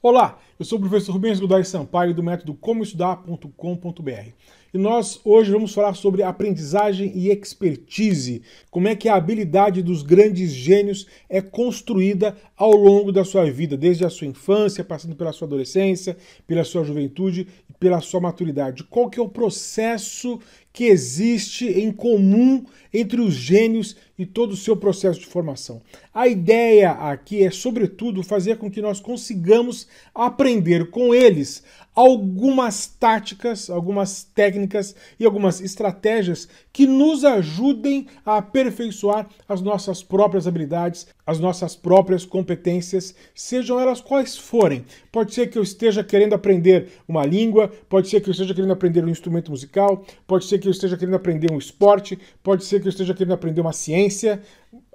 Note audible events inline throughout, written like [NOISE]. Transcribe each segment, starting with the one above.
Olá, eu sou o professor Rubens Godoy Sampaio do método comoestudar.com.br e nós hoje vamos falar sobre aprendizagem e expertise, como é que a habilidade dos grandes gênios é construída ao longo da sua vida, desde a sua infância, passando pela sua adolescência, pela sua juventude e pela sua maturidade. Qual que é o processo que existe em comum entre os gênios e todo o seu processo de formação. A ideia aqui é, sobretudo, fazer com que nós consigamos aprender com eles algumas táticas, algumas técnicas e algumas estratégias que nos ajudem a aperfeiçoar as nossas próprias habilidades, as nossas próprias competências, sejam elas quais forem. Pode ser que eu esteja querendo aprender uma língua, pode ser que eu esteja querendo aprender um instrumento musical, pode ser que eu esteja querendo aprender um esporte, pode ser que eu esteja querendo aprender uma ciência ciência,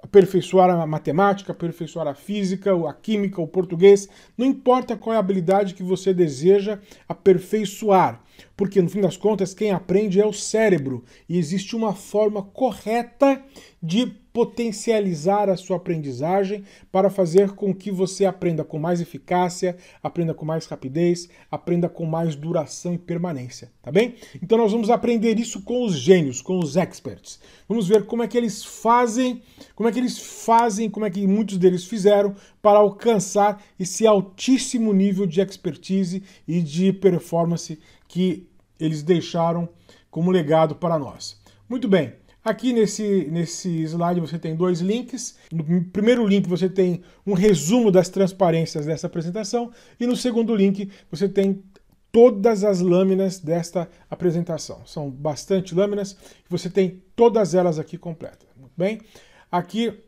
aperfeiçoar a matemática, aperfeiçoar a física, a química, o português, não importa qual é a habilidade que você deseja aperfeiçoar, porque no fim das contas quem aprende é o cérebro e existe uma forma correta de potencializar a sua aprendizagem para fazer com que você aprenda com mais eficácia, aprenda com mais rapidez, aprenda com mais duração e permanência, tá bem? Então nós vamos aprender isso com os gênios, com os experts. Vamos ver como é que eles fazem, como é que eles fazem, como é que muitos deles fizeram para alcançar esse altíssimo nível de expertise e de performance que eles deixaram como legado para nós. Muito bem. Aqui nesse, nesse slide você tem dois links. No primeiro link você tem um resumo das transparências dessa apresentação e no segundo link você tem todas as lâminas desta apresentação. São bastante lâminas, você tem todas elas aqui completas. Muito bem? Aqui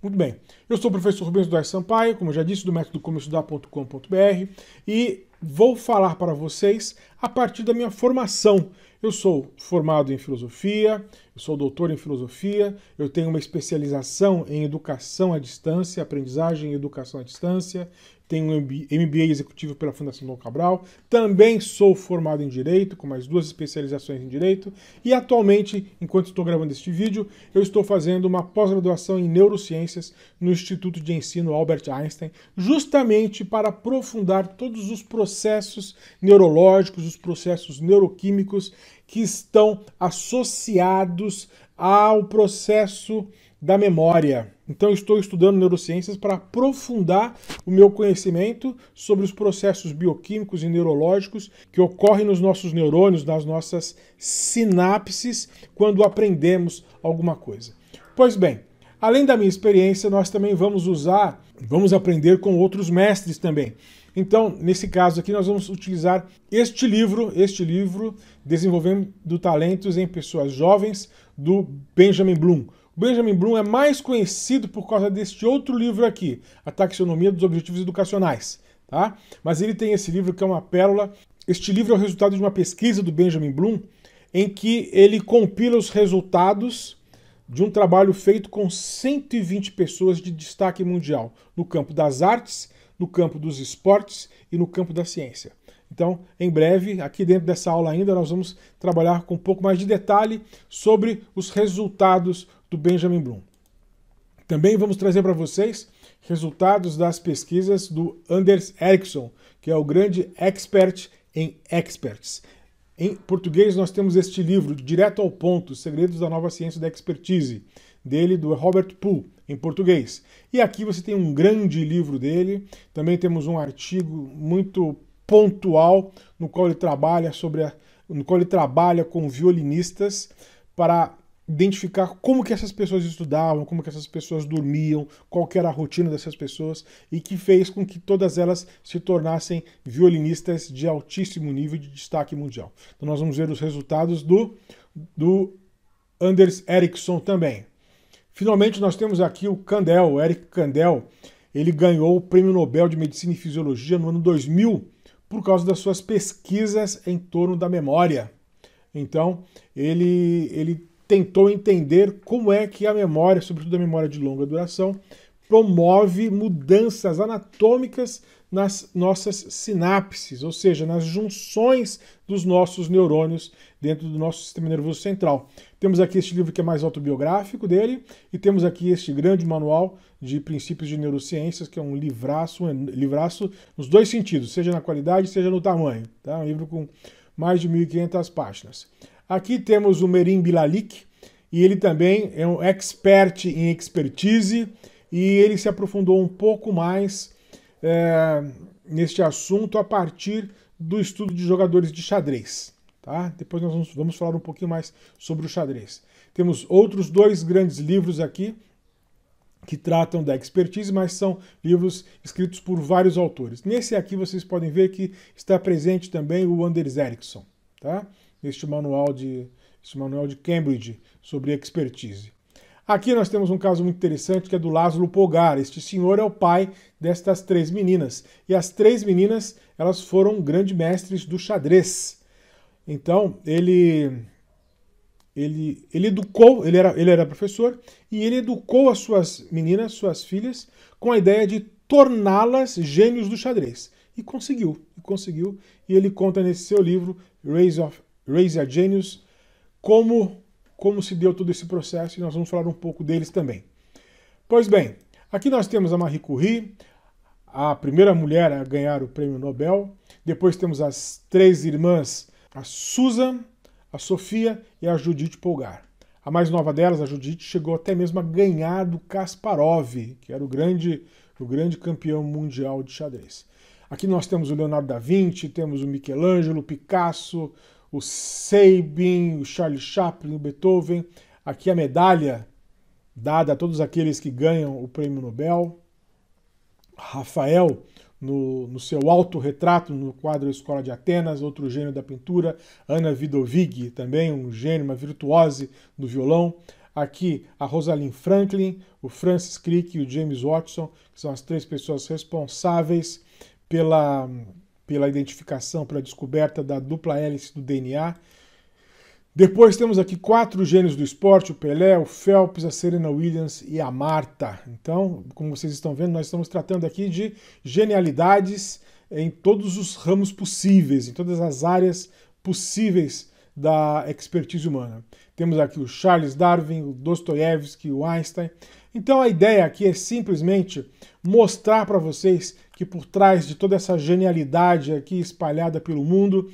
muito bem. Eu sou o professor Rubens Duarte Sampaio, como já disse, do método estudar.com.br e vou falar para vocês a partir da minha formação eu sou formado em filosofia, eu sou doutor em filosofia, eu tenho uma especialização em educação à distância, aprendizagem e educação à distância, tenho um MBA executivo pela Fundação Dom Cabral. Também sou formado em Direito, com mais duas especializações em Direito. E atualmente, enquanto estou gravando este vídeo, eu estou fazendo uma pós-graduação em Neurociências no Instituto de Ensino Albert Einstein, justamente para aprofundar todos os processos neurológicos, os processos neuroquímicos que estão associados ao processo da memória. Então, estou estudando neurociências para aprofundar o meu conhecimento sobre os processos bioquímicos e neurológicos que ocorrem nos nossos neurônios, nas nossas sinapses, quando aprendemos alguma coisa. Pois bem, além da minha experiência, nós também vamos usar, vamos aprender com outros mestres também. Então, nesse caso aqui, nós vamos utilizar este livro, este livro, Desenvolvendo Talentos em Pessoas Jovens, do Benjamin Bloom. Benjamin Bloom é mais conhecido por causa deste outro livro aqui, A Taxonomia dos Objetivos Educacionais. Tá? Mas ele tem esse livro que é uma pérola. Este livro é o resultado de uma pesquisa do Benjamin Bloom, em que ele compila os resultados de um trabalho feito com 120 pessoas de destaque mundial no campo das artes, no campo dos esportes e no campo da ciência. Então, em breve, aqui dentro dessa aula ainda, nós vamos trabalhar com um pouco mais de detalhe sobre os resultados do Benjamin Bloom. Também vamos trazer para vocês resultados das pesquisas do Anders Ericsson, que é o grande expert em experts. Em português, nós temos este livro, Direto ao Ponto: Segredos da Nova Ciência da Expertise, dele, do Robert Poole, em português. E aqui você tem um grande livro dele, também temos um artigo muito pontual no qual ele trabalha sobre a, no qual ele trabalha com violinistas para identificar como que essas pessoas estudavam, como que essas pessoas dormiam, qual era a rotina dessas pessoas e que fez com que todas elas se tornassem violinistas de altíssimo nível de destaque mundial. Então nós vamos ver os resultados do, do Anders Ericsson também. Finalmente nós temos aqui o Candel, o Eric Candel. Ele ganhou o Prêmio Nobel de Medicina e Fisiologia no ano 2000 por causa das suas pesquisas em torno da memória. Então, ele, ele tentou entender como é que a memória, sobretudo a memória de longa duração, promove mudanças anatômicas nas nossas sinapses, ou seja, nas junções dos nossos neurônios dentro do nosso sistema nervoso central. Temos aqui este livro que é mais autobiográfico dele e temos aqui este grande manual de princípios de neurociências, que é um livraço, um livraço nos dois sentidos, seja na qualidade, seja no tamanho. Tá? Um livro com mais de 1.500 páginas. Aqui temos o Merim Bilalik, e ele também é um expert em expertise, e ele se aprofundou um pouco mais é, neste assunto a partir do estudo de jogadores de xadrez. Tá? Depois nós vamos, vamos falar um pouquinho mais sobre o xadrez. Temos outros dois grandes livros aqui que tratam da expertise, mas são livros escritos por vários autores. Nesse aqui vocês podem ver que está presente também o Anders Ericsson. Tá? neste manual de, este manual de Cambridge sobre expertise. Aqui nós temos um caso muito interessante que é do Lázaro Pogar. Este senhor é o pai destas três meninas. E as três meninas, elas foram grandes mestres do xadrez. Então, ele ele, ele educou, ele era, ele era professor, e ele educou as suas meninas, suas filhas, com a ideia de torná-las gênios do xadrez. E conseguiu, e conseguiu. E ele conta nesse seu livro, Rays of Razer Genius, como, como se deu todo esse processo e nós vamos falar um pouco deles também. Pois bem, aqui nós temos a Marie Curie, a primeira mulher a ganhar o prêmio Nobel. Depois temos as três irmãs, a Susan, a Sofia e a Judith Polgar. A mais nova delas, a Judith, chegou até mesmo a ganhar do Kasparov, que era o grande, o grande campeão mundial de xadrez. Aqui nós temos o Leonardo da Vinci, temos o Michelangelo, Picasso, o Sabin, o Charles Chaplin, o Beethoven. Aqui a medalha dada a todos aqueles que ganham o prêmio Nobel. Rafael, no, no seu autorretrato no quadro Escola de Atenas, outro gênio da pintura. Ana Vidovig, também um gênio, uma virtuose do violão. Aqui a Rosalind Franklin, o Francis Crick e o James Watson, que são as três pessoas responsáveis pela pela identificação, pela descoberta da dupla hélice do DNA. Depois temos aqui quatro gênios do esporte: o Pelé, o Phelps, a Serena Williams e a Marta. Então, como vocês estão vendo, nós estamos tratando aqui de genialidades em todos os ramos possíveis, em todas as áreas possíveis da expertise humana. Temos aqui o Charles Darwin, o Dostoiévski, o Einstein. Então a ideia aqui é simplesmente mostrar para vocês que por trás de toda essa genialidade aqui espalhada pelo mundo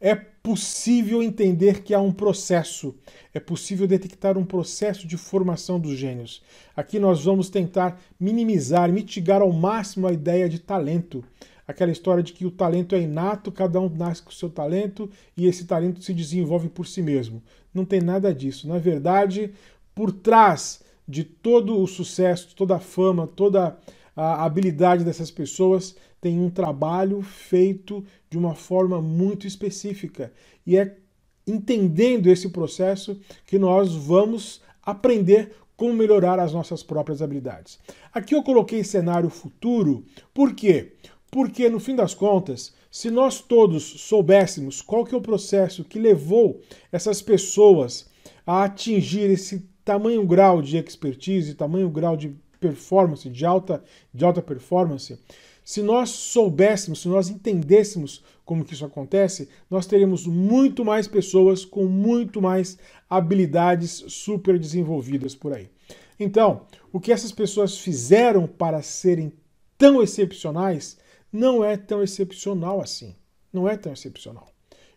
é possível entender que há um processo, é possível detectar um processo de formação dos gênios. Aqui nós vamos tentar minimizar, mitigar ao máximo a ideia de talento. Aquela história de que o talento é inato, cada um nasce com o seu talento e esse talento se desenvolve por si mesmo. Não tem nada disso. Na verdade, por trás de todo o sucesso, toda a fama, toda a habilidade dessas pessoas tem um trabalho feito de uma forma muito específica. E é entendendo esse processo que nós vamos aprender como melhorar as nossas próprias habilidades. Aqui eu coloquei cenário futuro, por quê? Porque no fim das contas, se nós todos soubéssemos qual que é o processo que levou essas pessoas a atingir esse tamanho grau de expertise, tamanho grau de performance, de alta, de alta performance, se nós soubéssemos, se nós entendêssemos como que isso acontece, nós teríamos muito mais pessoas com muito mais habilidades super desenvolvidas por aí. Então, o que essas pessoas fizeram para serem tão excepcionais não é tão excepcional assim. Não é tão excepcional.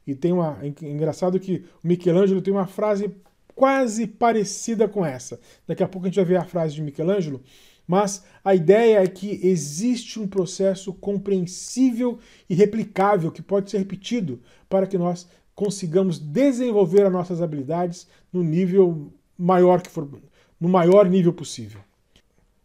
E tem uma. É engraçado que o Michelangelo tem uma frase quase parecida com essa. Daqui a pouco a gente vai ver a frase de Michelangelo, mas a ideia é que existe um processo compreensível e replicável que pode ser repetido para que nós consigamos desenvolver as nossas habilidades no nível maior que for, no maior nível possível.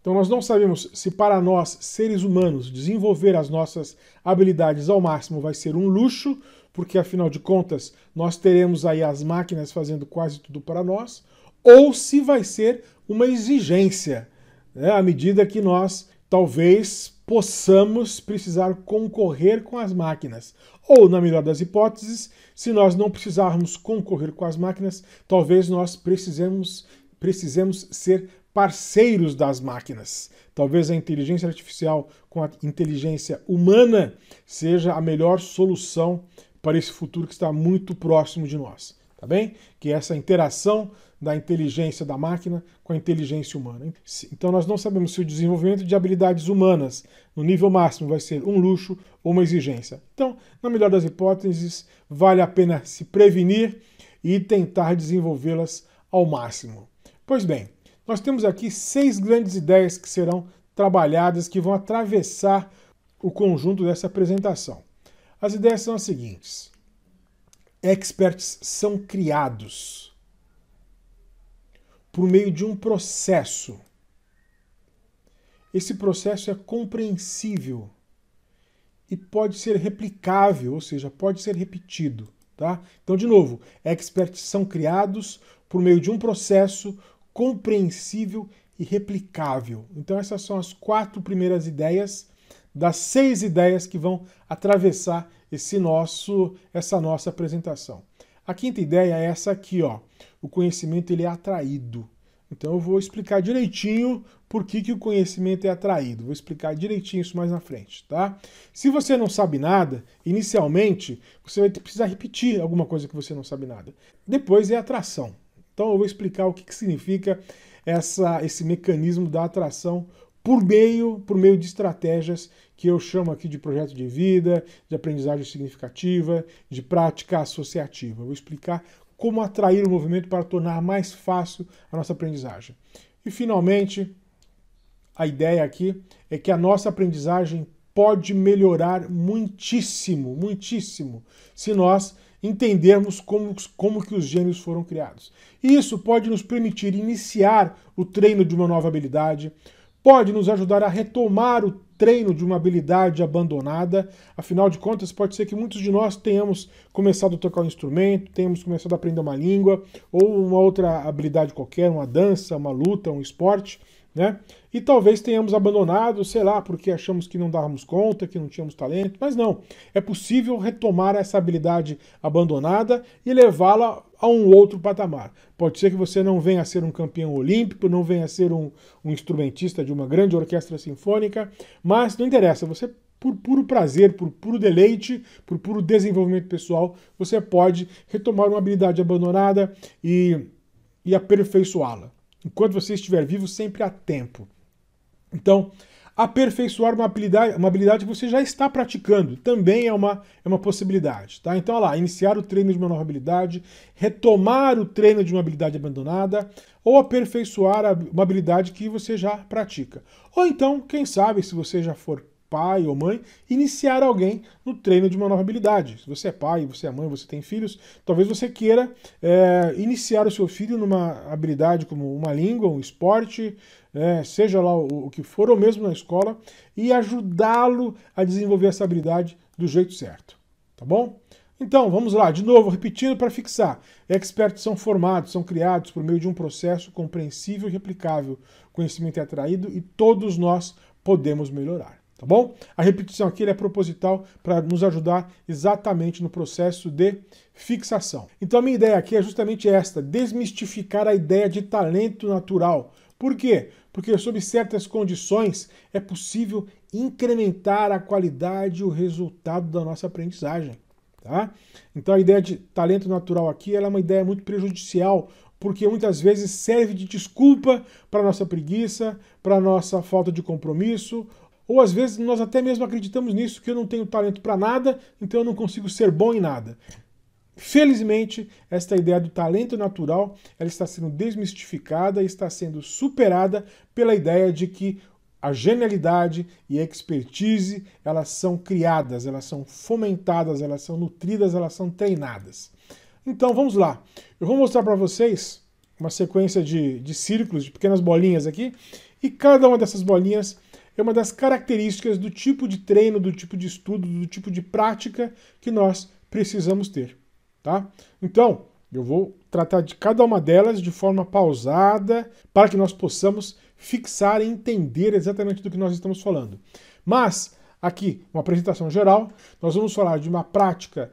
Então nós não sabemos se para nós, seres humanos, desenvolver as nossas habilidades ao máximo vai ser um luxo, porque afinal de contas nós teremos aí as máquinas fazendo quase tudo para nós, ou se vai ser uma exigência, né, à medida que nós talvez possamos precisar concorrer com as máquinas. Ou, na melhor das hipóteses, se nós não precisarmos concorrer com as máquinas, talvez nós precisemos, precisemos ser parceiros das máquinas. Talvez a inteligência artificial com a inteligência humana seja a melhor solução para esse futuro que está muito próximo de nós, tá bem? Que é essa interação da inteligência da máquina com a inteligência humana. Então nós não sabemos se o desenvolvimento de habilidades humanas no nível máximo vai ser um luxo ou uma exigência. Então, na melhor das hipóteses, vale a pena se prevenir e tentar desenvolvê-las ao máximo. Pois bem, nós temos aqui seis grandes ideias que serão trabalhadas, que vão atravessar o conjunto dessa apresentação. As ideias são as seguintes: experts são criados por meio de um processo. Esse processo é compreensível e pode ser replicável, ou seja, pode ser repetido. Tá? Então, de novo, experts são criados por meio de um processo compreensível e replicável. Então, essas são as quatro primeiras ideias das seis ideias que vão atravessar esse nosso, essa nossa apresentação. A quinta ideia é essa aqui, ó. O conhecimento ele é atraído. Então eu vou explicar direitinho por que, que o conhecimento é atraído. Vou explicar direitinho isso mais na frente, tá? Se você não sabe nada, inicialmente você vai precisar repetir alguma coisa que você não sabe nada. Depois é atração. Então eu vou explicar o que, que significa essa, esse mecanismo da atração por meio, por meio de estratégias que eu chamo aqui de projeto de vida, de aprendizagem significativa, de prática associativa. Eu vou explicar como atrair o movimento para tornar mais fácil a nossa aprendizagem. E finalmente, a ideia aqui é que a nossa aprendizagem pode melhorar muitíssimo, muitíssimo, se nós entendermos como, como que os gênios foram criados. Isso pode nos permitir iniciar o treino de uma nova habilidade, pode nos ajudar a retomar o treino de uma habilidade abandonada. Afinal de contas, pode ser que muitos de nós tenhamos começado a tocar um instrumento, tenhamos começado a aprender uma língua ou uma outra habilidade qualquer, uma dança, uma luta, um esporte né? E talvez tenhamos abandonado, sei lá, porque achamos que não dávamos conta, que não tínhamos talento, mas não. É possível retomar essa habilidade abandonada e levá-la a um outro patamar. Pode ser que você não venha a ser um campeão olímpico, não venha a ser um, um instrumentista de uma grande orquestra sinfônica, mas não interessa, você por puro prazer, por puro deleite, por puro desenvolvimento pessoal, você pode retomar uma habilidade abandonada e, e aperfeiçoá-la. Enquanto você estiver vivo, sempre há tempo. Então, aperfeiçoar uma habilidade, uma habilidade que você já está praticando também é uma, é uma possibilidade. Tá? Então, olha lá, iniciar o treino de uma nova habilidade, retomar o treino de uma habilidade abandonada ou aperfeiçoar uma habilidade que você já pratica. Ou então, quem sabe, se você já for pai ou mãe, iniciar alguém no treino de uma nova habilidade. Se você é pai, você é mãe, você tem filhos, talvez você queira é, iniciar o seu filho numa habilidade como uma língua, um esporte, é, seja lá o, o que for, ou mesmo na escola, e ajudá-lo a desenvolver essa habilidade do jeito certo. Tá bom? Então, vamos lá, de novo, repetindo para fixar. Expertos são formados, são criados por meio de um processo compreensível e replicável. Conhecimento é atraído e todos nós podemos melhorar. Tá bom? A repetição aqui é proposital para nos ajudar exatamente no processo de fixação. Então a minha ideia aqui é justamente esta: desmistificar a ideia de talento natural. Por quê? Porque sob certas condições é possível incrementar a qualidade e o resultado da nossa aprendizagem. Tá? Então a ideia de talento natural aqui é uma ideia muito prejudicial, porque muitas vezes serve de desculpa para nossa preguiça, para nossa falta de compromisso ou às vezes nós até mesmo acreditamos nisso, que eu não tenho talento para nada, então eu não consigo ser bom em nada. Felizmente, esta ideia do talento natural ela está sendo desmistificada e está sendo superada pela ideia de que a genialidade e a expertise elas são criadas, elas são fomentadas, elas são nutridas, elas são treinadas. Então vamos lá. Eu vou mostrar para vocês uma sequência de, de círculos, de pequenas bolinhas aqui, e cada uma dessas bolinhas é uma das características do tipo de treino, do tipo de estudo, do tipo de prática que nós precisamos ter, tá? Então, eu vou tratar de cada uma delas de forma pausada para que nós possamos fixar e entender exatamente do que nós estamos falando. Mas aqui, uma apresentação geral, nós vamos falar de uma prática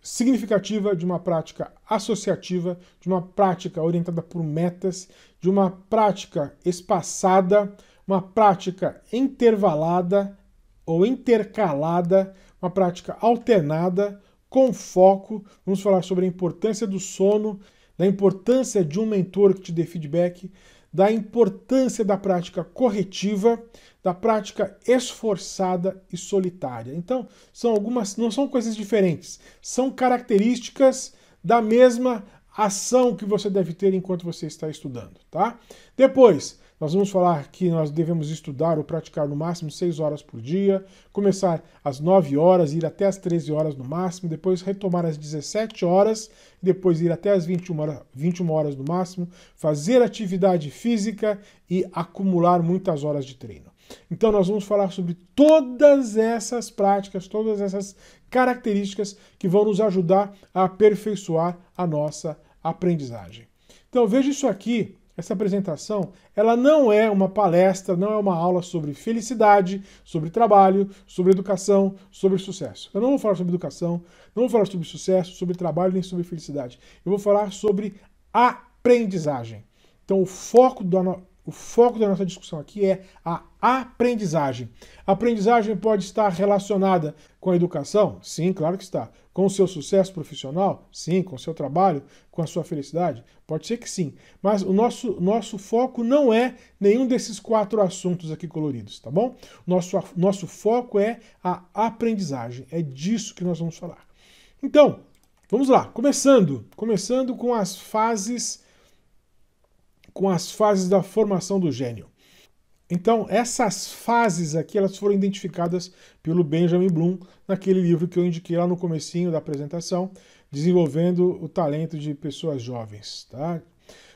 significativa, de uma prática associativa, de uma prática orientada por metas, de uma prática espaçada, uma prática intervalada ou intercalada, uma prática alternada, com foco. Vamos falar sobre a importância do sono, da importância de um mentor que te dê feedback, da importância da prática corretiva, da prática esforçada e solitária. Então, são algumas, não são coisas diferentes, são características da mesma ação que você deve ter enquanto você está estudando, tá? Depois, nós vamos falar que nós devemos estudar ou praticar no máximo 6 horas por dia, começar às 9 horas, ir até às 13 horas no máximo, depois retomar às 17 horas, depois ir até às 21 horas, 21 horas no máximo, fazer atividade física e acumular muitas horas de treino. Então nós vamos falar sobre todas essas práticas, todas essas características que vão nos ajudar a aperfeiçoar a nossa aprendizagem. Então veja isso aqui essa apresentação, ela não é uma palestra, não é uma aula sobre felicidade, sobre trabalho, sobre educação, sobre sucesso. Eu não vou falar sobre educação, não vou falar sobre sucesso, sobre trabalho nem sobre felicidade. Eu vou falar sobre aprendizagem. Então, o foco da, o foco da nossa discussão aqui é a aprendizagem. A aprendizagem pode estar relacionada com a educação? Sim, claro que está. Com o seu sucesso profissional? Sim. Com o seu trabalho? Com a sua felicidade? Pode ser que sim. Mas o nosso, nosso foco não é nenhum desses quatro assuntos aqui coloridos, tá bom? Nosso, nosso foco é a aprendizagem. É disso que nós vamos falar. Então, vamos lá. Começando. Começando com as fases com as fases da formação do gênio. Então, essas fases aqui, elas foram identificadas pelo Benjamin Bloom naquele livro que eu indiquei lá no comecinho da apresentação, desenvolvendo o talento de pessoas jovens, tá?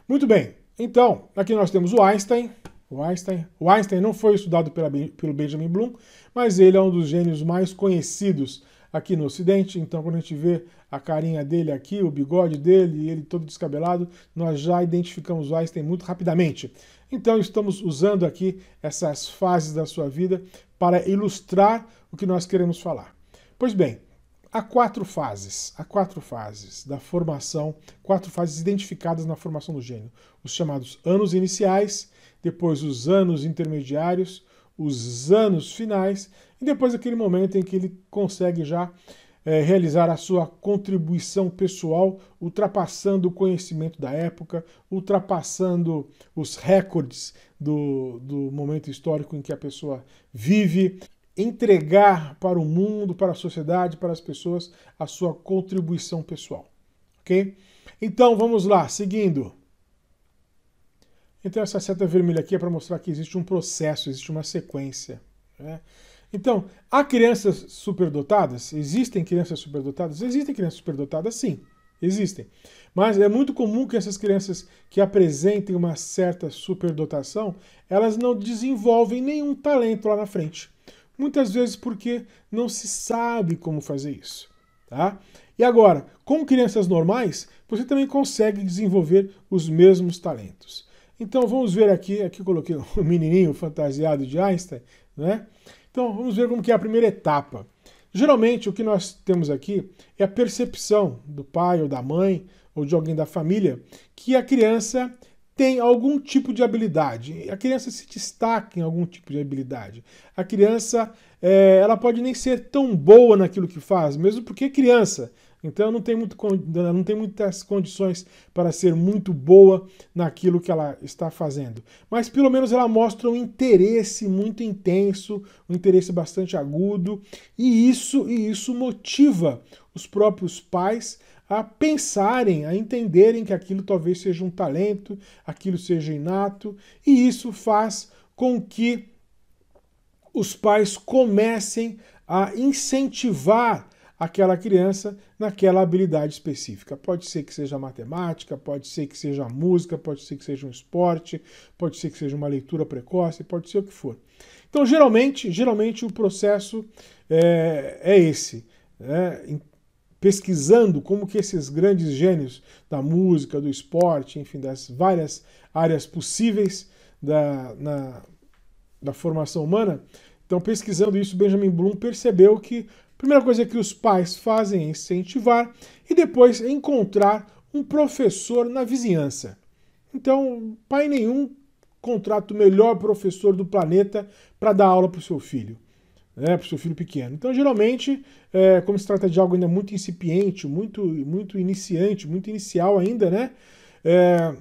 Muito bem. Então, aqui nós temos o Einstein, o Einstein. O Einstein não foi estudado pela, pelo Benjamin Bloom, mas ele é um dos gênios mais conhecidos aqui no Ocidente. Então, quando a gente vê a carinha dele aqui, o bigode dele, ele todo descabelado, nós já identificamos o Einstein muito rapidamente. Então estamos usando aqui essas fases da sua vida para ilustrar o que nós queremos falar. Pois bem, há quatro fases, há quatro fases da formação, quatro fases identificadas na formação do gênio. Os chamados anos iniciais, depois os anos intermediários, os anos finais e depois aquele momento em que ele consegue já é, realizar a sua contribuição pessoal, ultrapassando o conhecimento da época, ultrapassando os recordes do, do momento histórico em que a pessoa vive, entregar para o mundo, para a sociedade, para as pessoas a sua contribuição pessoal. Ok? Então vamos lá, seguindo. Então essa seta vermelha aqui é para mostrar que existe um processo, existe uma sequência. Né? Então, há crianças superdotadas? Existem crianças superdotadas? Existem crianças superdotadas, sim, existem. Mas é muito comum que essas crianças que apresentem uma certa superdotação, elas não desenvolvem nenhum talento lá na frente. Muitas vezes porque não se sabe como fazer isso. Tá? E agora, com crianças normais, você também consegue desenvolver os mesmos talentos. Então vamos ver aqui, aqui eu coloquei [LAUGHS] um menininho fantasiado de Einstein, né? Então, vamos ver como que é a primeira etapa. Geralmente, o que nós temos aqui é a percepção do pai ou da mãe ou de alguém da família que a criança tem algum tipo de habilidade. A criança se destaca em algum tipo de habilidade. A criança, é, ela pode nem ser tão boa naquilo que faz, mesmo porque criança. Então não tem, muito, não tem muitas condições para ser muito boa naquilo que ela está fazendo. Mas pelo menos ela mostra um interesse muito intenso, um interesse bastante agudo, e isso, e isso motiva os próprios pais a pensarem, a entenderem que aquilo talvez seja um talento, aquilo seja inato, e isso faz com que os pais comecem a incentivar aquela criança naquela habilidade específica. Pode ser que seja matemática, pode ser que seja música, pode ser que seja um esporte, pode ser que seja uma leitura precoce, pode ser o que for. Então, geralmente, geralmente o processo é, é esse. Né? Pesquisando como que esses grandes gênios da música, do esporte, enfim, das várias áreas possíveis da, na, da formação humana, então, pesquisando isso, Benjamin Bloom percebeu que Primeira coisa que os pais fazem é incentivar e depois encontrar um professor na vizinhança. Então, pai nenhum contrata o melhor professor do planeta para dar aula para o seu filho, né, para o seu filho pequeno. Então, geralmente, é, como se trata de algo ainda muito incipiente, muito, muito iniciante, muito inicial ainda, né? É,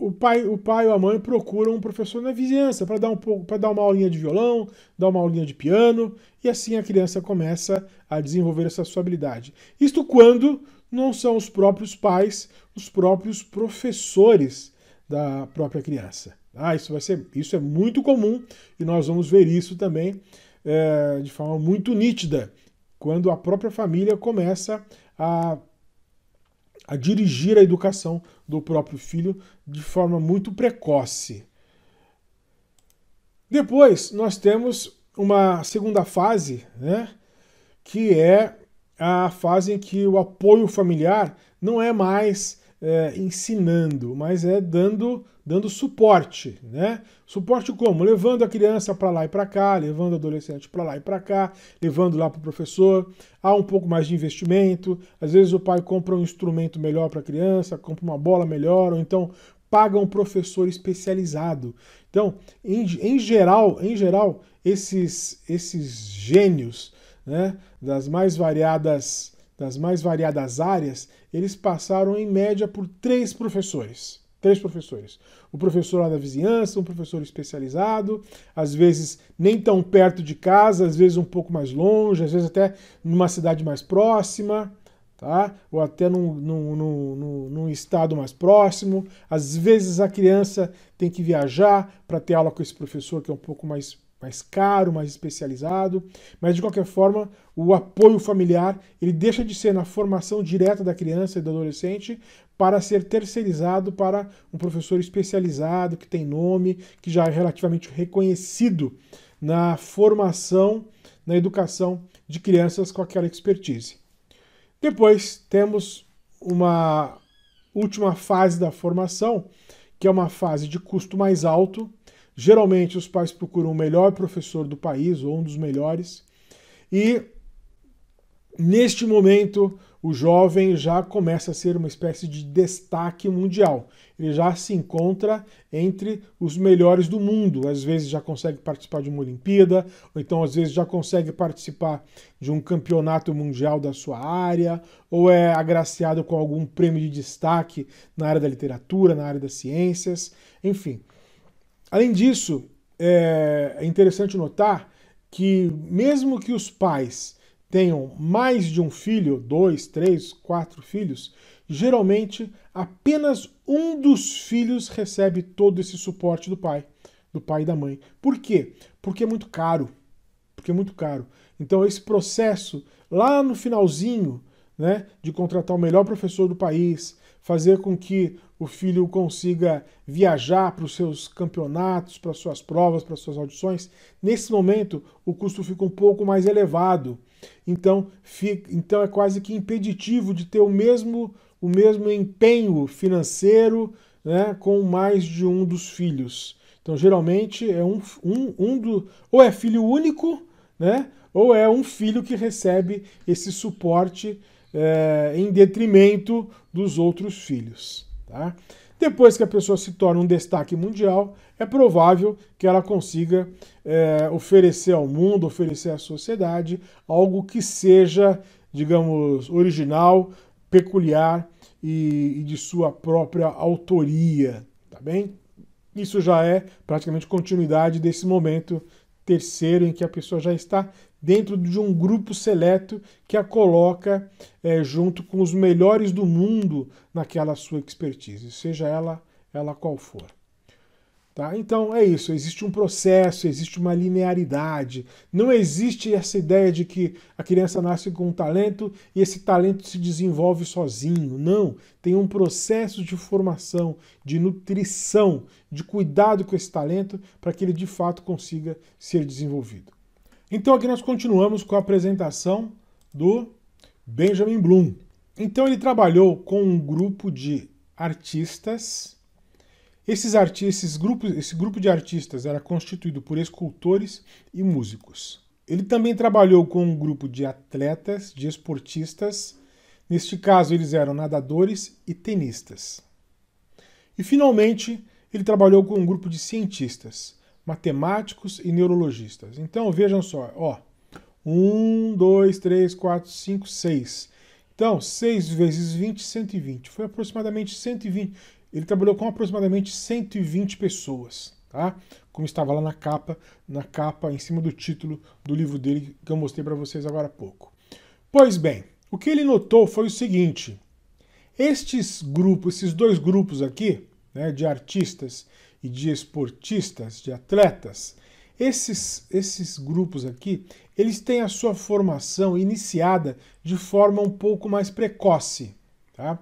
o pai, o pai ou a mãe procuram um professor na vizinhança para dar um pouco, para dar uma aulinha de violão, dar uma aulinha de piano, e assim a criança começa a desenvolver essa sua habilidade. Isto quando não são os próprios pais, os próprios professores da própria criança. Ah, isso vai ser, isso é muito comum e nós vamos ver isso também é, de forma muito nítida quando a própria família começa a a dirigir a educação do próprio filho de forma muito precoce. Depois, nós temos uma segunda fase, né, que é a fase em que o apoio familiar não é mais é, ensinando, mas é dando dando suporte, né? Suporte como? Levando a criança para lá e para cá, levando o adolescente para lá e para cá, levando lá para o professor. Há um pouco mais de investimento. Às vezes o pai compra um instrumento melhor para a criança, compra uma bola melhor, ou então paga um professor especializado. Então, em, em geral, em geral, esses esses gênios, né, das mais variadas das mais variadas áreas, eles passaram em média por três professores. Três professores. O professor lá da vizinhança, um professor especializado, às vezes nem tão perto de casa, às vezes um pouco mais longe, às vezes até numa cidade mais próxima, tá? ou até num, num, num, num estado mais próximo. Às vezes a criança tem que viajar para ter aula com esse professor que é um pouco mais mais caro, mais especializado, mas de qualquer forma, o apoio familiar, ele deixa de ser na formação direta da criança e do adolescente para ser terceirizado para um professor especializado, que tem nome, que já é relativamente reconhecido na formação, na educação de crianças com aquela expertise. Depois temos uma última fase da formação, que é uma fase de custo mais alto, Geralmente os pais procuram o melhor professor do país ou um dos melhores. E neste momento o jovem já começa a ser uma espécie de destaque mundial. Ele já se encontra entre os melhores do mundo. Às vezes já consegue participar de uma Olimpíada, ou então às vezes já consegue participar de um campeonato mundial da sua área, ou é agraciado com algum prêmio de destaque na área da literatura, na área das ciências, enfim. Além disso, é, é interessante notar que, mesmo que os pais tenham mais de um filho, dois, três, quatro filhos, geralmente apenas um dos filhos recebe todo esse suporte do pai, do pai e da mãe. Por quê? Porque é muito caro. Porque é muito caro. Então esse processo lá no finalzinho, né, de contratar o melhor professor do país, fazer com que o filho consiga viajar para os seus campeonatos, para suas provas, para suas audições. Nesse momento, o custo fica um pouco mais elevado. Então, fica, então é quase que impeditivo de ter o mesmo, o mesmo empenho financeiro né, com mais de um dos filhos. Então, geralmente, é um, um, um do, ou é filho único, né, ou é um filho que recebe esse suporte é, em detrimento dos outros filhos. Tá? Depois que a pessoa se torna um destaque mundial, é provável que ela consiga é, oferecer ao mundo, oferecer à sociedade algo que seja, digamos, original, peculiar e, e de sua própria autoria, tá bem? Isso já é praticamente continuidade desse momento terceiro em que a pessoa já está dentro de um grupo seleto que a coloca é, junto com os melhores do mundo naquela sua expertise, seja ela, ela qual for. Tá? Então é isso, existe um processo, existe uma linearidade. Não existe essa ideia de que a criança nasce com um talento e esse talento se desenvolve sozinho. Não, tem um processo de formação, de nutrição, de cuidado com esse talento para que ele de fato consiga ser desenvolvido. Então aqui nós continuamos com a apresentação do Benjamin Bloom. Então ele trabalhou com um grupo de artistas. Esses artistas, esses grupos, esse grupo de artistas era constituído por escultores e músicos. Ele também trabalhou com um grupo de atletas, de esportistas. Neste caso, eles eram nadadores e tenistas. E finalmente, ele trabalhou com um grupo de cientistas matemáticos e neurologistas. Então vejam só, ó, 1, 2, 3, 4, 5, 6. Então 6 vezes 20, 120. Foi aproximadamente 120. Ele trabalhou com aproximadamente 120 pessoas, tá? Como estava lá na capa, na capa em cima do título do livro dele que eu mostrei para vocês agora há pouco. Pois bem, o que ele notou foi o seguinte: estes grupos, esses dois grupos aqui, né, de artistas e de esportistas, de atletas, esses, esses grupos aqui, eles têm a sua formação iniciada de forma um pouco mais precoce. Tá?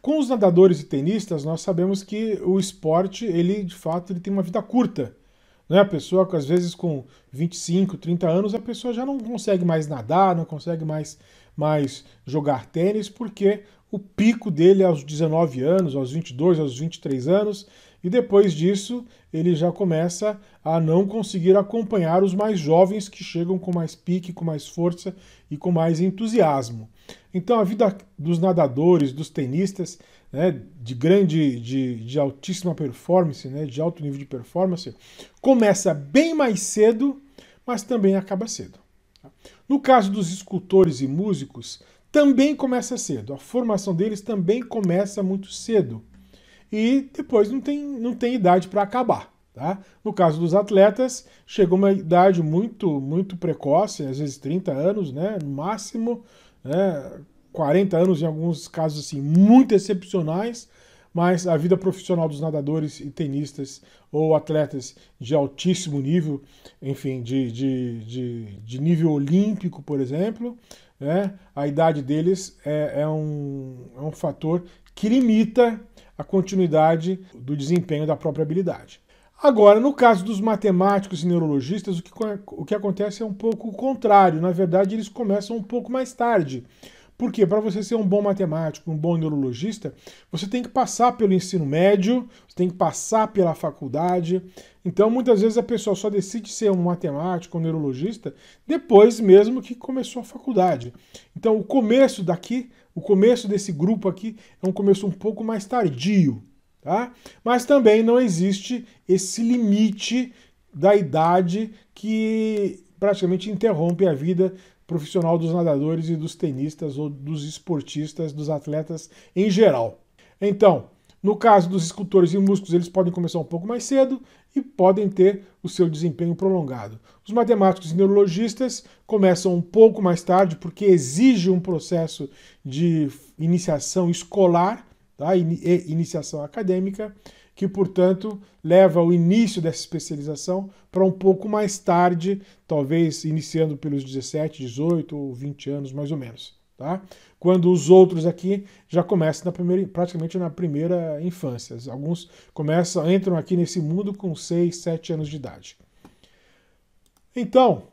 Com os nadadores e tenistas, nós sabemos que o esporte, ele de fato, ele tem uma vida curta. Né? A pessoa, às vezes, com 25, 30 anos, a pessoa já não consegue mais nadar, não consegue mais, mais jogar tênis, porque o pico dele é aos 19 anos, aos 22, aos 23 anos, e depois disso, ele já começa a não conseguir acompanhar os mais jovens que chegam com mais pique, com mais força e com mais entusiasmo. Então, a vida dos nadadores, dos tenistas, né, de grande, de, de altíssima performance, né, de alto nível de performance, começa bem mais cedo, mas também acaba cedo. No caso dos escultores e músicos, também começa cedo. A formação deles também começa muito cedo e depois não tem, não tem idade para acabar. Tá? No caso dos atletas, chega uma idade muito, muito precoce, às vezes 30 anos, né? no máximo, né? 40 anos em alguns casos assim, muito excepcionais, mas a vida profissional dos nadadores e tenistas ou atletas de altíssimo nível, enfim, de, de, de, de nível olímpico, por exemplo, né? a idade deles é, é, um, é um fator que limita a continuidade do desempenho da própria habilidade. Agora, no caso dos matemáticos e neurologistas, o que, o que acontece é um pouco o contrário. Na verdade, eles começam um pouco mais tarde. Porque para você ser um bom matemático, um bom neurologista, você tem que passar pelo ensino médio, você tem que passar pela faculdade. Então, muitas vezes a pessoa só decide ser um matemático, um neurologista, depois mesmo que começou a faculdade. Então, o começo daqui o começo desse grupo aqui é um começo um pouco mais tardio, tá? Mas também não existe esse limite da idade que praticamente interrompe a vida profissional dos nadadores e dos tenistas ou dos esportistas, dos atletas em geral. Então, no caso dos escultores e músicos, eles podem começar um pouco mais cedo, e podem ter o seu desempenho prolongado. Os matemáticos e neurologistas começam um pouco mais tarde, porque exige um processo de iniciação escolar tá? e iniciação acadêmica, que, portanto, leva o início dessa especialização para um pouco mais tarde, talvez iniciando pelos 17, 18 ou 20 anos, mais ou menos. Tá? quando os outros aqui já começam na primeira, praticamente na primeira infância. Alguns começam, entram aqui nesse mundo com 6, 7 anos de idade. Então,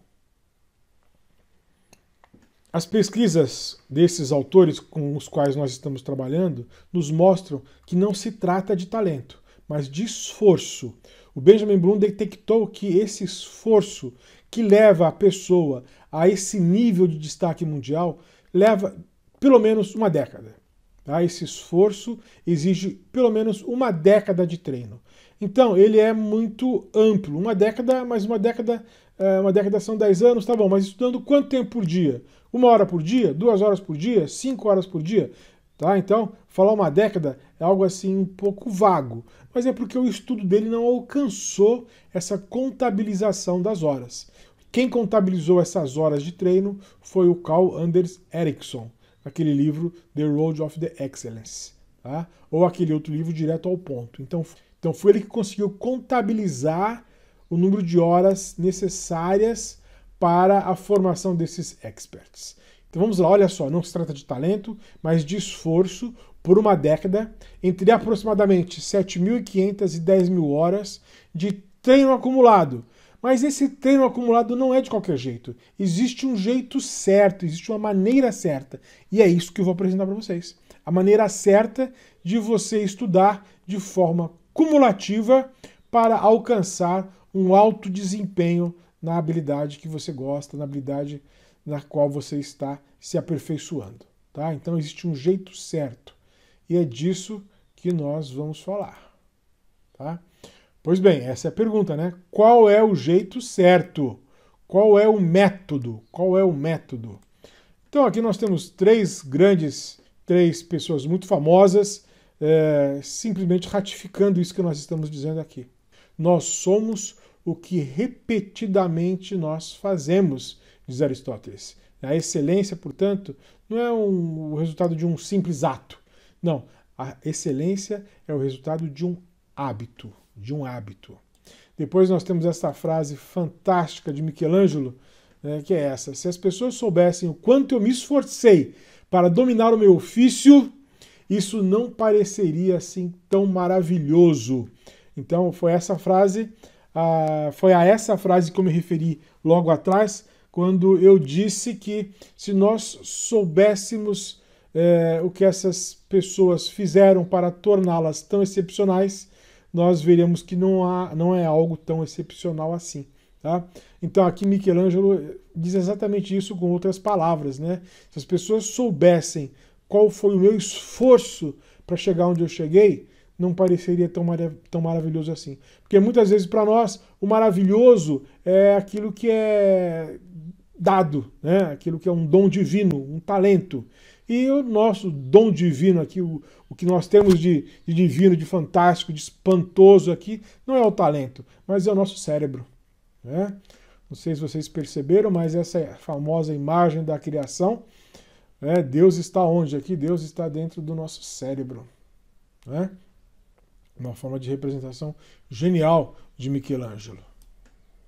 as pesquisas desses autores com os quais nós estamos trabalhando nos mostram que não se trata de talento, mas de esforço. O Benjamin Bloom detectou que esse esforço que leva a pessoa a esse nível de destaque mundial leva pelo menos uma década. Tá? Esse esforço exige pelo menos uma década de treino. Então, ele é muito amplo. Uma década, mas uma década, eh, uma década são 10 anos, tá bom, mas estudando quanto tempo por dia? Uma hora por dia? Duas horas por dia? Cinco horas por dia? Tá? Então, falar uma década é algo assim um pouco vago, mas é porque o estudo dele não alcançou essa contabilização das horas. Quem contabilizou essas horas de treino foi o Carl Anders Ericsson aquele livro The Road of the Excellence, tá? ou aquele outro livro Direto ao Ponto. Então, então foi ele que conseguiu contabilizar o número de horas necessárias para a formação desses experts. Então vamos lá, olha só, não se trata de talento, mas de esforço por uma década entre aproximadamente 7.500 e 10.000 horas de treino acumulado mas esse treino acumulado não é de qualquer jeito. Existe um jeito certo, existe uma maneira certa. E é isso que eu vou apresentar para vocês. A maneira certa de você estudar de forma cumulativa para alcançar um alto desempenho na habilidade que você gosta, na habilidade na qual você está se aperfeiçoando. Tá? Então existe um jeito certo. E é disso que nós vamos falar. Tá? Pois bem, essa é a pergunta, né? Qual é o jeito certo? Qual é o método? Qual é o método? Então aqui nós temos três grandes, três pessoas muito famosas, é, simplesmente ratificando isso que nós estamos dizendo aqui. Nós somos o que repetidamente nós fazemos, diz Aristóteles. A excelência, portanto, não é um, o resultado de um simples ato. Não, a excelência é o resultado de um hábito de um hábito. Depois nós temos essa frase fantástica de Michelangelo, né, que é essa: Se as pessoas soubessem o quanto eu me esforcei para dominar o meu ofício, isso não pareceria assim tão maravilhoso. Então foi essa frase, foi a essa frase que eu me referi logo atrás, quando eu disse que se nós soubéssemos eh, o que essas pessoas fizeram para torná-las tão excepcionais, nós veremos que não, há, não é algo tão excepcional assim. Tá? Então aqui Michelangelo diz exatamente isso com outras palavras. Né? Se as pessoas soubessem qual foi o meu esforço para chegar onde eu cheguei, não pareceria tão, marav tão maravilhoso assim. Porque muitas vezes para nós o maravilhoso é aquilo que é dado, né? aquilo que é um dom divino, um talento. E o nosso dom divino aqui, o, o que nós temos de, de divino, de fantástico, de espantoso aqui, não é o talento, mas é o nosso cérebro. Né? Não sei se vocês perceberam, mas essa é famosa imagem da criação, né? Deus está onde aqui? Deus está dentro do nosso cérebro. Né? Uma forma de representação genial de Michelangelo.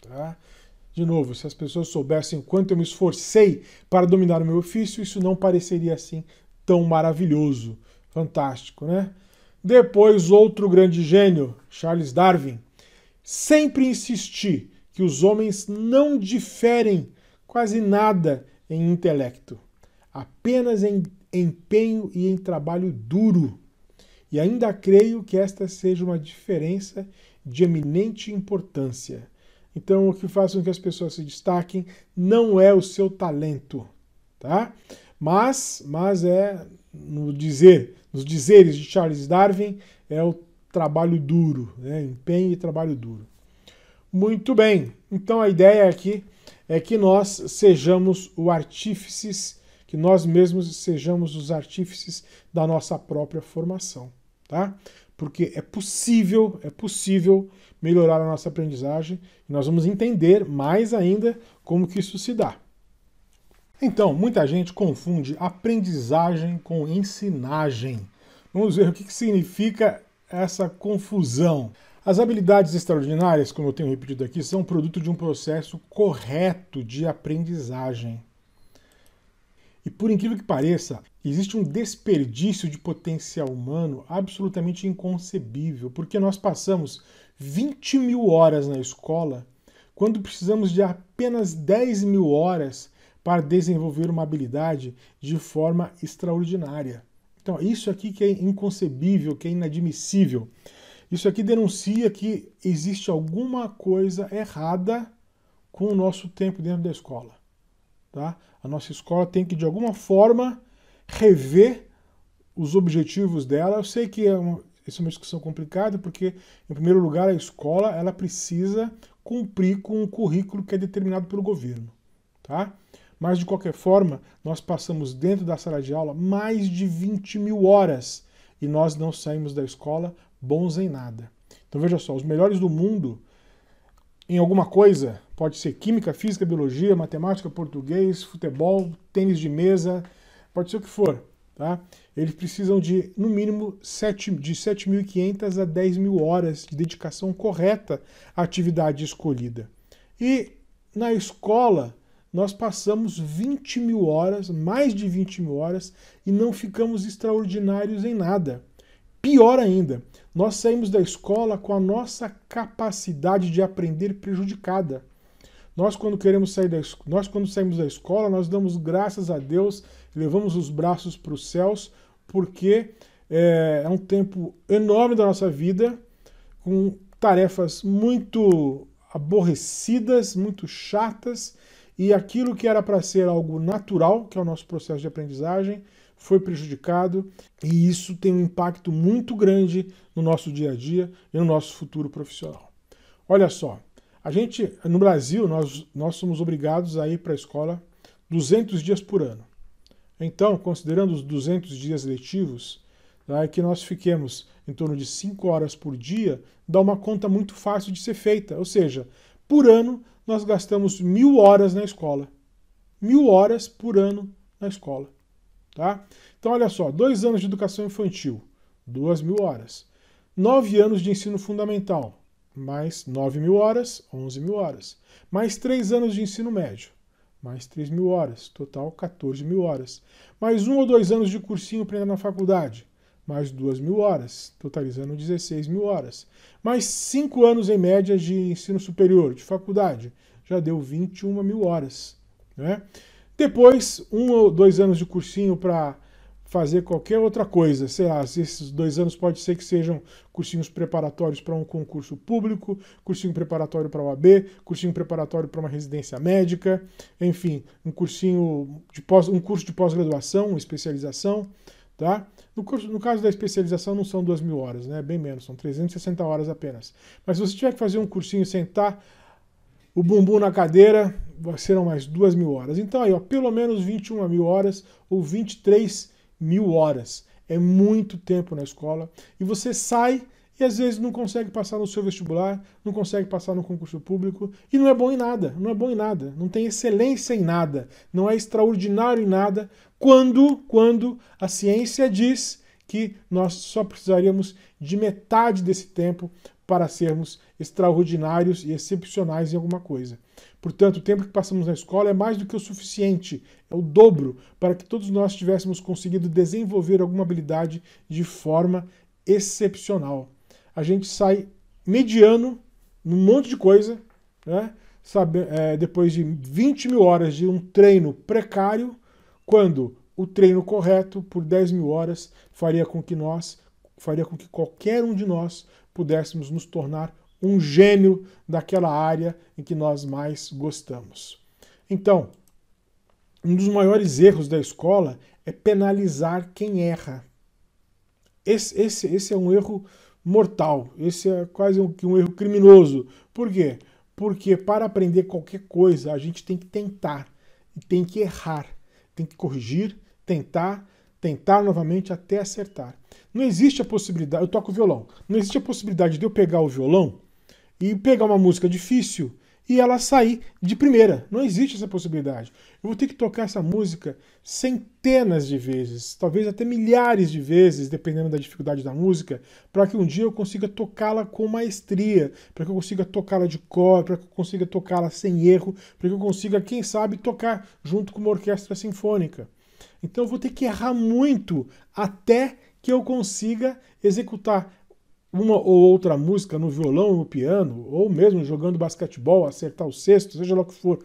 Tá? De novo, se as pessoas soubessem quanto eu me esforcei para dominar o meu ofício, isso não pareceria assim tão maravilhoso. Fantástico, né? Depois, outro grande gênio, Charles Darwin. Sempre insisti que os homens não diferem quase nada em intelecto, apenas em empenho e em trabalho duro. E ainda creio que esta seja uma diferença de eminente importância. Então, o que faz com que as pessoas se destaquem não é o seu talento, tá? Mas, mas é no dizer, nos dizeres de Charles Darwin é o trabalho duro, né? empenho e trabalho duro. Muito bem. Então a ideia aqui é que nós sejamos o artífices, que nós mesmos sejamos os artífices da nossa própria formação, tá? porque é possível, é possível melhorar a nossa aprendizagem e nós vamos entender mais ainda como que isso se dá. Então, muita gente confunde aprendizagem com ensinagem. Vamos ver o que, que significa essa confusão. As habilidades extraordinárias, como eu tenho repetido aqui, são produto de um processo correto de aprendizagem. E por incrível que pareça, existe um desperdício de potencial humano absolutamente inconcebível, porque nós passamos 20 mil horas na escola quando precisamos de apenas 10 mil horas para desenvolver uma habilidade de forma extraordinária. Então, isso aqui que é inconcebível, que é inadmissível. Isso aqui denuncia que existe alguma coisa errada com o nosso tempo dentro da escola. Tá? A nossa escola tem que, de alguma forma, rever os objetivos dela. Eu sei que é isso é uma discussão complicada, porque, em primeiro lugar, a escola ela precisa cumprir com o currículo que é determinado pelo governo. Tá? Mas, de qualquer forma, nós passamos dentro da sala de aula mais de 20 mil horas e nós não saímos da escola bons em nada. Então, veja só, os melhores do mundo em alguma coisa, pode ser química, física, biologia, matemática, português, futebol, tênis de mesa, pode ser o que for, tá? Eles precisam de, no mínimo, 7, de 7.500 a 10.000 horas de dedicação correta à atividade escolhida. E na escola, nós passamos 20 mil horas, mais de 20 mil horas, e não ficamos extraordinários em nada. Pior ainda, nós saímos da escola com a nossa capacidade de aprender prejudicada. Nós quando queremos sair da, nós quando saímos da escola, nós damos graças a Deus levamos os braços para os céus, porque é, é um tempo enorme da nossa vida, com tarefas muito aborrecidas, muito chatas, e aquilo que era para ser algo natural, que é o nosso processo de aprendizagem, foi prejudicado, e isso tem um impacto muito grande no nosso dia a dia e no nosso futuro profissional. Olha só, a gente no Brasil nós, nós somos obrigados a ir para a escola 200 dias por ano. Então, considerando os 200 dias letivos, tá, que nós fiquemos em torno de 5 horas por dia, dá uma conta muito fácil de ser feita. Ou seja, por ano nós gastamos mil horas na escola. Mil horas por ano na escola. Tá? Então, olha só, dois anos de educação infantil, duas mil horas. Nove anos de ensino fundamental, mais nove mil horas, onze mil horas. Mais três anos de ensino médio, mais 3 mil horas, total 14 mil horas. Mais um ou dois anos de cursinho para entrar na faculdade, mais 2 mil horas, totalizando 16 mil horas. Mais 5 anos em média de ensino superior, de faculdade, já deu 21 mil horas. Né? Depois, um ou dois anos de cursinho para fazer qualquer outra coisa. Sei lá, esses dois anos pode ser que sejam cursinhos preparatórios para um concurso público, cursinho preparatório para a AB, cursinho preparatório para uma residência médica, enfim, um cursinho de pós, um curso de pós-graduação, uma especialização. Tá? No, curso, no caso da especialização não são duas mil horas, né? bem menos, são 360 horas apenas. Mas se você tiver que fazer um cursinho sentar o bumbum na cadeira, serão mais duas mil horas. Então aí, ó, pelo menos 21 mil horas ou 23 mil mil horas. É muito tempo na escola. E você sai e às vezes não consegue passar no seu vestibular, não consegue passar no concurso público, e não é bom em nada, não é bom em nada, não tem excelência em nada, não é extraordinário em nada, quando, quando a ciência diz que nós só precisaríamos de metade desse tempo para sermos extraordinários e excepcionais em alguma coisa. Portanto, o tempo que passamos na escola é mais do que o suficiente, é o dobro, para que todos nós tivéssemos conseguido desenvolver alguma habilidade de forma excepcional. A gente sai mediano num monte de coisa, né? Sabe, é, depois de 20 mil horas de um treino precário, quando o treino correto por 10 mil horas faria com que nós, faria com que qualquer um de nós pudéssemos nos tornar um gênio daquela área em que nós mais gostamos. Então, um dos maiores erros da escola é penalizar quem erra. Esse, esse, esse é um erro mortal, esse é quase um, um erro criminoso. Por quê? Porque para aprender qualquer coisa a gente tem que tentar, tem que errar, tem que corrigir, tentar, tentar novamente até acertar. Não existe a possibilidade, eu toco violão, não existe a possibilidade de eu pegar o violão e pegar uma música difícil e ela sair de primeira. Não existe essa possibilidade. Eu vou ter que tocar essa música centenas de vezes, talvez até milhares de vezes, dependendo da dificuldade da música, para que um dia eu consiga tocá-la com maestria, para que eu consiga tocá-la de cor, para que eu consiga tocá-la sem erro, para que eu consiga, quem sabe, tocar junto com uma orquestra sinfônica. Então eu vou ter que errar muito até que eu consiga executar uma ou outra música no violão ou piano, ou mesmo jogando basquetebol, acertar o cesto seja lá o que for.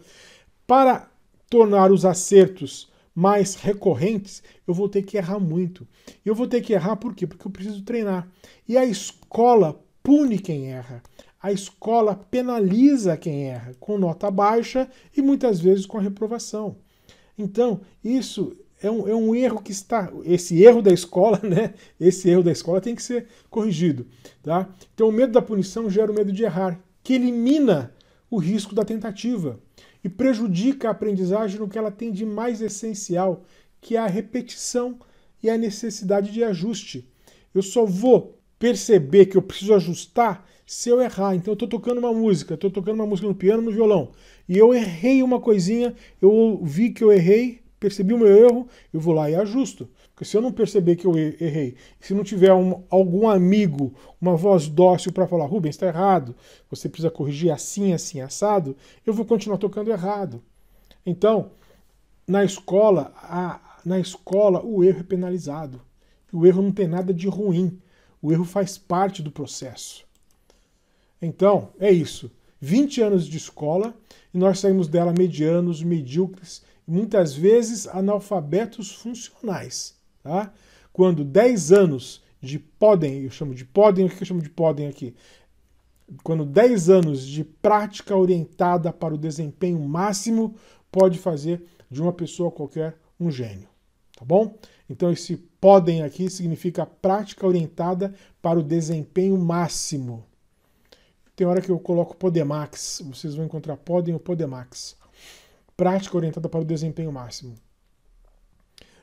Para tornar os acertos mais recorrentes, eu vou ter que errar muito. Eu vou ter que errar por quê? Porque eu preciso treinar. E a escola pune quem erra. A escola penaliza quem erra com nota baixa e muitas vezes com a reprovação. Então, isso é um, é um erro que está. Esse erro da escola, [LAUGHS] né? Esse erro da escola tem que ser corrigido. Tá? Então, o medo da punição gera o medo de errar, que elimina o risco da tentativa e prejudica a aprendizagem no que ela tem de mais essencial, que é a repetição e a necessidade de ajuste. Eu só vou perceber que eu preciso ajustar se eu errar. Então eu estou tocando uma música, estou tocando uma música no piano, no violão, e eu errei uma coisinha, eu vi que eu errei, Percebi o meu erro, eu vou lá e ajusto. Porque se eu não perceber que eu errei, se não tiver um, algum amigo, uma voz dócil para falar, Rubens, está errado, você precisa corrigir assim, assim, assado, eu vou continuar tocando errado. Então, na escola, a, na escola o erro é penalizado. O erro não tem nada de ruim. O erro faz parte do processo. Então, é isso. 20 anos de escola e nós saímos dela medianos, medíocres muitas vezes analfabetos funcionais. Tá? Quando 10 anos de podem, eu chamo de podem, o que eu chamo de podem aqui? Quando 10 anos de prática orientada para o desempenho máximo pode fazer de uma pessoa qualquer um gênio. Tá bom? Então, esse podem aqui significa prática orientada para o desempenho máximo. Tem hora que eu coloco Podemax, vocês vão encontrar Podem ou Podemax prática orientada para o desempenho máximo.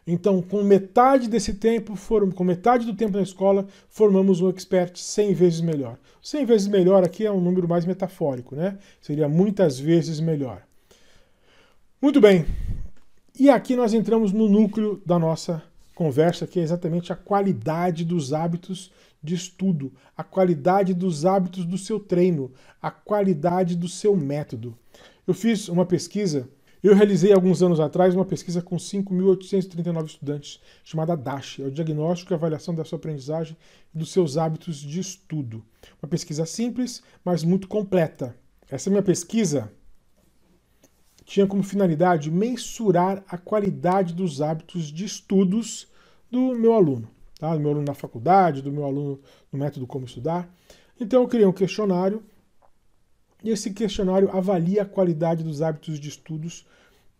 Então, com metade desse tempo, com metade do tempo na escola, formamos um expert 100 vezes melhor. 100 vezes melhor aqui é um número mais metafórico, né? Seria muitas vezes melhor. Muito bem. E aqui nós entramos no núcleo da nossa conversa, que é exatamente a qualidade dos hábitos de estudo, a qualidade dos hábitos do seu treino, a qualidade do seu método. Eu fiz uma pesquisa eu realizei alguns anos atrás uma pesquisa com 5.839 estudantes, chamada DASH, é o diagnóstico e avaliação da sua aprendizagem e dos seus hábitos de estudo. Uma pesquisa simples, mas muito completa. Essa minha pesquisa tinha como finalidade mensurar a qualidade dos hábitos de estudos do meu aluno, tá? do meu aluno na faculdade, do meu aluno no método como estudar. Então eu criei um questionário esse questionário avalia a qualidade dos hábitos de estudos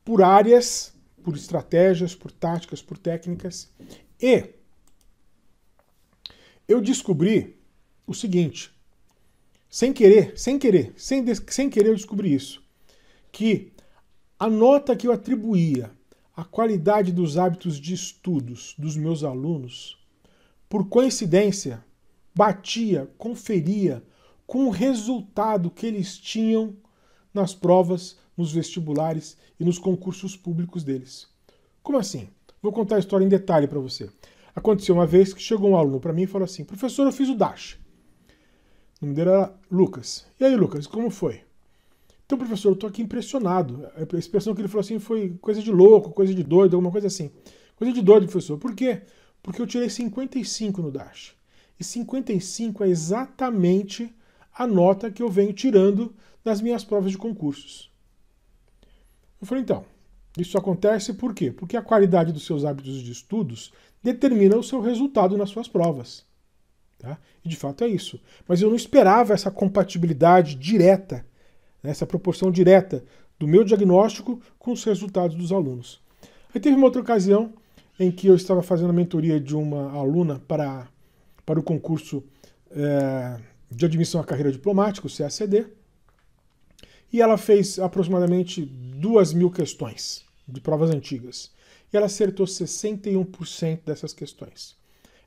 por áreas, por estratégias, por táticas, por técnicas. E eu descobri o seguinte, sem querer, sem querer, sem, sem querer eu descobri isso, que a nota que eu atribuía à qualidade dos hábitos de estudos dos meus alunos, por coincidência, batia, conferia com o resultado que eles tinham nas provas, nos vestibulares e nos concursos públicos deles. Como assim? Vou contar a história em detalhe para você. Aconteceu uma vez que chegou um aluno para mim e falou assim: professor, eu fiz o DASH. O nome dele era Lucas. E aí, Lucas, como foi? Então, professor, eu estou aqui impressionado. A expressão que ele falou assim foi coisa de louco, coisa de doido, alguma coisa assim. Coisa de doido, professor. Por quê? Porque eu tirei 55 no DASH. E 55 é exatamente a nota que eu venho tirando nas minhas provas de concursos. Eu falei, então, isso acontece por quê? Porque a qualidade dos seus hábitos de estudos determina o seu resultado nas suas provas. Tá? E de fato é isso. Mas eu não esperava essa compatibilidade direta, né, essa proporção direta do meu diagnóstico com os resultados dos alunos. Aí teve uma outra ocasião em que eu estava fazendo a mentoria de uma aluna para, para o concurso é, de Admissão à Carreira Diplomática, o CACD, e ela fez aproximadamente duas mil questões de provas antigas. E ela acertou 61% dessas questões.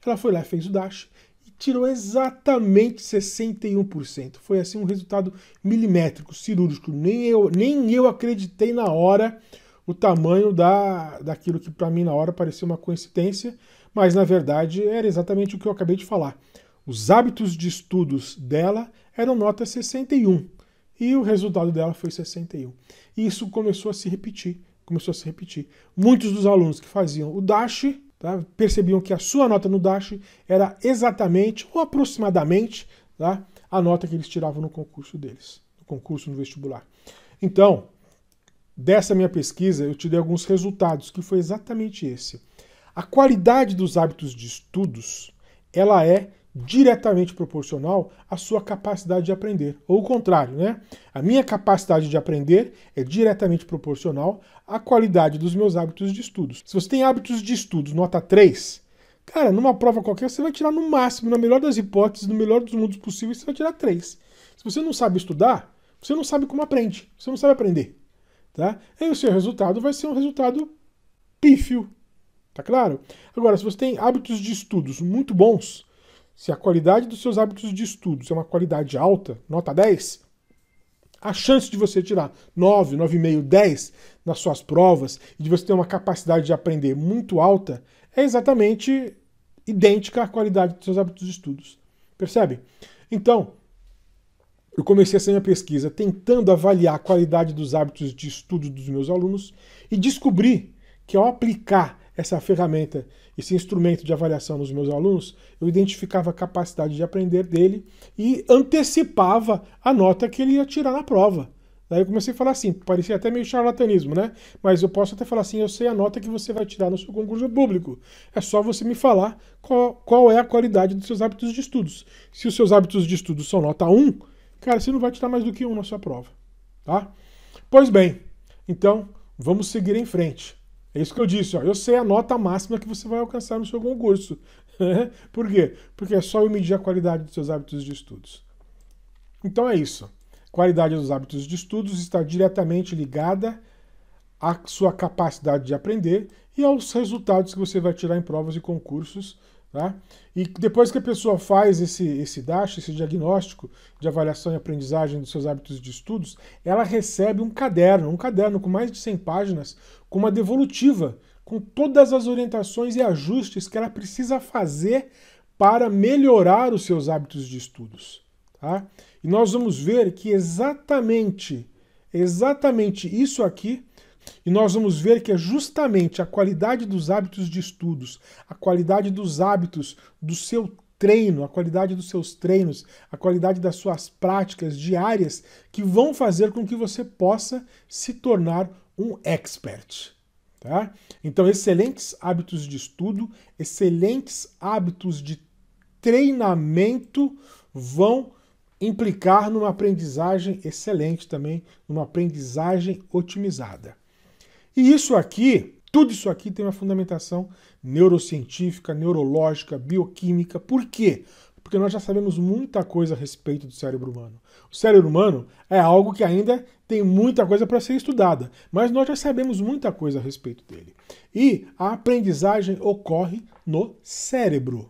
Ela foi lá, fez o DASH e tirou exatamente 61%. Foi assim um resultado milimétrico, cirúrgico. Nem eu, nem eu acreditei na hora o tamanho da, daquilo que para mim na hora parecia uma coincidência, mas na verdade era exatamente o que eu acabei de falar. Os hábitos de estudos dela eram nota 61 e o resultado dela foi 61. E isso começou a se repetir, começou a se repetir. Muitos dos alunos que faziam o DASH tá, percebiam que a sua nota no DASH era exatamente ou aproximadamente tá, a nota que eles tiravam no concurso deles, no concurso no vestibular. Então, dessa minha pesquisa, eu te dei alguns resultados, que foi exatamente esse. A qualidade dos hábitos de estudos, ela é diretamente proporcional à sua capacidade de aprender. Ou o contrário, né? A minha capacidade de aprender é diretamente proporcional à qualidade dos meus hábitos de estudos. Se você tem hábitos de estudos nota 3, cara, numa prova qualquer você vai tirar no máximo, na melhor das hipóteses, no melhor dos mundos possíveis, você vai tirar 3. Se você não sabe estudar, você não sabe como aprende, você não sabe aprender. Tá? E o seu resultado vai ser um resultado pífio. Tá claro? Agora, se você tem hábitos de estudos muito bons, se a qualidade dos seus hábitos de estudos é uma qualidade alta, nota 10, a chance de você tirar 9, 9,5, 10 nas suas provas e de você ter uma capacidade de aprender muito alta é exatamente idêntica à qualidade dos seus hábitos de estudos. Percebe? Então, eu comecei essa minha pesquisa tentando avaliar a qualidade dos hábitos de estudo dos meus alunos e descobri que ao aplicar essa ferramenta esse instrumento de avaliação nos meus alunos, eu identificava a capacidade de aprender dele e antecipava a nota que ele ia tirar na prova. Daí eu comecei a falar assim, parecia até meio charlatanismo, né? Mas eu posso até falar assim, eu sei a nota que você vai tirar no seu concurso público. É só você me falar qual, qual é a qualidade dos seus hábitos de estudos. Se os seus hábitos de estudos são nota 1, cara, você não vai tirar mais do que 1 na sua prova, tá? Pois bem, então vamos seguir em frente. É isso que eu disse, ó. Eu sei a nota máxima que você vai alcançar no seu concurso. [LAUGHS] Por quê? Porque é só eu medir a qualidade dos seus hábitos de estudos. Então é isso. Qualidade dos hábitos de estudos está diretamente ligada à sua capacidade de aprender e aos resultados que você vai tirar em provas e concursos Tá? E depois que a pessoa faz esse, esse DASH, esse diagnóstico de avaliação e aprendizagem dos seus hábitos de estudos, ela recebe um caderno, um caderno com mais de 100 páginas, com uma devolutiva, com todas as orientações e ajustes que ela precisa fazer para melhorar os seus hábitos de estudos. Tá? E nós vamos ver que exatamente, exatamente isso aqui e nós vamos ver que é justamente a qualidade dos hábitos de estudos, a qualidade dos hábitos do seu treino, a qualidade dos seus treinos, a qualidade das suas práticas diárias que vão fazer com que você possa se tornar um expert. Tá? Então, excelentes hábitos de estudo, excelentes hábitos de treinamento vão implicar numa aprendizagem excelente também, numa aprendizagem otimizada. E isso aqui, tudo isso aqui tem uma fundamentação neurocientífica, neurológica, bioquímica. Por quê? Porque nós já sabemos muita coisa a respeito do cérebro humano. O cérebro humano é algo que ainda tem muita coisa para ser estudada, mas nós já sabemos muita coisa a respeito dele. E a aprendizagem ocorre no cérebro.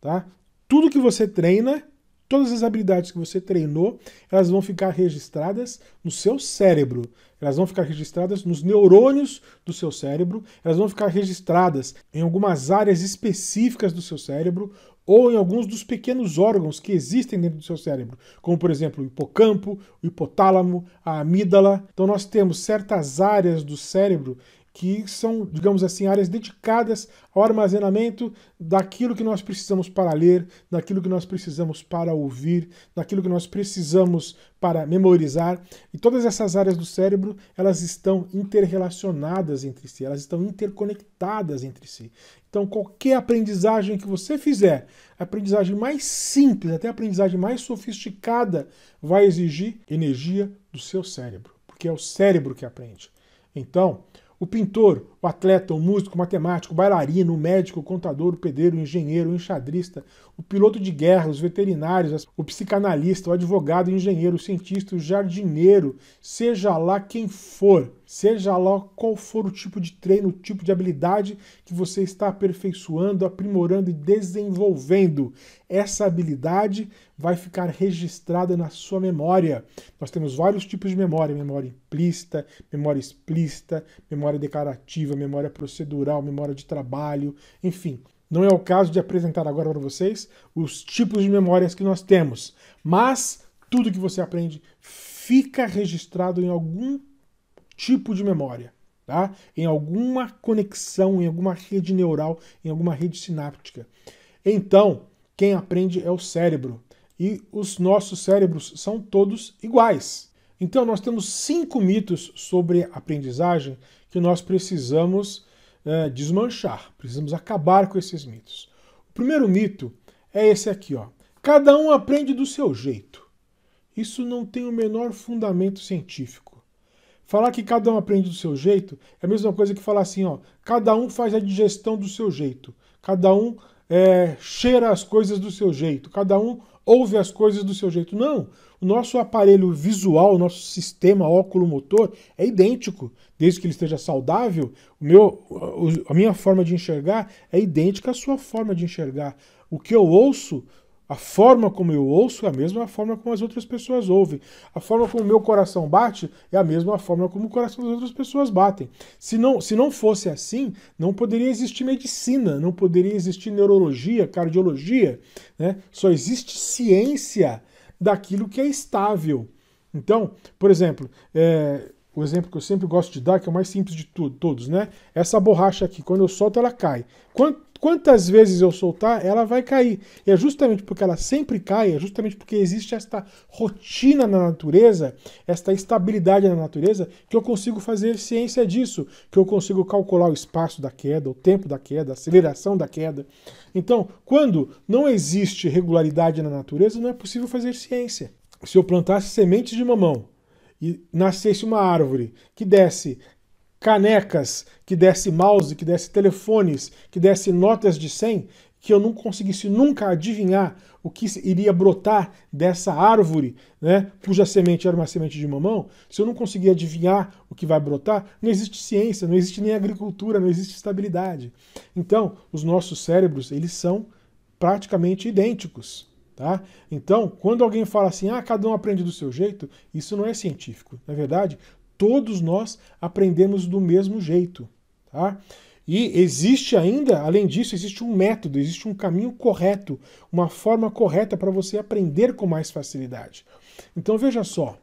Tá? Tudo que você treina, todas as habilidades que você treinou, elas vão ficar registradas no seu cérebro. Elas vão ficar registradas nos neurônios do seu cérebro, elas vão ficar registradas em algumas áreas específicas do seu cérebro ou em alguns dos pequenos órgãos que existem dentro do seu cérebro, como por exemplo o hipocampo, o hipotálamo, a amígdala. Então nós temos certas áreas do cérebro que são, digamos assim, áreas dedicadas ao armazenamento daquilo que nós precisamos para ler, daquilo que nós precisamos para ouvir, daquilo que nós precisamos para memorizar. E todas essas áreas do cérebro, elas estão interrelacionadas entre si, elas estão interconectadas entre si. Então, qualquer aprendizagem que você fizer, a aprendizagem mais simples, até a aprendizagem mais sofisticada, vai exigir energia do seu cérebro, porque é o cérebro que aprende. Então, o pintor, o atleta, o músico, o matemático, o bailarino, o médico, o contador, o pedreiro, o engenheiro, o enxadrista, o piloto de guerra, os veterinários, o psicanalista, o advogado, o engenheiro, o cientista, o jardineiro, seja lá quem for seja lá qual for o tipo de treino, o tipo de habilidade que você está aperfeiçoando, aprimorando e desenvolvendo. Essa habilidade vai ficar registrada na sua memória. Nós temos vários tipos de memória: memória implícita, memória explícita, memória declarativa, memória procedural, memória de trabalho, enfim. Não é o caso de apresentar agora para vocês os tipos de memórias que nós temos, mas tudo que você aprende fica registrado em algum tipo de memória, tá? em alguma conexão, em alguma rede neural, em alguma rede sináptica. Então, quem aprende é o cérebro. E os nossos cérebros são todos iguais. Então, nós temos cinco mitos sobre aprendizagem que nós precisamos eh, desmanchar, precisamos acabar com esses mitos. O primeiro mito é esse aqui, ó. Cada um aprende do seu jeito. Isso não tem o menor fundamento científico. Falar que cada um aprende do seu jeito é a mesma coisa que falar assim, ó, cada um faz a digestão do seu jeito, cada um é, cheira as coisas do seu jeito, cada um ouve as coisas do seu jeito. Não, o nosso aparelho visual, o nosso sistema óculo-motor é idêntico, desde que ele esteja saudável. O meu, a minha forma de enxergar é idêntica à sua forma de enxergar. O que eu ouço a forma como eu ouço é a mesma forma como as outras pessoas ouvem. A forma como o meu coração bate é a mesma forma como o coração das outras pessoas batem. Se não, se não fosse assim, não poderia existir medicina, não poderia existir neurologia, cardiologia. Né? Só existe ciência daquilo que é estável. Então, por exemplo, é, o exemplo que eu sempre gosto de dar, que é o mais simples de tudo, todos, né? Essa borracha aqui, quando eu solto, ela cai. Quantas vezes eu soltar, ela vai cair. E é justamente porque ela sempre cai, é justamente porque existe esta rotina na natureza, esta estabilidade na natureza, que eu consigo fazer ciência disso, que eu consigo calcular o espaço da queda, o tempo da queda, a aceleração da queda. Então, quando não existe regularidade na natureza, não é possível fazer ciência. Se eu plantasse sementes de mamão, e nascesse uma árvore que desse canecas, que desse mouse, que desse telefones, que desse notas de 100, que eu não conseguisse nunca adivinhar o que iria brotar dessa árvore, né, cuja semente era uma semente de mamão, se eu não conseguir adivinhar o que vai brotar, não existe ciência, não existe nem agricultura, não existe estabilidade. Então, os nossos cérebros, eles são praticamente idênticos. Tá? Então, quando alguém fala assim, ah, cada um aprende do seu jeito, isso não é científico. Na verdade, todos nós aprendemos do mesmo jeito. Tá? E existe ainda, além disso, existe um método, existe um caminho correto, uma forma correta para você aprender com mais facilidade. Então veja só,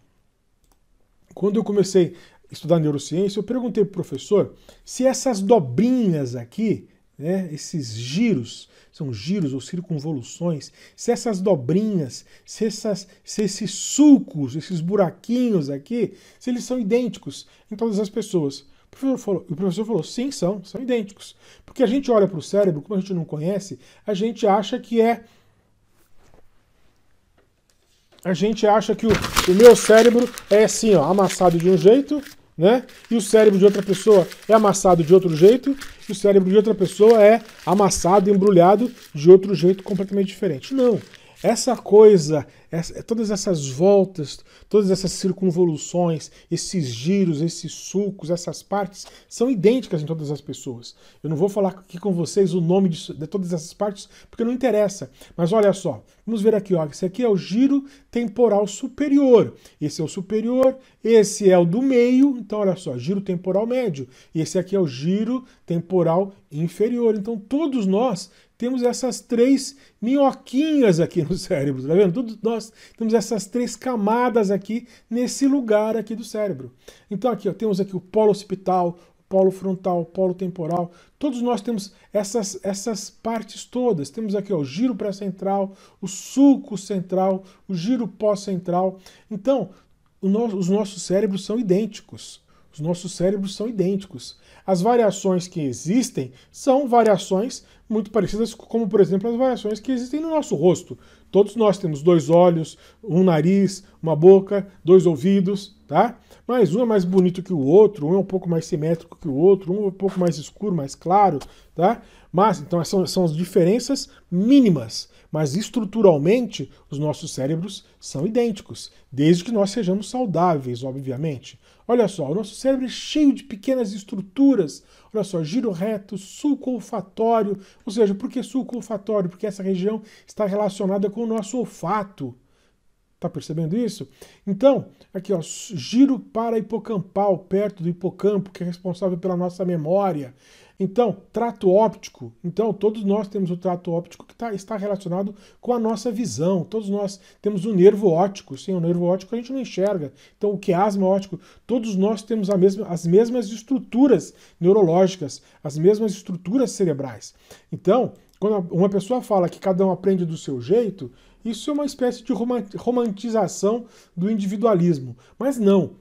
quando eu comecei a estudar neurociência, eu perguntei para o professor se essas dobrinhas aqui né, esses giros, são giros ou circunvoluções, se essas dobrinhas, se, essas, se esses sulcos, esses buraquinhos aqui, se eles são idênticos em todas as pessoas. O professor falou, o professor falou sim, são, são idênticos. Porque a gente olha para o cérebro, como a gente não conhece, a gente acha que é. A gente acha que o, o meu cérebro é assim, ó, amassado de um jeito, né? E o cérebro de outra pessoa é amassado de outro jeito, e o cérebro de outra pessoa é amassado, embrulhado de outro jeito completamente diferente. Não. Essa coisa, essa, todas essas voltas, todas essas circunvoluções, esses giros, esses sulcos, essas partes são idênticas em todas as pessoas. Eu não vou falar aqui com vocês o nome de, de todas essas partes porque não interessa. Mas olha só, vamos ver aqui, ó, esse aqui é o giro temporal superior. Esse é o superior, esse é o do meio. Então olha só, giro temporal médio. E esse aqui é o giro temporal inferior. Então todos nós temos essas três minhoquinhas aqui no cérebro, tá vendo? Tudo, nós temos essas três camadas aqui nesse lugar aqui do cérebro. Então aqui, ó, temos aqui o polo occipital, o polo frontal, o polo temporal. Todos nós temos essas, essas partes todas. Temos aqui ó, o giro pré-central, o sulco central, o giro pós-central. Então, no, os nossos cérebros são idênticos. Os nossos cérebros são idênticos. As variações que existem são variações muito parecidas, como por exemplo as variações que existem no nosso rosto. Todos nós temos dois olhos, um nariz, uma boca, dois ouvidos, tá? Mas um é mais bonito que o outro, um é um pouco mais simétrico que o outro, um é um pouco mais escuro, mais claro, tá? Mas então são, são as diferenças mínimas, mas estruturalmente os nossos cérebros são idênticos, desde que nós sejamos saudáveis, obviamente. Olha só, o nosso cérebro é cheio de pequenas estruturas Olha só, giro reto, sulco olfatório. Ou seja, por que sulco olfatório? Porque essa região está relacionada com o nosso olfato. Tá percebendo isso? Então, aqui ó, giro para hipocampal, perto do hipocampo, que é responsável pela nossa memória. Então, trato óptico. Então, todos nós temos o trato óptico que tá, está relacionado com a nossa visão. Todos nós temos o nervo óptico. Sem o nervo óptico, a gente não enxerga. Então, o quiasma é óptico. Todos nós temos mesma, as mesmas estruturas neurológicas, as mesmas estruturas cerebrais. Então, quando uma pessoa fala que cada um aprende do seu jeito, isso é uma espécie de romantização do individualismo. Mas não,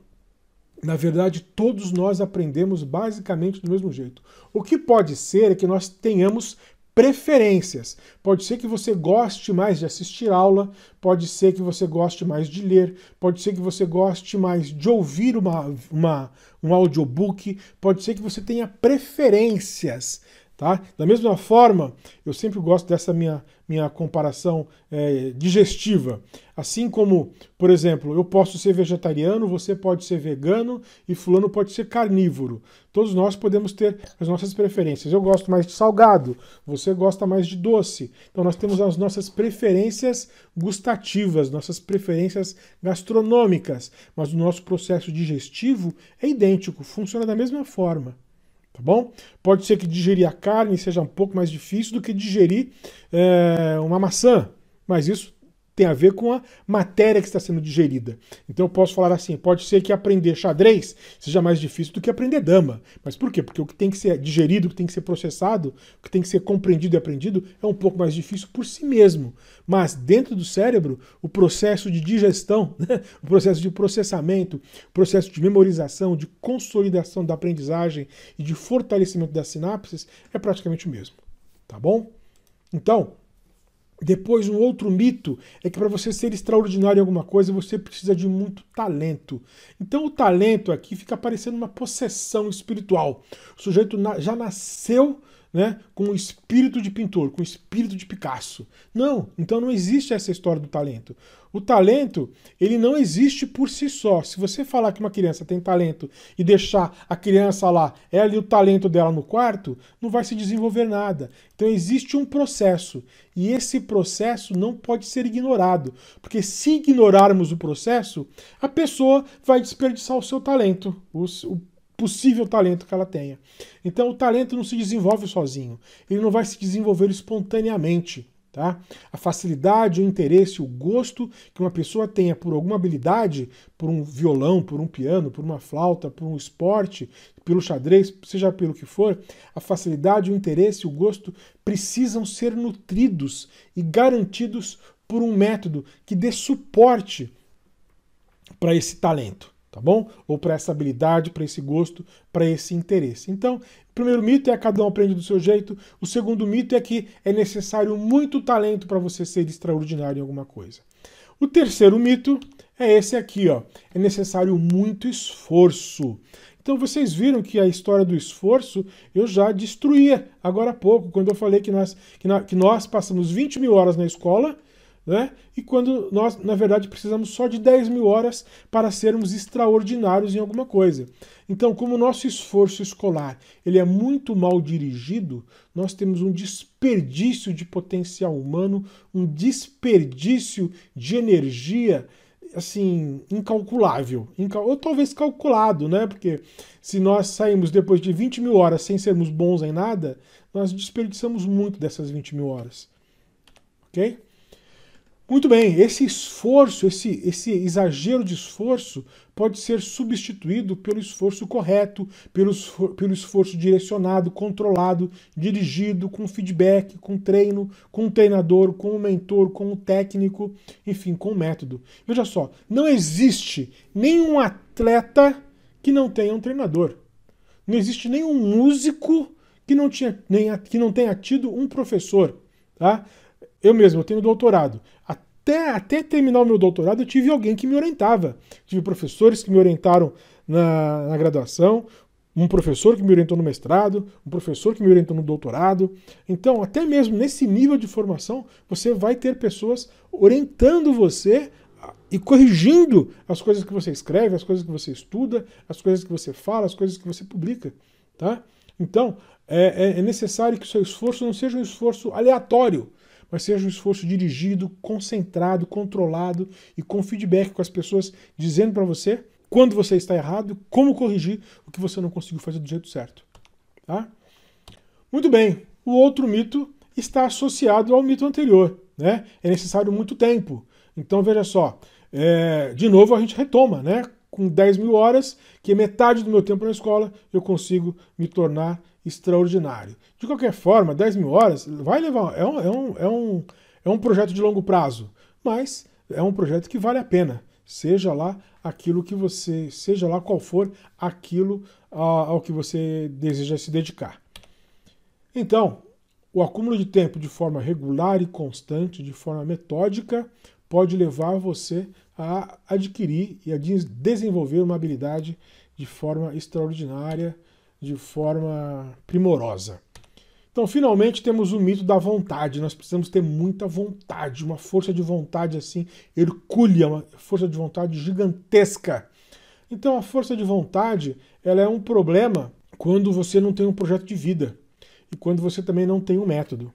na verdade, todos nós aprendemos basicamente do mesmo jeito. O que pode ser é que nós tenhamos preferências. Pode ser que você goste mais de assistir aula, pode ser que você goste mais de ler, pode ser que você goste mais de ouvir uma, uma, um audiobook, pode ser que você tenha preferências Tá? Da mesma forma, eu sempre gosto dessa minha, minha comparação é, digestiva. Assim como, por exemplo, eu posso ser vegetariano, você pode ser vegano e fulano pode ser carnívoro. Todos nós podemos ter as nossas preferências. Eu gosto mais de salgado, você gosta mais de doce. Então nós temos as nossas preferências gustativas, nossas preferências gastronômicas, mas o nosso processo digestivo é idêntico, funciona da mesma forma tá bom? Pode ser que digerir a carne seja um pouco mais difícil do que digerir é, uma maçã, mas isso tem a ver com a matéria que está sendo digerida. Então eu posso falar assim: pode ser que aprender xadrez seja mais difícil do que aprender dama. Mas por quê? Porque o que tem que ser digerido, o que tem que ser processado, o que tem que ser compreendido e aprendido é um pouco mais difícil por si mesmo. Mas dentro do cérebro, o processo de digestão, [LAUGHS] né? o processo de processamento, o processo de memorização, de consolidação da aprendizagem e de fortalecimento das sinapses é praticamente o mesmo. Tá bom? Então, depois, um outro mito é que para você ser extraordinário em alguma coisa, você precisa de muito talento. Então, o talento aqui fica parecendo uma possessão espiritual. O sujeito já nasceu né, com o espírito de pintor, com o espírito de Picasso. Não, então não existe essa história do talento. O talento, ele não existe por si só. Se você falar que uma criança tem talento e deixar a criança lá, ela é e o talento dela no quarto, não vai se desenvolver nada. Então existe um processo, e esse processo não pode ser ignorado, porque se ignorarmos o processo, a pessoa vai desperdiçar o seu talento. o, o possível talento que ela tenha. Então o talento não se desenvolve sozinho, ele não vai se desenvolver espontaneamente. Tá? A facilidade, o interesse, o gosto que uma pessoa tenha por alguma habilidade, por um violão, por um piano, por uma flauta, por um esporte, pelo xadrez, seja pelo que for, a facilidade, o interesse, o gosto precisam ser nutridos e garantidos por um método que dê suporte para esse talento tá bom? Ou para essa habilidade, para esse gosto, para esse interesse. Então, o primeiro mito é cada um aprende do seu jeito. O segundo mito é que é necessário muito talento para você ser extraordinário em alguma coisa. O terceiro mito é esse aqui, ó. É necessário muito esforço. Então vocês viram que a história do esforço eu já destruía agora há pouco, quando eu falei que nós, que, na, que nós passamos 20 mil horas na escola né? E quando nós, na verdade, precisamos só de 10 mil horas para sermos extraordinários em alguma coisa. Então, como o nosso esforço escolar ele é muito mal dirigido, nós temos um desperdício de potencial humano, um desperdício de energia assim incalculável, incal ou talvez calculado, né? Porque se nós saímos depois de 20 mil horas sem sermos bons em nada, nós desperdiçamos muito dessas 20 mil horas, ok? Muito bem, esse esforço, esse, esse exagero de esforço pode ser substituído pelo esforço correto, pelo, esfor pelo esforço direcionado, controlado, dirigido, com feedback, com treino, com o treinador, com o mentor, com o técnico, enfim, com o método. Veja só, não existe nenhum atleta que não tenha um treinador. Não existe nenhum músico que não, tinha, nem, que não tenha tido um professor. Tá? Eu mesmo eu tenho doutorado. Até, até terminar o meu doutorado, eu tive alguém que me orientava. Tive professores que me orientaram na, na graduação, um professor que me orientou no mestrado, um professor que me orientou no doutorado. Então, até mesmo nesse nível de formação, você vai ter pessoas orientando você ah, e corrigindo as coisas que você escreve, as coisas que você estuda, as coisas que você fala, as coisas que você publica, tá? Então, é, é, é necessário que o seu esforço não seja um esforço aleatório, mas seja um esforço dirigido, concentrado, controlado e com feedback com as pessoas dizendo para você quando você está errado, como corrigir o que você não conseguiu fazer do jeito certo. Tá? Muito bem, o outro mito está associado ao mito anterior. Né? É necessário muito tempo. Então veja só, é, de novo a gente retoma, né? Com 10 mil horas, que é metade do meu tempo na escola, eu consigo me tornar extraordinário. De qualquer forma, 10 mil horas vai levar. É um, é um, é um, é um projeto de longo prazo, mas é um projeto que vale a pena. Seja lá aquilo que você. Seja lá qual for aquilo ao que você deseja se dedicar. Então, o acúmulo de tempo de forma regular e constante, de forma metódica, pode levar você a adquirir e a desenvolver uma habilidade de forma extraordinária de forma primorosa. Então, finalmente, temos o mito da vontade. Nós precisamos ter muita vontade, uma força de vontade assim, hercúlea, uma força de vontade gigantesca. Então, a força de vontade ela é um problema quando você não tem um projeto de vida e quando você também não tem um método.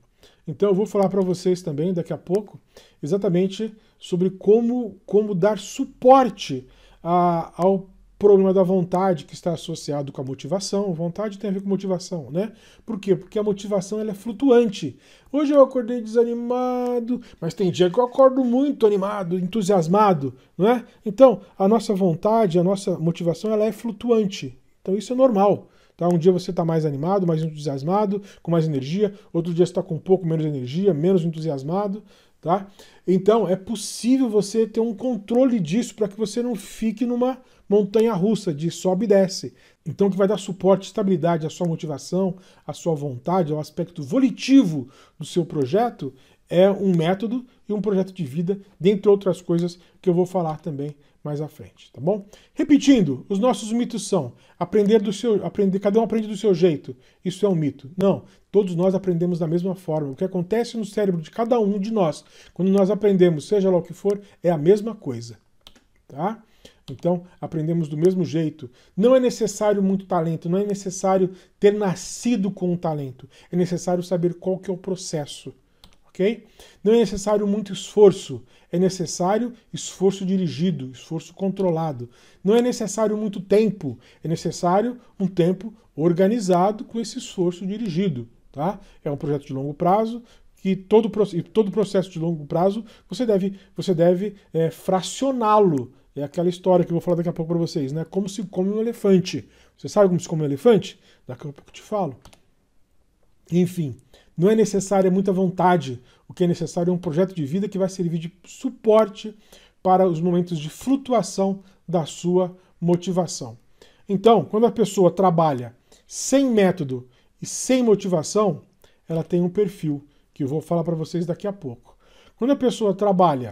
Então, eu vou falar para vocês também daqui a pouco exatamente sobre como, como dar suporte a, ao problema da vontade que está associado com a motivação. Vontade tem a ver com motivação, né? Por quê? Porque a motivação ela é flutuante. Hoje eu acordei desanimado, mas tem dia que eu acordo muito animado, entusiasmado, não é? Então, a nossa vontade, a nossa motivação, ela é flutuante. Então isso é normal. Tá? Um dia você está mais animado, mais entusiasmado, com mais energia, outro dia você está com um pouco menos energia, menos entusiasmado. Tá? Então é possível você ter um controle disso para que você não fique numa montanha russa de sobe e desce. Então que vai dar suporte, estabilidade à sua motivação, à sua vontade, ao aspecto volitivo do seu projeto é um método e um projeto de vida, dentre outras coisas que eu vou falar também mais à frente, tá bom? Repetindo, os nossos mitos são aprender do seu, aprender, cada um aprende do seu jeito. Isso é um mito. Não, Todos nós aprendemos da mesma forma. O que acontece no cérebro de cada um de nós, quando nós aprendemos, seja lá o que for, é a mesma coisa. Tá? Então, aprendemos do mesmo jeito. Não é necessário muito talento, não é necessário ter nascido com um talento. É necessário saber qual que é o processo, ok? Não é necessário muito esforço, é necessário esforço dirigido, esforço controlado. Não é necessário muito tempo, é necessário um tempo organizado com esse esforço dirigido. Tá? É um projeto de longo prazo que todo, todo processo de longo prazo você deve, você deve é, fracioná-lo. É aquela história que eu vou falar daqui a pouco para vocês, né? Como se come um elefante. Você sabe como se come um elefante? Daqui a pouco eu te falo. Enfim, não é necessária muita vontade. O que é necessário é um projeto de vida que vai servir de suporte para os momentos de flutuação da sua motivação. Então, quando a pessoa trabalha sem método, e sem motivação, ela tem um perfil, que eu vou falar para vocês daqui a pouco. Quando a pessoa trabalha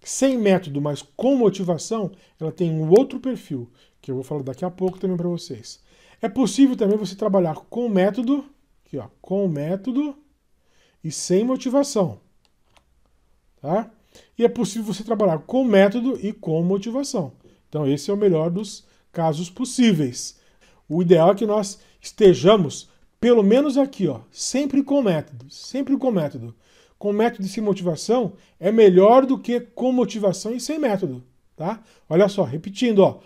sem método, mas com motivação, ela tem um outro perfil, que eu vou falar daqui a pouco também para vocês. É possível também você trabalhar com método, aqui ó, com método e sem motivação. Tá? E é possível você trabalhar com método e com motivação. Então esse é o melhor dos casos possíveis. O ideal é que nós estejamos, pelo menos aqui, ó, sempre com método, sempre com método. Com método e sem motivação é melhor do que com motivação e sem método, tá? Olha só, repetindo, ó,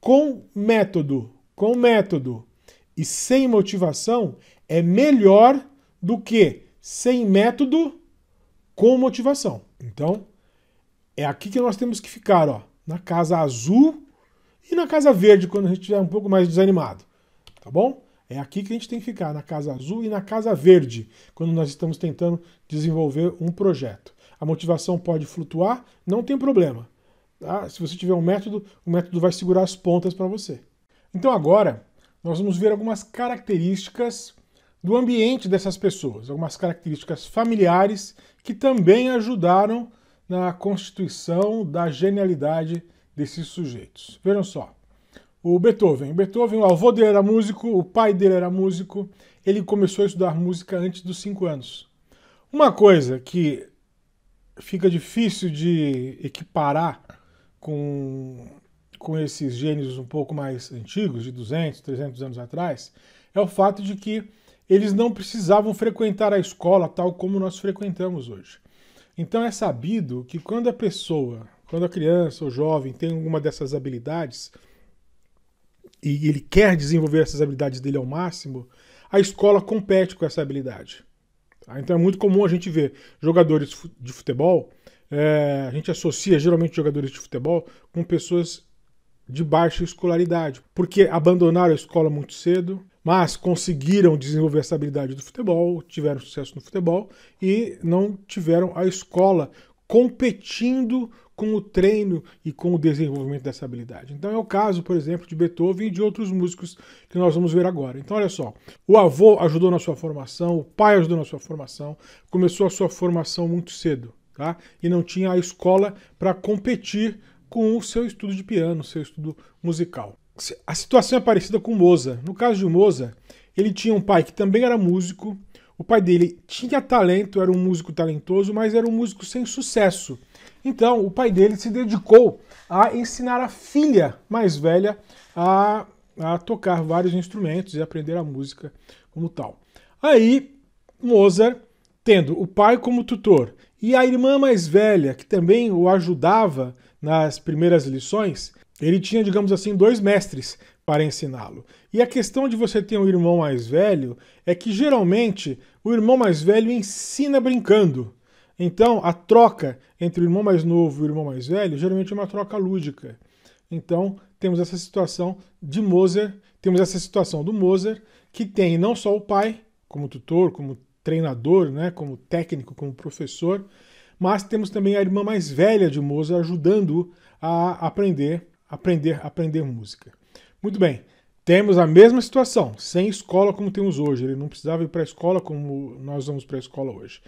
com método, com método e sem motivação é melhor do que sem método com motivação. Então, é aqui que nós temos que ficar, ó, na casa azul e na casa verde quando a gente estiver um pouco mais desanimado, tá bom? É aqui que a gente tem que ficar, na casa azul e na casa verde, quando nós estamos tentando desenvolver um projeto. A motivação pode flutuar, não tem problema. Tá? Se você tiver um método, o método vai segurar as pontas para você. Então agora nós vamos ver algumas características do ambiente dessas pessoas, algumas características familiares que também ajudaram na constituição da genialidade desses sujeitos. Vejam só o Beethoven. Beethoven, o avô dele era músico, o pai dele era músico. Ele começou a estudar música antes dos 5 anos. Uma coisa que fica difícil de equiparar com, com esses gênios um pouco mais antigos, de 200, 300 anos atrás, é o fato de que eles não precisavam frequentar a escola tal como nós frequentamos hoje. Então é sabido que quando a pessoa, quando a criança ou jovem tem alguma dessas habilidades, e ele quer desenvolver essas habilidades dele ao máximo, a escola compete com essa habilidade. Tá? Então é muito comum a gente ver jogadores de futebol, é, a gente associa geralmente jogadores de futebol com pessoas de baixa escolaridade, porque abandonaram a escola muito cedo, mas conseguiram desenvolver essa habilidade do futebol, tiveram sucesso no futebol e não tiveram a escola competindo com o treino e com o desenvolvimento dessa habilidade. Então é o caso, por exemplo, de Beethoven e de outros músicos que nós vamos ver agora. Então olha só, o avô ajudou na sua formação, o pai ajudou na sua formação, começou a sua formação muito cedo, tá? E não tinha a escola para competir com o seu estudo de piano, seu estudo musical. A situação é parecida com Moza. No caso de Moza, ele tinha um pai que também era músico. O pai dele tinha talento, era um músico talentoso, mas era um músico sem sucesso. Então, o pai dele se dedicou a ensinar a filha mais velha a, a tocar vários instrumentos e aprender a música como tal. Aí, Mozart, tendo o pai como tutor e a irmã mais velha, que também o ajudava nas primeiras lições, ele tinha, digamos assim, dois mestres para ensiná-lo. E a questão de você ter um irmão mais velho é que geralmente o irmão mais velho ensina brincando. Então, a troca entre o irmão mais novo e o irmão mais velho geralmente é uma troca lúdica. Então, temos essa situação de Moser, temos essa situação do Moser, que tem não só o pai como tutor, como treinador, né, como técnico, como professor, mas temos também a irmã mais velha de Mozart ajudando a aprender, aprender, aprender música. Muito bem temos a mesma situação, sem escola como temos hoje. Ele não precisava ir para a escola como nós vamos para a escola hoje.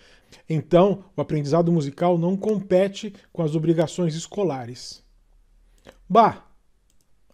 Então, o aprendizado musical não compete com as obrigações escolares. Bah!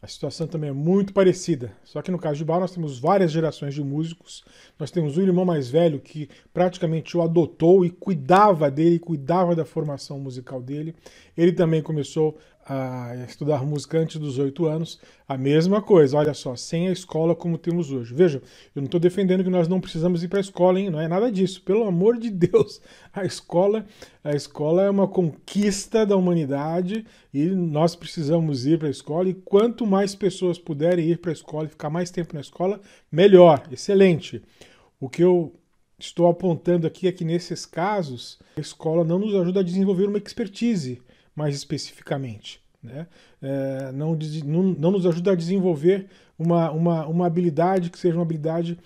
A situação também é muito parecida, só que no caso de Bah nós temos várias gerações de músicos. Nós temos um irmão mais velho que praticamente o adotou e cuidava dele, cuidava da formação musical dele. Ele também começou a estudar música antes dos oito anos, a mesma coisa, olha só, sem a escola como temos hoje. Veja, eu não estou defendendo que nós não precisamos ir para a escola, hein? Não é nada disso. Pelo amor de Deus, [LAUGHS] a escola, a escola é uma conquista da humanidade e nós precisamos ir para a escola. E quanto mais pessoas puderem ir para a escola e ficar mais tempo na escola, melhor, excelente. O que eu estou apontando aqui é que nesses casos a escola não nos ajuda a desenvolver uma expertise mais especificamente. Né? É, não, não, nos ajuda a desenvolver uma, uma, uma habilidade que seja uma habilidade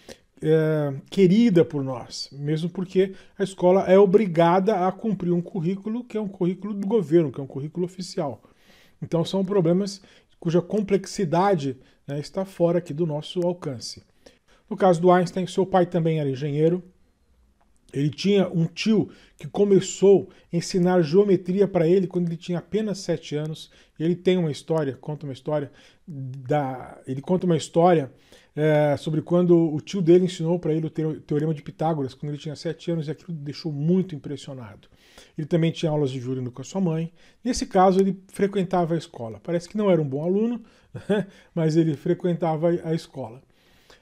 é, querida por nós, mesmo porque a escola é obrigada a cumprir um currículo que é um currículo do governo, que é um currículo oficial. Então são problemas cuja complexidade né, está fora aqui do nosso alcance. No caso do Einstein, seu pai também era engenheiro, ele tinha um tio que começou a ensinar geometria para ele quando ele tinha apenas sete anos. Ele tem uma história, conta uma história da, ele conta uma história é, sobre quando o tio dele ensinou para ele o teorema de Pitágoras quando ele tinha sete anos e aquilo deixou muito impressionado. Ele também tinha aulas de violino com a sua mãe. Nesse caso, ele frequentava a escola. Parece que não era um bom aluno, né? [LAUGHS] mas ele frequentava a escola.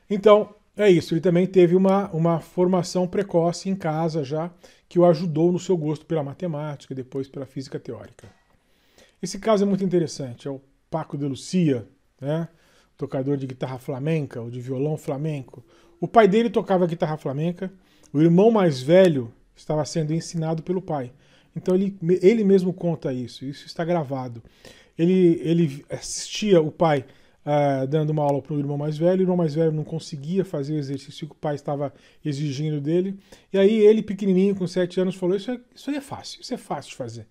Então, é isso, ele também teve uma, uma formação precoce em casa já, que o ajudou no seu gosto pela matemática e depois pela física teórica. Esse caso é muito interessante, é o Paco de Lucia, né? tocador de guitarra flamenca ou de violão flamenco. O pai dele tocava guitarra flamenca, o irmão mais velho estava sendo ensinado pelo pai. Então ele, ele mesmo conta isso, isso está gravado. Ele, ele assistia o pai é, dando uma aula para o irmão mais velho. O irmão mais velho não conseguia fazer o exercício que o pai estava exigindo dele. E aí ele, pequenininho, com 7 anos, falou: isso, é, isso aí é fácil, isso é fácil de fazer.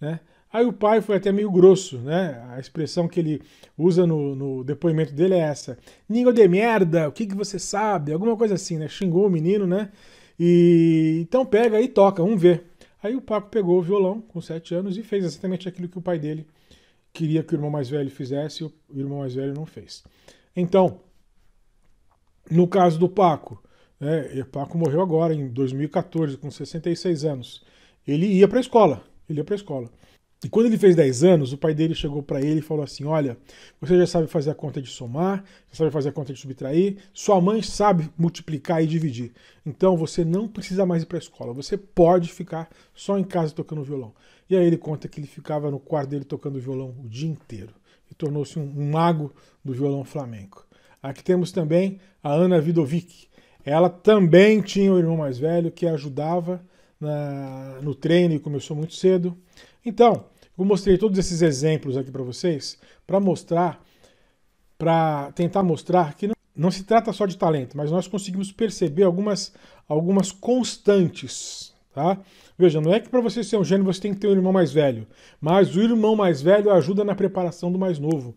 Né? Aí o pai foi até meio grosso, né? A expressão que ele usa no, no depoimento dele é essa: Ningo de merda, o que, que você sabe? Alguma coisa assim, né? Xingou o menino, né? E então pega e toca, vamos ver. Aí o Paco pegou o violão com 7 anos e fez exatamente aquilo que o pai dele queria que o irmão mais velho fizesse, o irmão mais velho não fez. Então, no caso do Paco, né, Paco morreu agora em 2014 com 66 anos. Ele ia para a escola, ele ia para a escola. E quando ele fez 10 anos, o pai dele chegou para ele e falou assim: Olha, você já sabe fazer a conta de somar, já sabe fazer a conta de subtrair, sua mãe sabe multiplicar e dividir. Então você não precisa mais ir para a escola, você pode ficar só em casa tocando violão. E aí ele conta que ele ficava no quarto dele tocando violão o dia inteiro e tornou-se um mago do violão flamenco. Aqui temos também a Ana Vidovic. Ela também tinha um irmão mais velho que ajudava na, no treino e começou muito cedo então, eu mostrei todos esses exemplos aqui para vocês para mostrar, para tentar mostrar que não, não, se trata só de talento, mas nós conseguimos perceber algumas, algumas constantes. Tá? Veja, não é que para você ser um gênio você tem que ter um irmão mais velho, mas o irmão mais velho ajuda na preparação do mais novo.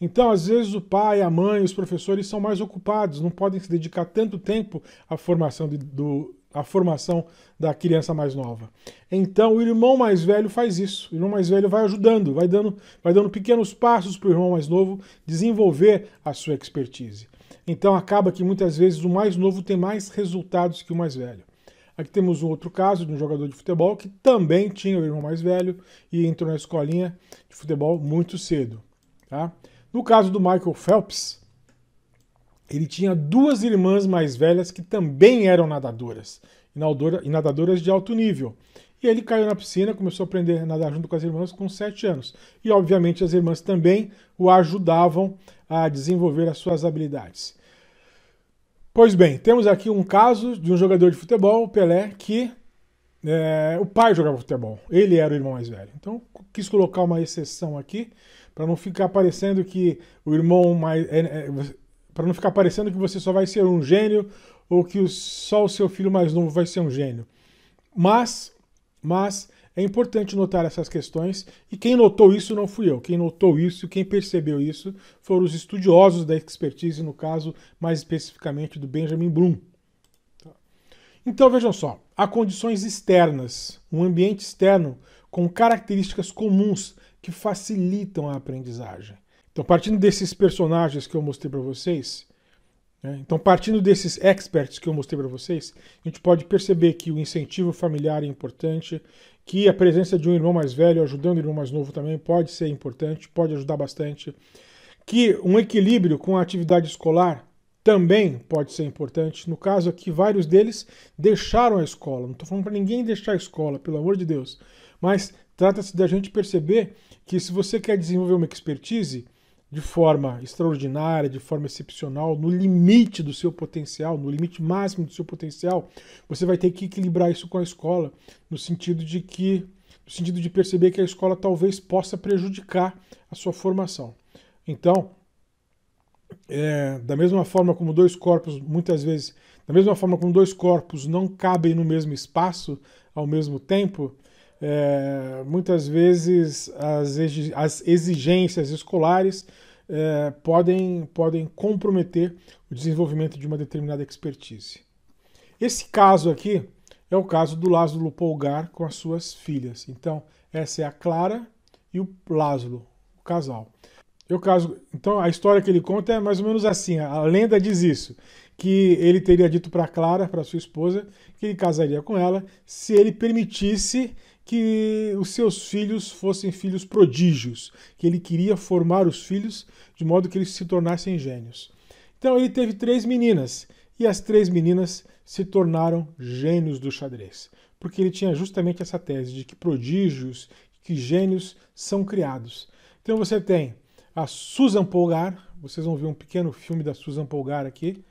Então, às vezes, o pai, a mãe, os professores são mais ocupados, não podem se dedicar tanto tempo à formação de, do, a formação da criança mais nova. Então o irmão mais velho faz isso. O irmão mais velho vai ajudando, vai dando, vai dando pequenos passos para o irmão mais novo desenvolver a sua expertise. Então acaba que muitas vezes o mais novo tem mais resultados que o mais velho. Aqui temos um outro caso de um jogador de futebol que também tinha o irmão mais velho e entrou na escolinha de futebol muito cedo. Tá? No caso do Michael Phelps, ele tinha duas irmãs mais velhas que também eram nadadoras e nadadoras de alto nível. E ele caiu na piscina, começou a aprender a nadar junto com as irmãs com 7 anos. E, obviamente, as irmãs também o ajudavam a desenvolver as suas habilidades. Pois bem, temos aqui um caso de um jogador de futebol, o Pelé, que é, o pai jogava futebol. Ele era o irmão mais velho. Então, quis colocar uma exceção aqui, para não ficar parecendo que o irmão mais. É, é, para não ficar parecendo que você só vai ser um gênio ou que só o seu filho mais novo vai ser um gênio. Mas, mas é importante notar essas questões e quem notou isso não fui eu. Quem notou isso, quem percebeu isso, foram os estudiosos da expertise, no caso mais especificamente do Benjamin Bloom. Tá. Então vejam só, há condições externas, um ambiente externo com características comuns que facilitam a aprendizagem. Então, partindo desses personagens que eu mostrei para vocês, né? Então, partindo desses experts que eu mostrei para vocês, a gente pode perceber que o incentivo familiar é importante, que a presença de um irmão mais velho ajudando o irmão mais novo também pode ser importante, pode ajudar bastante, que um equilíbrio com a atividade escolar também pode ser importante. No caso aqui, vários deles deixaram a escola. Não estou falando para ninguém deixar a escola, pelo amor de Deus. Mas trata-se da gente perceber que se você quer desenvolver uma expertise, de forma extraordinária, de forma excepcional, no limite do seu potencial, no limite máximo do seu potencial, você vai ter que equilibrar isso com a escola, no sentido de que no sentido de perceber que a escola talvez possa prejudicar a sua formação. Então, é, da mesma forma como dois corpos muitas vezes, da mesma forma como dois corpos não cabem no mesmo espaço ao mesmo tempo, é, muitas vezes as exigências escolares é, podem, podem comprometer o desenvolvimento de uma determinada expertise. Esse caso aqui é o caso do Lázaro Polgar com as suas filhas. Então, essa é a Clara e o Lázaro, o casal. Eu caso, então a história que ele conta é mais ou menos assim, a lenda diz isso, que ele teria dito para Clara, para sua esposa, que ele casaria com ela se ele permitisse que os seus filhos fossem filhos prodígios, que ele queria formar os filhos de modo que eles se tornassem gênios. Então ele teve três meninas e as três meninas se tornaram gênios do xadrez, porque ele tinha justamente essa tese de que prodígios, que gênios são criados. Então você tem a Susan Polgar, vocês vão ver um pequeno filme da Susan Polgar aqui,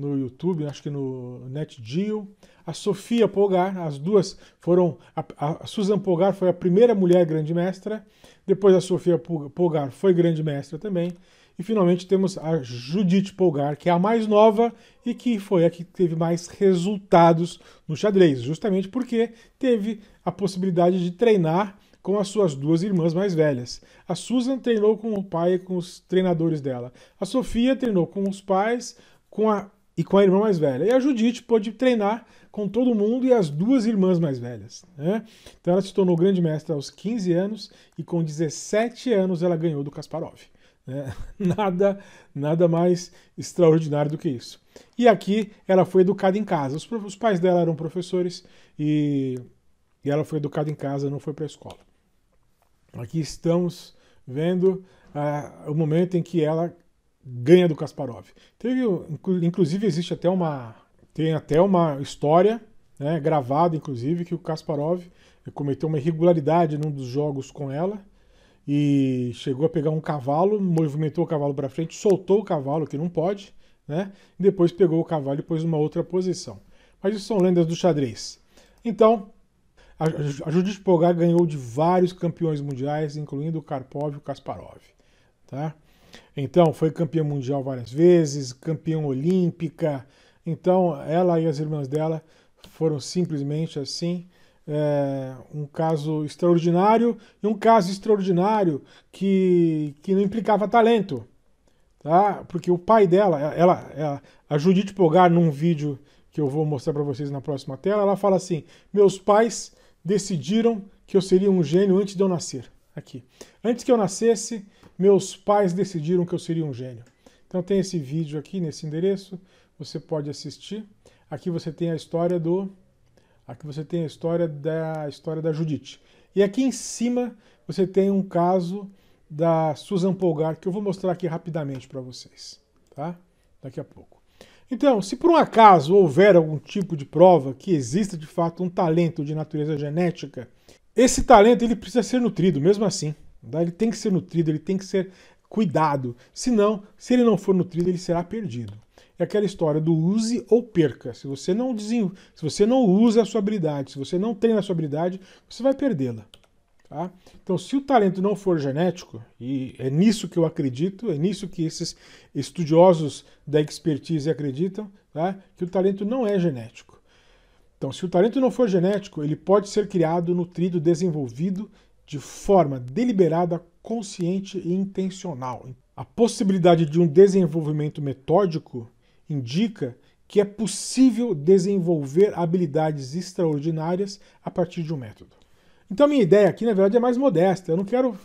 no YouTube, acho que no NetGeo. A Sofia Polgar, as duas foram. A, a Susan Polgar foi a primeira mulher grande mestra, depois a Sofia Polgar foi grande mestra também. E finalmente temos a Judith Polgar, que é a mais nova e que foi a que teve mais resultados no xadrez, justamente porque teve a possibilidade de treinar com as suas duas irmãs mais velhas. A Susan treinou com o pai e com os treinadores dela. A Sofia treinou com os pais, com a e com a irmã mais velha. E a Judite pôde treinar com todo mundo e as duas irmãs mais velhas. Né? Então ela se tornou grande mestra aos 15 anos e com 17 anos ela ganhou do Kasparov. Né? [LAUGHS] Nada, nada mais extraordinário do que isso. E aqui ela foi educada em casa. Os, os pais dela eram professores e, e ela foi educada em casa, não foi para a escola. Aqui estamos vendo ah, o momento em que ela ganha do Kasparov. Teve, inclusive existe até uma tem até uma história né, gravada, inclusive, que o Kasparov cometeu uma irregularidade num dos jogos com ela e chegou a pegar um cavalo, movimentou o cavalo para frente, soltou o cavalo, que não pode, né? E depois pegou o cavalo e pôs numa outra posição. Mas isso são lendas do xadrez. Então, a Judith Polgar ganhou de vários campeões mundiais, incluindo o Karpov e o Kasparov, tá? Então, foi campeã mundial várias vezes, campeã olímpica. Então, ela e as irmãs dela foram simplesmente assim. É, um caso extraordinário e um caso extraordinário que, que não implicava talento, tá? Porque o pai dela, ela, ela a Judite Pogar, num vídeo que eu vou mostrar para vocês na próxima tela, ela fala assim: meus pais decidiram que eu seria um gênio antes de eu nascer. Aqui, antes que eu nascesse, meus pais decidiram que eu seria um gênio. Então tem esse vídeo aqui nesse endereço, você pode assistir. Aqui você tem a história do aqui você tem a história da a história da Judite. E aqui em cima você tem um caso da Susan Polgar que eu vou mostrar aqui rapidamente para vocês, tá? Daqui a pouco. Então, se por um acaso houver algum tipo de prova que exista de fato um talento de natureza genética, esse talento ele precisa ser nutrido mesmo assim. Tá? Ele tem que ser nutrido, ele tem que ser cuidado. Senão, se ele não for nutrido, ele será perdido. É aquela história do use ou perca. Se você não desenvolve, se você não usa a sua habilidade, se você não treina a sua habilidade, você vai perdê-la. Tá? Então, se o talento não for genético, e é nisso que eu acredito, é nisso que esses estudiosos da expertise acreditam, tá? que o talento não é genético. Então, se o talento não for genético, ele pode ser criado, nutrido, desenvolvido de forma deliberada, consciente e intencional. A possibilidade de um desenvolvimento metódico indica que é possível desenvolver habilidades extraordinárias a partir de um método. Então, minha ideia aqui, na verdade, é mais modesta. Eu não quero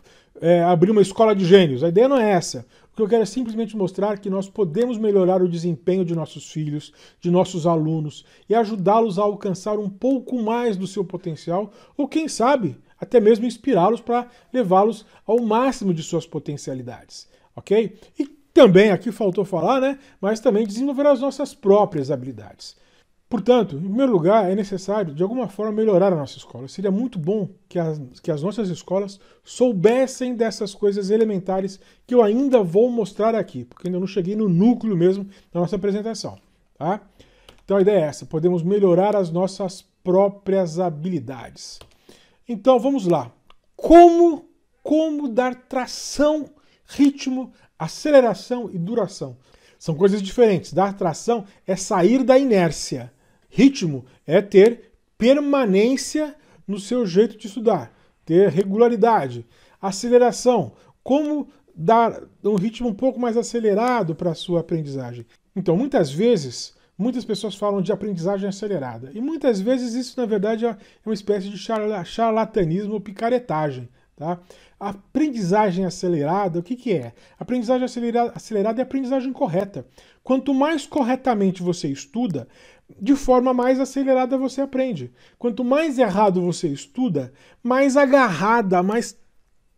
é, abrir uma escola de gênios. A ideia não é essa. O que eu quero é simplesmente mostrar que nós podemos melhorar o desempenho de nossos filhos, de nossos alunos e ajudá-los a alcançar um pouco mais do seu potencial, ou quem sabe, até mesmo inspirá-los para levá-los ao máximo de suas potencialidades, ok? E também, aqui faltou falar, né? Mas também desenvolver as nossas próprias habilidades. Portanto, em primeiro lugar, é necessário, de alguma forma, melhorar a nossa escola. Seria muito bom que as, que as nossas escolas soubessem dessas coisas elementares que eu ainda vou mostrar aqui, porque ainda não cheguei no núcleo mesmo da nossa apresentação. Tá? Então a ideia é essa, podemos melhorar as nossas próprias habilidades. Então vamos lá. Como como dar tração, ritmo, aceleração e duração? São coisas diferentes. Dar tração é sair da inércia. Ritmo é ter permanência no seu jeito de estudar, ter regularidade. Aceleração, como dar um ritmo um pouco mais acelerado para a sua aprendizagem. Então, muitas vezes, Muitas pessoas falam de aprendizagem acelerada, e muitas vezes isso, na verdade, é, é uma espécie de charlatanismo ou picaretagem. Tá? Aprendizagem acelerada, o que, que é? Aprendizagem acelerada, acelerada é aprendizagem correta. Quanto mais corretamente você estuda, de forma mais acelerada você aprende. Quanto mais errado você estuda, mais agarrada, mais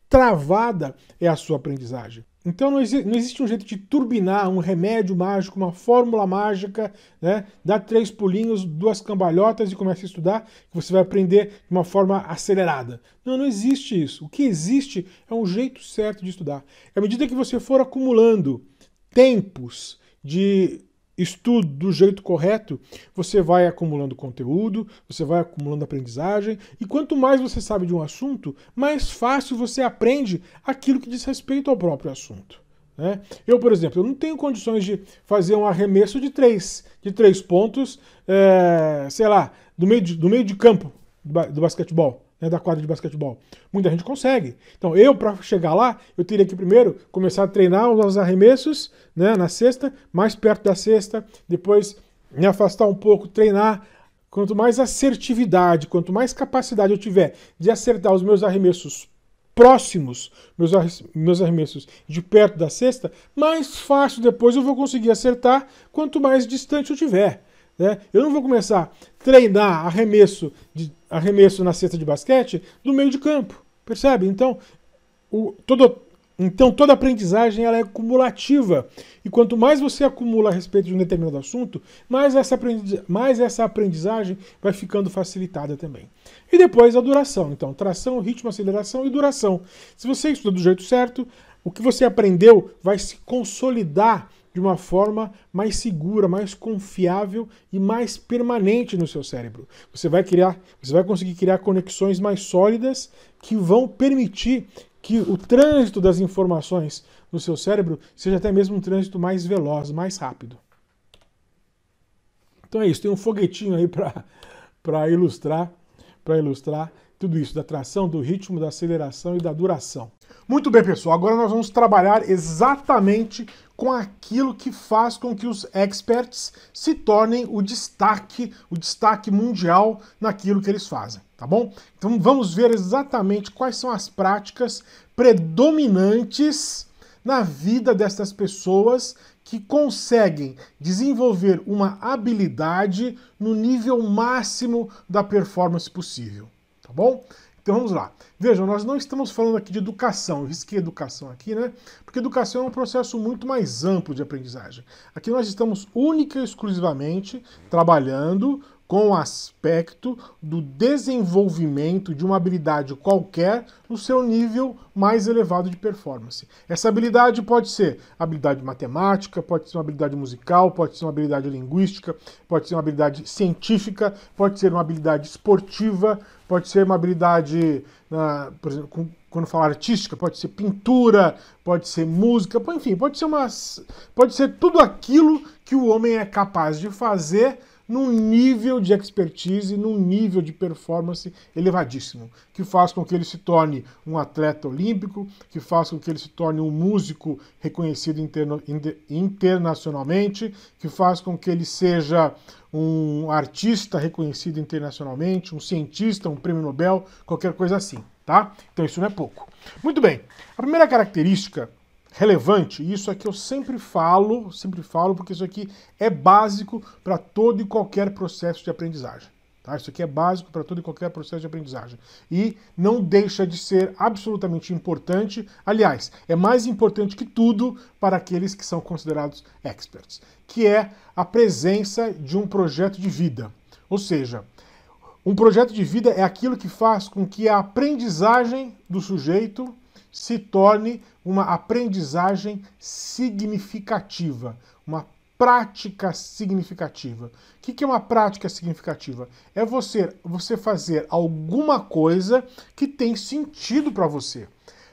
travada é a sua aprendizagem. Então não, exi não, existe um jeito de turbinar um remédio mágico, uma fórmula mágica, né? Dá três pulinhos, duas cambalhotas e começa a estudar, que você vai aprender de uma forma acelerada. Não, não existe isso. O que existe é um jeito certo de estudar. À medida que você for acumulando tempos de estudo do jeito correto, você vai acumulando conteúdo, você vai acumulando aprendizagem, e quanto mais você sabe de um assunto, mais fácil você aprende aquilo que diz respeito ao próprio assunto. Né? Eu, por exemplo, eu não tenho condições de fazer um arremesso de três, de três pontos, é, sei lá, do meio de, do meio de campo do basquetebol né, da quadra de basquetebol. Muita gente consegue. Então, eu, para chegar lá, eu teria que primeiro começar a treinar os arremessos né, na sexta, mais perto da sexta, depois me afastar um pouco, treinar. Quanto mais assertividade, quanto mais capacidade eu tiver de acertar os meus arremessos próximos, meus, meus arremessos de perto da cesta, mais fácil depois eu vou conseguir acertar quanto mais distante eu tiver. Né? Eu não vou começar a treinar arremesso, de, arremesso na cesta de basquete do meio de campo, percebe? Então, o, todo, então toda aprendizagem ela é cumulativa. E quanto mais você acumula a respeito de um determinado assunto, mais essa, aprendiz, mais essa aprendizagem vai ficando facilitada também. E depois a duração. Então, tração, ritmo, aceleração e duração. Se você estuda do jeito certo, o que você aprendeu vai se consolidar de uma forma mais segura, mais confiável e mais permanente no seu cérebro. Você vai criar, você vai conseguir criar conexões mais sólidas que vão permitir que o trânsito das informações no seu cérebro seja até mesmo um trânsito mais veloz, mais rápido. Então é isso, tem um foguetinho aí para ilustrar, para ilustrar tudo isso da tração, do ritmo, da aceleração e da duração. Muito bem, pessoal, agora nós vamos trabalhar exatamente com aquilo que faz com que os experts se tornem o destaque, o destaque mundial naquilo que eles fazem, tá bom? Então vamos ver exatamente quais são as práticas predominantes na vida destas pessoas que conseguem desenvolver uma habilidade no nível máximo da performance possível, tá bom? Então vamos lá. Vejam, nós não estamos falando aqui de educação, eu risquei educação aqui, né? Porque educação é um processo muito mais amplo de aprendizagem. Aqui nós estamos única e exclusivamente trabalhando com o aspecto do desenvolvimento de uma habilidade qualquer no seu nível mais elevado de performance. Essa habilidade pode ser habilidade matemática, pode ser uma habilidade musical, pode ser uma habilidade linguística, pode ser uma habilidade científica, pode ser uma habilidade esportiva, pode ser uma habilidade, por exemplo, quando falar artística, pode ser pintura, pode ser música, enfim, pode ser, uma, pode ser tudo aquilo que o homem é capaz de fazer num nível de expertise, num nível de performance elevadíssimo, que faz com que ele se torne um atleta olímpico, que faz com que ele se torne um músico reconhecido internacionalmente, que faz com que ele seja um artista reconhecido internacionalmente, um cientista, um prêmio Nobel, qualquer coisa assim, tá? Então isso não é pouco. Muito bem. A primeira característica relevante. Isso aqui é eu sempre falo, sempre falo, porque isso aqui é básico para todo e qualquer processo de aprendizagem. Tá? Isso aqui é básico para todo e qualquer processo de aprendizagem. E não deixa de ser absolutamente importante, aliás, é mais importante que tudo para aqueles que são considerados experts, que é a presença de um projeto de vida. Ou seja, um projeto de vida é aquilo que faz com que a aprendizagem do sujeito se torne uma aprendizagem significativa, uma prática significativa. O que é uma prática significativa? É você, você fazer alguma coisa que tem sentido para você.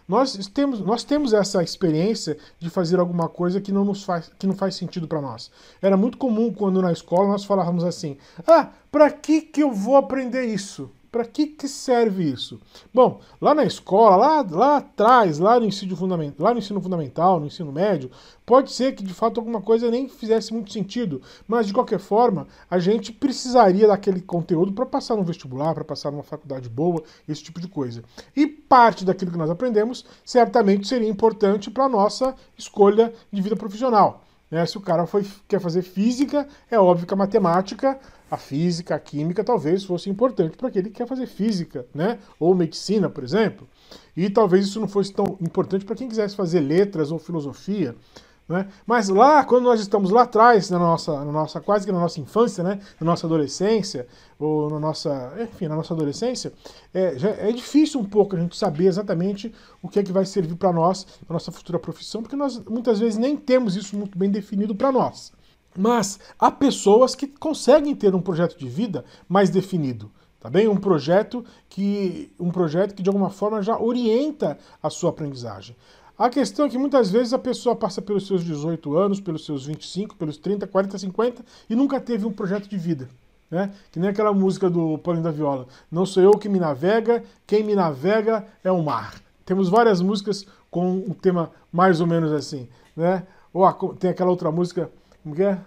Nós temos, nós temos essa experiência de fazer alguma coisa que não, nos faz, que não faz sentido para nós. Era muito comum quando na escola nós falávamos assim: ah, para que, que eu vou aprender isso? Para que, que serve isso? Bom, lá na escola, lá, lá atrás, lá no, ensino lá no ensino fundamental, no ensino médio, pode ser que de fato alguma coisa nem fizesse muito sentido, mas de qualquer forma, a gente precisaria daquele conteúdo para passar no vestibular, para passar numa faculdade boa, esse tipo de coisa. E parte daquilo que nós aprendemos certamente seria importante para a nossa escolha de vida profissional. Né? Se o cara foi, quer fazer física, é óbvio que a matemática a física, a química talvez fosse importante para aquele que quer fazer física, né? Ou medicina, por exemplo. E talvez isso não fosse tão importante para quem quisesse fazer letras ou filosofia. Né? Mas lá, quando nós estamos lá atrás, na nossa, na nossa, quase que na nossa infância, né? na nossa adolescência, ou na nossa, enfim, na nossa adolescência, é, já, é difícil um pouco a gente saber exatamente o que é que vai servir para nós, na nossa futura profissão, porque nós muitas vezes nem temos isso muito bem definido para nós. Mas há pessoas que conseguem ter um projeto de vida mais definido, tá bem? Um projeto que um projeto que de alguma forma já orienta a sua aprendizagem. A questão é que muitas vezes a pessoa passa pelos seus 18 anos, pelos seus 25, pelos 30, 40, 50 e nunca teve um projeto de vida. Né? Que nem aquela música do Paulinho da Viola. Não sou eu que me navega, quem me navega é o mar. Temos várias músicas com um tema mais ou menos assim. Né? Ou a, tem aquela outra música como é?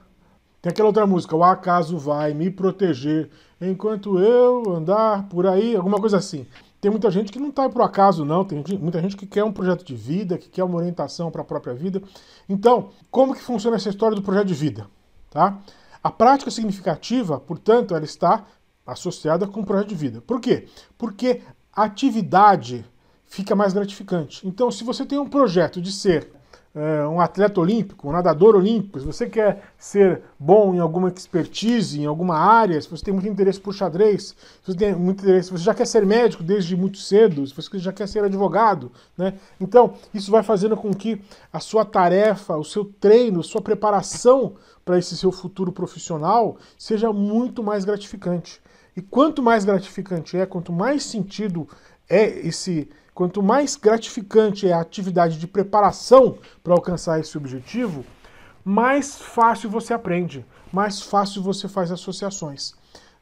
Tem aquela outra música, o acaso vai me proteger enquanto eu andar por aí, alguma coisa assim. Tem muita gente que não está aí por acaso, não. Tem muita gente que quer um projeto de vida, que quer uma orientação para a própria vida. Então, como que funciona essa história do projeto de vida? Tá? A prática significativa, portanto, ela está associada com o projeto de vida. Por quê? Porque a atividade fica mais gratificante. Então, se você tem um projeto de ser é, um atleta olímpico, um nadador olímpico, se você quer ser bom em alguma expertise, em alguma área, se você tem muito interesse por xadrez, se você tem muito interesse, se você já quer ser médico desde muito cedo, se você já quer ser advogado, né? Então, isso vai fazendo com que a sua tarefa, o seu treino, a sua preparação para esse seu futuro profissional seja muito mais gratificante. E quanto mais gratificante é, quanto mais sentido é esse Quanto mais gratificante é a atividade de preparação para alcançar esse objetivo, mais fácil você aprende, mais fácil você faz associações.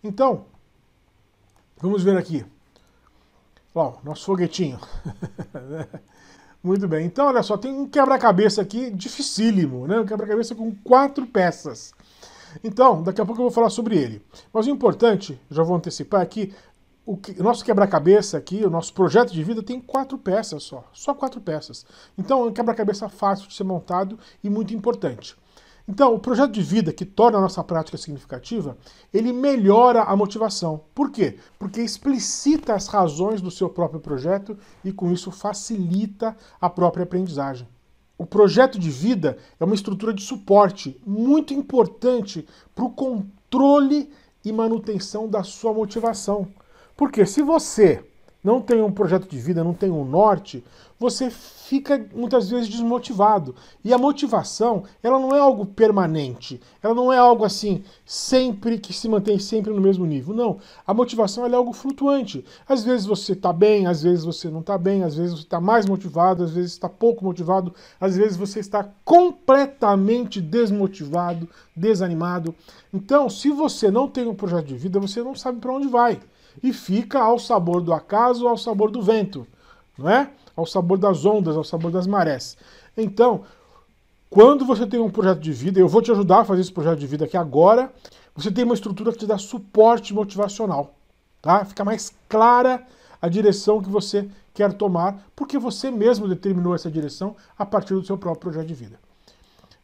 Então, vamos ver aqui. Ó, nosso foguetinho. [LAUGHS] Muito bem. Então, olha só, tem um quebra-cabeça aqui dificílimo, né? Um quebra-cabeça com quatro peças. Então, daqui a pouco eu vou falar sobre ele. Mas o importante, já vou antecipar aqui, o, que, o nosso quebra-cabeça aqui, o nosso projeto de vida tem quatro peças só, só quatro peças. Então é um quebra-cabeça fácil de ser montado e muito importante. Então, o projeto de vida que torna a nossa prática significativa, ele melhora a motivação. Por quê? Porque explicita as razões do seu próprio projeto e com isso facilita a própria aprendizagem. O projeto de vida é uma estrutura de suporte muito importante para o controle e manutenção da sua motivação. Porque se você não tem um projeto de vida, não tem um norte, você fica muitas vezes desmotivado. E a motivação, ela não é algo permanente. Ela não é algo assim, sempre que se mantém sempre no mesmo nível. Não. A motivação é algo flutuante. Às vezes você está bem, às vezes você não está bem, às vezes você está mais motivado, às vezes está pouco motivado, às vezes você está completamente desmotivado, desanimado. Então, se você não tem um projeto de vida, você não sabe para onde vai e fica ao sabor do acaso, ao sabor do vento, não é? Ao sabor das ondas, ao sabor das marés. Então, quando você tem um projeto de vida, eu vou te ajudar a fazer esse projeto de vida aqui agora, você tem uma estrutura que te dá suporte motivacional, tá? Fica mais clara a direção que você quer tomar, porque você mesmo determinou essa direção a partir do seu próprio projeto de vida.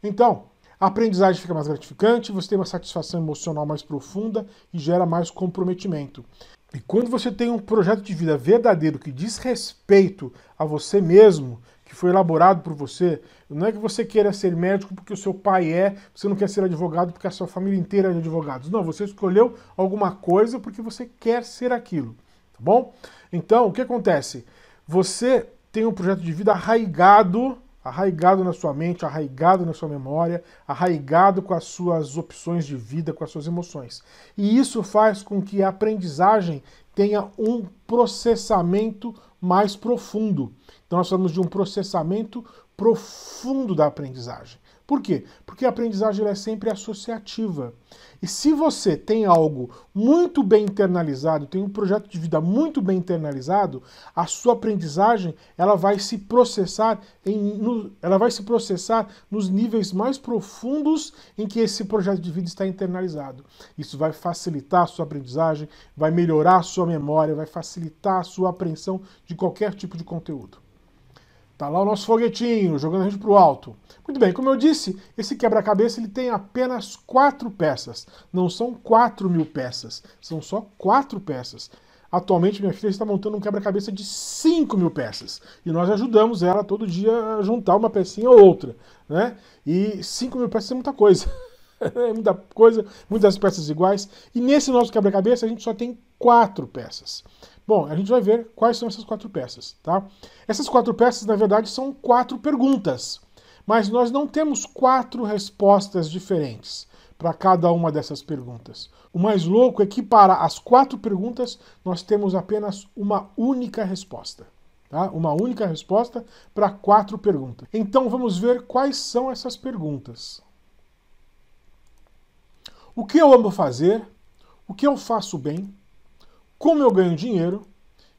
Então, a aprendizagem fica mais gratificante, você tem uma satisfação emocional mais profunda e gera mais comprometimento. E quando você tem um projeto de vida verdadeiro que diz respeito a você mesmo, que foi elaborado por você, não é que você queira ser médico porque o seu pai é, você não quer ser advogado porque a sua família inteira é de advogados. Não, você escolheu alguma coisa porque você quer ser aquilo, tá bom? Então, o que acontece? Você tem um projeto de vida arraigado arraigado na sua mente, arraigado na sua memória, arraigado com as suas opções de vida, com as suas emoções. E isso faz com que a aprendizagem tenha um processamento mais profundo. Então, nós falamos de um processamento profundo da aprendizagem. Por quê? Porque a aprendizagem é sempre associativa. E se você tem algo muito bem internalizado, tem um projeto de vida muito bem internalizado, a sua aprendizagem ela vai se processar em, no, ela vai se processar nos níveis mais profundos em que esse projeto de vida está internalizado. Isso vai facilitar a sua aprendizagem, vai melhorar a sua memória, vai facilitar a sua apreensão de qualquer tipo de conteúdo. Tá lá o nosso foguetinho, jogando a gente para o alto. Muito bem, como eu disse, esse quebra-cabeça ele tem apenas quatro peças. Não são quatro mil peças, são só quatro peças. Atualmente, minha filha está montando um quebra-cabeça de 5 mil peças. E nós ajudamos ela todo dia a juntar uma pecinha ou outra. Né? E 5 mil peças é muita coisa. [LAUGHS] é muita coisa, muitas peças iguais. E nesse nosso quebra-cabeça, a gente só tem quatro peças. Bom, a gente vai ver quais são essas quatro peças, tá? Essas quatro peças, na verdade, são quatro perguntas, mas nós não temos quatro respostas diferentes para cada uma dessas perguntas. O mais louco é que para as quatro perguntas nós temos apenas uma única resposta. Tá? Uma única resposta para quatro perguntas. Então vamos ver quais são essas perguntas. O que eu amo fazer? O que eu faço bem? como eu ganho dinheiro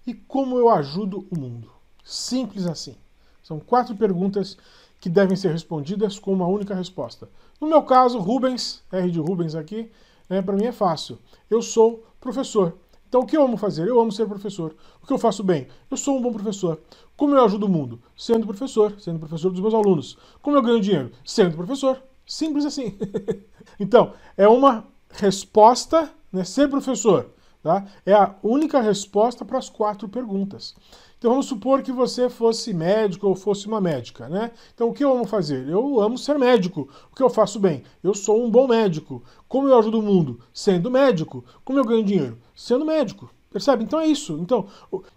e como eu ajudo o mundo. Simples assim. São quatro perguntas que devem ser respondidas com uma única resposta. No meu caso, Rubens, R de Rubens aqui, né, para mim é fácil. Eu sou professor. Então, o que eu amo fazer? Eu amo ser professor. O que eu faço bem? Eu sou um bom professor. Como eu ajudo o mundo? Sendo professor, sendo professor dos meus alunos. Como eu ganho dinheiro? Sendo professor. Simples assim. [LAUGHS] então, é uma resposta, né? Ser professor Tá? É a única resposta para as quatro perguntas. Então vamos supor que você fosse médico ou fosse uma médica, né? Então o que eu amo fazer? Eu amo ser médico. O que eu faço bem? Eu sou um bom médico. Como eu ajudo o mundo? Sendo médico. Como eu ganho dinheiro? Sendo médico. Percebe? Então é isso. Então,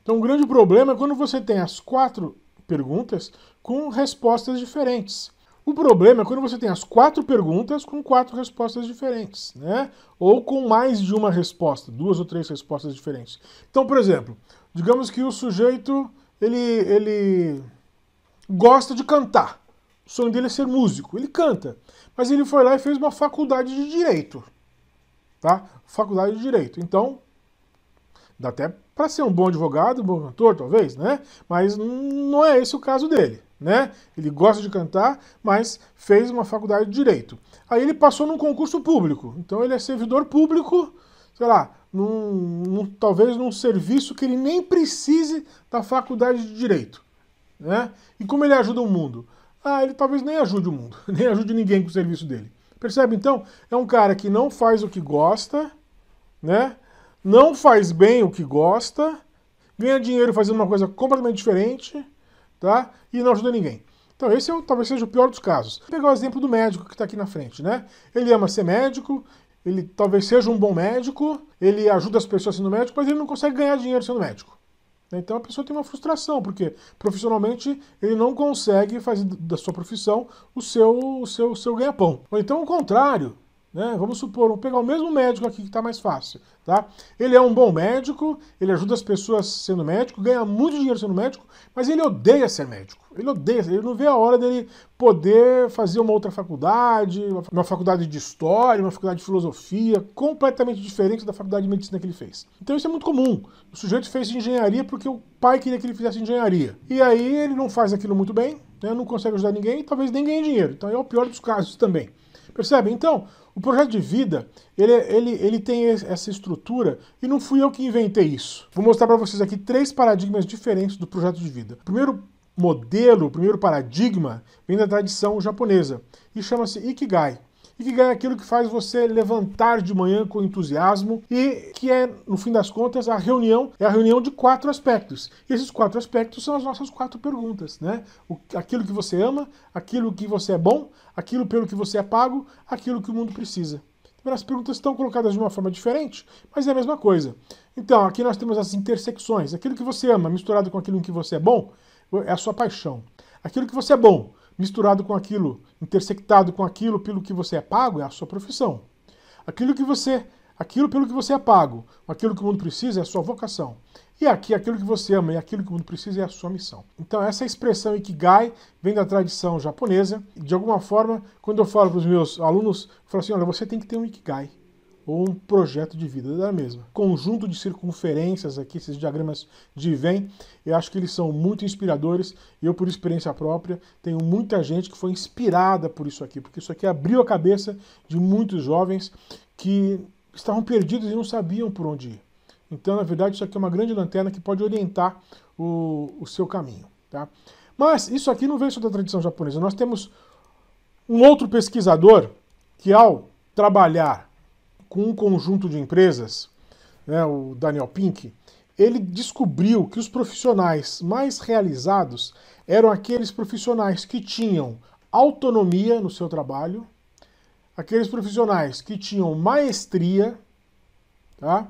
então um grande problema é quando você tem as quatro perguntas com respostas diferentes. O problema é quando você tem as quatro perguntas com quatro respostas diferentes, né? Ou com mais de uma resposta, duas ou três respostas diferentes. Então, por exemplo, digamos que o sujeito ele, ele gosta de cantar. O sonho dele é ser músico. Ele canta, mas ele foi lá e fez uma faculdade de direito, tá? Faculdade de direito. Então, dá até para ser um bom advogado, um bom cantor, talvez, né? Mas não é esse o caso dele né? Ele gosta de cantar, mas fez uma faculdade de direito. Aí ele passou num concurso público. Então ele é servidor público, sei lá, num, num, talvez num serviço que ele nem precise da faculdade de direito, né? E como ele ajuda o mundo? Ah, ele talvez nem ajude o mundo, [LAUGHS] nem ajude ninguém com o serviço dele. Percebe então? É um cara que não faz o que gosta, né? Não faz bem o que gosta, ganha dinheiro fazendo uma coisa completamente diferente tá? E não ajuda ninguém. Então esse é, talvez seja o pior dos casos. Vou pegar o exemplo do médico que está aqui na frente, né? Ele ama ser médico, ele talvez seja um bom médico, ele ajuda as pessoas sendo médico, mas ele não consegue ganhar dinheiro sendo médico. Né? Então a pessoa tem uma frustração, porque profissionalmente ele não consegue fazer da sua profissão o seu, o seu, o seu ganha-pão. Ou então o contrário, né? Vamos supor, vou pegar o mesmo médico aqui que está mais fácil. Tá? Ele é um bom médico, ele ajuda as pessoas sendo médico, ganha muito dinheiro sendo médico, mas ele odeia ser médico. Ele odeia, ele não vê a hora dele poder fazer uma outra faculdade, uma faculdade de história, uma faculdade de filosofia, completamente diferente da faculdade de medicina que ele fez. Então isso é muito comum. O sujeito fez engenharia porque o pai queria que ele fizesse engenharia. E aí ele não faz aquilo muito bem, né? não consegue ajudar ninguém, talvez nem ganhe dinheiro. Então é o pior dos casos também. Percebe? Então, o projeto de vida, ele, ele, ele tem essa estrutura e não fui eu que inventei isso. Vou mostrar para vocês aqui três paradigmas diferentes do projeto de vida. O primeiro modelo, o primeiro paradigma vem da tradição japonesa e chama-se Ikigai e que ganha aquilo que faz você levantar de manhã com entusiasmo e que é, no fim das contas, a reunião é a reunião de quatro aspectos. E esses quatro aspectos são as nossas quatro perguntas, né? O, aquilo que você ama, aquilo que você é bom, aquilo pelo que você é pago, aquilo que o mundo precisa. Então, as perguntas estão colocadas de uma forma diferente, mas é a mesma coisa. Então, aqui nós temos as intersecções. Aquilo que você ama misturado com aquilo em que você é bom é a sua paixão. Aquilo que você é bom misturado com aquilo, intersectado com aquilo pelo que você é pago, é a sua profissão. Aquilo que você, aquilo pelo que você é pago, aquilo que o mundo precisa é a sua vocação. E aqui, aquilo que você ama e aquilo que o mundo precisa é a sua missão. Então, essa é expressão Ikigai vem da tradição japonesa. De alguma forma, quando eu falo para os meus alunos, eu falo assim: olha, você tem que ter um Ikigai ou um projeto de vida da mesma. Conjunto de circunferências aqui, esses diagramas de Venn, eu acho que eles são muito inspiradores. Eu, por experiência própria, tenho muita gente que foi inspirada por isso aqui, porque isso aqui abriu a cabeça de muitos jovens que estavam perdidos e não sabiam por onde ir. Então, na verdade, isso aqui é uma grande lanterna que pode orientar o, o seu caminho. Tá? Mas isso aqui não vem só da tradição japonesa. Nós temos um outro pesquisador que, ao trabalhar com um conjunto de empresas, né, o Daniel Pink, ele descobriu que os profissionais mais realizados eram aqueles profissionais que tinham autonomia no seu trabalho, aqueles profissionais que tinham maestria, tá?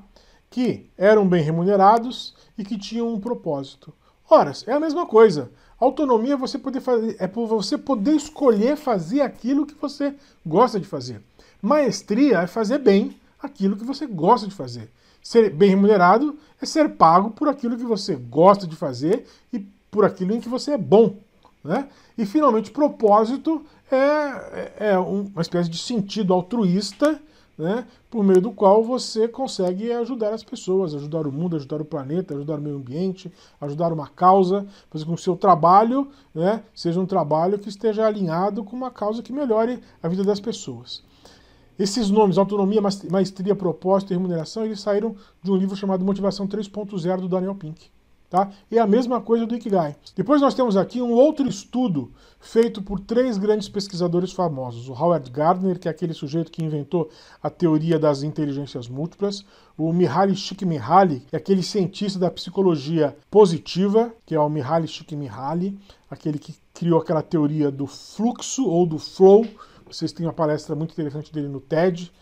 que eram bem remunerados e que tinham um propósito. Ora, é a mesma coisa. Autonomia é você poder fazer, é você poder escolher fazer aquilo que você gosta de fazer. Maestria é fazer bem aquilo que você gosta de fazer. Ser bem remunerado é ser pago por aquilo que você gosta de fazer e por aquilo em que você é bom. Né? E finalmente, propósito é, é, é uma espécie de sentido altruísta né, por meio do qual você consegue ajudar as pessoas, ajudar o mundo, ajudar o planeta, ajudar o meio ambiente, ajudar uma causa, fazer com que o seu trabalho né, seja um trabalho que esteja alinhado com uma causa que melhore a vida das pessoas. Esses nomes, autonomia, maestria, propósito e remuneração, eles saíram de um livro chamado Motivação 3.0 do Daniel Pink. Tá? E é a mesma coisa do Ikigai. Depois nós temos aqui um outro estudo feito por três grandes pesquisadores famosos: o Howard Gardner, que é aquele sujeito que inventou a teoria das inteligências múltiplas, o Mihaly Csikszentmihalyi, é aquele cientista da psicologia positiva, que é o Mihaly Csikszentmihalyi, aquele que criou aquela teoria do fluxo ou do flow, vocês têm uma palestra muito interessante dele no TED,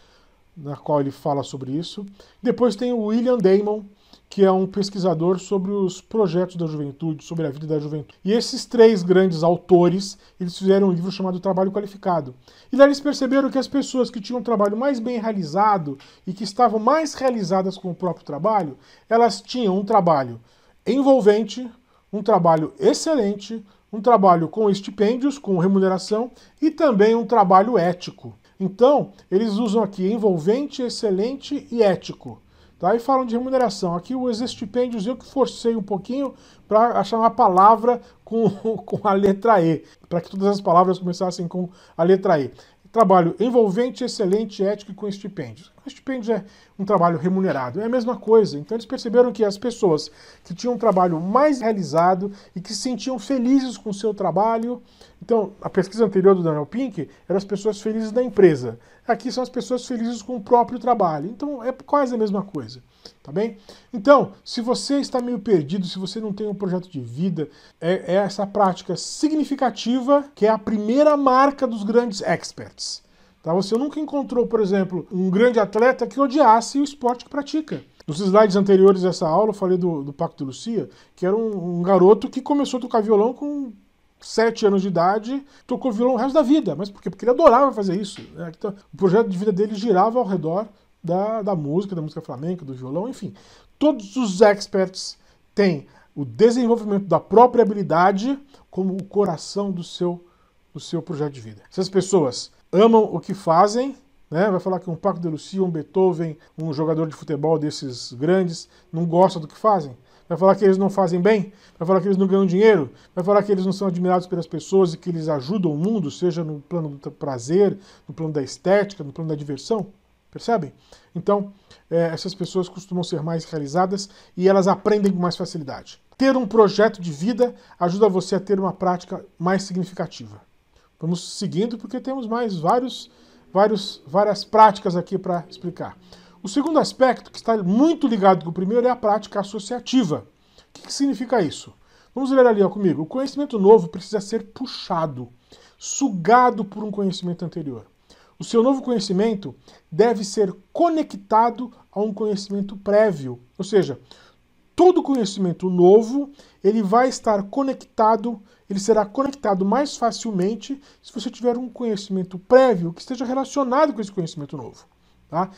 na qual ele fala sobre isso. Depois tem o William Damon, que é um pesquisador sobre os projetos da juventude, sobre a vida da juventude. E esses três grandes autores, eles fizeram um livro chamado Trabalho Qualificado. E lá eles perceberam que as pessoas que tinham um trabalho mais bem realizado e que estavam mais realizadas com o próprio trabalho, elas tinham um trabalho envolvente, um trabalho excelente, um trabalho com estipêndios, com remuneração e também um trabalho ético. Então, eles usam aqui envolvente, excelente e ético. Tá? E falam de remuneração. Aqui os estipêndios eu que forcei um pouquinho para achar uma palavra com, [LAUGHS] com a letra E, para que todas as palavras começassem com a letra E. Trabalho envolvente, excelente, ético e com estipêndios. O estipêndio é um trabalho remunerado, é a mesma coisa. Então eles perceberam que as pessoas que tinham um trabalho mais realizado e que se sentiam felizes com o seu trabalho. Então, a pesquisa anterior do Daniel Pink eram as pessoas felizes da empresa. Aqui são as pessoas felizes com o próprio trabalho. Então, é quase a mesma coisa tá bem? Então, se você está meio perdido, se você não tem um projeto de vida, é, é essa prática significativa que é a primeira marca dos grandes experts. Tá? Você nunca encontrou, por exemplo, um grande atleta que odiasse o esporte que pratica. Nos slides anteriores dessa aula, eu falei do, do Pacto de Lucia, que era um, um garoto que começou a tocar violão com sete anos de idade, tocou violão o resto da vida. Mas por quê? Porque ele adorava fazer isso. Né? Então, o projeto de vida dele girava ao redor da, da música, da música flamenca, do violão, enfim. Todos os experts têm o desenvolvimento da própria habilidade como o coração do seu, do seu projeto de vida. Se as pessoas amam o que fazem, né, vai falar que um Paco de Lucia, um Beethoven, um jogador de futebol desses grandes não gosta do que fazem, vai falar que eles não fazem bem, vai falar que eles não ganham dinheiro, vai falar que eles não são admirados pelas pessoas e que eles ajudam o mundo, seja no plano do prazer, no plano da estética, no plano da diversão. Percebem? Então, é, essas pessoas costumam ser mais realizadas e elas aprendem com mais facilidade. Ter um projeto de vida ajuda você a ter uma prática mais significativa. Vamos seguindo porque temos mais vários, vários, várias práticas aqui para explicar. O segundo aspecto, que está muito ligado com o primeiro, é a prática associativa. O que, que significa isso? Vamos ler ali ó, comigo. O conhecimento novo precisa ser puxado, sugado por um conhecimento anterior. O seu novo conhecimento deve ser conectado a um conhecimento prévio, ou seja, todo conhecimento novo, ele vai estar conectado, ele será conectado mais facilmente se você tiver um conhecimento prévio que esteja relacionado com esse conhecimento novo, tá?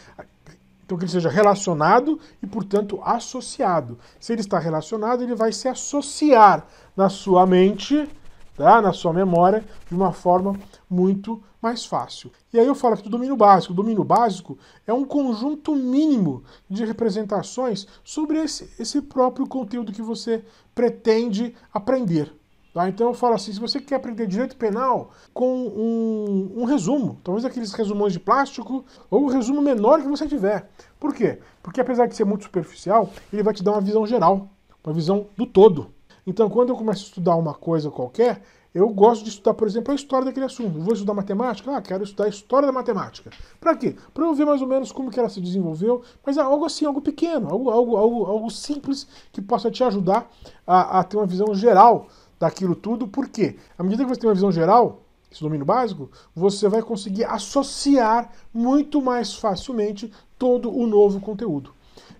Então que ele seja relacionado e, portanto, associado. Se ele está relacionado, ele vai se associar na sua mente tá? na sua memória de uma forma muito mais fácil. E aí eu falo aqui do domínio básico. O domínio básico é um conjunto mínimo de representações sobre esse, esse próprio conteúdo que você pretende aprender. Tá? Então eu falo assim, se você quer aprender direito penal com um, um resumo, talvez aqueles resumões de plástico ou o um resumo menor que você tiver. Por quê? Porque apesar de ser muito superficial, ele vai te dar uma visão geral, uma visão do todo. Então, quando eu começo a estudar uma coisa qualquer, eu gosto de estudar, por exemplo, a história daquele assunto. vou estudar matemática? Ah, quero estudar a história da matemática. Para quê? Para eu ver mais ou menos como que ela se desenvolveu, mas é algo assim, algo pequeno, algo, algo, algo, algo simples que possa te ajudar a, a ter uma visão geral daquilo tudo. Por quê? À medida que você tem uma visão geral, esse domínio básico, você vai conseguir associar muito mais facilmente todo o novo conteúdo.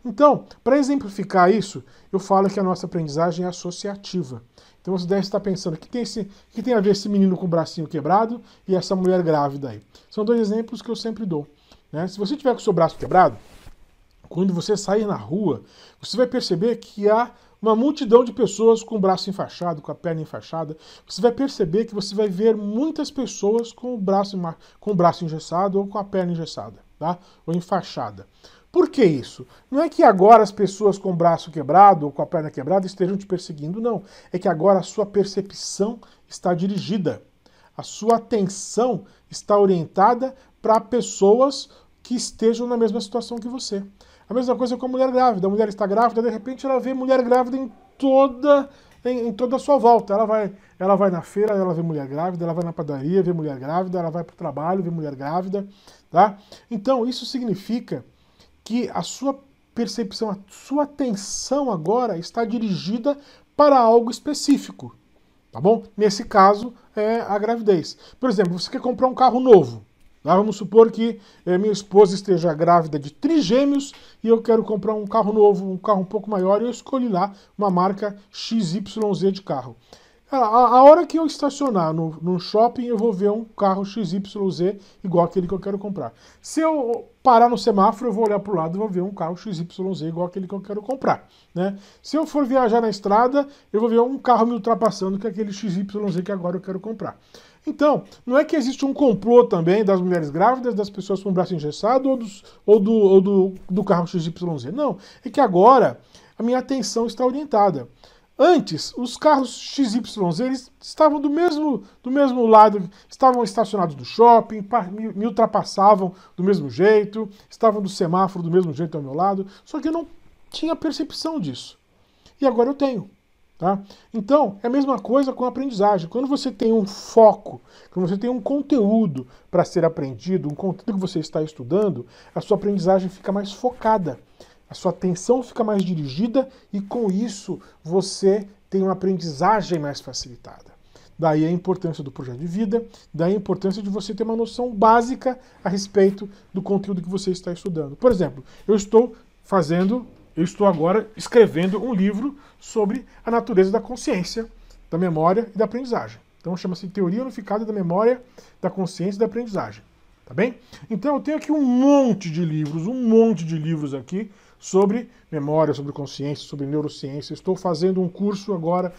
Então, para exemplificar isso, eu falo que a nossa aprendizagem é associativa. Então você deve estar pensando, o que tem, esse, que tem a ver esse menino com o bracinho quebrado e essa mulher grávida aí? São dois exemplos que eu sempre dou. Né? Se você tiver com o seu braço quebrado, quando você sair na rua, você vai perceber que há uma multidão de pessoas com o braço enfaixado, com a perna enfaixada. Você vai perceber que você vai ver muitas pessoas com o braço, com o braço engessado ou com a perna engessada, tá? ou enfaixada. Por que isso? Não é que agora as pessoas com o braço quebrado ou com a perna quebrada estejam te perseguindo, não. É que agora a sua percepção está dirigida. A sua atenção está orientada para pessoas que estejam na mesma situação que você. A mesma coisa com a mulher grávida. A mulher está grávida, de repente ela vê mulher grávida em toda em, em, toda a sua volta. Ela vai, ela vai na feira, ela vê mulher grávida, ela vai na padaria, vê mulher grávida, ela vai para o trabalho, vê mulher grávida, tá? Então, isso significa que a sua percepção, a sua atenção agora está dirigida para algo específico. Tá bom? Nesse caso, é a gravidez. Por exemplo, você quer comprar um carro novo. Tá? Vamos supor que é, minha esposa esteja grávida de trigêmeos e eu quero comprar um carro novo, um carro um pouco maior, e eu escolhi lá uma marca XYZ de carro. É, a, a hora que eu estacionar no, no shopping, eu vou ver um carro XYZ igual aquele que eu quero comprar. Se eu parar no semáforo, eu vou olhar para o lado e vou ver um carro XYZ igual aquele que eu quero comprar. Né? Se eu for viajar na estrada, eu vou ver um carro me ultrapassando que é aquele XYZ que agora eu quero comprar. Então, não é que existe um complô também das mulheres grávidas, das pessoas com o braço engessado ou, dos, ou, do, ou do, do carro XYZ. Não. É que agora a minha atenção está orientada. Antes, os carros XYZ eles estavam do mesmo, do mesmo lado, estavam estacionados no shopping, me ultrapassavam do mesmo jeito, estavam do semáforo do mesmo jeito ao meu lado, só que eu não tinha percepção disso. E agora eu tenho. Tá? Então, é a mesma coisa com a aprendizagem. Quando você tem um foco, quando você tem um conteúdo para ser aprendido, um conteúdo que você está estudando, a sua aprendizagem fica mais focada a sua atenção fica mais dirigida e com isso você tem uma aprendizagem mais facilitada. Daí a importância do projeto de vida, daí a importância de você ter uma noção básica a respeito do conteúdo que você está estudando. Por exemplo, eu estou fazendo, eu estou agora escrevendo um livro sobre a natureza da consciência, da memória e da aprendizagem. Então chama-se Teoria Unificada da Memória, da Consciência e da Aprendizagem. Tá bem? Então eu tenho aqui um monte de livros, um monte de livros aqui sobre memória, sobre consciência, sobre neurociência. Estou fazendo um curso agora,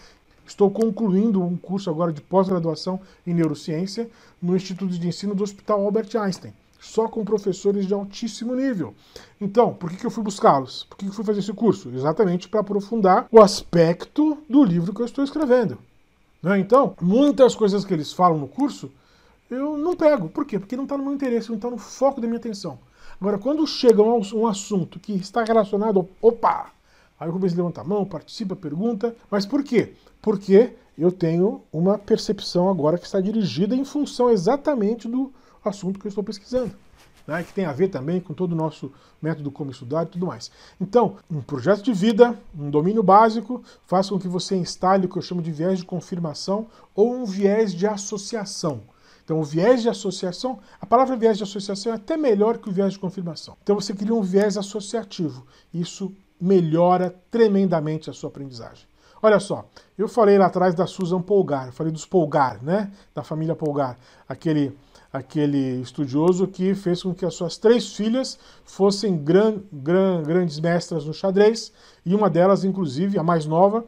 estou concluindo um curso agora de pós-graduação em neurociência no Instituto de Ensino do Hospital Albert Einstein, só com professores de altíssimo nível. Então, por que, que eu fui buscá-los? Por que, que eu fui fazer esse curso? Exatamente para aprofundar o aspecto do livro que eu estou escrevendo. Né? Então, muitas coisas que eles falam no curso eu não pego. Por quê? Porque não está no meu interesse, não está no foco da minha atenção. Agora, quando chega um, um assunto que está relacionado, opa! Aí eu começo a levantar a mão, participa, pergunta. Mas por quê? Porque eu tenho uma percepção agora que está dirigida em função exatamente do assunto que eu estou pesquisando. Né, que tem a ver também com todo o nosso método como estudar e tudo mais. Então, um projeto de vida, um domínio básico, faz com que você instale o que eu chamo de viés de confirmação ou um viés de associação. Então, o viés de associação, a palavra viés de associação é até melhor que o viés de confirmação. Então, você cria um viés associativo. Isso melhora tremendamente a sua aprendizagem. Olha só, eu falei lá atrás da Susan Polgar, falei dos Polgar, né? Da família Polgar, aquele aquele estudioso que fez com que as suas três filhas fossem gran, gran, grandes mestras no xadrez, e uma delas, inclusive, a mais nova,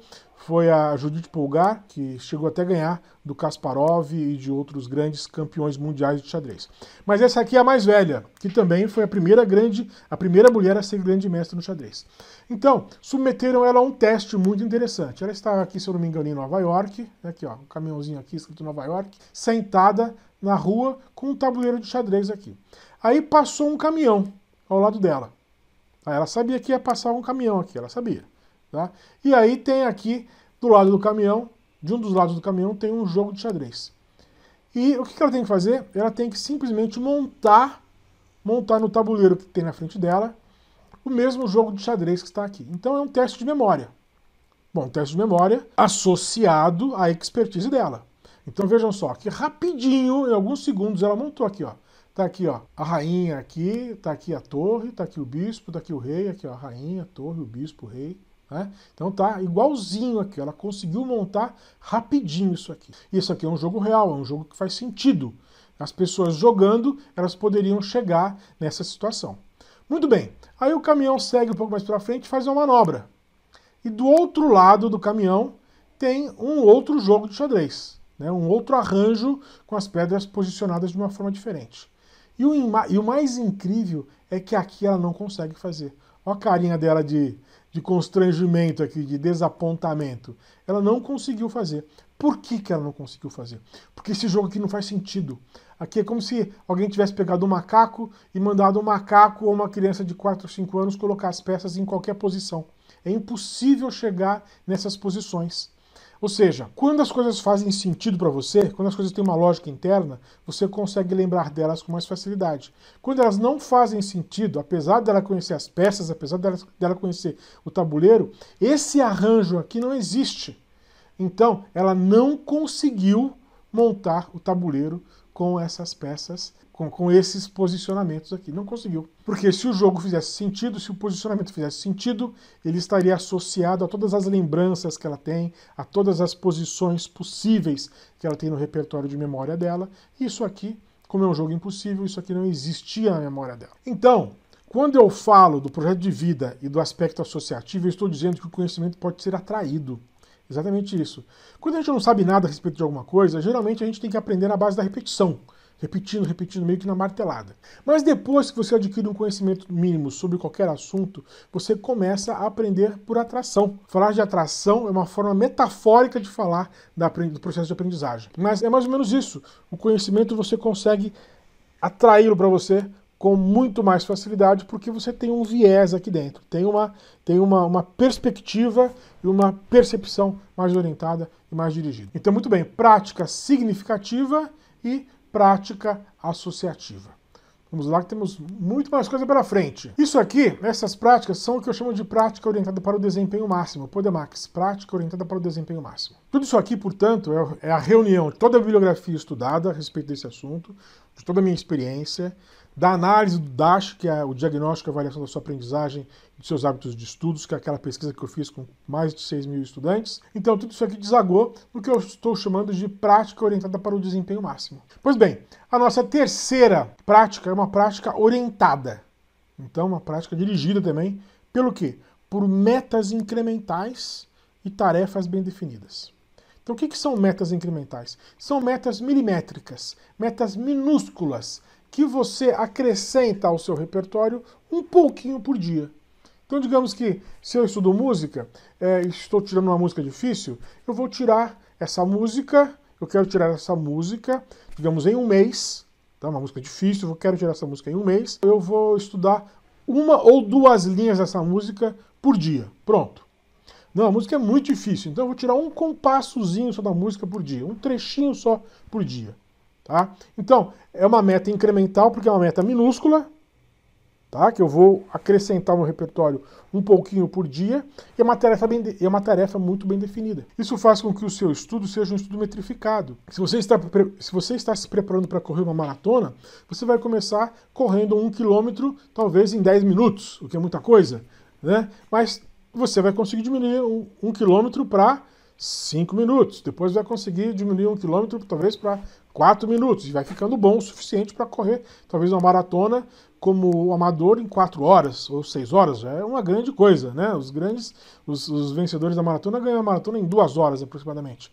foi a Judith Polgar, que chegou até a ganhar do Kasparov e de outros grandes campeões mundiais de xadrez. Mas essa aqui é a mais velha, que também foi a primeira grande, a primeira mulher a ser grande mestre no xadrez. Então, submeteram ela a um teste muito interessante. Ela está aqui, se eu não me engano, em Nova York, né, aqui ó, um caminhãozinho aqui escrito Nova York, sentada na rua com um tabuleiro de xadrez aqui. Aí passou um caminhão ao lado dela. Aí ela sabia que ia passar um caminhão aqui, ela sabia. Tá? E aí tem aqui, do lado do caminhão, de um dos lados do caminhão, tem um jogo de xadrez. E o que ela tem que fazer? Ela tem que simplesmente montar, montar no tabuleiro que tem na frente dela, o mesmo jogo de xadrez que está aqui. Então é um teste de memória. Bom, um teste de memória associado à expertise dela. Então vejam só, que rapidinho, em alguns segundos, ela montou aqui, ó. Tá aqui, ó, a rainha aqui, tá aqui a torre, tá aqui o bispo, tá aqui o rei, aqui ó, a rainha, a torre, o bispo, o rei. Né? Então tá igualzinho aqui, ela conseguiu montar rapidinho isso aqui. Isso aqui é um jogo real, é um jogo que faz sentido. As pessoas jogando, elas poderiam chegar nessa situação. Muito bem, aí o caminhão segue um pouco mais para frente e faz uma manobra. E do outro lado do caminhão tem um outro jogo de xadrez, né? um outro arranjo com as pedras posicionadas de uma forma diferente. E o, e o mais incrível é que aqui ela não consegue fazer. Olha a carinha dela de de constrangimento aqui, de desapontamento. Ela não conseguiu fazer. Por que, que ela não conseguiu fazer? Porque esse jogo aqui não faz sentido. Aqui é como se alguém tivesse pegado um macaco e mandado um macaco ou uma criança de 4 ou 5 anos colocar as peças em qualquer posição. É impossível chegar nessas posições. Ou seja, quando as coisas fazem sentido para você, quando as coisas têm uma lógica interna, você consegue lembrar delas com mais facilidade. Quando elas não fazem sentido, apesar dela conhecer as peças, apesar dela, dela conhecer o tabuleiro, esse arranjo aqui não existe. Então, ela não conseguiu montar o tabuleiro com essas peças com, com esses posicionamentos aqui. Não conseguiu. Porque se o jogo fizesse sentido, se o posicionamento fizesse sentido, ele estaria associado a todas as lembranças que ela tem, a todas as posições possíveis que ela tem no repertório de memória dela. Isso aqui, como é um jogo impossível, isso aqui não existia na memória dela. Então, quando eu falo do projeto de vida e do aspecto associativo, eu estou dizendo que o conhecimento pode ser atraído. Exatamente isso. Quando a gente não sabe nada a respeito de alguma coisa, geralmente a gente tem que aprender na base da repetição repetindo, repetindo, meio que na martelada. Mas depois que você adquire um conhecimento mínimo sobre qualquer assunto, você começa a aprender por atração. Falar de atração é uma forma metafórica de falar do processo de aprendizagem. Mas é mais ou menos isso. O conhecimento você consegue atraí-lo para você com muito mais facilidade porque você tem um viés aqui dentro, tem uma, tem uma, uma perspectiva e uma percepção mais orientada e mais dirigida. Então, muito bem, prática significativa e prática associativa. Vamos lá que temos muito mais coisa pela frente. Isso aqui, essas práticas, são o que eu chamo de prática orientada para o desempenho máximo, PODEMAX, prática orientada para o desempenho máximo. Tudo isso aqui, portanto, é, é a reunião de toda a bibliografia estudada a respeito desse assunto, de toda a minha experiência, da análise do DASH, que é o diagnóstico e avaliação da sua aprendizagem dos seus hábitos de estudos, que é aquela pesquisa que eu fiz com mais de 6 mil estudantes. Então, tudo isso aqui desagou no que eu estou chamando de prática orientada para o desempenho máximo. Pois bem, a nossa terceira prática é uma prática orientada. Então, uma prática dirigida também pelo quê? Por metas incrementais e tarefas bem definidas. Então, o que, que são metas incrementais? São metas milimétricas, metas minúsculas, que você acrescenta ao seu repertório um pouquinho por dia. Então, digamos que se eu estudo música, é, estou tirando uma música difícil, eu vou tirar essa música, eu quero tirar essa música, digamos, em um mês, tá? uma música difícil, eu quero tirar essa música em um mês, eu vou estudar uma ou duas linhas dessa música por dia. Pronto. Não, a música é muito difícil, então eu vou tirar um compassozinho só da música por dia, um trechinho só por dia. Tá? Então, é uma meta incremental, porque é uma meta minúscula, tá? Que eu vou acrescentar no repertório um pouquinho por dia, e é uma tarefa bem de... é uma tarefa muito bem definida. Isso faz com que o seu estudo seja um estudo metrificado. Se você está pre... se você está se preparando para correr uma maratona, você vai começar correndo um quilômetro talvez em 10 minutos, o que é muita coisa, né? Mas você vai conseguir diminuir um, um quilômetro para 5 minutos. Depois vai conseguir diminuir um quilômetro, talvez para 4 minutos. E vai ficando bom o suficiente para correr, talvez uma maratona como o amador em 4 horas ou 6 horas. é uma grande coisa, né? Os grandes, os, os vencedores da maratona ganham a maratona em 2 horas aproximadamente.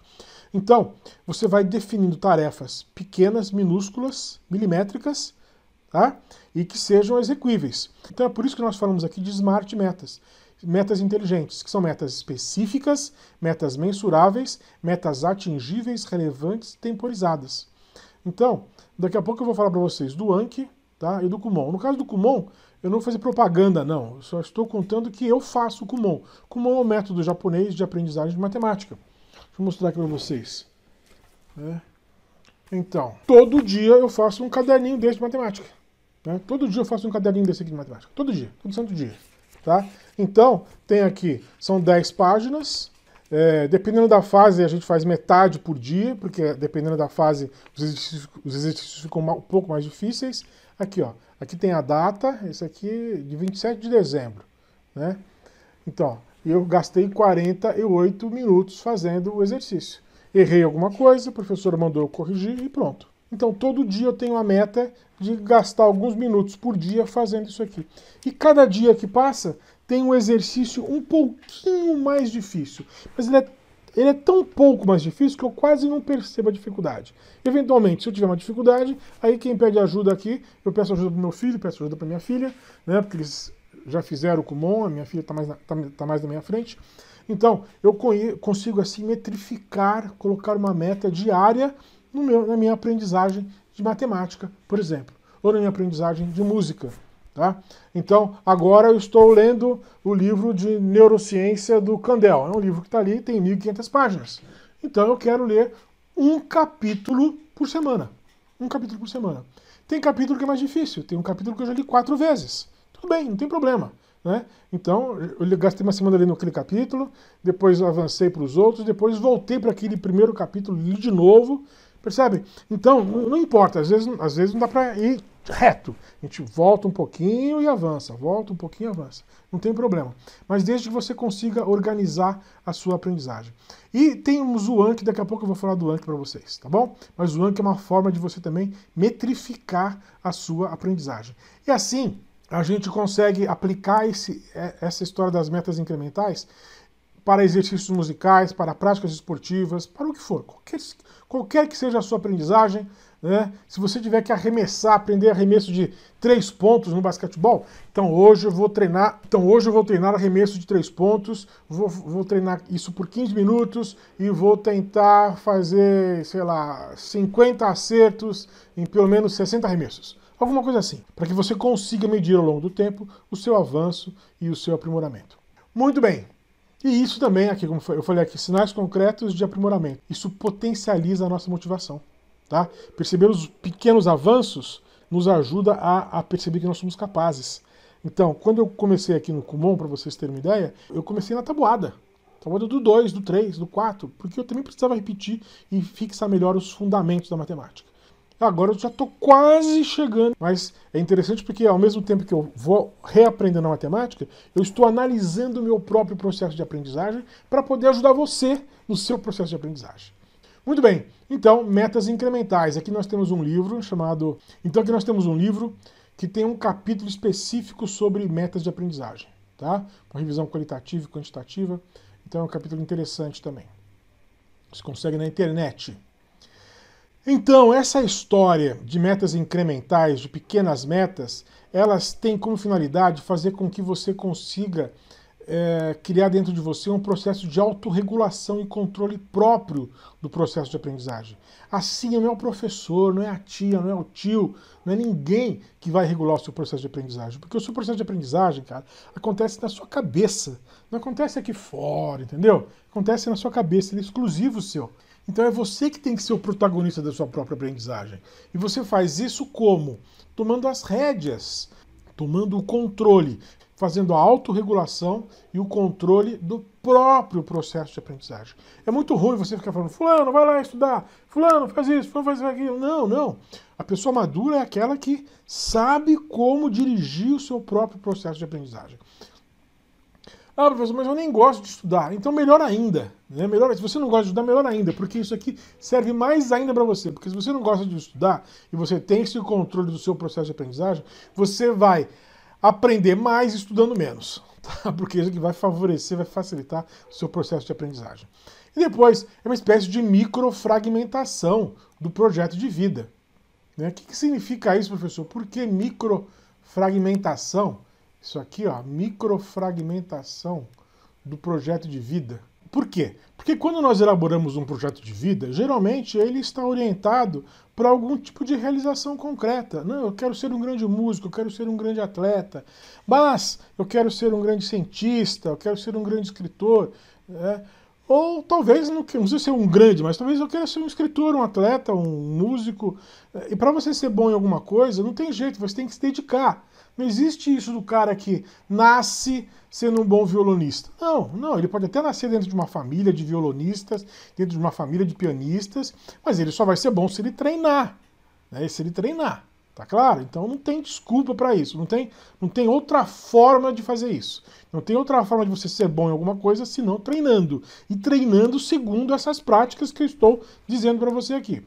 Então, você vai definindo tarefas pequenas, minúsculas, milimétricas, tá? E que sejam executíveis Então é por isso que nós falamos aqui de smart metas metas inteligentes, que são metas específicas, metas mensuráveis, metas atingíveis, relevantes, temporizadas. Então, daqui a pouco eu vou falar para vocês do Anki tá, e do Kumon. No caso do Kumon, eu não vou fazer propaganda, não. Eu só estou contando que eu faço o Kumon. Kumon é um método japonês de aprendizagem de matemática. Deixa eu mostrar aqui para vocês. É. Então, todo dia eu faço um caderninho desse de matemática. Né? Todo dia eu faço um caderninho desse aqui de matemática. Todo dia, todo santo dia. Tá? Então, tem aqui, são 10 páginas. É, dependendo da fase, a gente faz metade por dia, porque dependendo da fase, os exercícios, os exercícios ficam um pouco mais difíceis. Aqui, ó, aqui tem a data, esse aqui é de 27 de dezembro. Né? Então, eu gastei 48 minutos fazendo o exercício. Errei alguma coisa, o professor mandou eu corrigir e pronto. Então, todo dia eu tenho a meta de gastar alguns minutos por dia fazendo isso aqui. E cada dia que passa, tem um exercício um pouquinho mais difícil. Mas ele é, ele é tão pouco mais difícil que eu quase não percebo a dificuldade. Eventualmente, se eu tiver uma dificuldade, aí quem pede ajuda aqui, eu peço ajuda para meu filho, peço ajuda para minha filha, né? Porque eles já fizeram o Kumon, a minha filha está mais, na, tá, tá mais na minha frente. Então, eu consigo assim metrificar, colocar uma meta diária meu, na minha aprendizagem de matemática, por exemplo, ou na minha aprendizagem de música. Tá? Então, agora eu estou lendo o livro de neurociência do Candel. É um livro que está ali, tem 1.500 páginas. Então, eu quero ler um capítulo por semana. Um capítulo por semana. Tem capítulo que é mais difícil, tem um capítulo que eu já li quatro vezes. Tudo bem, não tem problema. Né? Então, eu gastei uma semana ali aquele capítulo, depois avancei para os outros, depois voltei para aquele primeiro capítulo, li de novo, Percebe? Então, não importa, às vezes, às vezes não dá para ir reto. A gente volta um pouquinho e avança, volta um pouquinho e avança. Não tem problema. Mas desde que você consiga organizar a sua aprendizagem. E temos o Anki, daqui a pouco eu vou falar do Anki para vocês, tá bom? Mas o Anki é uma forma de você também metrificar a sua aprendizagem. E assim, a gente consegue aplicar esse, é, essa história das metas incrementais para exercícios musicais, para práticas esportivas, para o que for, qualquer, qualquer que seja a sua aprendizagem, né? Se você tiver que arremessar, aprender arremesso de três pontos no basquetebol, então hoje eu vou treinar, então hoje eu vou treinar arremesso de três pontos, vou, vou treinar isso por 15 minutos e vou tentar fazer, sei lá, 50 acertos em pelo menos 60 arremessos. Alguma coisa assim, para que você consiga medir ao longo do tempo o seu avanço e o seu aprimoramento. Muito bem, e isso também, aqui como eu falei aqui, sinais concretos de aprimoramento. Isso potencializa a nossa motivação. Tá? Perceber os pequenos avanços nos ajuda a, a perceber que nós somos capazes. Então, quando eu comecei aqui no Kumon, para vocês terem uma ideia, eu comecei na tabuada. Tabuada do 2, do 3, do 4, porque eu também precisava repetir e fixar melhor os fundamentos da matemática. Agora eu já estou quase chegando. Mas é interessante porque, ao mesmo tempo que eu vou reaprendendo a matemática, eu estou analisando o meu próprio processo de aprendizagem para poder ajudar você no seu processo de aprendizagem. Muito bem, então, metas incrementais. Aqui nós temos um livro chamado. Então, aqui nós temos um livro que tem um capítulo específico sobre metas de aprendizagem, tá? Uma revisão qualitativa e quantitativa. Então, é um capítulo interessante também. Você consegue na internet. Então, essa história de metas incrementais, de pequenas metas, elas têm como finalidade fazer com que você consiga é, criar dentro de você um processo de autorregulação e controle próprio do processo de aprendizagem. Assim, não é o professor, não é a tia, não é o tio, não é ninguém que vai regular o seu processo de aprendizagem. Porque o seu processo de aprendizagem, cara, acontece na sua cabeça. Não acontece aqui fora, entendeu? Acontece na sua cabeça, ele é exclusivo seu. Então é você que tem que ser o protagonista da sua própria aprendizagem. E você faz isso como? Tomando as rédeas, tomando o controle, fazendo a autorregulação e o controle do próprio processo de aprendizagem. É muito ruim você ficar falando, fulano, vai lá estudar, fulano, faz isso, fulano, faz aquilo. Não, não. A pessoa madura é aquela que sabe como dirigir o seu próprio processo de aprendizagem. Ah, professor, mas eu nem gosto de estudar. Então, melhor ainda. Né? Melhor, se você não gosta de estudar, melhor ainda, porque isso aqui serve mais ainda para você. Porque se você não gosta de estudar e você tem esse controle do seu processo de aprendizagem, você vai aprender mais estudando menos. [LAUGHS] Tá? Porque isso aqui vai favorecer, vai facilitar o seu processo de aprendizagem. E depois, é uma espécie de microfragmentação do projeto de vida. Né? O que, que significa isso, professor? Por que microfragmentação? Isso aqui, ó, microfragmentação do projeto de vida. Por quê? Porque quando nós elaboramos um projeto de vida, geralmente ele está orientado para algum tipo de realização concreta. Não, eu quero ser um grande músico, eu quero ser um grande atleta, mas eu quero ser um grande cientista, eu quero ser um grande escritor. Né? Ou talvez, não, não sei ser é um grande, mas talvez eu quero ser um escritor, um atleta, um músico. E para você ser bom em alguma coisa, não tem jeito, você tem que se dedicar. Não existe isso do cara que nasce sendo um bom violonista. Não, não, ele pode até nascer dentro de uma família de violonistas, dentro de uma família de pianistas, mas ele só vai ser bom se ele treinar. Né? Se ele treinar, tá claro? Então não tem desculpa para isso, não tem, não tem outra forma de fazer isso. Não tem outra forma de você ser bom em alguma coisa senão treinando. E treinando segundo essas práticas que eu estou dizendo para você aqui.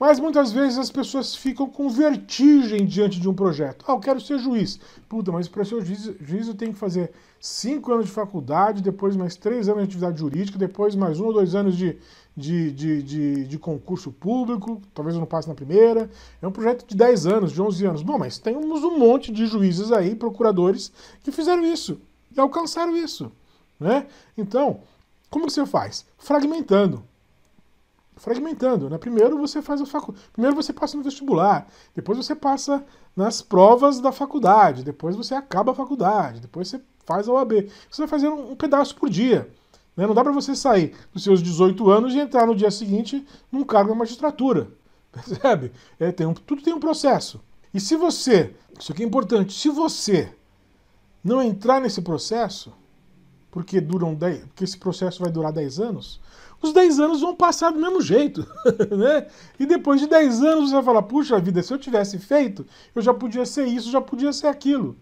Mas muitas vezes as pessoas ficam com vertigem diante de um projeto. Ah, eu quero ser juiz. Puta, mas para ser juiz, juiz eu tenho que fazer cinco anos de faculdade, depois mais três anos de atividade jurídica, depois mais um ou dois anos de, de, de, de, de concurso público, talvez eu não passe na primeira. É um projeto de 10 anos, de 11 anos. Bom, mas temos um monte de juízes aí, procuradores, que fizeram isso, e alcançaram isso. Né? Então, como que você faz? Fragmentando fragmentando. Né? Primeiro você faz a facu... Primeiro você passa no vestibular, depois você passa nas provas da faculdade, depois você acaba a faculdade, depois você faz a OAB. Você vai fazer um, pedaço por dia. Né? Não dá para você sair dos seus 18 anos e entrar no dia seguinte num cargo na magistratura. [LAUGHS] Percebe? É, tem um, tudo tem um processo. E se você, isso aqui é importante, se você não entrar nesse processo, porque duram 10, porque esse processo vai durar 10 anos, os 10 anos vão passar do mesmo jeito, [LAUGHS] né? E depois de 10 anos você vai falar, puxa vida, se eu tivesse feito, eu já podia ser isso, já podia ser aquilo.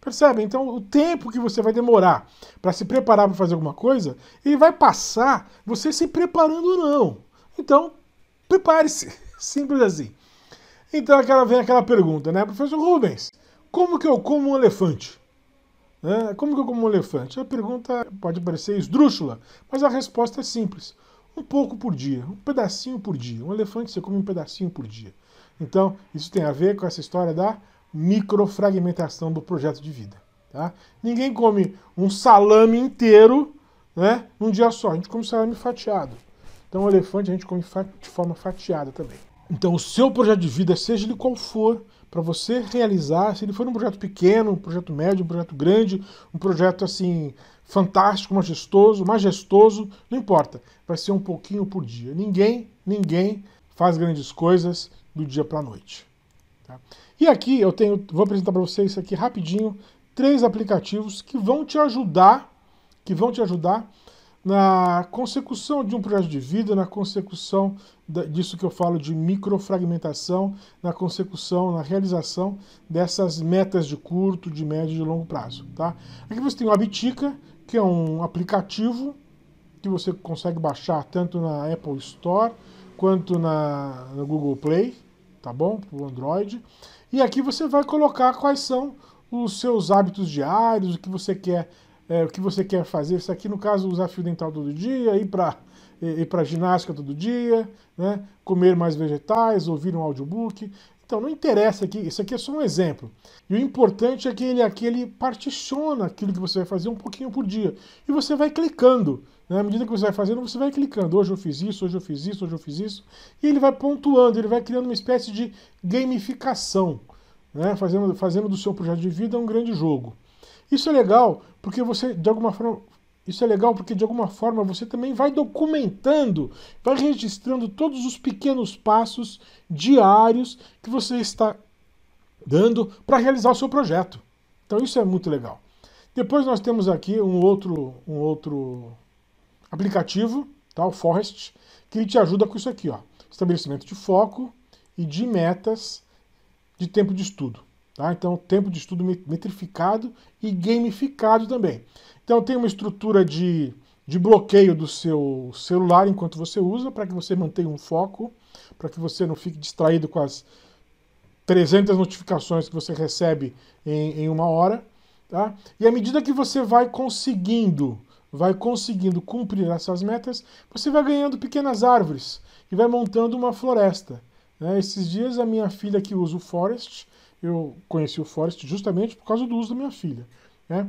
Percebe? Então, o tempo que você vai demorar para se preparar para fazer alguma coisa, ele vai passar você se preparando ou não. Então, prepare-se. [LAUGHS] Simples assim. Então, aquela, vem aquela pergunta, né? Professor Rubens, como que eu como um elefante? Né? Como que eu como um elefante? A pergunta pode parecer esdrúxula, mas a resposta é simples. Um pouco por dia, um pedacinho por dia. Um elefante você come um pedacinho por dia. Então, isso tem a ver com essa história da microfragmentação do projeto de vida. Tá? Ninguém come um salame inteiro né, num dia só. A gente come salame fatiado. Então, o elefante a gente come de forma fatiada também. Então, o seu projeto de vida, seja ele qual for, para você realizar, se ele for um projeto pequeno, um projeto médio, um projeto grande, um projeto assim fantástico, majestoso, majestoso, não importa, vai ser um pouquinho por dia. Ninguém, ninguém faz grandes coisas do dia para a noite. Tá? E aqui eu tenho, vou apresentar para vocês aqui rapidinho três aplicativos que vão te ajudar, que vão te ajudar na consecução de um projeto de vida, na consecução disso que eu falo de microfragmentação, na consecução, na realização dessas metas de curto, de médio e de longo prazo. Tá? Aqui você tem o Abitica, que é um aplicativo que você consegue baixar tanto na Apple Store quanto na, na Google Play, tá bom? Para o Android. E aqui você vai colocar quais são os seus hábitos diários, o que você quer é, o que você quer fazer. Isso aqui, no caso, usar fio dental todo dia, ir para ir para ginástica todo dia, né? comer mais vegetais, ouvir um audiobook. Então, não interessa aqui, isso aqui é só um exemplo. E o importante é que ele, aqui ele particiona aquilo que você vai fazer um pouquinho por dia. E você vai clicando. Né? À medida que você vai fazendo, você vai clicando. Hoje eu fiz isso, hoje eu fiz isso, hoje eu fiz isso. E ele vai pontuando, ele vai criando uma espécie de gamificação. Né? Fazendo, fazendo do seu projeto de vida um grande jogo. Isso é legal porque você, de alguma forma, isso é legal porque de alguma forma você também vai documentando, vai registrando todos os pequenos passos diários que você está dando para realizar o seu projeto. Então isso é muito legal. Depois nós temos aqui um outro, um outro aplicativo, tá? o Forest, que te ajuda com isso aqui, ó. Estabelecimento de foco e de metas de tempo de estudo. Tá? Então, tempo de estudo metrificado e gamificado também. Então, tem uma estrutura de, de bloqueio do seu celular enquanto você usa, para que você mantenha um foco, para que você não fique distraído com as 300 notificações que você recebe em, em uma hora. Tá? E à medida que você vai conseguindo, vai conseguindo cumprir essas metas, você vai ganhando pequenas árvores e vai montando uma floresta. Né? Esses dias a minha filha que usa o Forest, eu conheci o Forest justamente por causa do uso da minha filha. Né?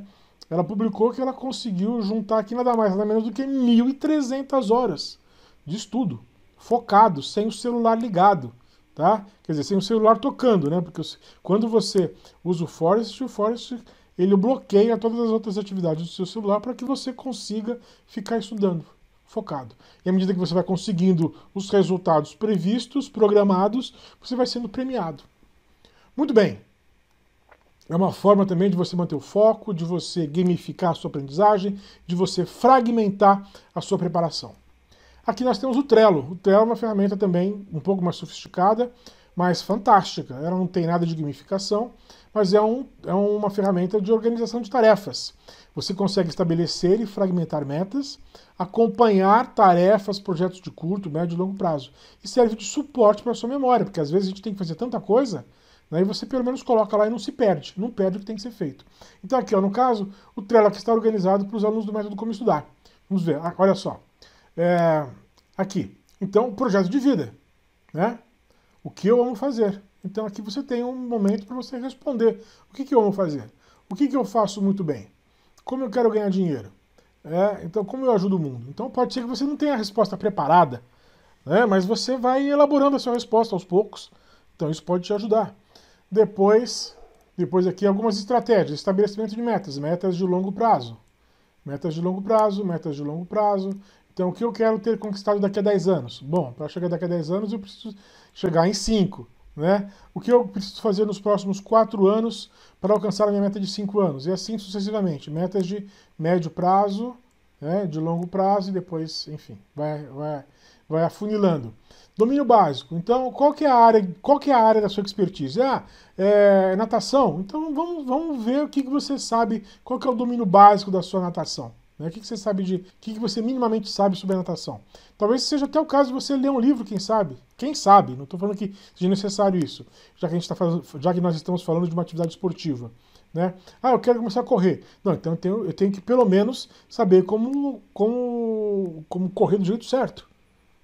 Ela publicou que ela conseguiu juntar aqui nada mais nada menos do que 1.300 horas de estudo, focado, sem o celular ligado. Tá? Quer dizer, sem o celular tocando, né? Porque quando você usa o Forest, o Forest ele bloqueia todas as outras atividades do seu celular para que você consiga ficar estudando focado. E à medida que você vai conseguindo os resultados previstos, programados, você vai sendo premiado. Muito bem. É uma forma também de você manter o foco, de você gamificar a sua aprendizagem, de você fragmentar a sua preparação. Aqui nós temos o Trello. O Trello é uma ferramenta também um pouco mais sofisticada, mas fantástica. Ela não tem nada de gamificação, mas é, um, é uma ferramenta de organização de tarefas. Você consegue estabelecer e fragmentar metas, acompanhar tarefas, projetos de curto, médio e longo prazo. E serve de suporte para a sua memória, porque às vezes a gente tem que fazer tanta coisa Aí né? você pelo menos coloca lá e não se perde, não perde o que tem que ser feito. Então aqui, ó, no caso, o Trello que está organizado para os alunos do método Como Estudar. Vamos ver, ah, olha só. É, aqui, então, projeto de vida. Né? O que eu amo fazer? Então aqui você tem um momento para você responder. O que, que eu amo fazer? O que, que eu faço muito bem? Como eu quero ganhar dinheiro? É, então, como eu ajudo o mundo? Então, pode ser que você não tenha a resposta preparada, né, mas você vai elaborando a sua resposta aos poucos. Então, isso pode te ajudar. Depois, depois aqui algumas estratégias, estabelecimento de metas, metas de longo prazo. Metas de longo prazo, metas de longo prazo. Então, o que eu quero ter conquistado daqui a 10 anos? Bom, para chegar daqui a 10 anos, eu preciso chegar em 5. Né? O que eu preciso fazer nos próximos 4 anos para alcançar a minha meta de 5 anos? E assim sucessivamente. Metas de médio prazo, né? de longo prazo e depois, enfim, vai, vai, vai afunilando. Domínio básico. Então, qual que é a área, qual que é a área da sua expertise? Ah, é natação? Então vamos, vamos ver o que, que você sabe, qual que é o domínio básico da sua natação. Né? O que, que você sabe de. O que, que você minimamente sabe sobre a natação? Talvez seja até o caso de você ler um livro, quem sabe? Quem sabe? Não estou falando que seja necessário isso, já que, a gente tá fazendo, já que nós estamos falando de uma atividade esportiva. Né? Ah, eu quero começar a correr. Não, então eu tenho, eu tenho que pelo menos saber como, como, como correr do jeito certo.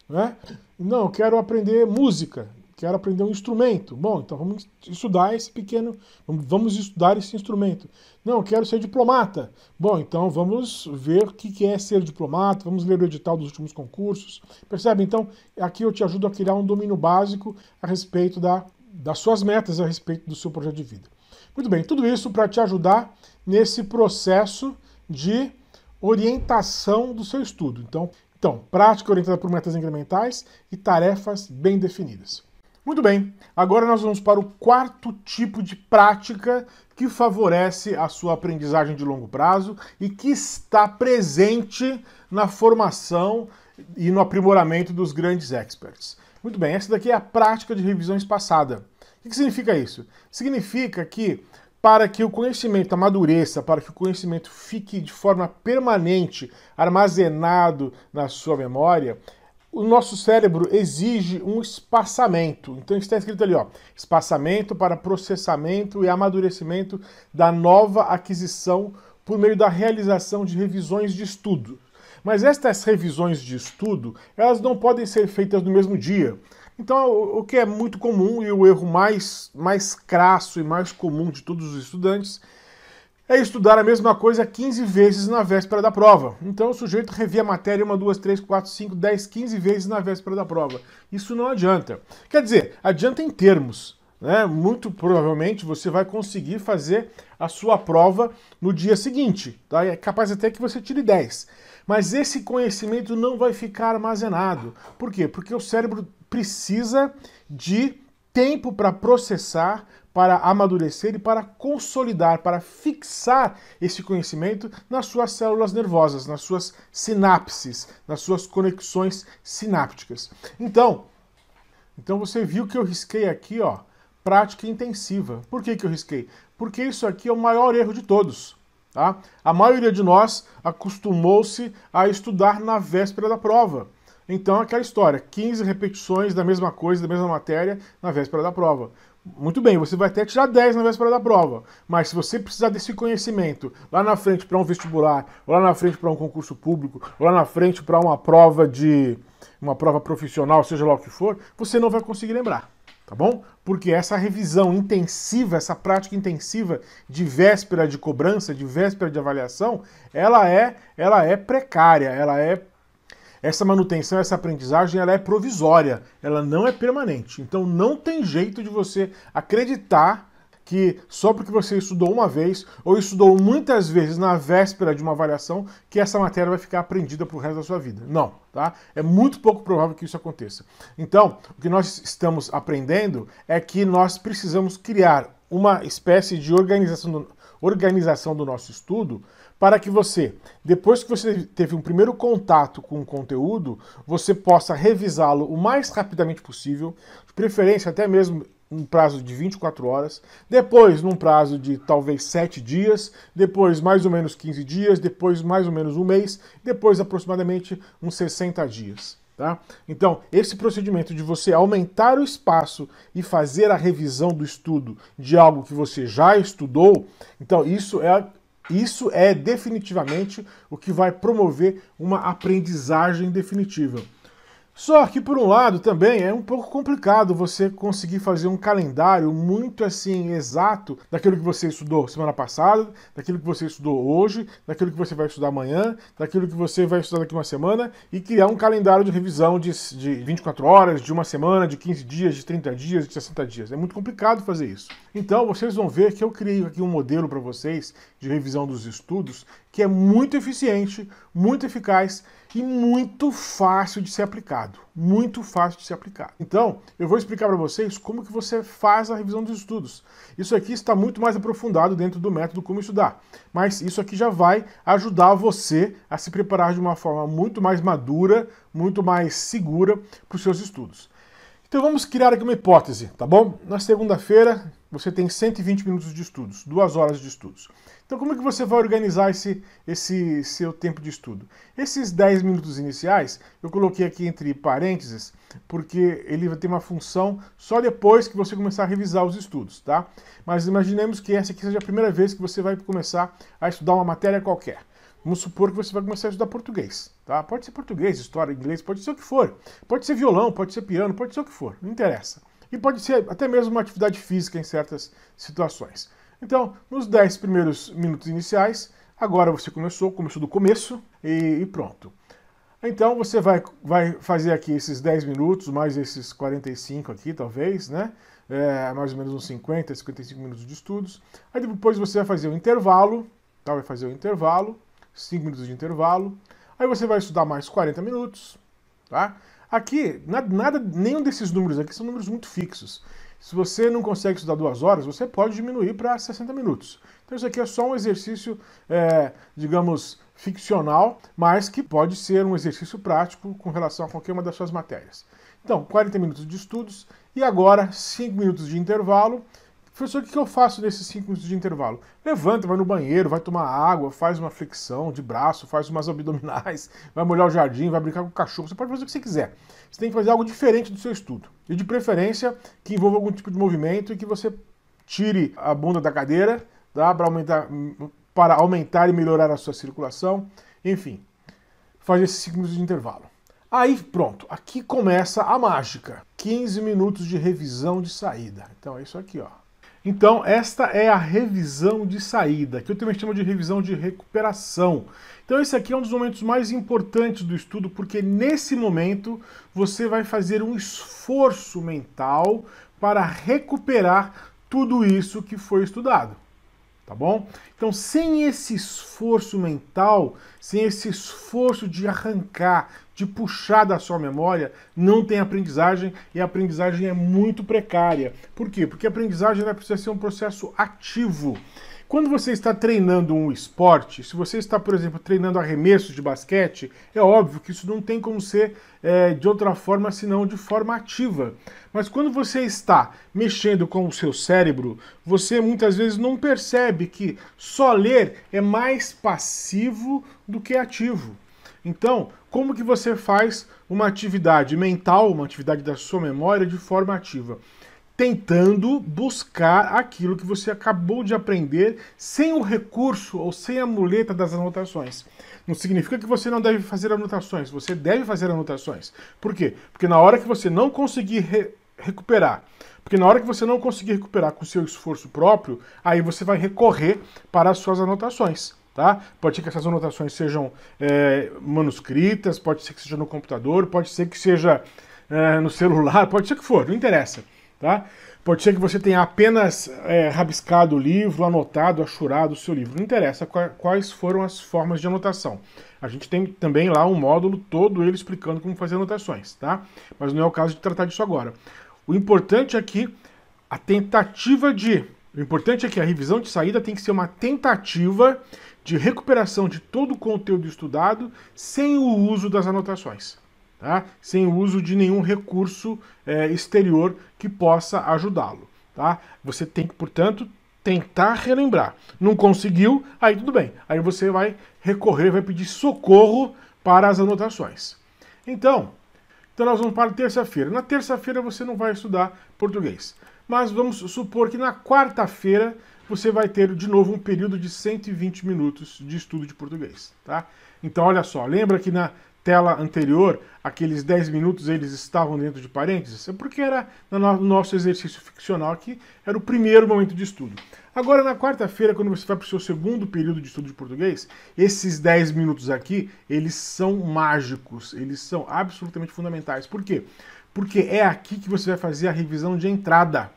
Né? Não, eu quero aprender música, quero aprender um instrumento. Bom, então vamos estudar esse pequeno, vamos estudar esse instrumento. Não, quero ser diplomata. Bom, então vamos ver o que é ser diplomata, vamos ler o edital dos últimos concursos. Percebe? Então, aqui eu te ajudo a criar um domínio básico a respeito da, das suas metas, a respeito do seu projeto de vida. Muito bem, tudo isso para te ajudar nesse processo de orientação do seu estudo. Então, então, prática orientada por metas incrementais e tarefas bem definidas. Muito bem, agora nós vamos para o quarto tipo de prática que favorece a sua aprendizagem de longo prazo e que está presente na formação e no aprimoramento dos grandes experts. Muito bem, essa daqui é a prática de revisão espaçada. O que significa isso? Significa que para que o conhecimento amadureça, para que o conhecimento fique de forma permanente armazenado na sua memória, o nosso cérebro exige um espaçamento. Então está escrito ali, ó, espaçamento para processamento e amadurecimento da nova aquisição por meio da realização de revisões de estudo. Mas estas revisões de estudo, elas não podem ser feitas no mesmo dia então, o que é muito comum e o erro mais, mais crasso e mais comum de todos os estudantes é estudar a mesma coisa 15 vezes na véspera da prova. Então, o sujeito revia a matéria uma, duas, três, quatro, cinco, dez, quinze vezes na véspera da prova. Isso não adianta. Quer dizer, adianta em termos. Né? Muito provavelmente você vai conseguir fazer a sua prova no dia seguinte. Tá? É capaz até que você tire 10. Mas esse conhecimento não vai ficar armazenado. Por quê? Porque o cérebro precisa de tempo para processar, para amadurecer e para consolidar, para fixar esse conhecimento nas suas células nervosas, nas suas sinapses, nas suas conexões sinápticas. Então, então você viu que eu risquei aqui, ó, prática intensiva. Por que, que eu risquei? Porque isso aqui é o maior erro de todos. Tá? A maioria de nós acostumou-se a estudar na véspera da prova então, aquela história, 15 repetições da mesma coisa, da mesma matéria, na véspera da prova. Muito bem, você vai até tirar 10 na véspera da prova, mas se você precisar desse conhecimento lá na frente para um vestibular, ou lá na frente para um concurso público, ou lá na frente para uma prova de uma prova profissional, seja lá o que for, você não vai conseguir lembrar, tá bom? Porque essa revisão intensiva, essa prática intensiva de véspera de cobrança, de véspera de avaliação, ela é, ela é precária, ela é essa manutenção, essa aprendizagem, ela é provisória, ela não é permanente. Então não tem jeito de você acreditar que só porque você estudou uma vez ou estudou muitas vezes na véspera de uma avaliação, que essa matéria vai ficar aprendida para o resto da sua vida. Não, tá? É muito pouco provável que isso aconteça. Então, o que nós estamos aprendendo é que nós precisamos criar uma espécie de organização do, organização do nosso estudo para que você, depois que você teve um primeiro contato com o conteúdo, você possa revisá-lo o mais rapidamente possível, de preferência até mesmo num prazo de 24 horas, depois num prazo de talvez 7 dias, depois mais ou menos 15 dias, depois mais ou menos um mês, depois aproximadamente uns 60 dias. Tá? Então, esse procedimento de você aumentar o espaço e fazer a revisão do estudo de algo que você já estudou, então isso é isso é definitivamente o que vai promover uma aprendizagem definitiva. Só que por um lado também é um pouco complicado você conseguir fazer um calendário muito assim exato daquilo que você estudou semana passada, daquilo que você estudou hoje, daquilo que você vai estudar amanhã, daquilo que você vai estudar daqui uma semana e criar um calendário de revisão de, de 24 horas, de uma semana, de 15 dias, de 30 dias, de 60 dias. É muito complicado fazer isso. Então vocês vão ver que eu criei aqui um modelo para vocês de revisão dos estudos que é muito eficiente, muito eficaz e muito fácil de ser aplicado, muito fácil de ser aplicado. Então, eu vou explicar para vocês como que você faz a revisão dos estudos. Isso aqui está muito mais aprofundado dentro do método como estudar, mas isso aqui já vai ajudar você a se preparar de uma forma muito mais madura, muito mais segura para os seus estudos. Então vamos criar aqui uma hipótese, tá bom? Na segunda-feira você tem 120 minutos de estudos, duas horas de estudos. Então, como é que você vai organizar esse, esse seu tempo de estudo? Esses 10 minutos iniciais, eu coloquei aqui entre parênteses, porque ele vai ter uma função só depois que você começar a revisar os estudos, tá? Mas imaginemos que essa aqui seja a primeira vez que você vai começar a estudar uma matéria qualquer. Vamos supor que você vai começar a estudar português, tá? Pode ser português, história, inglês, pode ser o que for. Pode ser violão, pode ser piano, pode ser o que for, não interessa. E pode ser até mesmo uma atividade física em certas situações. Então, nos 10 primeiros minutos iniciais, agora você começou, começou do começo e, e pronto. Então você vai, vai fazer aqui esses 10 minutos, mais esses 45 aqui, talvez, né? É, mais ou menos uns 50, 55 minutos de estudos. Aí depois você vai fazer o intervalo, tá? vai fazer o intervalo, 5 minutos de intervalo. Aí você vai estudar mais 40 minutos, tá? Aqui, nada, nenhum desses números aqui são números muito fixos. Se você não consegue estudar duas horas, você pode diminuir para 60 minutos. Então isso aqui é só um exercício, é, digamos, ficcional, mas que pode ser um exercício prático com relação a qualquer uma das suas matérias. Então, 40 minutos de estudos e agora 5 minutos de intervalo Professor, o que eu faço nesses cinco minutos de intervalo? Levanta, vai no banheiro, vai tomar água, faz uma flexão de braço, faz umas [LAUGHS] abdominais, vai molhar o jardim, vai brincar com o cachorro. Você pode fazer o que você quiser. Você tem que fazer algo diferente do seu estudo. E de preferência que envolva algum tipo de movimento e que você tire a bunda da cadeira dá para, aumentar, para aumentar e melhorar a sua circulação. Enfim, faz esses cinco minutos de intervalo. Aí pronto, aqui começa a mágica. 15 minutos de revisão de saída. Então é isso aqui, ó. Então, esta é a revisão de saída, que eu também chamo de revisão de recuperação. Então, esse aqui é um dos momentos mais importantes do estudo, porque nesse momento você vai fazer um esforço mental para recuperar tudo isso que foi estudado. Tá bom? Então, sem esse esforço mental, sem esse esforço de arrancar, de puxar da sua memória, não tem aprendizagem e a aprendizagem é muito precária. Por quê? Porque a aprendizagem precisa ser um processo ativo. Quando você está treinando um esporte, se você está, por exemplo, treinando arremesso de basquete, é óbvio que isso não tem como ser é, de outra forma senão de forma ativa. Mas quando você está mexendo com o seu cérebro, você muitas vezes não percebe que só ler é mais passivo do que ativo. Então, como que você faz uma atividade mental, uma atividade da sua memória de forma ativa? Tentando buscar aquilo que você acabou de aprender sem o recurso ou sem a muleta das anotações. Não significa que você não deve fazer anotações, você deve fazer anotações. Por quê? Porque na hora que você não conseguir re recuperar porque na hora que você não conseguir recuperar com seu esforço próprio, aí você vai recorrer para as suas anotações. Tá? Pode ser que essas anotações sejam é, manuscritas, pode ser que seja no computador, pode ser que seja é, no celular, pode ser que for, não interessa. Tá? Pode ser que você tenha apenas é, rabiscado o livro, anotado, achurado o seu livro. Não interessa quais foram as formas de anotação. A gente tem também lá um módulo todo ele explicando como fazer anotações, tá? Mas não é o caso de tratar disso agora. O importante é que a tentativa de. O importante é que a revisão de saída tem que ser uma tentativa de recuperação de todo o conteúdo estudado sem o uso das anotações. Tá? Sem o uso de nenhum recurso é, exterior que possa ajudá-lo. Tá? Você tem que, portanto, tentar relembrar. Não conseguiu, aí tudo bem. Aí você vai recorrer, vai pedir socorro para as anotações. Então, então nós vamos para terça-feira. Na terça-feira você não vai estudar português. Mas vamos supor que na quarta-feira você vai ter de novo um período de 120 minutos de estudo de português, tá? Então olha só, lembra que na tela anterior, aqueles 10 minutos eles estavam dentro de parênteses? É porque era no nosso exercício ficcional que era o primeiro momento de estudo. Agora, na quarta-feira, quando você vai para o seu segundo período de estudo de português, esses 10 minutos aqui, eles são mágicos, eles são absolutamente fundamentais. Por quê? Porque é aqui que você vai fazer a revisão de entrada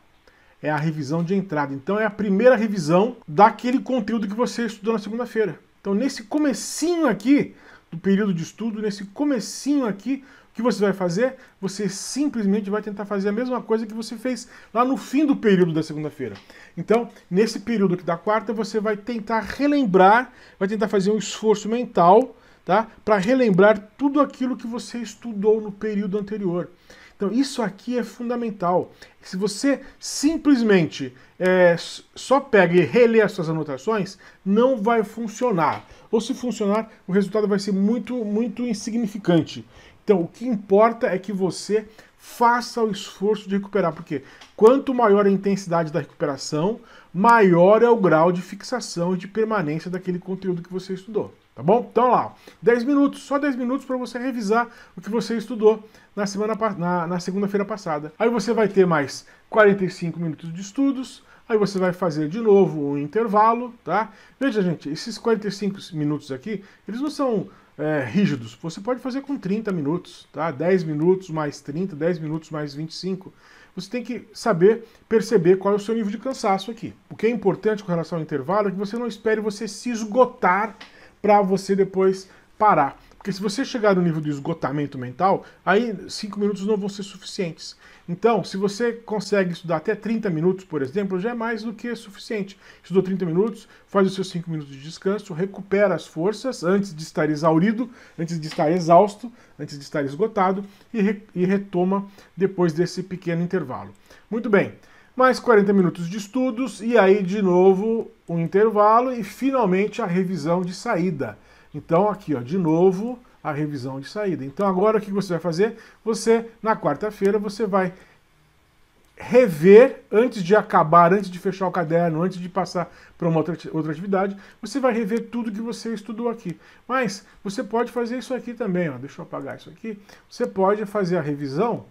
é a revisão de entrada. Então é a primeira revisão daquele conteúdo que você estudou na segunda-feira. Então nesse comecinho aqui do período de estudo, nesse comecinho aqui, o que você vai fazer? Você simplesmente vai tentar fazer a mesma coisa que você fez lá no fim do período da segunda-feira. Então, nesse período aqui da quarta, você vai tentar relembrar, vai tentar fazer um esforço mental, tá? Para relembrar tudo aquilo que você estudou no período anterior. Então isso aqui é fundamental. Se você simplesmente é, só pega e relê as suas anotações, não vai funcionar. Ou se funcionar, o resultado vai ser muito, muito insignificante. Então o que importa é que você faça o esforço de recuperar, porque quanto maior a intensidade da recuperação, maior é o grau de fixação e de permanência daquele conteúdo que você estudou. Tá bom? Então lá, 10 minutos, só 10 minutos para você revisar o que você estudou na semana na, na segunda-feira passada. Aí você vai ter mais 45 minutos de estudos, aí você vai fazer de novo um intervalo, tá? Veja, gente, esses 45 minutos aqui, eles não são é, rígidos. Você pode fazer com 30 minutos, tá? 10 minutos mais 30, 10 minutos mais 25. Você tem que saber perceber qual é o seu nível de cansaço aqui. O que é importante com relação ao intervalo é que você não espere você se esgotar para você depois parar. Porque se você chegar no nível do esgotamento mental, aí cinco minutos não vão ser suficientes. Então, se você consegue estudar até 30 minutos, por exemplo, já é mais do que suficiente. Estudou 30 minutos, faz os seus cinco minutos de descanso, recupera as forças antes de estar exaurido, antes de estar exausto, antes de estar esgotado e, re e retoma depois desse pequeno intervalo. Muito bem, mais 40 minutos de estudos e aí de novo um intervalo e finalmente a revisão de saída. Então, aqui, ó, de novo, a revisão de saída. Então, agora o que você vai fazer? Você, na quarta-feira, você vai rever, antes de acabar, antes de fechar o caderno, antes de passar para uma outra, outra atividade, você vai rever tudo que você estudou aqui. Mas você pode fazer isso aqui também, ó. deixa eu apagar isso aqui. Você pode fazer a revisão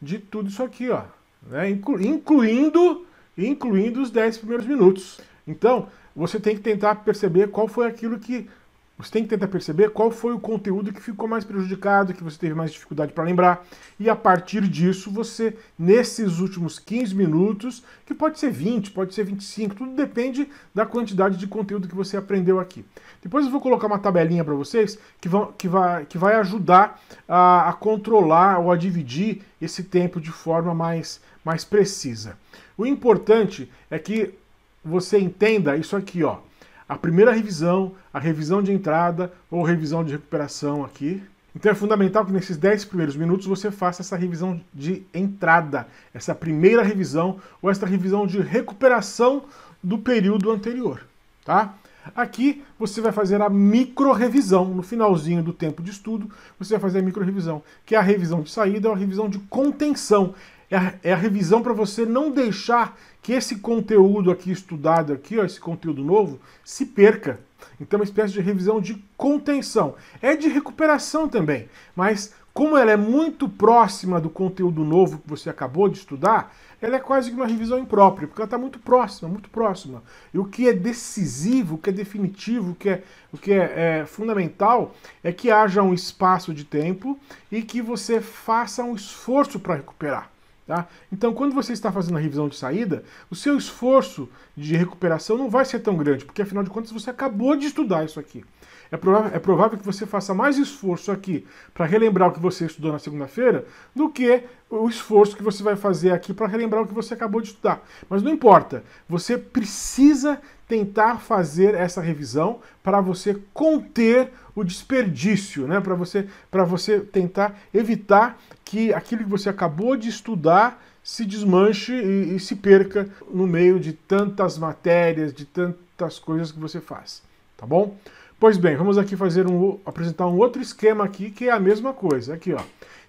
de tudo isso aqui, ó, né? incluindo, incluindo os 10 primeiros minutos. Então, você tem que tentar perceber qual foi aquilo que você tem que tentar perceber qual foi o conteúdo que ficou mais prejudicado, que você teve mais dificuldade para lembrar, e a partir disso você, nesses últimos 15 minutos, que pode ser 20, pode ser 25, tudo depende da quantidade de conteúdo que você aprendeu aqui. Depois eu vou colocar uma tabelinha para vocês que, vão, que, vai, que vai ajudar a, a controlar ou a dividir esse tempo de forma mais, mais precisa. O importante é que você entenda isso aqui, ó a primeira revisão, a revisão de entrada ou revisão de recuperação aqui. Então é fundamental que nesses 10 primeiros minutos você faça essa revisão de entrada, essa primeira revisão ou essa revisão de recuperação do período anterior, tá? Aqui você vai fazer a micro-revisão, no finalzinho do tempo de estudo, você vai fazer a micro-revisão, que é a revisão de saída ou a revisão de contenção é a, é a revisão para você não deixar que esse conteúdo aqui estudado aqui, ó, esse conteúdo novo, se perca. Então, é uma espécie de revisão de contenção. É de recuperação também, mas como ela é muito próxima do conteúdo novo que você acabou de estudar, ela é quase que uma revisão imprópria, porque ela está muito próxima, muito próxima. E o que é decisivo, o que é definitivo, o que é, o que é, é fundamental é que haja um espaço de tempo e que você faça um esforço para recuperar. Tá? Então, quando você está fazendo a revisão de saída, o seu esforço de recuperação não vai ser tão grande, porque afinal de contas você acabou de estudar isso aqui. É provável, é provável que você faça mais esforço aqui para relembrar o que você estudou na segunda-feira do que o esforço que você vai fazer aqui para relembrar o que você acabou de estudar. Mas não importa, você precisa tentar fazer essa revisão para você conter o desperdício, né? para você, pra você tentar evitar que aquilo que você acabou de estudar se desmanche e, e se perca no meio de tantas matérias, de tantas coisas que você faz, tá bom? Pois bem, vamos aqui fazer um apresentar um outro esquema aqui que é a mesma coisa, aqui ó.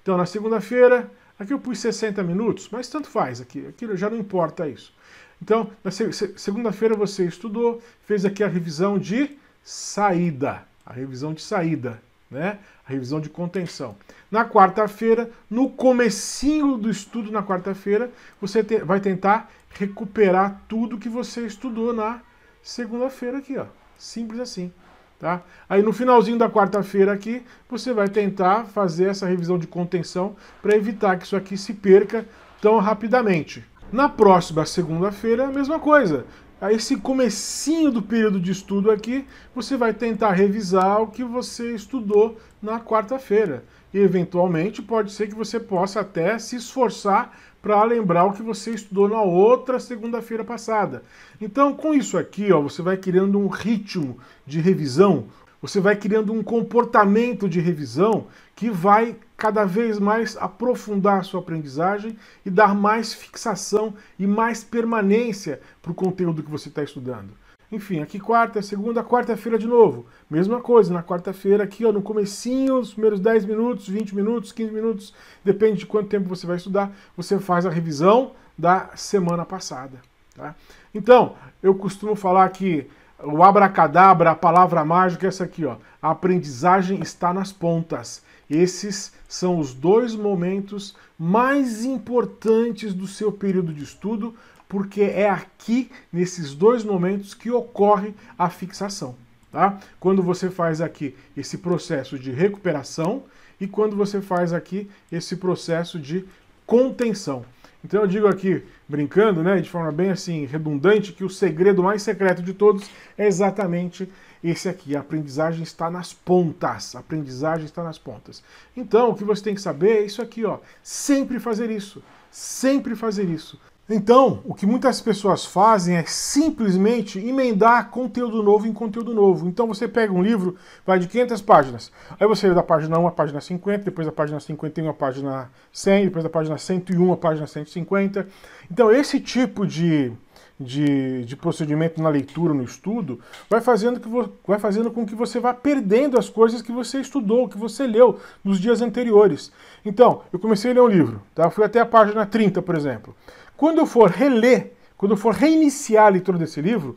Então na segunda-feira, aqui eu pus 60 minutos, mas tanto faz aqui, aqui já não importa isso. Então, na segunda-feira você estudou, fez aqui a revisão de saída, a revisão de saída, né? A revisão de contenção. Na quarta-feira, no comecinho do estudo na quarta-feira, você te, vai tentar recuperar tudo que você estudou na segunda-feira aqui, ó. Simples assim, tá? Aí no finalzinho da quarta-feira aqui, você vai tentar fazer essa revisão de contenção para evitar que isso aqui se perca tão rapidamente. Na próxima segunda-feira, a mesma coisa a esse comecinho do período de estudo aqui, você vai tentar revisar o que você estudou na quarta-feira. E eventualmente pode ser que você possa até se esforçar para lembrar o que você estudou na outra segunda-feira passada. Então, com isso aqui, ó, você vai criando um ritmo de revisão, você vai criando um comportamento de revisão que vai cada vez mais aprofundar sua aprendizagem e dar mais fixação e mais permanência para o conteúdo que você está estudando. Enfim, aqui quarta, segunda, quarta-feira de novo. Mesma coisa, na quarta-feira aqui ó, no comecinho, os primeiros 10 minutos, 20 minutos, 15 minutos, depende de quanto tempo você vai estudar, você faz a revisão da semana passada. Tá? Então, eu costumo falar que o abracadabra, a palavra mágica é essa aqui, ó. A aprendizagem está nas pontas. Esses são os dois momentos mais importantes do seu período de estudo, porque é aqui, nesses dois momentos, que ocorre a fixação. Tá? Quando você faz aqui esse processo de recuperação e quando você faz aqui esse processo de contenção. Então eu digo aqui, brincando, né, de forma bem assim redundante, que o segredo mais secreto de todos é exatamente esse aqui, a aprendizagem está nas pontas. A aprendizagem está nas pontas. Então, o que você tem que saber é isso aqui, ó. Sempre fazer isso. Sempre fazer isso. Então, o que muitas pessoas fazem é simplesmente emendar conteúdo novo em conteúdo novo. Então você pega um livro, vai de 500 páginas. Aí você lê da página 1 à página 50, depois da página 51 à página 100, depois da página 101 à página 150. Então esse tipo de de, de procedimento na leitura, no estudo, vai fazendo, que vai fazendo com que você vá perdendo as coisas que você estudou, que você leu nos dias anteriores. Então, eu comecei a ler um livro, tá? fui até a página 30, por exemplo. Quando eu for reler, quando eu for reiniciar a leitura desse livro,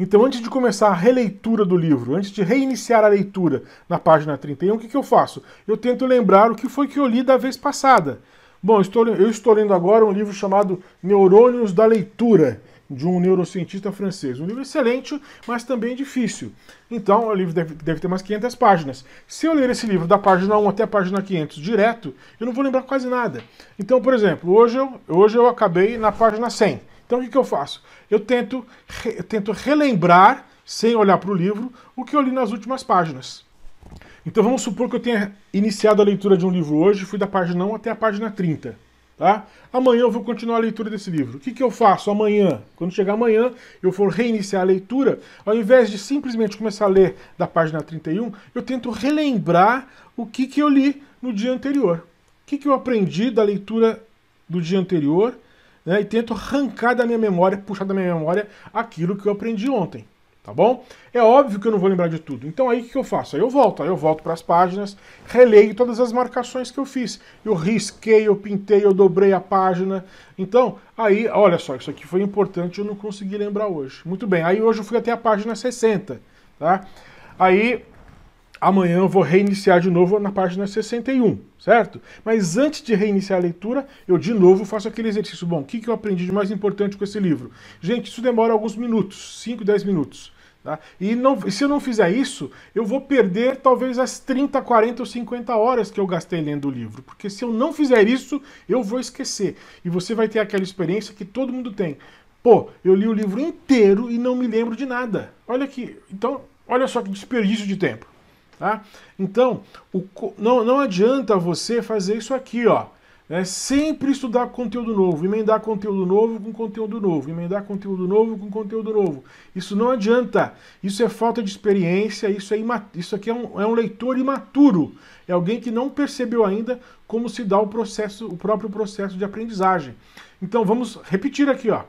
então, antes de começar a releitura do livro, antes de reiniciar a leitura na página 31, o que, que eu faço? Eu tento lembrar o que foi que eu li da vez passada. Bom, eu estou, eu estou lendo agora um livro chamado Neurônios da Leitura, de um neurocientista francês. Um livro excelente, mas também difícil. Então, o livro deve, deve, ter umas 500 páginas. Se eu ler esse livro da página 1 até a página 500 direto, eu não vou lembrar quase nada. Então, por exemplo, hoje eu, hoje eu acabei na página 100. Então, o que, que eu faço? Eu tento, eu tento relembrar, sem olhar para o livro, o que eu li nas últimas páginas. Então, vamos supor que eu tenha iniciado a leitura de um livro hoje, fui da página 1 até a página 30. Tá? Amanhã eu vou continuar a leitura desse livro. O que, que eu faço amanhã? Quando chegar amanhã, eu for reiniciar a leitura, ao invés de simplesmente começar a ler da página 31, eu tento relembrar o que, que eu li no dia anterior. O que, que eu aprendi da leitura do dia anterior né? e tento arrancar da minha memória, puxar da minha memória aquilo que eu aprendi ontem tá bom? É óbvio que eu não vou lembrar de tudo. Então aí o que eu faço? Aí eu volto, aí eu volto para as páginas, releio todas as marcações que eu fiz. Eu risquei, eu pintei, eu dobrei a página. Então, aí, olha só, isso aqui foi importante, eu não consegui lembrar hoje. Muito bem, aí hoje eu fui até a página 60, tá? Aí Amanhã eu vou reiniciar de novo na página 61, certo? Mas antes de reiniciar a leitura, eu de novo faço aquele exercício. Bom, o que eu aprendi de mais importante com esse livro? Gente, isso demora alguns minutos, 5, 10 minutos. Tá? E, não, se eu não fizer isso, eu vou perder talvez as 30, 40 ou 50 horas que eu gastei lendo o livro. Porque se eu não fizer isso, eu vou esquecer. E você vai ter aquela experiência que todo mundo tem. Pô, eu li o livro inteiro e não me lembro de nada. Olha aqui. Então, olha só que desperdício de tempo. Tá? Então, o, não, não adianta você fazer isso aqui, ó. É sempre estudar conteúdo novo, emendar conteúdo novo com conteúdo novo, emendar conteúdo novo com conteúdo novo. Isso não adianta. Isso é falta de experiência, isso, é isso aqui é um, é um leitor imaturo. É alguém que não percebeu ainda como se dá o processo, o próprio processo de aprendizagem. Então vamos repetir aqui, ó.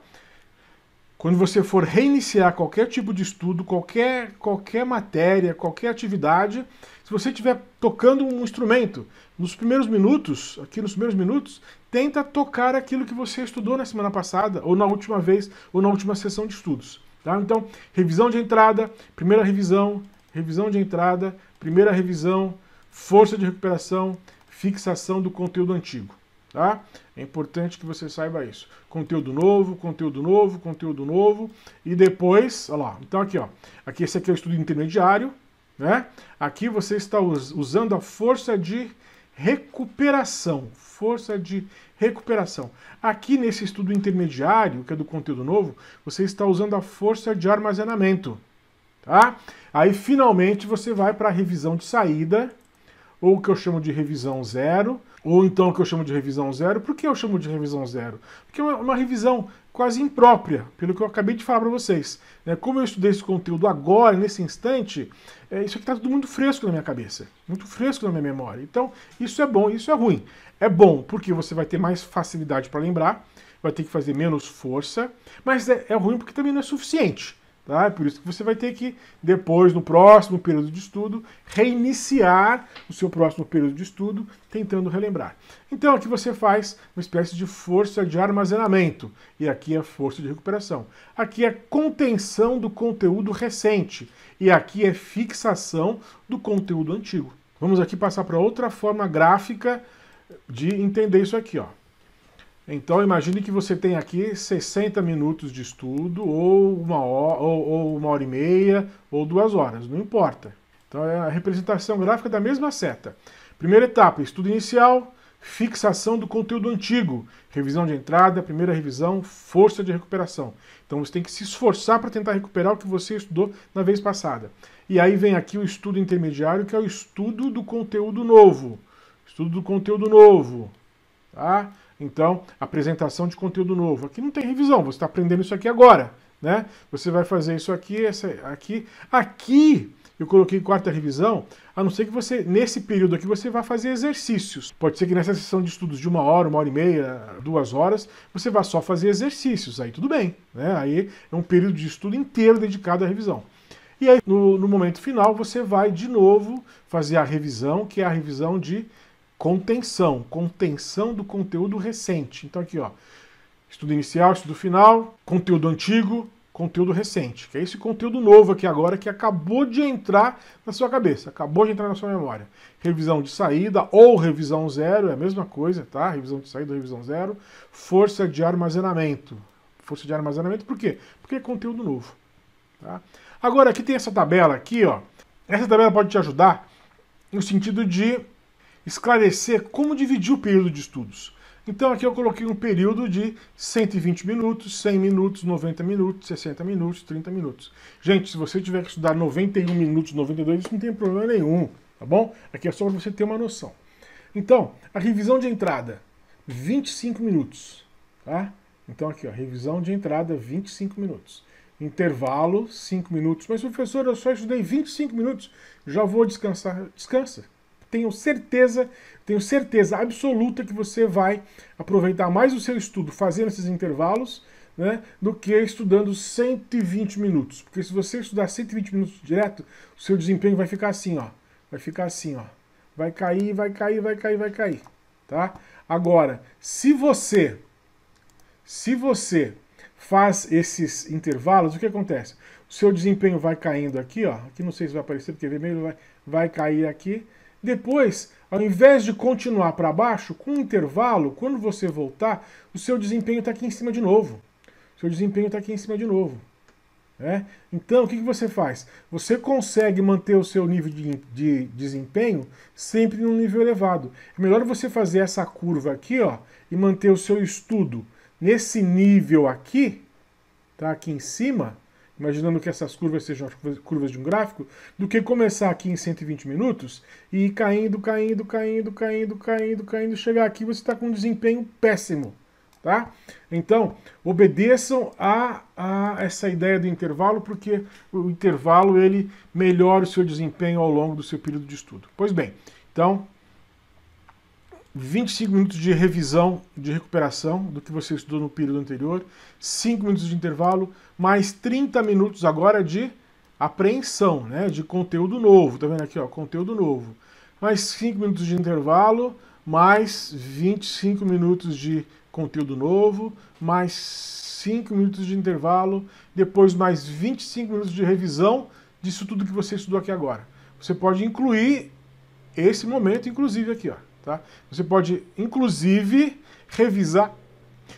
Quando você for reiniciar qualquer tipo de estudo, qualquer, qualquer matéria, qualquer atividade, se você estiver tocando um instrumento, nos primeiros minutos, aqui nos primeiros minutos, tenta tocar aquilo que você estudou na semana passada, ou na última vez, ou na última sessão de estudos. Tá? Então, revisão de entrada, primeira revisão, revisão de entrada, primeira revisão, força de recuperação, fixação do conteúdo antigo. Tá? É importante que você saiba isso. Conteúdo novo, conteúdo novo, conteúdo novo. E depois, olha lá. Então aqui, ó. Aqui, esse aqui é o estudo intermediário. Né? Aqui você está us usando a força de recuperação, força de recuperação. Aqui nesse estudo intermediário, que é do conteúdo novo, você está usando a força de armazenamento, tá? Aí finalmente você vai para a revisão de saída, ou o que eu chamo de revisão zero, ou então o que eu chamo de revisão zero. Por que eu chamo de revisão zero? Porque é uma, uma revisão quase imprópria, pelo que eu acabei de falar para vocês. Né? Como eu estudei esse conteúdo agora, nesse instante, é, isso aqui está tudo muito fresco na minha cabeça, muito fresco na minha memória. Então, isso é bom, isso é ruim. É bom porque você vai ter mais facilidade para lembrar, vai ter que fazer menos força, mas é, é ruim porque também não é suficiente. Tá? É por isso que você vai ter que, depois, no próximo período de estudo, reiniciar o seu próximo período de estudo, tentando relembrar. Então, aqui você faz uma espécie de força de armazenamento, e aqui é força de recuperação. Aqui é contenção do conteúdo recente, e aqui é fixação do conteúdo antigo. Vamos aqui passar para outra forma gráfica de entender isso aqui. Ó. Então imagine que você tem aqui 60 minutos de estudo, ou uma hora, ou, ou uma hora e meia, ou duas horas, não importa. Então é a representação gráfica da mesma seta. Primeira etapa, estudo inicial, fixação do conteúdo antigo, revisão de entrada, primeira revisão, força de recuperação. Então você tem que se esforçar para tentar recuperar o que você estudou na vez passada. E aí vem aqui o estudo intermediário, que é o estudo do conteúdo novo. Estudo do conteúdo novo, tá? Então, apresentação de conteúdo novo. Aqui não tem revisão, você está aprendendo isso aqui agora. Né? Você vai fazer isso aqui, essa, aqui. Aqui eu coloquei quarta revisão, a não ser que você, nesse período aqui, você vá fazer exercícios. Pode ser que nessa sessão de estudos de uma hora, uma hora e meia, duas horas, você vá só fazer exercícios. Aí tudo bem. Né? Aí é um período de estudo inteiro dedicado à revisão. E aí, no, no momento final, você vai de novo fazer a revisão, que é a revisão de Contenção, contenção do conteúdo recente. Então aqui, ó, estudo inicial, estudo final, conteúdo antigo, conteúdo recente, que é esse conteúdo novo aqui agora que acabou de entrar na sua cabeça, acabou de entrar na sua memória. Revisão de saída ou revisão zero, é a mesma coisa, tá? Revisão de saída ou revisão zero. Força de armazenamento. Força de armazenamento por quê? Porque é conteúdo novo. Tá? Agora, aqui tem essa tabela aqui, ó. Essa tabela pode te ajudar no sentido de esclarecer como dividir o período de estudos. Então aqui eu coloquei um período de 120 minutos, 100 minutos, 90 minutos, 60 minutos, 30 minutos. Gente, se você tiver que estudar 91 minutos, 92, isso não tem problema nenhum, tá bom? Aqui é só para você ter uma noção. Então, a revisão de entrada, 25 minutos, tá? Então aqui, ó, revisão de entrada, 25 minutos. Intervalo, 5 minutos. Mas professor, eu só estudei 25 minutos, já vou descansar. Descansa, tenho certeza, tenho certeza absoluta que você vai aproveitar mais o seu estudo fazendo esses intervalos né, do que estudando 120 minutos. Porque se você estudar 120 minutos direto, o seu desempenho vai ficar assim, ó. Vai ficar assim, ó. Vai cair, vai cair, vai cair, vai cair, tá? Agora, se você se você faz esses intervalos, o que acontece? O seu desempenho vai caindo aqui, ó. Aqui não sei se vai aparecer porque é vermelho, vai, vai cair aqui depois, ao invés de continuar para baixo, com um intervalo, quando você voltar, o seu desempenho está aqui em cima de novo. O seu desempenho está aqui em cima de novo. Né? Então, o que, que você faz? Você consegue manter o seu nível de, de desempenho sempre num nível elevado. É melhor você fazer essa curva aqui ó, e manter o seu estudo nesse nível aqui, tá aqui em cima, imaginando que essas curvas sejam as curvas de um gráfico, do que começar aqui em 120 minutos e ir caindo, caindo, caindo, caindo, caindo, caindo, chegar aqui você está com um desempenho péssimo. Tá? Então, obedeçam a, a essa ideia do intervalo, porque o intervalo ele melhora o seu desempenho ao longo do seu período de estudo. Pois bem, então 25 minutos de revisão, de recuperação do que você estudou no período anterior, 5 minutos de intervalo, mais 30 minutos agora de apreensão, né, de conteúdo novo, tá vendo aqui, ó, conteúdo novo. Mais 5 minutos de intervalo, mais 25 minutos de conteúdo novo, mais 5 minutos de intervalo, depois mais 25 minutos de revisão disso tudo que você estudou aqui agora. Você pode incluir esse momento, inclusive, aqui, ó. Tá? Você pode, inclusive, revisar.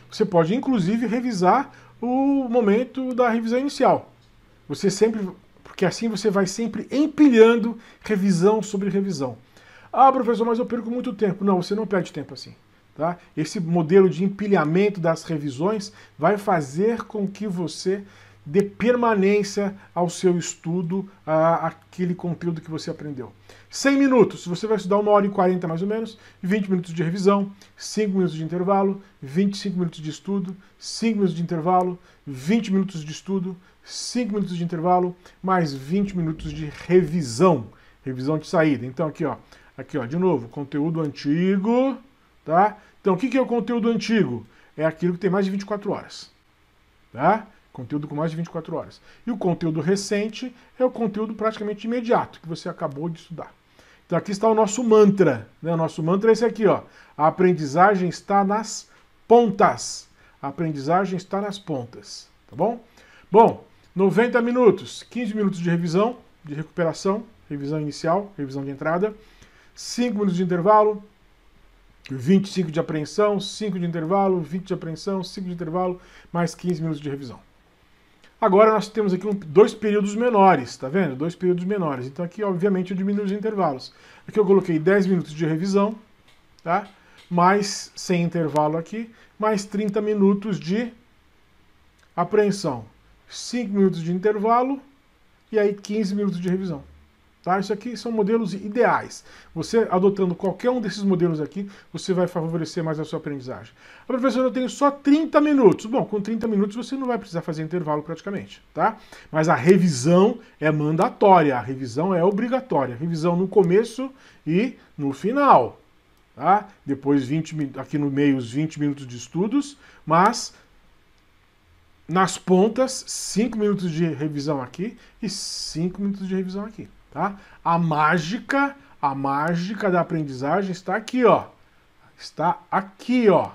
Você pode, inclusive, revisar o momento da revisão inicial. Você sempre, porque assim você vai sempre empilhando revisão sobre revisão. Ah, professor, mas eu perco muito tempo. Não, você não perde tempo assim. Tá? Esse modelo de empilhamento das revisões vai fazer com que você dê permanência ao seu estudo, aquele conteúdo que você aprendeu. 100 minutos, você vai estudar uma hora e 40 mais ou menos, 20 minutos de revisão, 5 minutos de intervalo, 25 minutos de estudo, 5 minutos de intervalo, 20 minutos de estudo, 5 minutos de intervalo, mais 20 minutos de revisão, revisão de saída. Então aqui, ó, aqui, ó, de novo, conteúdo antigo, tá? Então o que é o conteúdo antigo? É aquilo que tem mais de 24 horas, tá? Conteúdo com mais de 24 horas. E o conteúdo recente é o conteúdo praticamente imediato que você acabou de estudar. Então aqui está o nosso mantra. Né? O nosso mantra é esse aqui, ó. A aprendizagem está nas pontas. A aprendizagem está nas pontas. Tá bom? Bom, 90 minutos, 15 minutos de revisão, de recuperação, revisão inicial, revisão de entrada, 5 minutos de intervalo, 25 de apreensão, 5 de intervalo, 20 de apreensão, 5 de intervalo, mais 15 minutos de revisão. Agora nós temos aqui um, dois períodos menores, tá vendo? Dois períodos menores. Então aqui, obviamente, eu diminuo os intervalos. Aqui eu coloquei 10 minutos de revisão, tá? Mais, sem intervalo aqui, mais 30 minutos de apreensão. 5 minutos de intervalo e aí 15 minutos de revisão. Tá? Isso aqui são modelos ideais. Você adotando qualquer um desses modelos aqui, você vai favorecer mais a sua aprendizagem. A professora, eu tenho só 30 minutos. Bom, com 30 minutos você não vai precisar fazer intervalo praticamente, tá? Mas a revisão é mandatória, a revisão é obrigatória. Revisão no começo e no final, tá? Depois 20 aqui no meio os 20 minutos de estudos, mas nas pontas 5 minutos de revisão aqui e 5 minutos de revisão aqui. Tá? A mágica, a mágica da aprendizagem está aqui, ó. Está aqui, ó.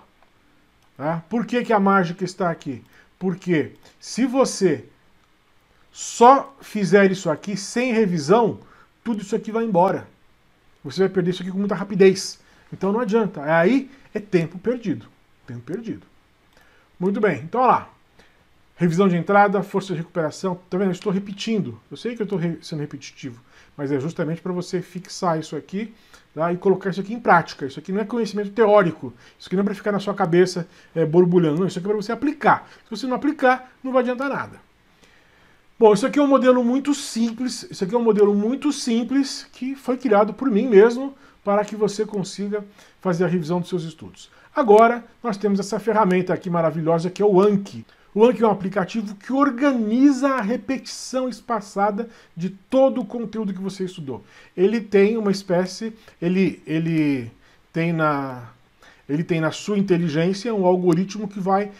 Tá? Por que, que a mágica está aqui? Porque se você só fizer isso aqui sem revisão, tudo isso aqui vai embora. Você vai perder isso aqui com muita rapidez. Então não adianta. É aí é tempo perdido. Tempo perdido. Muito bem, então olha lá. Revisão de entrada, força de recuperação. Tá vendo? Eu estou repetindo. Eu sei que eu estou re sendo repetitivo mas é justamente para você fixar isso aqui tá? e colocar isso aqui em prática. Isso aqui não é conhecimento teórico, isso aqui não é para ficar na sua cabeça é, borbulhando, não, isso aqui é para você aplicar. Se você não aplicar, não vai adiantar nada. Bom, isso aqui é um modelo muito simples, isso aqui é um modelo muito simples que foi criado por mim mesmo para que você consiga fazer a revisão dos seus estudos. Agora, nós temos essa ferramenta aqui maravilhosa que é o Anki. O Anki é um aplicativo que organiza a repetição espaçada de todo o conteúdo que você estudou. Ele tem uma espécie, ele, ele, tem, na, ele tem na sua inteligência um algoritmo que vai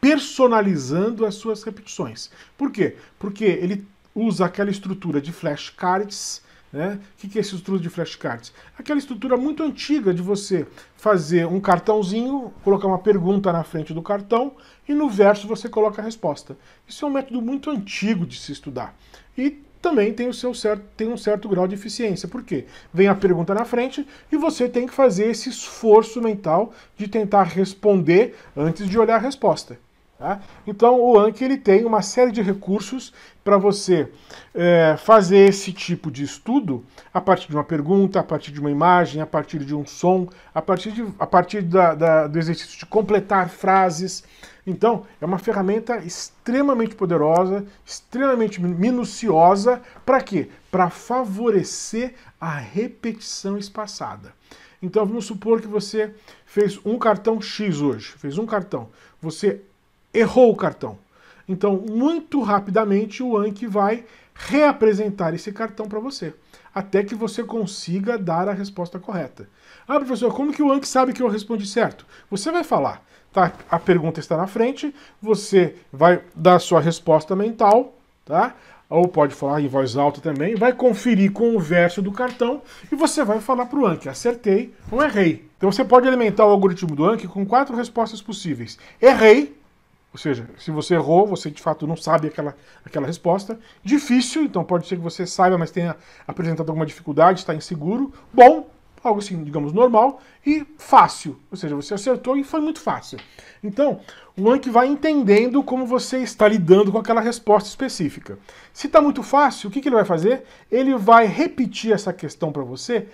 personalizando as suas repetições. Por quê? Porque ele usa aquela estrutura de flashcards né? O que, é esse estrutura de flashcards? Aquela estrutura muito antiga de você fazer um cartãozinho, colocar uma pergunta na frente do cartão e no verso você coloca a resposta. Isso é um método muito antigo de se estudar. E também tem, o seu certo, tem um certo grau de eficiência. Por quê? Vem a pergunta na frente e você tem que fazer esse esforço mental de tentar responder antes de olhar a resposta. Tá? Então o Anki ele tem uma série de recursos para você é, fazer esse tipo de estudo a partir de uma pergunta, a partir de uma imagem, a partir de um som, a partir, de, a partir da, da, do exercício de completar frases. Então é uma ferramenta extremamente poderosa, extremamente minuciosa para quê? Para favorecer a repetição espaçada. Então vamos supor que você fez um cartão X hoje, fez um cartão. Você errou o cartão. Então, muito rapidamente, o Anki vai reapresentar esse cartão para você, até que você consiga dar a resposta correta. Ah, professor, como que o Anki sabe que eu respondi certo? Você vai falar, tá? A pergunta está na frente, você vai dar a sua resposta mental, tá? Ou pode falar em voz alta também, vai conferir com o verso do cartão e você vai falar para o Anki, acertei ou errei. Então você pode alimentar o algoritmo do Anki com quatro respostas possíveis. Errei, ou seja, se você errou, você de fato não sabe aquela, aquela resposta. Difícil, então pode ser que você saiba, mas tenha apresentado alguma dificuldade, está inseguro. Bom, algo assim, digamos, normal. E fácil, ou seja, você acertou e foi muito fácil. Então, o Anki vai entendendo como você está lidando com aquela resposta específica. Se está muito fácil, o que, que ele vai fazer? Ele vai repetir essa questão para você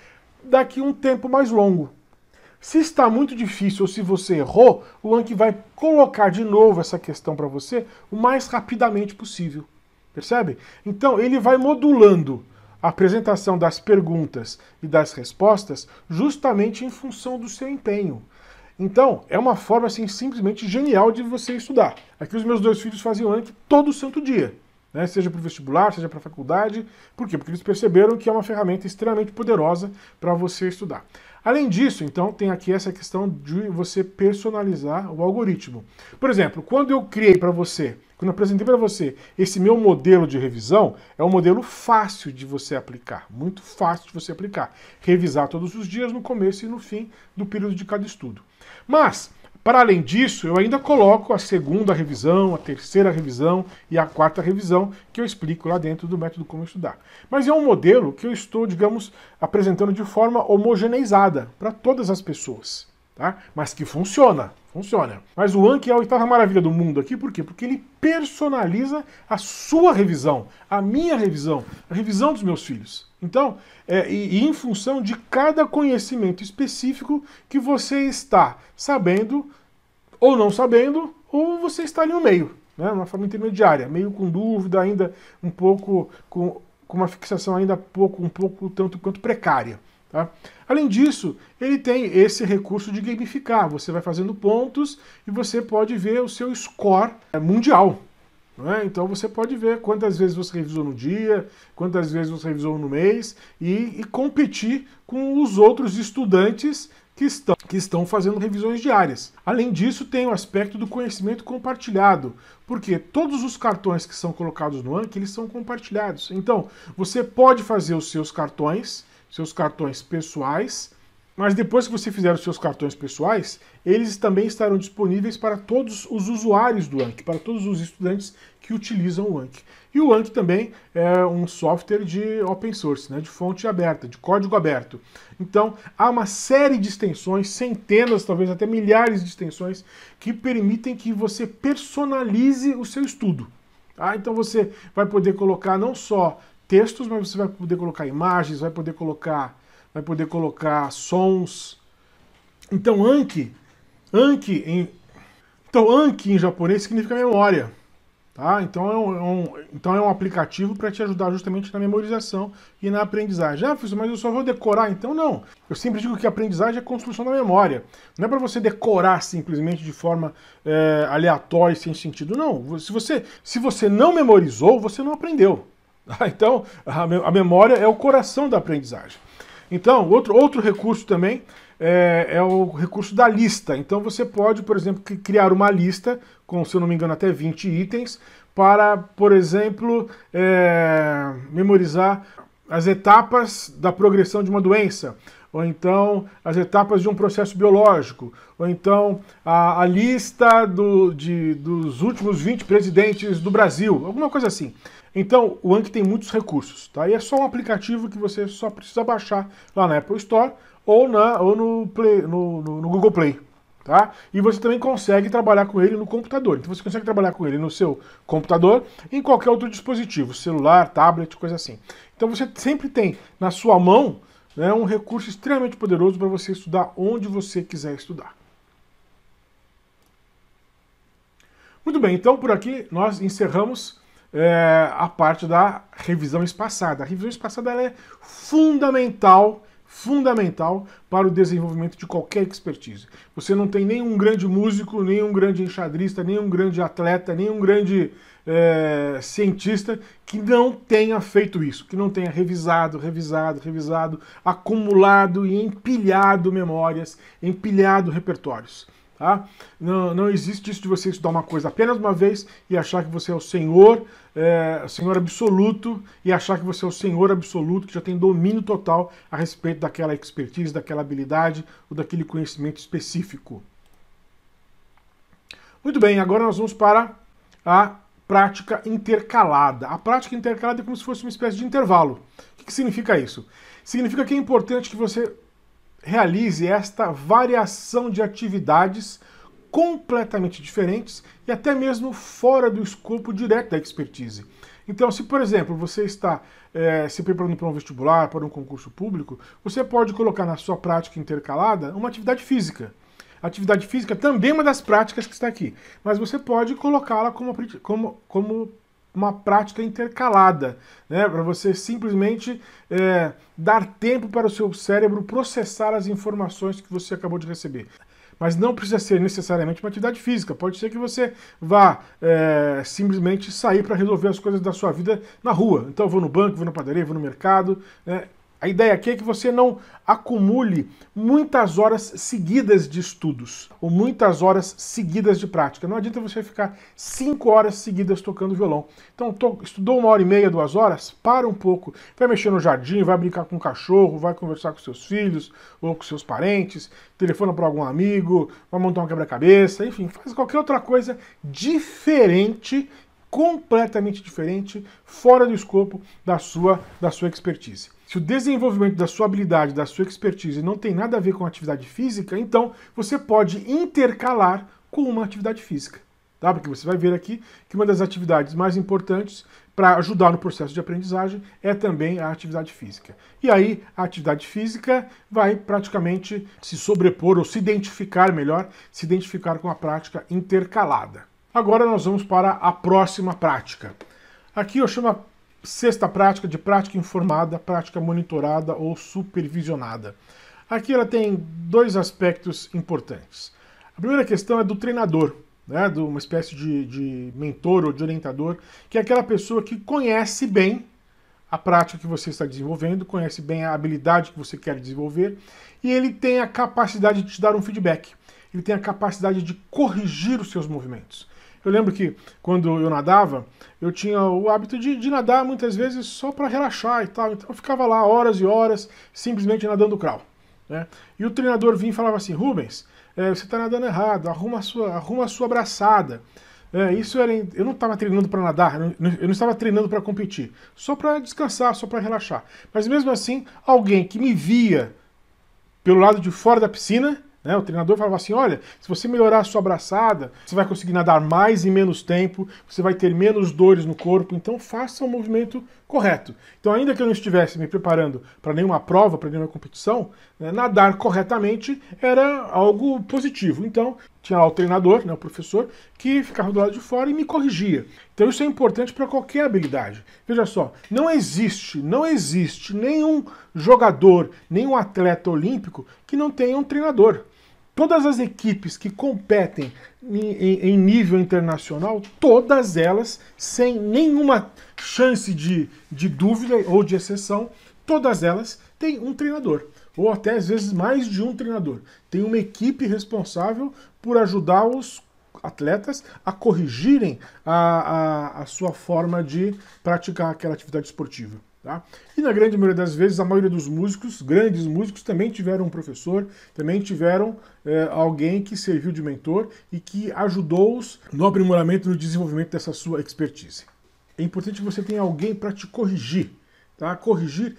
daqui um tempo mais longo. Se está muito difícil ou se você errou, o Anki vai colocar de novo essa questão para você o mais rapidamente possível. Percebe? Então, ele vai modulando a apresentação das perguntas e das respostas justamente em função do seu empenho. Então, é uma forma assim, simplesmente genial de você estudar. Aqui é os meus dois filhos faziam Anki todo santo dia. Né, seja para o vestibular, seja para a faculdade. Por quê? Porque eles perceberam que é uma ferramenta extremamente poderosa para você estudar. Além disso, então, tem aqui essa questão de você personalizar o algoritmo. Por exemplo, quando eu criei para você, quando apresentei para você esse meu modelo de revisão, é um modelo fácil de você aplicar, muito fácil de você aplicar. Revisar todos os dias no começo e no fim do período de cada estudo. Mas para além disso, eu ainda coloco a segunda revisão, a terceira revisão e a quarta revisão, que eu explico lá dentro do método Como Estudar. Mas é um modelo que eu estou, digamos, apresentando de forma homogeneizada para todas as pessoas, tá? mas que funciona. Funciona. Mas o Anki é a oitava maravilha do mundo aqui, por quê? Porque ele personaliza a sua revisão, a minha revisão, a revisão dos meus filhos. Então, é, e, e em função de cada conhecimento específico que você está sabendo, ou não sabendo, ou você está ali no meio, né, uma forma intermediária, meio com dúvida, ainda um pouco com, com uma fixação ainda pouco, um pouco tanto quanto precária. Tá? Além disso, ele tem esse recurso de gamificar. Você vai fazendo pontos e você pode ver o seu score é, mundial. Né? Então você pode ver quantas vezes você revisou no dia, quantas vezes você revisou no mês e, e competir com os outros estudantes que estão, que estão fazendo revisões diárias. Além disso, tem o aspecto do conhecimento compartilhado, porque todos os cartões que são colocados no ANC eles são compartilhados. Então, você pode fazer os seus cartões, seus cartões pessoais, mas depois que você fizer os seus cartões pessoais, eles também estarão disponíveis para todos os usuários do Anki, para todos os estudantes que utilizam o Anki. E o Anki também é um software de open source, né, de fonte aberta, de código aberto. Então, há uma série de extensões, centenas, talvez até milhares de extensões, que permitem que você personalize o seu estudo. Ah, então você vai poder colocar não só textos, mas você vai poder colocar imagens, vai poder colocar vai poder colocar sons. Então Anki, Anki em, então Anki em japonês significa memória. Tá? Então, é um, é um então é um aplicativo para te ajudar justamente na memorização e na aprendizagem. Ah, mas eu só vou decorar, então não. Eu sempre digo que aprendizagem é construção da memória. Não é para você decorar simplesmente de forma é, aleatória e sem sentido, não. Se você, se você não memorizou, você não aprendeu. [LAUGHS] Ah, então, a memória é o coração da aprendizagem. Então, outro, outro recurso também é, é, o recurso da lista. Então, você pode, por exemplo, criar uma lista com, se eu não me engano, até 20 itens para, por exemplo, é, memorizar as etapas da progressão de uma doença, ou então as etapas de um processo biológico, ou então a, a lista do, de, dos últimos 20 presidentes do Brasil, alguma coisa assim. Então, o Anki tem muitos recursos, tá? E é só um aplicativo que você só precisa baixar lá na Apple Store ou, na, ou no, Play, no, no, no Google Play, tá? E você também consegue trabalhar com ele no computador. Então, você consegue trabalhar com ele no seu computador em qualquer outro dispositivo, celular, tablet, coisa assim. Então, você sempre tem na sua mão né, um recurso extremamente poderoso para você estudar onde você quiser estudar. Muito bem, então por aqui nós encerramos é, a parte da revisão espaçada. A revisão espaçada é fundamental fundamental para o desenvolvimento de qualquer expertise. Você não tem nenhum grande músico, nenhum grande enxadrista, nenhum grande atleta, nenhum grande é, cientista que não tenha feito isso, que não tenha revisado, revisado, revisado, acumulado e empilhado memórias, empilhado repertórios. Tá? Não, não existe isso de você estudar uma coisa apenas uma vez e achar que você é o senhor, é, senhor absoluto, e achar que você é o senhor absoluto, que já tem domínio total a respeito daquela expertise, daquela habilidade ou daquele conhecimento específico. Muito bem, agora nós vamos para a prática intercalada. A prática intercalada é como se fosse uma espécie de intervalo. O que, que significa isso? Significa que é importante que você realize esta variação de atividades completamente diferentes e até mesmo fora do escopo direto da expertise. Então, se por exemplo você está é, se preparando para um vestibular, para um concurso público, você pode colocar na sua prática intercalada uma atividade física. atividade física também é uma das práticas que está aqui, mas você pode colocá-la como, como, como uma prática intercalada, né? para você simplesmente é, dar tempo para o seu cérebro processar as informações que você acabou de receber. Mas não precisa ser necessariamente uma atividade física. Pode ser que você vá é, simplesmente sair para resolver as coisas da sua vida na rua. Então, vou no banco, vou na padaria, vou no mercado. Né? A ideia aqui é que você não acumule muitas horas seguidas de estudos ou muitas horas seguidas de prática. Não adianta você ficar cinco horas seguidas tocando violão. Então, tô, estudou uma hora e meia, duas horas, para um pouco, vai mexer no jardim, vai brincar com o cachorro, vai conversar com seus filhos ou com seus parentes, telefona para algum amigo, vai montar um quebra-cabeça, enfim, faz qualquer outra coisa diferente completamente diferente, fora do escopo da sua da sua expertise. Se o desenvolvimento da sua habilidade, da sua expertise não tem nada a ver com atividade física, então você pode intercalar com uma atividade física. Tá? Porque você vai ver aqui que uma das atividades mais importantes para ajudar no processo de aprendizagem é também a atividade física. E aí a atividade física vai praticamente se sobrepor ou se identificar melhor, se identificar com a prática intercalada. Agora nós vamos para a próxima prática. Aqui eu chamo Sexta prática de prática informada, prática monitorada ou supervisionada. Aqui ela tem dois aspectos importantes. A primeira questão é do treinador, né, de uma espécie de, de mentor ou de orientador, que é aquela pessoa que conhece bem a prática que você está desenvolvendo, conhece bem a habilidade que você quer desenvolver e ele tem a capacidade de te dar um feedback. Ele tem a capacidade de corrigir os seus movimentos. Eu lembro que quando eu nadava, eu tinha o hábito de, de nadar muitas vezes só para relaxar e tal. Então eu ficava lá horas e horas simplesmente nadando crawl. Né? E o treinador vinha e falava assim: Rubens, é, você está nadando errado, arruma a sua, arruma a sua braçada. É, isso era. Em, eu não estava treinando para nadar, eu não estava treinando para competir, só para descansar, só para relaxar. Mas mesmo assim, alguém que me via pelo lado de fora da piscina né? O treinador falava assim: olha, se você melhorar a sua abraçada, você vai conseguir nadar mais em menos tempo, você vai ter menos dores no corpo, então faça o um movimento correto. Então, ainda que eu não estivesse me preparando para nenhuma prova, para nenhuma competição, né, nadar corretamente era algo positivo. Então, tinha lá o treinador, né, o professor, que ficava do lado de fora e me corrigia. Então isso é importante para qualquer habilidade. Veja só, não existe, não existe nenhum jogador, nenhum atleta olímpico que não tenha um treinador. Todas as equipes que competem em, em, em nível internacional, todas elas, sem nenhuma chance de, de dúvida ou de exceção, todas elas têm um treinador ou até às vezes mais de um treinador. Tem uma equipe responsável por ajudar os atletas a corrigirem a, a, a sua forma de praticar aquela atividade esportiva. Tá? E na grande maioria das vezes, a maioria dos músicos, grandes músicos, também tiveram um professor, também tiveram é, alguém que serviu de mentor e que ajudou-os no aprimoramento e no desenvolvimento dessa sua expertise. É importante que você tenha alguém para te corrigir. Tá? Corrigir.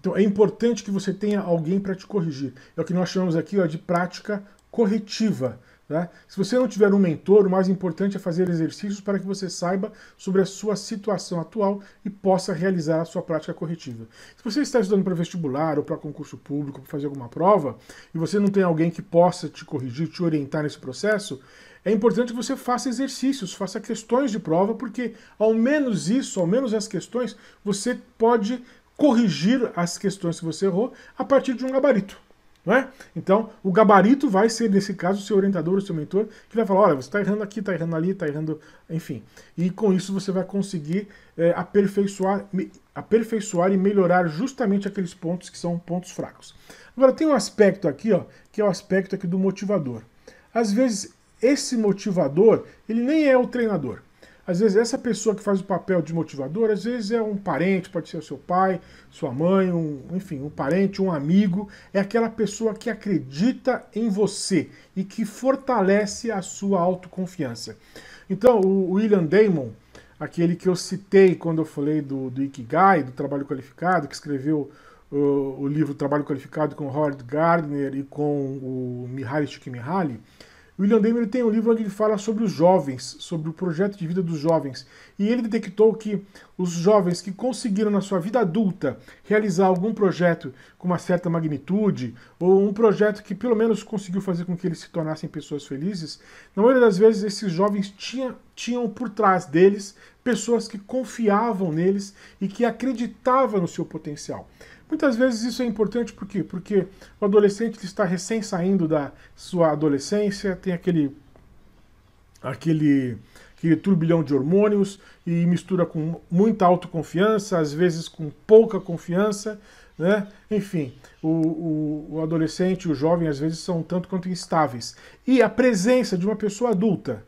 Então é importante que você tenha alguém para te corrigir. É o que nós chamamos aqui ó, de prática corretiva. Né? Se você não tiver um mentor, o mais importante é fazer exercícios para que você saiba sobre a sua situação atual e possa realizar a sua prática corretiva. Se você está estudando para vestibular ou para concurso público, para fazer alguma prova, e você não tem alguém que possa te corrigir, te orientar nesse processo, é importante que você faça exercícios, faça questões de prova, porque ao menos isso, ao menos as questões, você pode corrigir as questões que você errou a partir de um gabarito. Não é? Então, o gabarito vai ser, nesse caso, o seu orientador, o seu mentor, que vai falar: olha, você está errando aqui, está errando ali, está errando. Enfim. E com isso você vai conseguir é, aperfeiçoar, aperfeiçoar e melhorar justamente aqueles pontos que são pontos fracos. Agora, tem um aspecto aqui, ó, que é o aspecto aqui do motivador. Às vezes, esse motivador, ele nem é o treinador. Às vezes essa pessoa que faz o papel de motivador, às vezes é um parente, pode ser o seu pai, sua mãe, um, enfim, um parente, um amigo, é aquela pessoa que acredita em você e que fortalece a sua autoconfiança. Então, o William Damon, aquele que eu citei quando eu falei do, do Ikigai, do trabalho qualificado, que escreveu o, o livro Trabalho Qualificado com Howard Gardner e com o Mihaly Mihaly. William Damon tem um livro onde ele fala sobre os jovens, sobre o projeto de vida dos jovens. E ele detectou que os jovens que conseguiram na sua vida adulta realizar algum projeto com uma certa magnitude, ou um projeto que pelo menos conseguiu fazer com que eles se tornassem pessoas felizes, na maioria das vezes esses jovens tinha, tinham por trás deles pessoas que confiavam neles e que acreditavam no seu potencial. Muitas vezes isso é importante por quê? Porque o adolescente ele está recém saindo da sua adolescência, tem aquele aquele aquele turbilhão de hormônios e mistura com muita autoconfiança, às vezes com pouca confiança, né? Enfim, o, o, o adolescente e o jovem às vezes são tanto quanto instáveis. E a presença de uma pessoa adulta,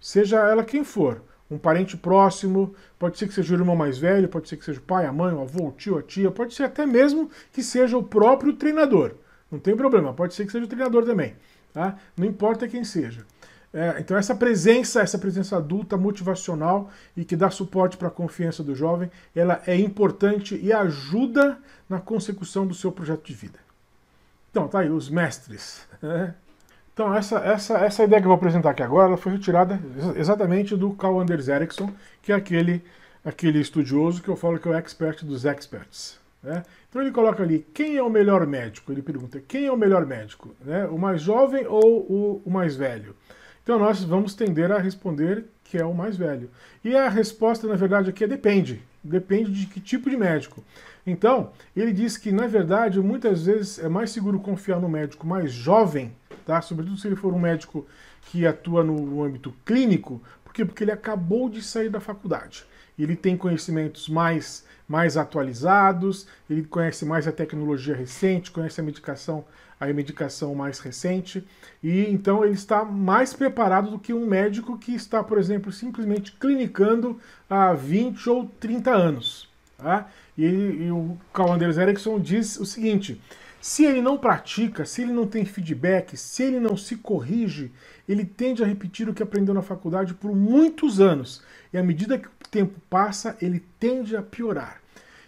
seja ela quem for, um parente próximo, pode ser que seja o irmão mais velho, pode ser que seja o pai, a mãe, o avô, o tio, a tia, pode ser até mesmo que seja o próprio treinador. Não tem problema, pode ser que seja o treinador também. Tá? Não importa quem seja. É, então essa presença, essa presença adulta, motivacional e que dá suporte para a confiança do jovem, ela é importante e ajuda na consecução do seu projeto de vida. Então tá aí os mestres. Né? Então, essa, essa, essa ideia que eu vou apresentar aqui agora foi retirada exatamente do Carl Anders Ericsson, que é aquele, aquele estudioso que eu falo que é o expert dos experts. Né? Então ele coloca ali quem é o melhor médico. Ele pergunta quem é o melhor médico, né? o mais jovem ou o, o, mais velho? Então nós vamos tender a responder que é o mais velho. E a resposta, na verdade, aqui é depende. Depende de que tipo de médico. Então, ele diz que, na verdade, muitas vezes é mais seguro confiar no médico mais jovem tá? Sobretudo se ele for um médico que atua no âmbito clínico, por quê? Porque ele acabou de sair da faculdade. Ele tem conhecimentos mais, mais atualizados, ele conhece mais a tecnologia recente, conhece a medicação, a medicação mais recente, e então ele está mais preparado do que um médico que está, por exemplo, simplesmente clinicando há 20 ou 30 anos. Tá? E, e o Cavandeiros Erickson diz o seguinte: se ele não pratica, se ele não tem feedback, se ele não se corrige, ele tende a repetir o que aprendeu na faculdade por muitos anos. E à medida que o tempo passa, ele tende a piorar.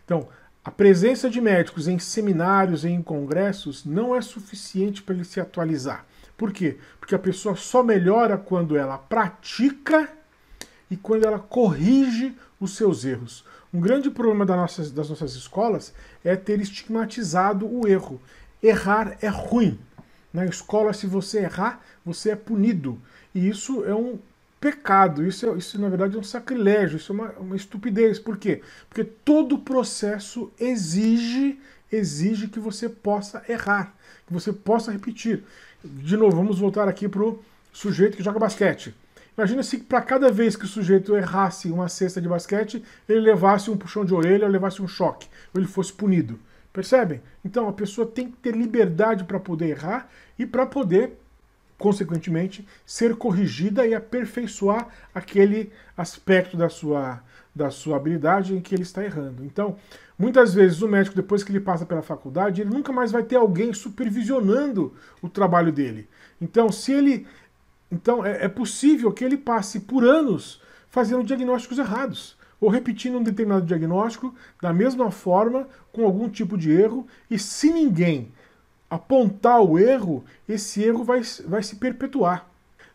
Então, a presença de médicos em seminários e em congressos não é suficiente para ele se atualizar. Por quê? Porque a pessoa só melhora quando ela pratica e quando ela corrige os seus erros. Um grande problema das nossas, das nossas escolas é ter estigmatizado o erro. Errar é ruim. Na escola, se você errar, você é punido. E isso é um pecado, isso, é, isso na verdade é um sacrilégio, isso é uma, uma estupidez. Por quê? Porque todo processo exige, exige que você possa errar, que você possa repetir. De novo, vamos voltar aqui para o sujeito que joga basquete. Imagina se para cada vez que o sujeito errasse uma cesta de basquete, ele levasse um puxão de orelha, ou levasse um choque, ou ele fosse punido. Percebem? Então a pessoa tem que ter liberdade para poder errar e para poder, consequentemente, ser corrigida e aperfeiçoar aquele aspecto da sua, da sua habilidade em que ele está errando. Então, muitas vezes o médico, depois que ele passa pela faculdade, ele nunca mais vai ter alguém supervisionando o trabalho dele. Então, se ele então é, é possível que ele passe por anos fazendo diagnósticos errados ou repetindo um determinado diagnóstico da mesma forma, com algum tipo de erro, e se ninguém apontar o erro, esse erro vai, vai se perpetuar.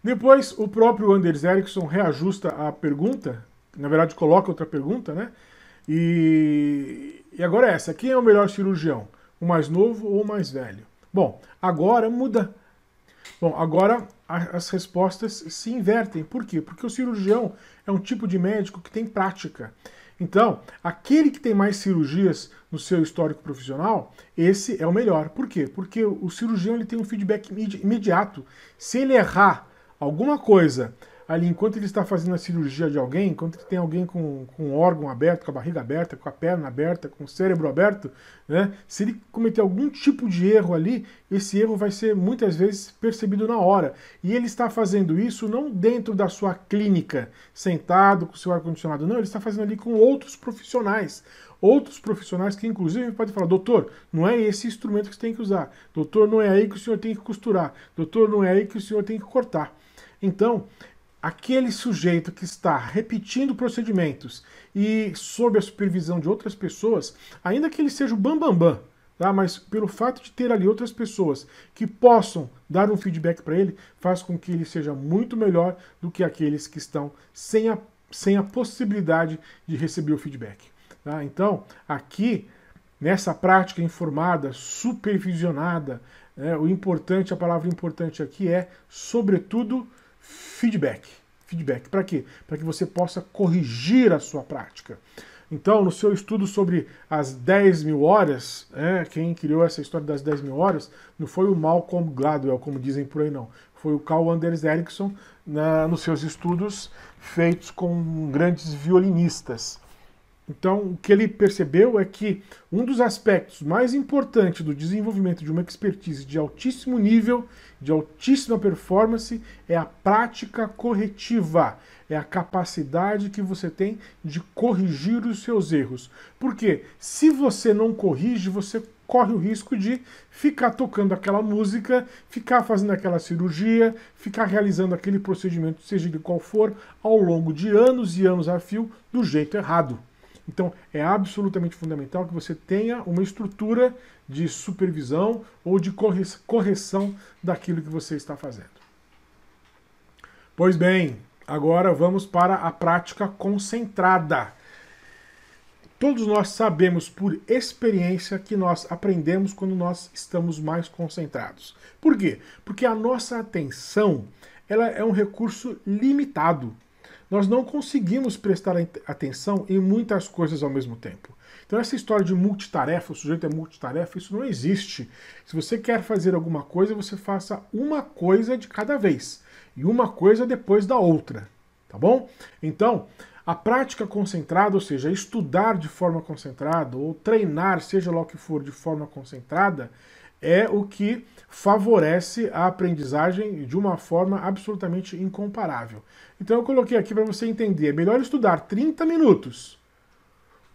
Depois, o próprio Anders Ericsson reajusta a pergunta, na verdade, coloca outra pergunta, né? E, e agora é essa: quem é o melhor cirurgião? O mais novo ou o mais velho? Bom, agora muda. Bom, agora as respostas se invertem. Por quê? Porque o cirurgião é um tipo de médico que tem prática. Então, aquele que tem mais cirurgias no seu histórico profissional, esse é o melhor. Por quê? Porque o cirurgião ele tem um feedback imediato. Se ele errar alguma coisa ali, enquanto ele está fazendo a cirurgia de alguém, enquanto ele tem alguém com, com órgão aberto, com a barriga aberta, com a perna aberta, com o cérebro aberto, né? Se ele cometer algum tipo de erro ali, esse erro vai ser muitas vezes percebido na hora. E ele está fazendo isso não dentro da sua clínica, sentado com o seu ar-condicionado, não, ele está fazendo ali com outros profissionais outros profissionais que, inclusive, podem falar: doutor, não é esse instrumento que você tem que usar, doutor, não é aí que o senhor tem que costurar, doutor, não é aí que o senhor tem que cortar. Então, aquele sujeito que está repetindo procedimentos e sob a supervisão de outras pessoas, ainda que ele seja o bambambam, bam, bam, tá? mas pelo fato de ter ali outras pessoas que possam dar um feedback para ele, faz com que ele seja muito melhor do que aqueles que estão sem a, sem a possibilidade de receber o feedback. Tá? Então, aqui, nessa prática informada, supervisionada, né, o importante, a palavra importante aqui é, sobretudo, feedback. Feedback para quê? Para que você possa corrigir a sua prática. Então, no seu estudo sobre as 10 mil horas, é, quem criou essa história das 10 mil horas não foi o Malcolm Gladwell, como dizem por aí, não. Foi o Carl Anders Ericsson na, né, nos seus estudos feitos com grandes violinistas. Então, o que ele percebeu é que um dos aspectos mais importantes do desenvolvimento de uma expertise de altíssimo nível, de altíssima performance, é a prática corretiva, é a capacidade que você tem de corrigir os seus erros. Porque se você não corrige, você corre o risco de ficar tocando aquela música, ficar fazendo aquela cirurgia, ficar realizando aquele procedimento, seja ele qual for, ao longo de anos e anos a fio, do jeito errado. Então, é absolutamente fundamental que você tenha uma estrutura de supervisão ou de correção daquilo que você está fazendo. Pois bem, agora vamos para a prática concentrada. Todos nós sabemos por experiência que nós aprendemos quando nós estamos mais concentrados. Por quê? Porque a nossa atenção ela é um recurso limitado nós não conseguimos prestar atenção em muitas coisas ao mesmo tempo. Então essa história de multitarefa, o sujeito é multitarefa, isso não existe. Se você quer fazer alguma coisa, você faça uma coisa de cada vez e uma coisa depois da outra, tá bom? Então, a prática concentrada, ou seja, estudar de forma concentrada ou treinar, seja lá o que for, de forma concentrada, é o que favorece a aprendizagem de uma forma absolutamente incomparável. Então eu coloquei aqui para você entender, é melhor estudar 30 minutos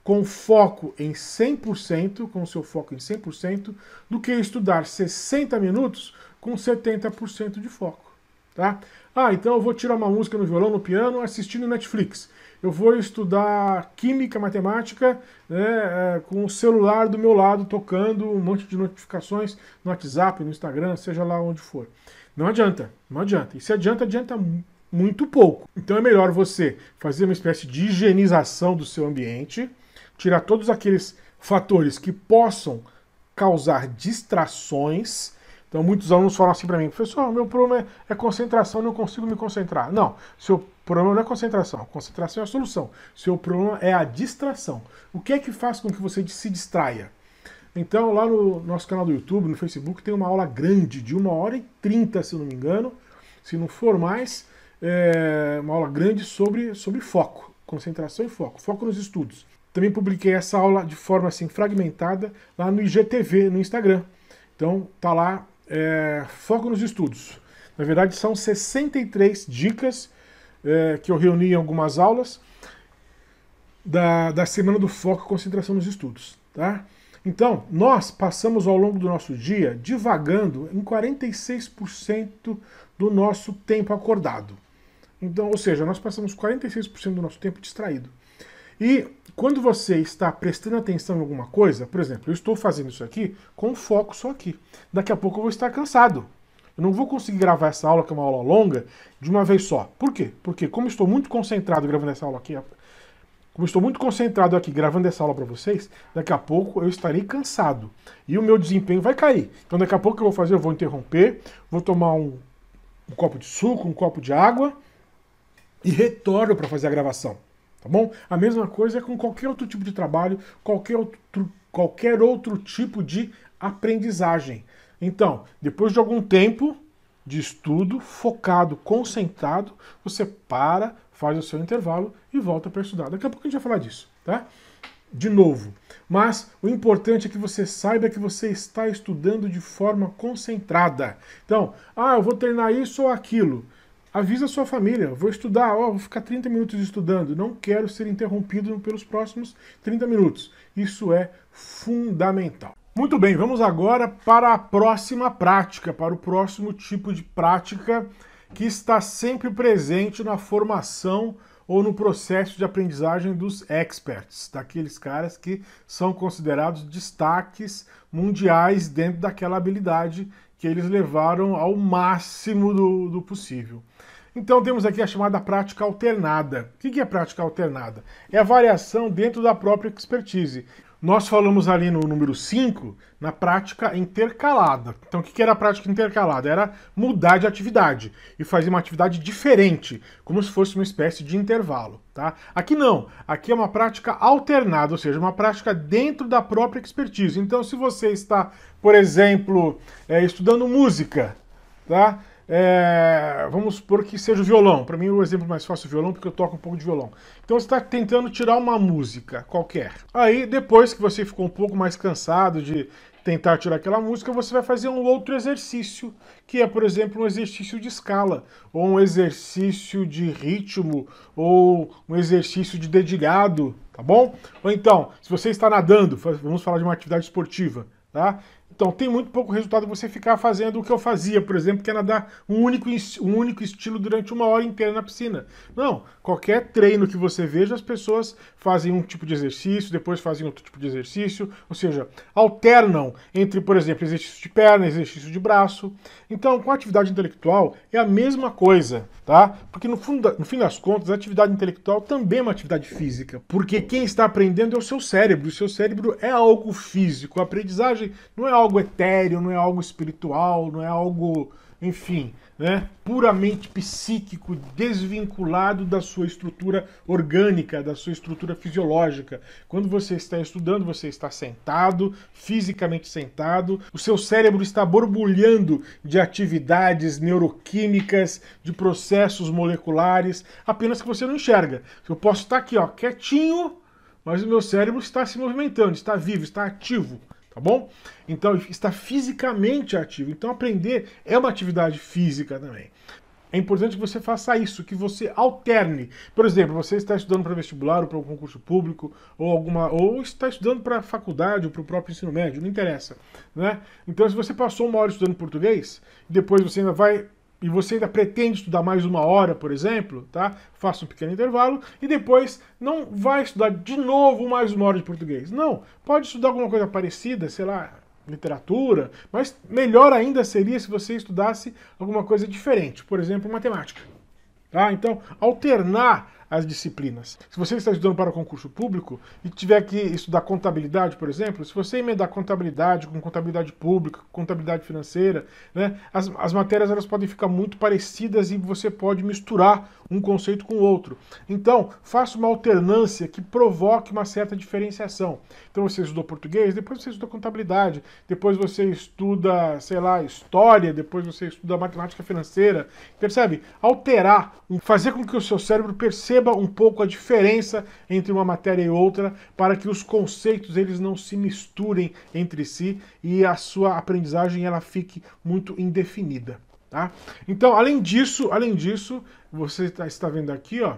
com foco em 100%, com seu foco em 100%, do que estudar 60 minutos com 70% de foco, tá? Ah, então eu vou tirar uma música no violão, no piano, assistindo Netflix eu vou estudar química, matemática, né, é, com o celular do meu lado tocando um monte de notificações no WhatsApp, no Instagram, seja lá onde for. Não adianta, não adianta. E se adianta, adianta muito pouco. Então é melhor você fazer uma espécie de higienização do seu ambiente, tirar todos aqueles fatores que possam causar distrações. Então muitos alunos falam assim para mim, professor, meu problema é, é, concentração, não consigo me concentrar. Não, seu o problema não é concentração. Concentração é a solução. Seu problema é a distração. O que é que faz com que você se distraia? Então, lá no nosso canal do YouTube, no Facebook, tem uma aula grande de 1 hora e 30, se não me engano, se não for mais, é uma aula grande sobre, sobre foco, concentração e foco, foco nos estudos. Também publiquei essa aula de forma assim fragmentada lá no IGTV, no Instagram. Então, tá lá, é, foco nos estudos. Na verdade, são 63 dicas é, que eu reuni em algumas aulas da, da Semana do Foco e Concentração nos Estudos. Tá? Então, nós passamos ao longo do nosso dia divagando em 46% do nosso tempo acordado. Então, ou seja, nós passamos 46% do nosso tempo distraído. E quando você está prestando atenção em alguma coisa, por exemplo, eu estou fazendo isso aqui com foco só aqui. Daqui a pouco eu vou estar cansado. Eu não vou conseguir gravar essa aula, que é uma aula longa, de uma vez só. Por quê? Porque como estou muito concentrado gravando essa aula aqui, como estou muito concentrado aqui gravando essa aula para vocês, daqui a pouco eu estarei cansado e o meu desempenho vai cair. Então daqui a pouco eu vou fazer, eu vou interromper, vou tomar um, um copo de suco, um copo de água e retorno para fazer a gravação, tá bom? A mesma coisa é com qualquer outro tipo de trabalho, qualquer outro, qualquer outro tipo de aprendizagem. Então, depois de algum tempo de estudo, focado, concentrado, você para, faz o seu intervalo e volta para estudar. Daqui a pouco a gente vai falar disso, tá? De novo. Mas o importante é que você saiba que você está estudando de forma concentrada. Então, ah, eu vou treinar isso ou aquilo. Avisa a sua família, vou estudar, ó, vou ficar 30 minutos estudando, não quero ser interrompido pelos próximos 30 minutos. Isso é fundamental. Muito bem, vamos agora para a próxima prática, para o próximo tipo de prática que está sempre presente na formação ou no processo de aprendizagem dos experts, daqueles caras que são considerados destaques mundiais dentro daquela habilidade que eles levaram ao máximo do, do possível. Então temos aqui a chamada prática alternada. O que é prática alternada? É a variação dentro da própria expertise. Nós falamos ali no número 5, na prática intercalada. Então, o que era a prática intercalada? Era mudar de atividade e fazer uma atividade diferente, como se fosse uma espécie de intervalo. Tá? Aqui não, aqui é uma prática alternada, ou seja, uma prática dentro da própria expertise. Então, se você está, por exemplo, eh, estudando música, tá? é, vamos supor que seja o violão. Para mim, o exemplo mais fácil é o violão, porque eu toco um pouco de violão. Então, você está tentando tirar uma música qualquer. Aí, depois que você ficou um pouco mais cansado de tentar tirar aquela música, você vai fazer um outro exercício, que é, por exemplo, um exercício de escala, ou um exercício de ritmo, ou um exercício de dedilhado, tá bom? Ou então, se você está nadando, vamos falar de uma atividade esportiva, tá? Então, tem muito pouco resultado você ficar fazendo o que eu fazia, por exemplo, que era é dar um único, um único estilo durante uma hora inteira na piscina. Não, qualquer treino que você veja, as pessoas fazem um tipo de exercício, depois fazem outro tipo de exercício, ou seja, alternam entre, por exemplo, exercício de perna, exercício de braço. Então, com a atividade intelectual é a mesma coisa, tá? Porque no, fundo, no fim das contas, a atividade intelectual também é uma atividade física, porque quem está aprendendo é o seu cérebro, o seu cérebro é algo físico, a aprendizagem não é algo algo etéreo, não é algo espiritual, não é algo, enfim, né, puramente psíquico, desvinculado da sua estrutura orgânica, da sua estrutura fisiológica. Quando você está estudando, você está sentado, fisicamente sentado, o seu cérebro está borbulhando de atividades neuroquímicas, de processos moleculares, apenas que você não enxerga. Eu posso estar aqui, ó, quietinho, mas o meu cérebro está se movimentando, está vivo, está ativo tá bom? Então está fisicamente ativo. Então aprender é uma atividade física também. É importante que você faça isso, que você alterne. Por exemplo, você está estudando para vestibular ou para um concurso público ou alguma ou está estudando para a faculdade ou para o próprio ensino médio, não interessa, né? Então se você passou uma hora estudando português, depois você ainda vai e você ainda pretende estudar mais uma hora, por exemplo, tá? Faça um pequeno intervalo e depois não vai estudar de novo mais uma hora de português. Não, pode estudar alguma coisa parecida, sei lá, literatura, mas melhor ainda seria se você estudasse alguma coisa diferente, por exemplo, matemática. Tá? Então, alternar as disciplinas. Se você está estudando para o concurso público e tiver que estudar contabilidade, por exemplo, se você emendar contabilidade com contabilidade pública, contabilidade financeira, né, as, as matérias elas podem ficar muito parecidas e você pode misturar um conceito com o outro. Então, faça uma alternância que provoque uma certa diferenciação. Então, você estudou português, depois você estuda contabilidade, depois você estuda, sei lá, história, depois você estuda matemática financeira. Percebe? Alterar, fazer com que o seu cérebro perceba perceba um pouco a diferença entre uma matéria e outra para que os conceitos eles não se misturem entre si e a sua aprendizagem ela fique muito indefinida. Tá? Então, além disso, além disso, você tá, está vendo aqui, ó,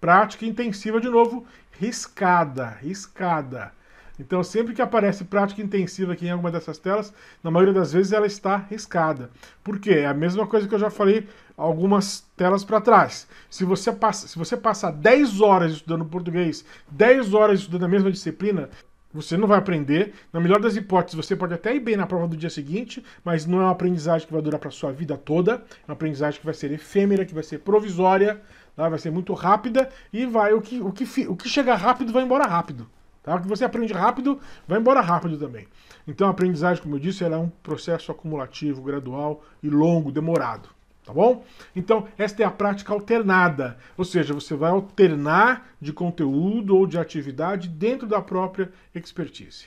prática intensiva de novo, riscada, riscada. Então, sempre que aparece prática intensiva aqui em alguma dessas telas, na maioria das vezes ela está riscada. Por quê? É a mesma coisa que eu já falei algumas telas para trás. Se você, passa, se você passar 10 horas estudando português, 10 horas estudando a mesma disciplina, você não vai aprender. Na melhor das hipóteses, você pode até ir bem na prova do dia seguinte, mas não é uma aprendizagem que vai durar para sua vida toda. É uma aprendizagem que vai ser efêmera, que vai ser provisória, tá? vai ser muito rápida e vai o que, o que, o que chega rápido vai embora rápido. Tá? porque você aprende rápido, vai embora rápido também. Então a aprendizagem, como eu disse, ela é um processo acumulativo, gradual e longo, demorado. Tá bom? Então, esta é a prática alternada, ou seja, você vai alternar de conteúdo ou de atividade dentro da própria expertise.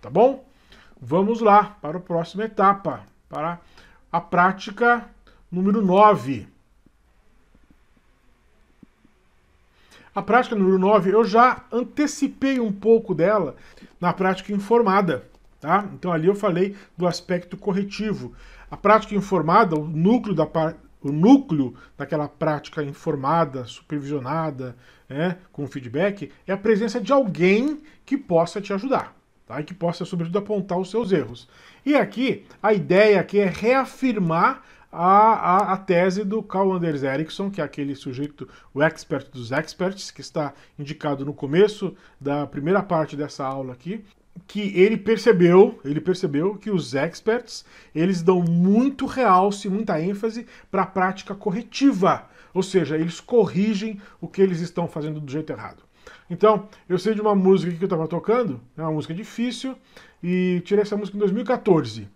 Tá bom? Vamos lá para a próxima etapa, para a prática número 9. A prática número 9, eu já antecipei um pouco dela na prática informada. Tá? Então ali eu falei do aspecto corretivo. A prática informada, o núcleo da o núcleo daquela prática informada, supervisionada, né, com feedback, é a presença de alguém que possa te ajudar, tá? E que possa, sobretudo, apontar os seus erros. E aqui, a ideia aqui é reafirmar a, a, a, tese do Carl Anders Ericsson, que é aquele sujeito, o expert dos experts, que está indicado no começo da primeira parte dessa aula aqui, que ele percebeu, ele percebeu que os experts, eles dão muito realce, muita ênfase para a prática corretiva, ou seja, eles corrigem o que eles estão fazendo do jeito errado. Então, eu sei de uma música que eu estava tocando, é uma música difícil, e tirei essa música em 2014.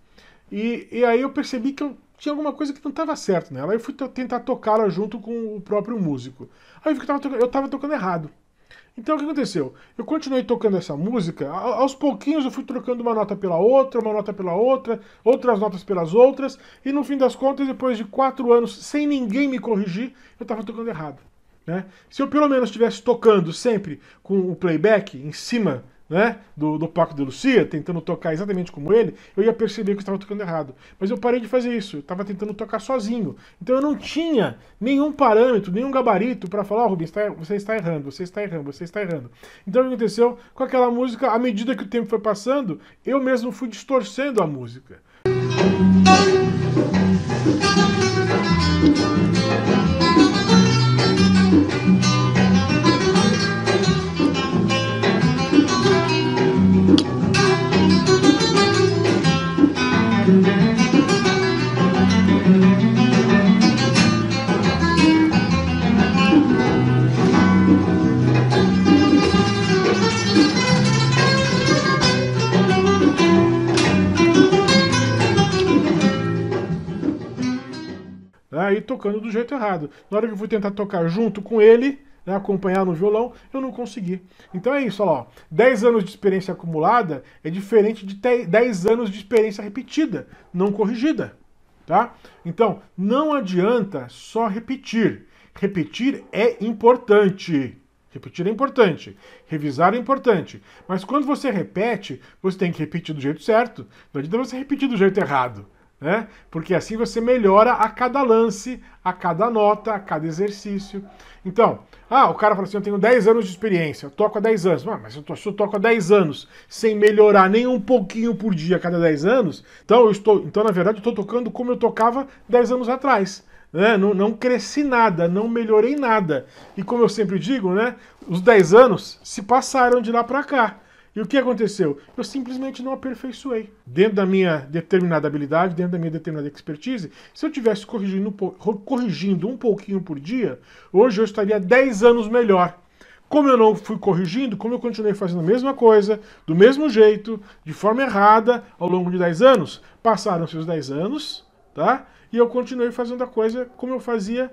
E, e aí eu percebi que eu tinha alguma coisa que não estava certo nela. Aí eu fui tentar tocá-la junto com o próprio músico. Aí eu estava eu estava tocando errado. Então o que aconteceu? Eu continuei tocando essa música, a, aos pouquinhos eu fui trocando uma nota pela outra, uma nota pela outra, outras notas pelas outras, e no fim das contas, depois de quatro anos, sem ninguém me corrigir, eu estava tocando errado. Né? Se eu pelo menos estivesse tocando sempre com o playback em cima né, do, do Paco de Lucia, tentando tocar exatamente como ele, eu ia perceber que eu estava tocando errado. Mas eu parei de fazer isso, eu estava tentando tocar sozinho. Então eu não tinha nenhum parâmetro, nenhum gabarito para falar, oh, Rubens, tá, er-, você está errando, você está errando, você está errando. Então o que aconteceu com aquela música, à medida que o tempo foi passando, eu mesmo fui distorcendo a música. aí tocando do jeito errado. Na hora que eu fui tentar tocar junto com ele, né, acompanhar no violão, eu não consegui. Então é isso, ó. 10 anos de experiência acumulada é diferente de 10 anos de experiência repetida, não corrigida. Tá? Então, não adianta só repetir. Repetir é importante. Repetir é importante. Revisar é importante. Mas quando você repete, você tem que repetir do jeito certo. Não adianta você repetir do jeito errado né? Porque assim você melhora a cada lance, a cada nota, a cada exercício. Então, ah, o cara fala assim: eu tenho 10 anos de experiência, eu toco há 10 anos. Ah, mas eu, tô, eu toco há 10 anos sem melhorar nem um pouquinho por dia a cada 10 anos. Então, eu estou, então na verdade, eu estou tocando como eu tocava 10 anos atrás. Né? Não, não cresci nada, não melhorei nada. E como eu sempre digo, né? Os 10 anos se passaram de lá para cá. E o que aconteceu? Eu simplesmente não aperfeiçoei. Dentro da minha determinada habilidade, dentro da minha determinada expertise, se eu tivesse corrigindo, corrigindo um pouquinho por dia, hoje eu estaria 10 anos melhor. Como eu não fui corrigindo, como eu continuei fazendo a mesma coisa, do mesmo jeito, de forma errada, ao longo de 10 anos, passaram-se os 10 anos, tá? E eu continuei fazendo a coisa como eu fazia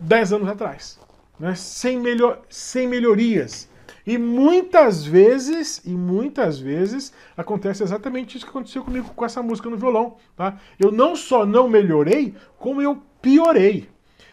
10 anos atrás, né? sem, melhor, sem melhorias, e muitas vezes, e muitas vezes, acontece exatamente isso que aconteceu comigo com essa música no violão, tá? Eu não só não melhorei, como eu piorei.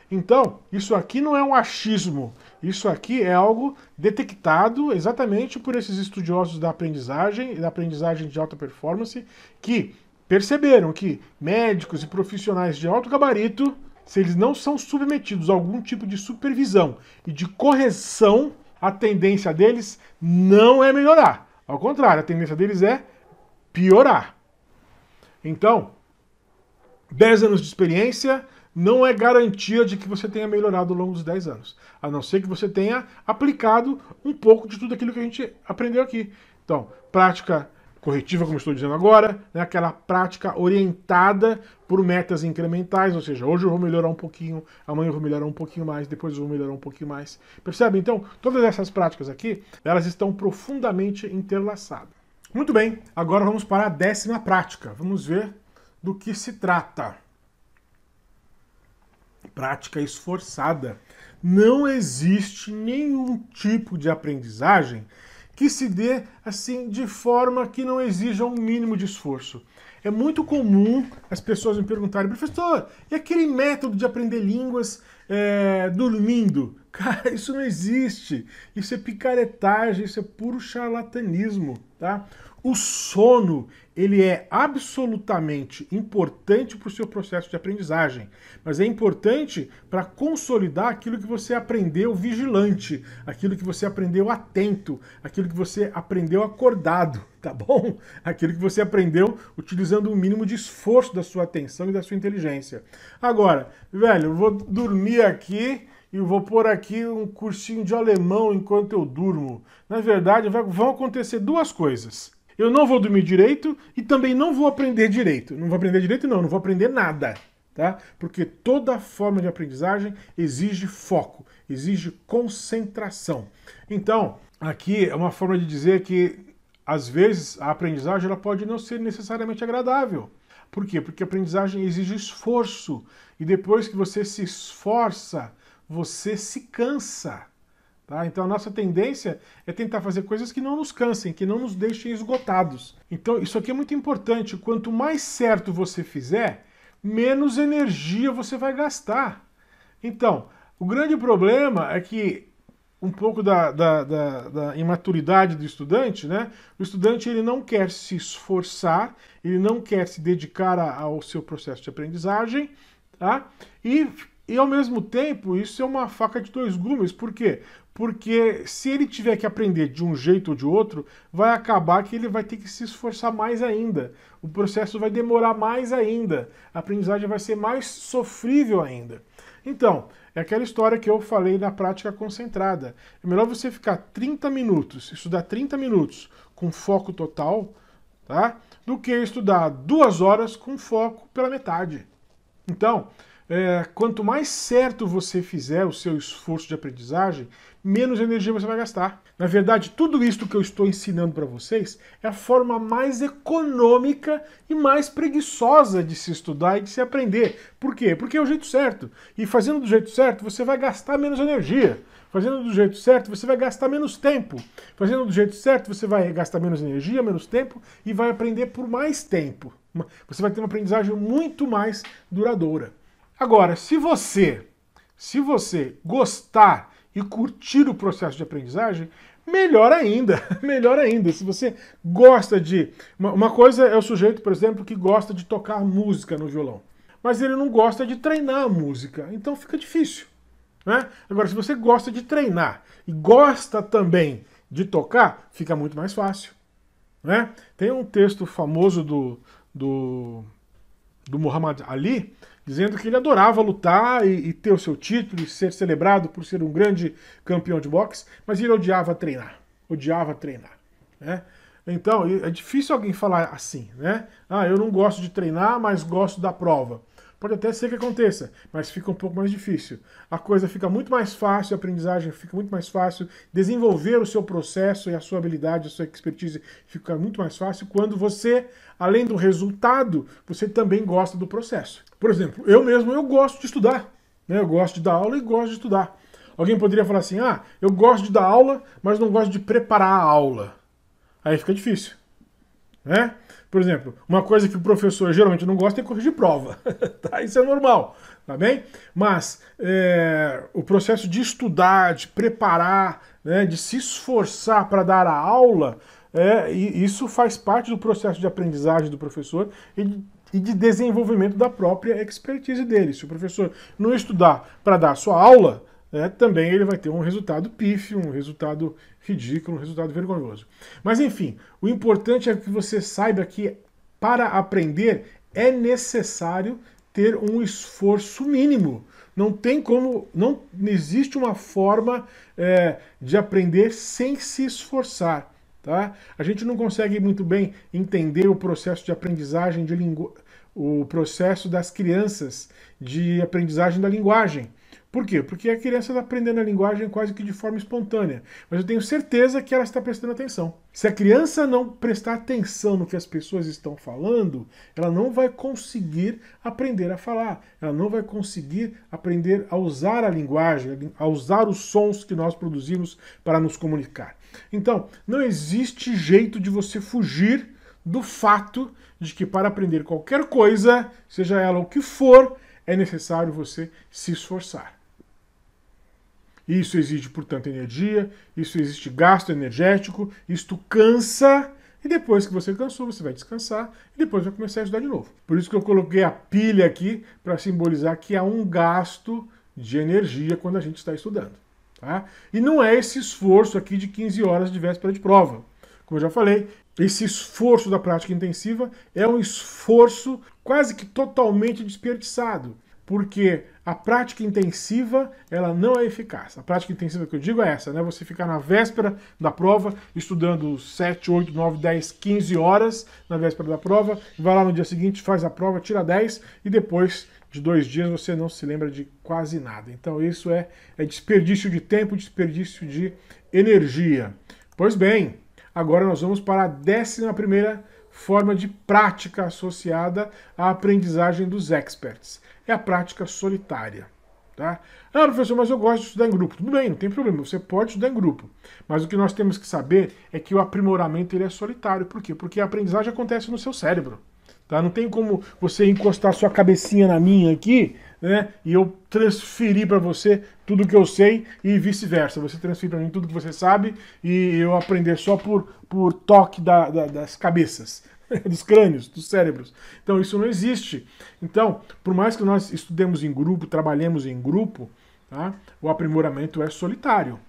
Então, isso aqui não é um achismo, isso aqui é algo detectado exatamente por esses estudiosos da aprendizagem e da aprendizagem de alta performance que perceberam que médicos e profissionais de alto gabarito, se eles não são submetidos a algum tipo de supervisão e de correção a tendência deles não é melhorar. Ao contrário, a tendência deles é piorar. Então, 10 anos de experiência não é garantia de que você tenha melhorado ao longo dos 10 anos. A não ser que você tenha aplicado um pouco de tudo aquilo que a gente aprendeu aqui. Então, prática corretiva, como estou dizendo agora, né? aquela prática orientada por metas incrementais, ou seja, hoje eu vou melhorar um pouquinho, amanhã eu vou melhorar um pouquinho mais, depois eu vou melhorar um pouquinho mais. Percebe? Então, todas essas práticas aqui, elas estão profundamente interlaçadas. Muito bem, agora vamos para a décima prática. Vamos ver do que se trata. Prática esforçada. Não existe nenhum tipo de aprendizagem que se dê assim de forma que não exija um mínimo de esforço. É muito comum as pessoas me perguntarem, professor, e aquele método de aprender línguas é, dormindo? [LAUGHS] Cara, isso não existe. Isso é picaretagem, isso é puro charlatanismo, tá? O sono ele é absolutamente importante para o seu processo de aprendizagem, mas é importante para consolidar aquilo que você aprendeu vigilante, aquilo que você aprendeu atento, aquilo que você aprendeu acordado, [LAUGHS] tá bom? Aquilo que você aprendeu utilizando o um mínimo de esforço da sua atenção e da sua inteligência. Agora, velho, eu vou dormir aqui e vou pôr aqui um cursinho de alemão enquanto eu durmo. Na verdade, vão acontecer duas coisas eu não vou dormir direito e também não vou aprender direito. Não vou aprender direito, não, não vou aprender nada. Tá? Porque toda forma de aprendizagem exige foco, exige concentração. Então, aqui é uma forma de dizer que às vezes a aprendizagem ela pode não ser necessariamente agradável. Por quê? Porque a aprendizagem exige esforço e depois que você se esforça, você se cansa. Tá? Então a nossa tendência é tentar fazer coisas que não nos cansem, que não nos deixem esgotados. Então isso aqui é muito importante. Quanto mais certo você fizer, menos energia você vai gastar. Então, o grande problema é que um pouco da, da, da, da, imaturidade do estudante, né? O estudante ele não quer se esforçar, ele não quer se dedicar a, ao seu processo de aprendizagem, tá? E, e ao mesmo tempo isso é uma faca de dois gumes, por quê? porque se ele tiver que aprender de um jeito ou de outro, vai acabar que ele vai ter que se esforçar mais ainda. O processo vai demorar mais ainda. A aprendizagem vai ser mais sofrível ainda. Então, é aquela história que eu falei na prática concentrada. É melhor você ficar 30 minutos, estudar 30 minutos com foco total, tá? Do que estudar duas horas com foco pela metade. Então, é, quanto mais certo você fizer o seu esforço de aprendizagem, menos energia você vai gastar. Na verdade, tudo isso que eu estou ensinando para vocês é a forma mais econômica e mais preguiçosa de se estudar e de se aprender. Por quê? Porque é o jeito certo. E fazendo do jeito certo, você vai gastar menos energia. Fazendo do jeito certo, você vai gastar menos tempo. Fazendo do jeito certo, você vai gastar menos energia, menos tempo e vai aprender por mais tempo. Você vai ter uma aprendizagem muito mais duradoura. Agora, se você, se você gostar e curtir o processo de aprendizagem, melhor ainda, [LAUGHS] melhor ainda. Se você gosta de. Uma, coisa é o sujeito, por exemplo, que gosta de tocar música no violão, mas ele não gosta de treinar a música, então fica difícil. Né? Agora, se você gosta de treinar e gosta também de tocar, fica muito mais fácil. Né? Tem um texto famoso do, do, do Muhammad Ali dizendo que ele adorava lutar e, e, ter o seu título e ser celebrado por ser um grande campeão de boxe, mas ele odiava treinar. Odiava treinar. Né? Então, é difícil alguém falar assim, né? Ah, eu não gosto de treinar, mas gosto da prova. Pode até ser que aconteça, mas fica um pouco mais difícil. A coisa fica muito mais fácil, a aprendizagem fica muito mais fácil, desenvolver o seu processo e a sua habilidade, a sua expertise fica muito mais fácil quando você, além do resultado, você também gosta do processo. Por exemplo, eu mesmo eu gosto de estudar, né? Eu gosto de dar aula e gosto de estudar. Alguém poderia falar assim: "Ah, eu gosto de dar aula, mas não gosto de preparar a aula". Aí fica difícil, né? Por exemplo, uma coisa que o professor geralmente não gosta é corrigir prova. [LAUGHS] tá? Isso é normal, tá bem? Mas é, o processo de estudar, de preparar, né, de se esforçar para dar a aula, é, isso faz parte do processo de aprendizagem do professor e, e de desenvolvimento da própria expertise dele. Se o professor não estudar para dar a sua aula, é, também ele vai ter um resultado pífio, um resultado ridículo, um resultado vergonhoso. Mas enfim, o importante é que você saiba que para aprender é necessário ter um esforço mínimo. Não tem como, não existe uma forma é, de aprender sem se esforçar. Tá? A gente não consegue muito bem entender o processo de aprendizagem de lingu... o processo das crianças de aprendizagem da linguagem. Por quê? Porque a criança está aprendendo a linguagem quase que de forma espontânea. Mas eu tenho certeza que ela está prestando atenção. Se a criança não prestar atenção no que as pessoas estão falando, ela não vai conseguir aprender a falar, ela não vai conseguir aprender a usar a linguagem, a usar os sons que nós produzimos para nos comunicar. Então, não existe jeito de você fugir do fato de que para aprender qualquer coisa, seja ela o que for, é necessário você se esforçar. Isso exige, portanto, energia, isso existe gasto energético, isto cansa. E depois que você cansou, você vai descansar e depois vai começar a estudar de novo. Por isso que eu coloquei a pilha aqui para simbolizar que há um gasto de energia quando a gente está estudando. Tá? E não é esse esforço aqui de 15 horas de véspera de prova. Como eu já falei, esse esforço da prática intensiva é um esforço quase que totalmente desperdiçado porque a prática intensiva ela não é eficaz. A prática intensiva que eu digo é essa, né? Você ficar na véspera da prova, estudando 7, 8, 9, 10, 15 horas na véspera da prova, vai lá no dia seguinte, faz a prova, tira 10 e depois de dois dias você não se lembra de quase nada. Então isso é, é desperdício de tempo, desperdício de energia. Pois bem, agora nós vamos para a décima primeira forma de prática associada à aprendizagem dos experts é a prática solitária. Tá? Ah, professor, mas eu gosto de estudar em grupo. Tudo bem, não tem problema, você pode estudar em grupo. Mas o que nós temos que saber é que o aprimoramento ele é solitário. Por quê? Porque a aprendizagem acontece no seu cérebro. Tá? Não tem como você encostar sua cabecinha na minha aqui né, e eu transferir para você tudo que eu sei e vice-versa. Você transferir para mim tudo que você sabe e eu aprender só por, por toque da, da, das cabeças. [LAUGHS] dos crânios, dos cérebros. Então isso não existe. Então, por mais que nós estudemos em grupo, trabalhemos em grupo, tá? o aprimoramento é solitário.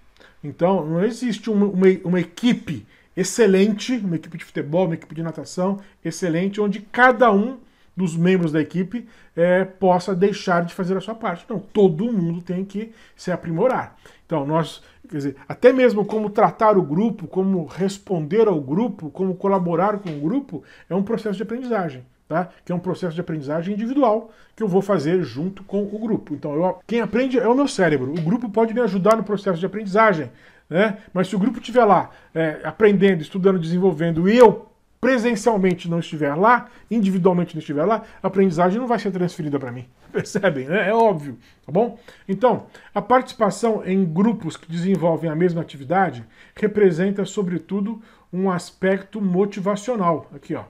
Então, não existe uma, uma, uma equipe excelente, uma equipe de futebol, uma equipe de natação excelente, onde cada um dos membros da equipe é, possa deixar de fazer a sua parte. Não, todo mundo tem que se aprimorar. Então, nós, quer dizer, até mesmo como tratar o grupo, como responder ao grupo, como colaborar com o grupo, é um processo de aprendizagem. Tá? Que é um processo de aprendizagem individual que eu vou fazer junto com o grupo. Então, eu, quem aprende é o meu cérebro. O grupo pode me ajudar no processo de aprendizagem, né? Mas se o grupo estiver lá é, aprendendo, estudando, desenvolvendo e eu presencialmente não estiver lá, individualmente não estiver lá, a aprendizagem não vai ser transferida para mim. [LAUGHS] Percebem? Né? É óbvio, tá bom? Então, a participação em grupos que desenvolvem a mesma atividade representa, sobretudo, um aspecto motivacional. Aqui, ó.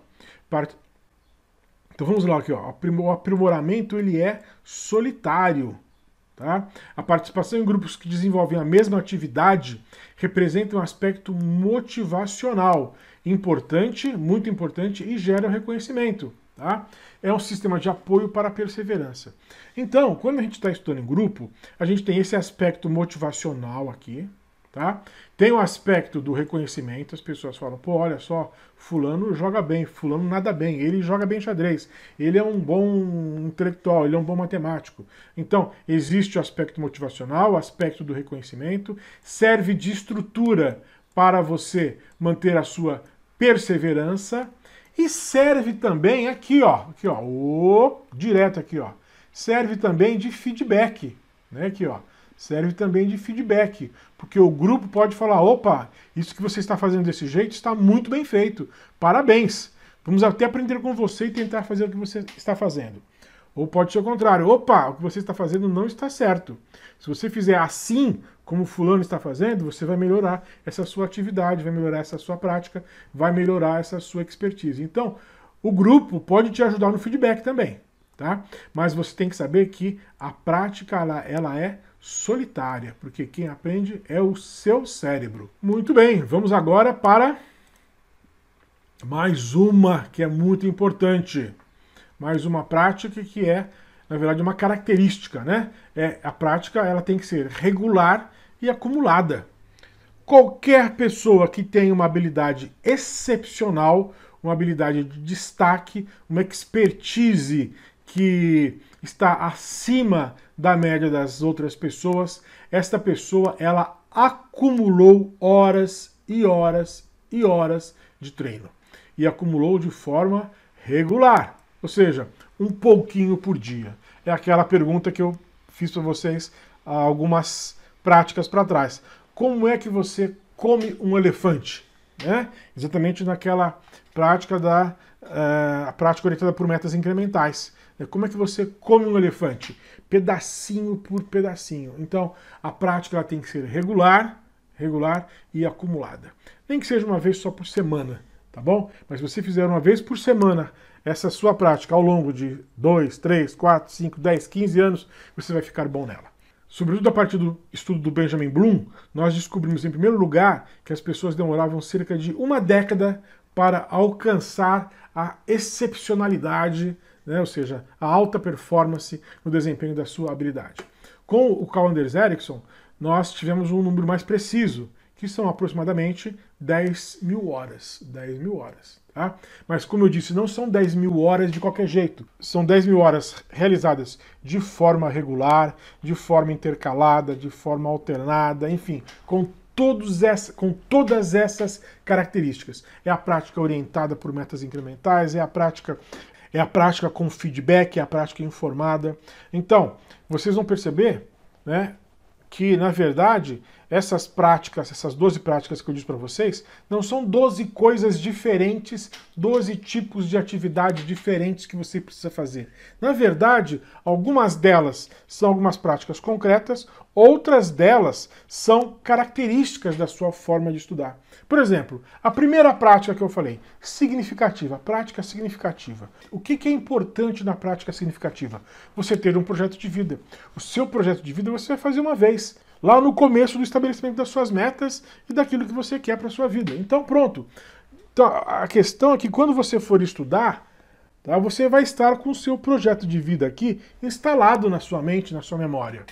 Part... Então vamos lá aqui, ó. O aprimoramento ele é solitário. Tá? A participação em grupos que desenvolvem a mesma atividade representa um aspecto motivacional importante, muito importante e gera o reconhecimento. Tá? É um sistema de apoio para a perseverança. Então, quando a gente está estudando em grupo, a gente tem esse aspecto motivacional aqui, tá? Tem o aspecto do reconhecimento, as pessoas falam, pô, olha só, fulano joga bem, fulano nada bem, ele joga bem xadrez, ele é um bom intelectual, ele é um bom matemático. Então, existe o aspecto motivacional, o aspecto do reconhecimento, serve de estrutura para você manter a sua perseverança e serve também aqui, ó, aqui, ó, o, direto aqui, ó. Serve também de feedback, né, aqui, ó. Serve também de feedback, porque o grupo pode falar: "Opa, isso que você está fazendo desse jeito está muito bem feito. Parabéns. Vamos até aprender com você e tentar fazer o que você está fazendo." Ou pode ser o contrário. Opa, o que você está fazendo não está certo. Se você fizer assim, como fulano está fazendo, você vai melhorar essa sua atividade, vai melhorar essa sua prática, vai melhorar essa sua expertise. Então, o grupo pode te ajudar no feedback também, tá? Mas você tem que saber que a prática ela, ela é solitária, porque quem aprende é o seu cérebro. Muito bem, vamos agora para mais uma que é muito importante. Mais uma prática que é, na verdade, uma característica, né? É, a prática ela tem que ser regular e acumulada. Qualquer pessoa que tenha uma habilidade excepcional, uma habilidade de destaque, uma expertise que está acima da média das outras pessoas, esta pessoa ela acumulou horas e horas e horas de treino e acumulou de forma regular, ou seja, um pouquinho por dia. É aquela pergunta que eu fiz para vocês há algumas práticas para trás. Como é que você come um elefante? Né? Exatamente naquela prática da uh, prática orientada por metas incrementais. É, como é que você come um elefante? Pedacinho por pedacinho. Então, a prática ela tem que ser regular, regular e acumulada. Nem que seja uma vez só por semana, tá bom? Mas se você fizer uma vez por semana essa sua prática ao longo de 2, 3, 4, 5, 10, 15 anos, você vai ficar bom nela. Sobretudo a partir do estudo do Benjamin Bloom, nós descobrimos, em primeiro lugar, que as pessoas demoravam cerca de uma década para alcançar a excepcionalidade, né, ou seja, a alta performance no desempenho da sua habilidade. Com o Carl-Anders Ericsson, nós tivemos um número mais preciso, que são aproximadamente 10 mil horas. 10 mil horas. Tá? Mas, como eu disse, não são 10 mil horas de qualquer jeito. São 10 mil horas realizadas de forma regular, de forma intercalada, de forma alternada, enfim, com, todos essa, com todas essas características. É a prática orientada por metas incrementais, é a prática. É a prática com feedback, é a prática informada. Então, vocês vão perceber né, que, na verdade, essas práticas, essas 12 práticas que eu disse para vocês, não são 12 coisas diferentes, 12 tipos de atividade diferentes que você precisa fazer. Na verdade, algumas delas são algumas práticas concretas, outras delas são características da sua forma de estudar. Por exemplo, a primeira prática que eu falei, significativa, prática significativa. O que, que é importante na prática significativa? Você ter um projeto de vida. O seu projeto de vida você vai fazer uma vez lá no começo do estabelecimento das suas metas e daquilo que você quer para a sua vida. Então, pronto. Então, a questão é que quando você for estudar, tá, você vai estar com o seu projeto de vida aqui instalado na sua mente, na sua memória.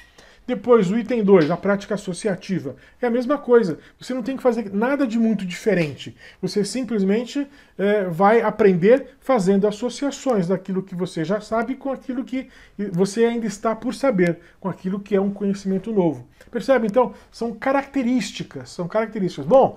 Depois, o item 2, a prática associativa. É a mesma coisa. Você não tem que fazer nada de muito diferente. Você simplesmente é, vai aprender fazendo associações daquilo que você já sabe com aquilo que você ainda está por saber, com aquilo que é um conhecimento novo. Percebe? Então, são características. São características. Bom,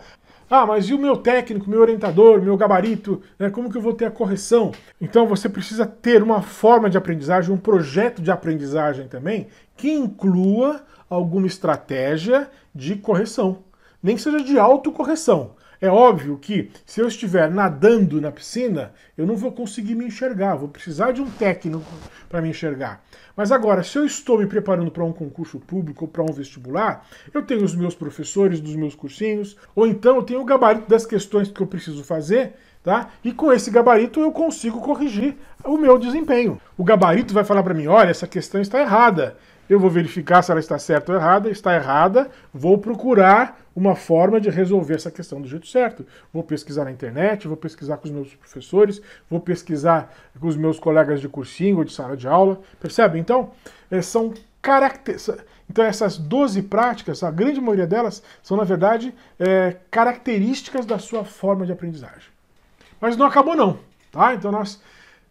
ah, mas e o meu técnico, meu orientador, meu gabarito? Né? Como que eu vou ter a correção? Então você precisa ter uma forma de aprendizagem, um projeto de aprendizagem também, que inclua alguma estratégia de correção. Nem que seja de autocorreção, é óbvio que se eu estiver nadando na piscina, eu não vou conseguir me enxergar, vou precisar de um técnico para me enxergar. Mas agora, se eu estou me preparando para um concurso público ou para um vestibular, eu tenho os meus professores dos meus cursinhos, ou então eu tenho o gabarito das questões que eu preciso fazer Tá? E com esse gabarito eu consigo corrigir o meu desempenho. O gabarito vai falar para mim: olha, essa questão está errada. Eu vou verificar se ela está certa ou errada. Está errada, vou procurar uma forma de resolver essa questão do jeito certo. Vou pesquisar na internet, vou pesquisar com os meus professores, vou pesquisar com os meus colegas de cursinho ou de sala de aula. Percebe? Então, eh, são características. Então, essas 12 práticas, a grande maioria delas, são, na verdade, é, características da sua forma de aprendizagem. Mas não acabou, não. Tá? Então, nós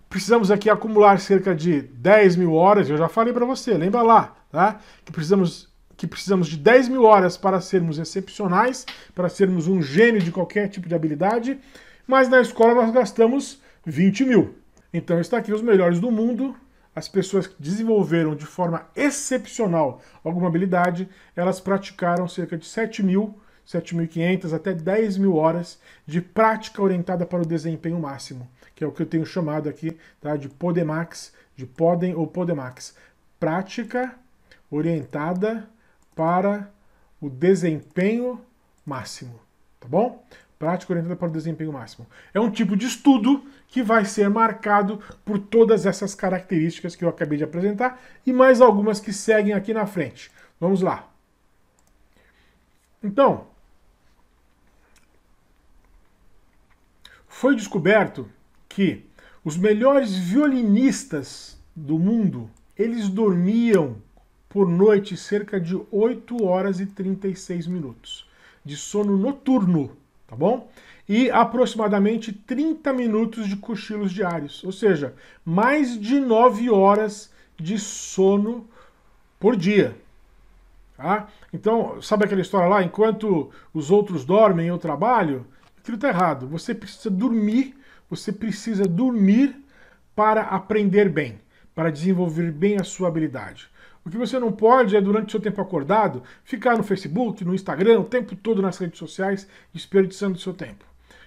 precisamos aqui acumular cerca de 10 mil horas, eu já falei para você, lembra lá, tá? que precisamos que precisamos de 10 mil horas para sermos excepcionais, para sermos um gênio de qualquer tipo de habilidade, mas na escola nós gastamos 20 mil. Então está aqui os melhores do mundo, as pessoas que desenvolveram de forma excepcional alguma habilidade, elas praticaram cerca de 7 mil 7.500 até 10 mil horas de prática orientada para o desempenho máximo, que é o que eu tenho chamado aqui tá, de Podemax, de Podem ou Podemax. Prática orientada para o desempenho máximo, tá bom? Prática orientada para o desempenho máximo. É um tipo de estudo que vai ser marcado por todas essas características que eu acabei de apresentar e mais algumas que seguem aqui na frente. Vamos lá. Então, foi descoberto que os melhores violinistas do mundo, eles dormiam por noite cerca de 8 horas e 36 minutos de sono noturno, tá bom? E aproximadamente 30 minutos de cochilos diários, ou seja, mais de 9 horas de sono por dia. Tá? Então, sabe aquela história lá? Enquanto os outros dormem, eu trabalho? Aquilo tá errado. Você precisa dormir, você precisa dormir para aprender bem, para desenvolver bem a sua habilidade. O que você não pode é, durante o seu tempo acordado, ficar no Facebook, no Instagram, o tempo todo nas redes sociais, desperdiçando o seu tempo.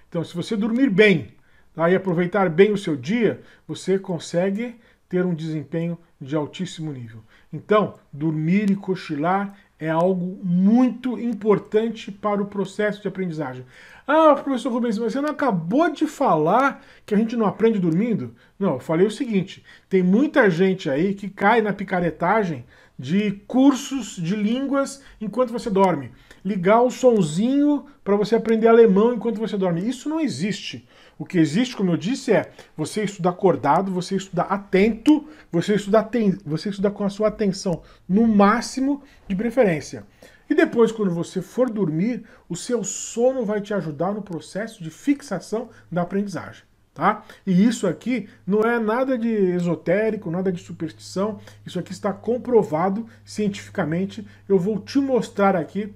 Então, se você dormir bem tá, e aproveitar bem o seu dia, você consegue ter um desempenho de altíssimo nível. Então, dormir e cochilar é algo muito importante para o processo de aprendizagem. Ah, professor Rubens, mas você não acabou de falar que a gente não aprende dormindo? Não, eu falei o seguinte: tem muita gente aí que cai na picaretagem de cursos de línguas enquanto você dorme. Ligar o um sonzinho para você aprender alemão enquanto você dorme. Isso não existe. O que existe, como eu disse, é você estudar acordado, você estudar atento, você estudar, ten... você estudar com a sua atenção no máximo de preferência. E depois, quando você for dormir, o seu sono vai te ajudar no processo de fixação da aprendizagem. Tá? E isso aqui não é nada de esotérico, nada de superstição. Isso aqui está comprovado cientificamente. Eu vou te mostrar aqui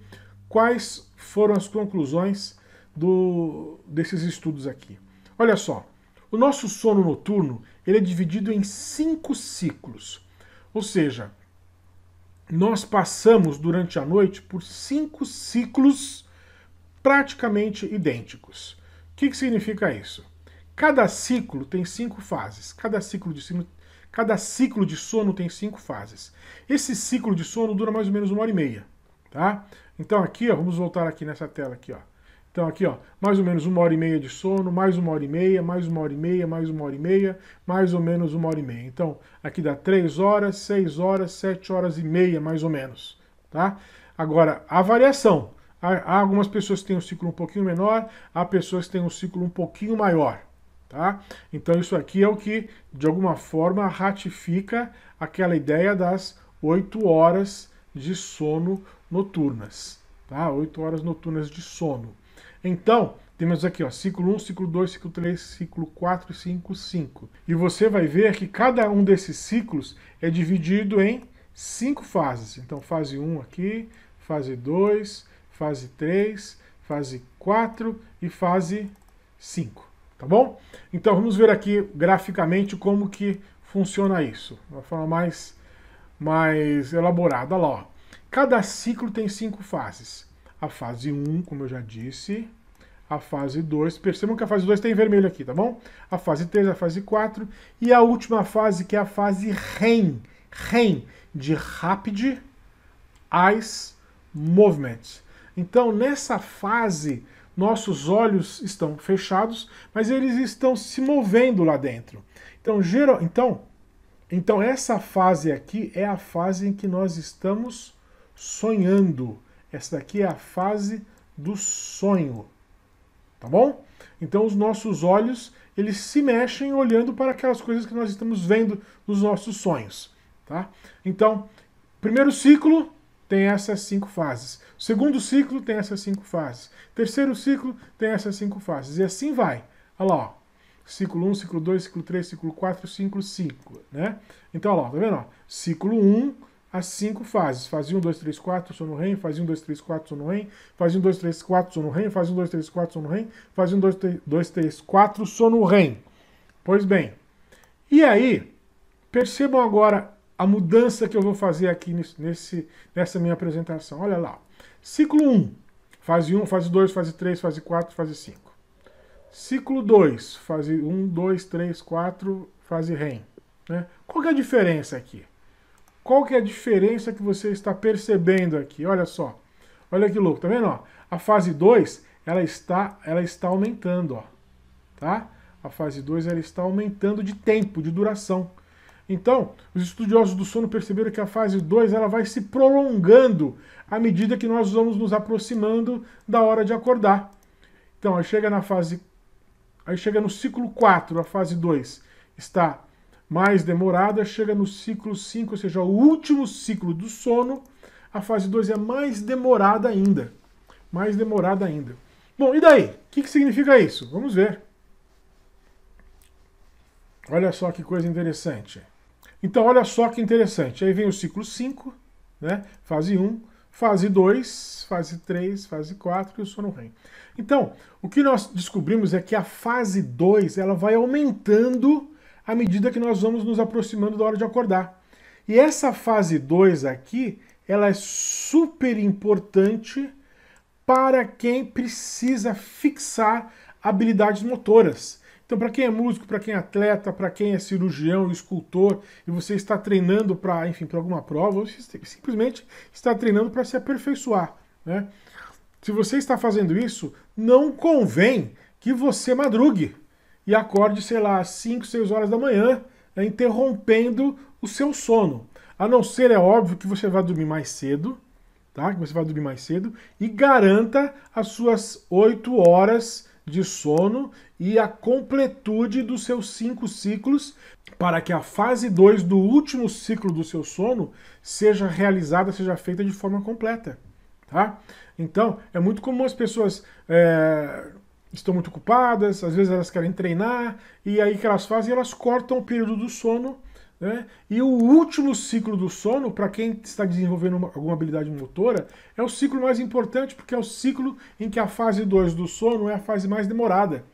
quais foram as conclusões do, desses estudos aqui. Olha só, o nosso sono noturno ele é dividido em cinco ciclos, ou seja, nós passamos durante a noite por cinco ciclos praticamente idênticos. O que, que significa isso? Cada ciclo tem cinco fases. Cada ciclo de sono, cada ciclo de sono tem cinco fases. Esse ciclo de sono dura mais ou menos uma hora e meia, tá? Então aqui, ó, vamos voltar aqui nessa tela aqui, ó. Então aqui, ó, mais ou menos uma hora e meia de sono, mais uma hora e meia, mais uma hora e meia, mais uma hora e meia, mais ou menos uma hora e meia. Então aqui dá três horas, seis horas, sete horas e meia, mais ou menos, tá? Agora, a variação. Há algumas pessoas que têm um ciclo um pouquinho menor, há pessoas que têm um ciclo um pouquinho maior, tá? Então isso aqui é o que, de alguma forma, ratifica aquela ideia das oito horas de sono noturnas, tá? oito horas noturnas de sono. Então, temos aqui, ó, ciclo 1, ciclo 2, ciclo 3, ciclo 4 5, 5. E você vai ver que cada um desses ciclos é dividido em cinco fases. Então, fase 1 aqui, fase 2, fase 3, fase 4 e fase 5, tá bom? Então, vamos ver aqui graficamente como que funciona isso, de uma forma mais, mais elaborada. Olha lá, ó. cada ciclo tem cinco fases a fase 1, como eu já disse, a fase 2. Percebam que a fase 2 tem tá vermelho aqui, tá bom? A fase 3, a fase 4 e a última fase que é a fase REM, REM de Rapid Eyes Movement. Então, nessa fase, nossos olhos estão fechados, mas eles estão se movendo lá dentro. Então, geral, então, então essa fase aqui é a fase em que nós estamos sonhando. Essa daqui é a fase do sonho, tá bom? Então os nossos olhos, eles se mexem olhando para aquelas coisas que nós estamos vendo nos nossos sonhos, tá? Então, primeiro ciclo tem essas cinco fases. Segundo ciclo tem essas cinco fases. Terceiro ciclo tem essas cinco fases. E assim vai. Olha lá, ó. Ciclo 1, ciclo 2, ciclo 3, ciclo 4, ciclo 5, né? Então, olha lá, tá vendo? Ó? Ciclo 1, as cinco fases. Fazia 1, 2, 3, 4, sono REM, fazia 1, 2, 3, 4, sono REM, fazia 1, 2, 3, 4, sono REM, fazia 1, 2, 3, 4, sono REM, fazia 1, 2, 3, três quatro 4, sono REM. Pois bem, e aí, percebam agora a mudança que eu vou fazer aqui nesse, nessa minha apresentação. Olha lá, ciclo 1, fase 1, fase 2, fase 3, fase 4, fase 5. Ciclo 2, fase 1, 2, 3, 4, fase REM. Né? Qual é a diferença aqui? Qual que é a diferença que você está percebendo aqui? Olha só. Olha que louco, tá vendo? Ó? A fase 2, ela está, ela está aumentando, ó. Tá? A fase 2 ela está aumentando de tempo, de duração. Então, os estudiosos do sono perceberam que a fase 2 ela vai se prolongando à medida que nós vamos nos aproximando da hora de acordar. Então, aí chega na fase aí chega no ciclo 4, a fase 2 está mais demorada, chega no ciclo 5, ou seja, o último ciclo do sono. A fase 2 é mais demorada ainda. Mais demorada ainda. Bom, e daí? O que, que significa isso? Vamos ver. Olha só que coisa interessante. Então, olha só que interessante. Aí vem o ciclo 5, né? fase 1, um, fase 2, fase 3, fase 4 e o sono REM. Então, o que nós descobrimos é que a fase 2 vai aumentando à medida que nós vamos nos aproximando da hora de acordar. E essa fase 2 aqui, ela é super importante para quem precisa fixar habilidades motoras. Então, para quem é músico, para quem é atleta, para quem é cirurgião, escultor, e você está treinando para, enfim, para alguma prova, ou simplesmente está treinando para se aperfeiçoar, né? Se você está fazendo isso, não convém que você madrugue e acorde, sei lá, às 5, 6 horas da manhã, né, interrompendo o seu sono. A não ser, é óbvio, que você vai dormir mais cedo, tá? Que você vai dormir mais cedo e garanta as suas 8 horas de sono e a completude dos seus cinco ciclos para que a fase 2 do último ciclo do seu sono seja realizada, seja feita de forma completa. Tá? Então, é muito comum as pessoas é, estão muito ocupadas, às vezes elas querem treinar, e aí o que elas fazem? Elas cortam o período do sono, né? E o último ciclo do sono, para quem está desenvolvendo uma, alguma habilidade motora, é o ciclo mais importante, porque é o ciclo em que a fase 2 do sono é a fase mais demorada,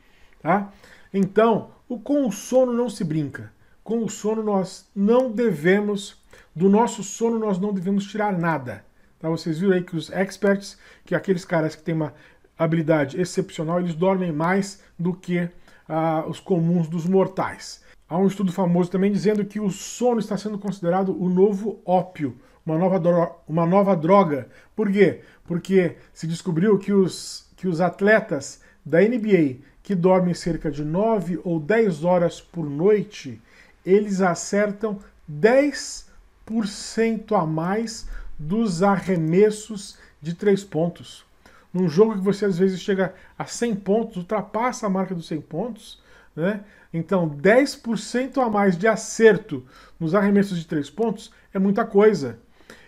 tá? Então, o, com o sono não se brinca. Com o sono nós não devemos, do nosso sono nós não devemos tirar nada. Tá? Vocês viram aí que os experts, que é aqueles caras que têm uma habilidade excepcional, eles dormem mais do que ah, os comuns dos mortais. Há um estudo famoso também dizendo que o sono está sendo considerado o novo ópio, uma nova, droga, uma nova droga. Por quê? Porque se descobriu que os, que os atletas da NBA que dormem cerca de 9 ou 10 horas por noite, eles acertam 10% a mais dos arremessos de três pontos num jogo que você às vezes chega a 100 pontos, ultrapassa a marca dos 100 pontos, né? Então, 10% a mais de acerto nos arremessos de 3 pontos é muita coisa.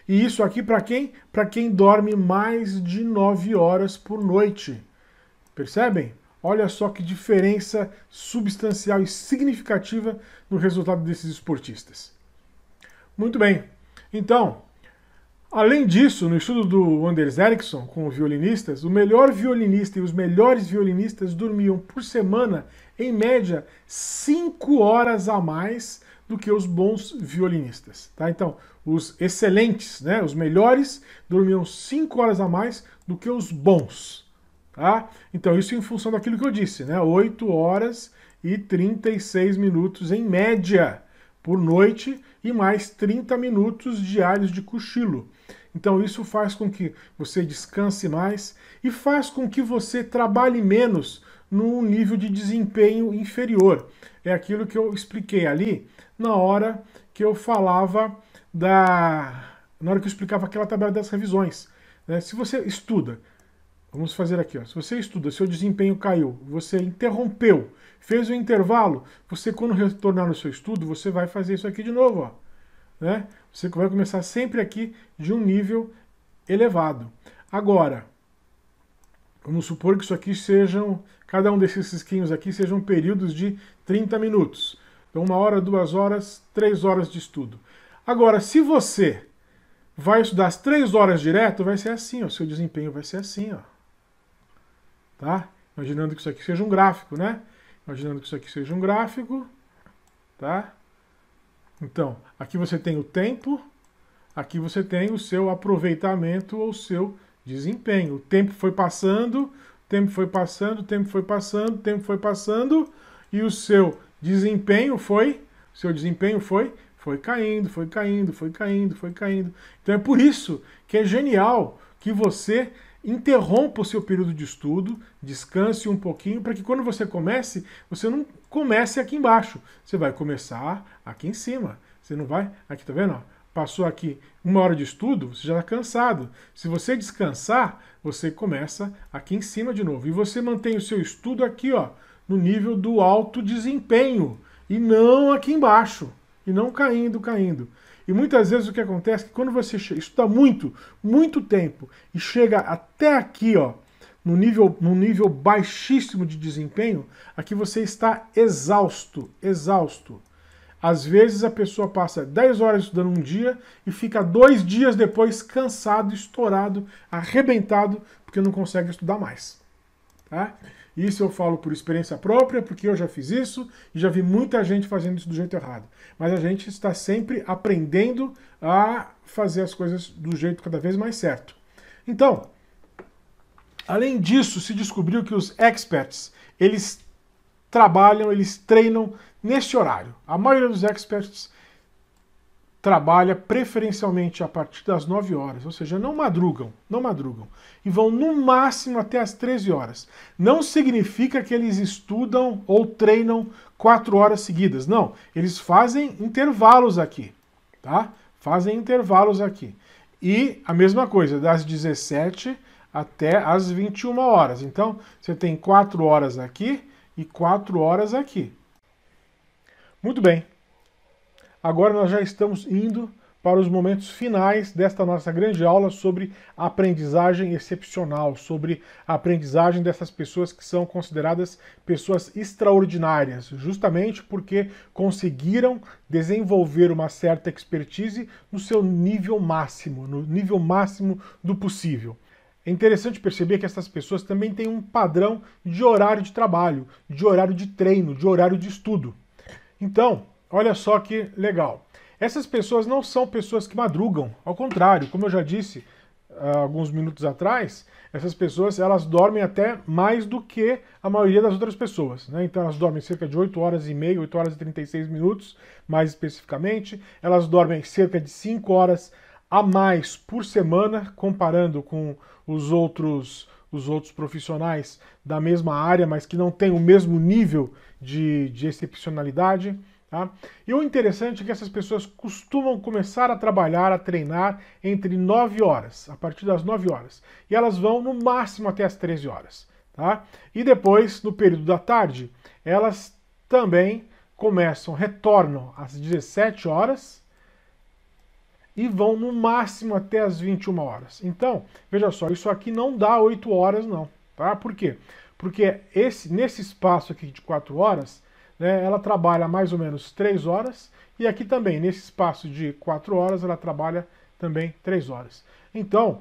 E isso aqui para quem? Para quem dorme mais de 9 horas por noite. Percebem? Olha só que diferença substancial e significativa no resultado desses esportistas. Muito bem. Então, Além disso, no estudo do Anders Ericsson com violinistas, o melhor violinista e os melhores violinistas dormiam por semana, em média, 5 horas a mais do que os bons violinistas. Tá? Então, os excelentes, né, os melhores, dormiam 5 horas a mais do que os bons. Tá? Então, isso em função daquilo que eu disse, né? 8 horas e 36 minutos em média por noite e mais 30 minutos diários de cochilo. Então isso faz com que você descanse mais e faz com que você trabalhe menos num nível de desempenho inferior. É aquilo que eu expliquei ali na hora que eu falava da. Na hora que eu explicava aquela tabela das revisões. Né? Se você estuda, vamos fazer aqui, ó. se você estuda, seu desempenho caiu, você interrompeu, fez o intervalo, você quando retornar no seu estudo, você vai fazer isso aqui de novo. Ó, né? Você vai começar sempre aqui de um nível elevado. Agora, vamos supor que isso aqui sejam, cada um desses esquinhos aqui sejam períodos de 30 minutos. Então, uma hora, duas horas, três horas de estudo. Agora, se você vai estudar as três horas direto, vai ser assim, ó. Seu desempenho vai ser assim, ó. Tá? Imaginando que isso aqui seja um gráfico, né? Imaginando que isso aqui seja um gráfico, tá? Então, aqui você tem o tempo, aqui você tem o seu aproveitamento ou seu desempenho. O tempo foi passando, tempo foi passando, tempo foi passando, tempo foi passando e o seu desempenho foi, seu desempenho foi, foi caindo, foi caindo, foi caindo, foi caindo. Então é por isso que é genial que você interrompa o seu período de estudo, descanse um pouquinho, para que quando você comece, você não comece aqui embaixo. Você vai começar aqui em cima. Você não vai. Aqui, tá vendo? passou aqui uma hora de estudo, você já está cansado. Se você descansar, você começa aqui em cima de novo. E você mantém o seu estudo aqui, ó, no nível do alto desempenho. E não aqui embaixo. E não caindo, caindo. E muitas vezes o que acontece é que quando você estuda muito, muito tempo e chega até aqui, ó, no nível, no nível baixíssimo de desempenho, aqui você está exausto, exausto. Às vezes a pessoa passa 10 horas estudando um dia e fica dois dias depois cansado, estourado, arrebentado, porque não consegue estudar mais. Tá? Isso eu falo por experiência própria, porque eu já fiz isso e já vi muita gente fazendo isso do jeito errado. Mas a gente está sempre aprendendo a fazer as coisas do jeito cada vez mais certo. Então, além disso, se descobriu que os experts, eles trabalham, eles treinam neste horário. A maioria dos experts trabalha preferencialmente a partir das 9 horas, ou seja, não madrugam, não madrugam, e vão no máximo até as 13 horas. Não significa que eles estudam ou treinam 4 horas seguidas, não. Eles fazem intervalos aqui, tá? Fazem intervalos aqui. E a mesma coisa, das 17 até as 21 horas. Então, você tem 4 horas aqui e 4 horas aqui. Muito bem. Agora nós já estamos indo para os momentos finais desta nossa grande aula sobre aprendizagem excepcional, sobre a aprendizagem dessas pessoas que são consideradas pessoas extraordinárias, justamente porque conseguiram desenvolver uma certa expertise no seu nível máximo, no nível máximo do possível. É interessante perceber que essas pessoas também têm um padrão de horário de trabalho, de horário de treino, de horário de estudo. Então, Olha só que legal. Essas pessoas não são pessoas que madrugam, ao contrário, como eu já disse uh, alguns minutos atrás, essas pessoas elas dormem até mais do que a maioria das outras pessoas. Né? Então elas dormem cerca de 8 horas e meia, 8 horas e 36 minutos, mais especificamente. Elas dormem cerca de 5 horas a mais por semana, comparando com os outros os outros profissionais da mesma área, mas que não têm o mesmo nível de, de excepcionalidade. Tá? E o interessante é que essas pessoas costumam começar a trabalhar, a treinar entre 9 horas, a partir das 9 horas. E elas vão no máximo até as 13 horas. Tá? E depois, no período da tarde, elas também começam, retornam às 17 horas e vão no máximo até as 21 horas. Então, veja só, isso aqui não dá 8 horas não, tá? Por quê? Porque esse, nesse espaço aqui de 4 horas, né, ela trabalha mais ou menos três horas, e aqui também, nesse espaço de quatro horas, ela trabalha também três horas. Então,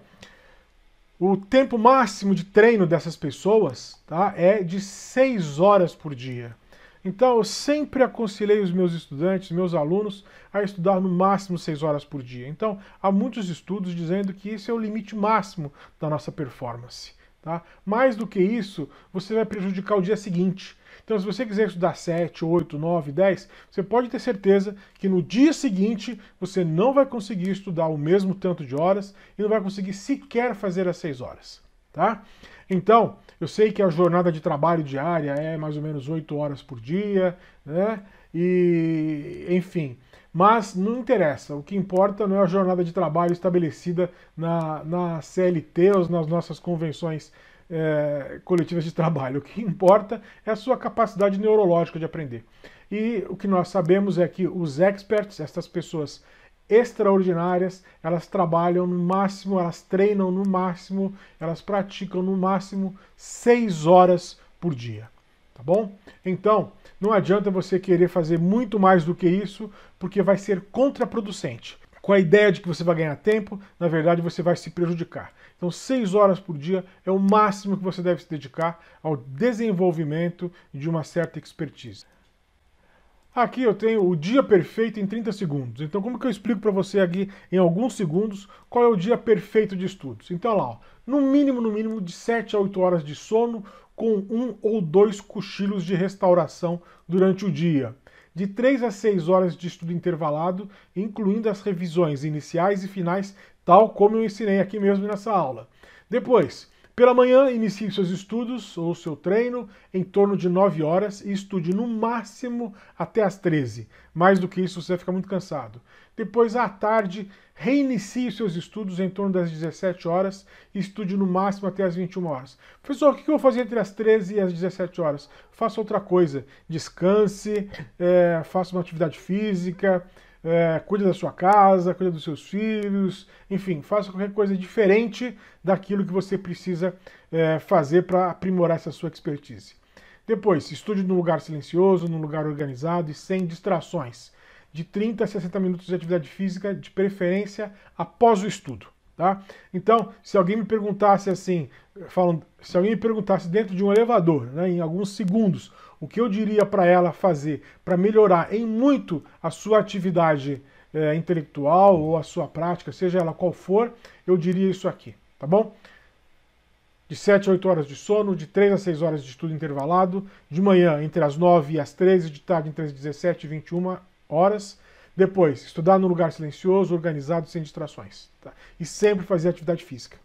o tempo máximo de treino dessas pessoas tá, é de seis horas por dia. Então, eu sempre aconselhei os meus estudantes, meus alunos, a estudar no máximo 6 horas por dia. Então, há muitos estudos dizendo que esse é o limite máximo da nossa performance. Tá? Mais do que isso, você vai prejudicar o dia seguinte. Então, se você quiser estudar 7, 8, 9, 10, você pode ter certeza que no dia seguinte você não vai conseguir estudar o mesmo tanto de horas e não vai conseguir sequer fazer as 6 horas, tá? Então, eu sei que a jornada de trabalho diária é mais ou menos 8 horas por dia, né? E, enfim, mas não interessa. O que importa não é a jornada de trabalho estabelecida na, na CLT ou nas nossas convenções é, coletivas de trabalho. O que importa é a sua capacidade neurológica de aprender. E o que nós sabemos é que os experts, estas pessoas extraordinárias, elas trabalham no máximo, elas treinam no máximo, elas praticam no máximo seis horas por dia. Tá bom? Então, não adianta você querer fazer muito mais do que isso, porque vai ser contraproducente. Com a ideia de que você vai ganhar tempo, na verdade você vai se prejudicar. Então, seis horas por dia é o máximo que você deve se dedicar ao desenvolvimento de uma certa expertise. Aqui eu tenho o dia perfeito em 30 segundos. Então, como que eu explico para você aqui em alguns segundos qual é o dia perfeito de estudos? Então, lá, ó, no mínimo, no mínimo, de 7 a 8 horas de sono, com um ou dois cochilos de restauração durante o dia. De 3 a 6 horas de estudo intervalado, incluindo as revisões iniciais e finais tal como eu ensinei aqui mesmo nessa aula. Depois, pela manhã, inicie seus estudos ou seu treino em torno de 9 horas e estude no máximo até as 13. Mais do que isso, você fica muito cansado. Depois, à tarde, reinicie seus estudos em torno das 17 horas e estude no máximo até as 21 horas. Professor, o que eu vou fazer entre as 13 e as 17 horas? Faça outra coisa. Descanse, é, faça uma atividade física, é, cuida da sua casa, cuida dos seus filhos, enfim, faça qualquer coisa diferente daquilo que você precisa é, fazer para aprimorar essa sua expertise. Depois, estude num lugar silencioso, num lugar organizado e sem distrações. De 30 a 60 minutos de atividade física, de preferência após o estudo. Tá? Então, se alguém me perguntasse assim, falando, se alguém me perguntasse dentro de um elevador, né, em alguns segundos, o que eu diria para ela fazer para melhorar em muito a sua atividade é, intelectual ou a sua prática, seja ela qual for, eu diria isso aqui, tá bom? De 7 a 8 horas de sono, de 3 a 6 horas de estudo intervalado, de manhã entre as 9 e as 13, de tarde entre as 17 e 21 horas. Depois, estudar num lugar silencioso, organizado, sem distrações. Tá? E sempre fazer atividade física.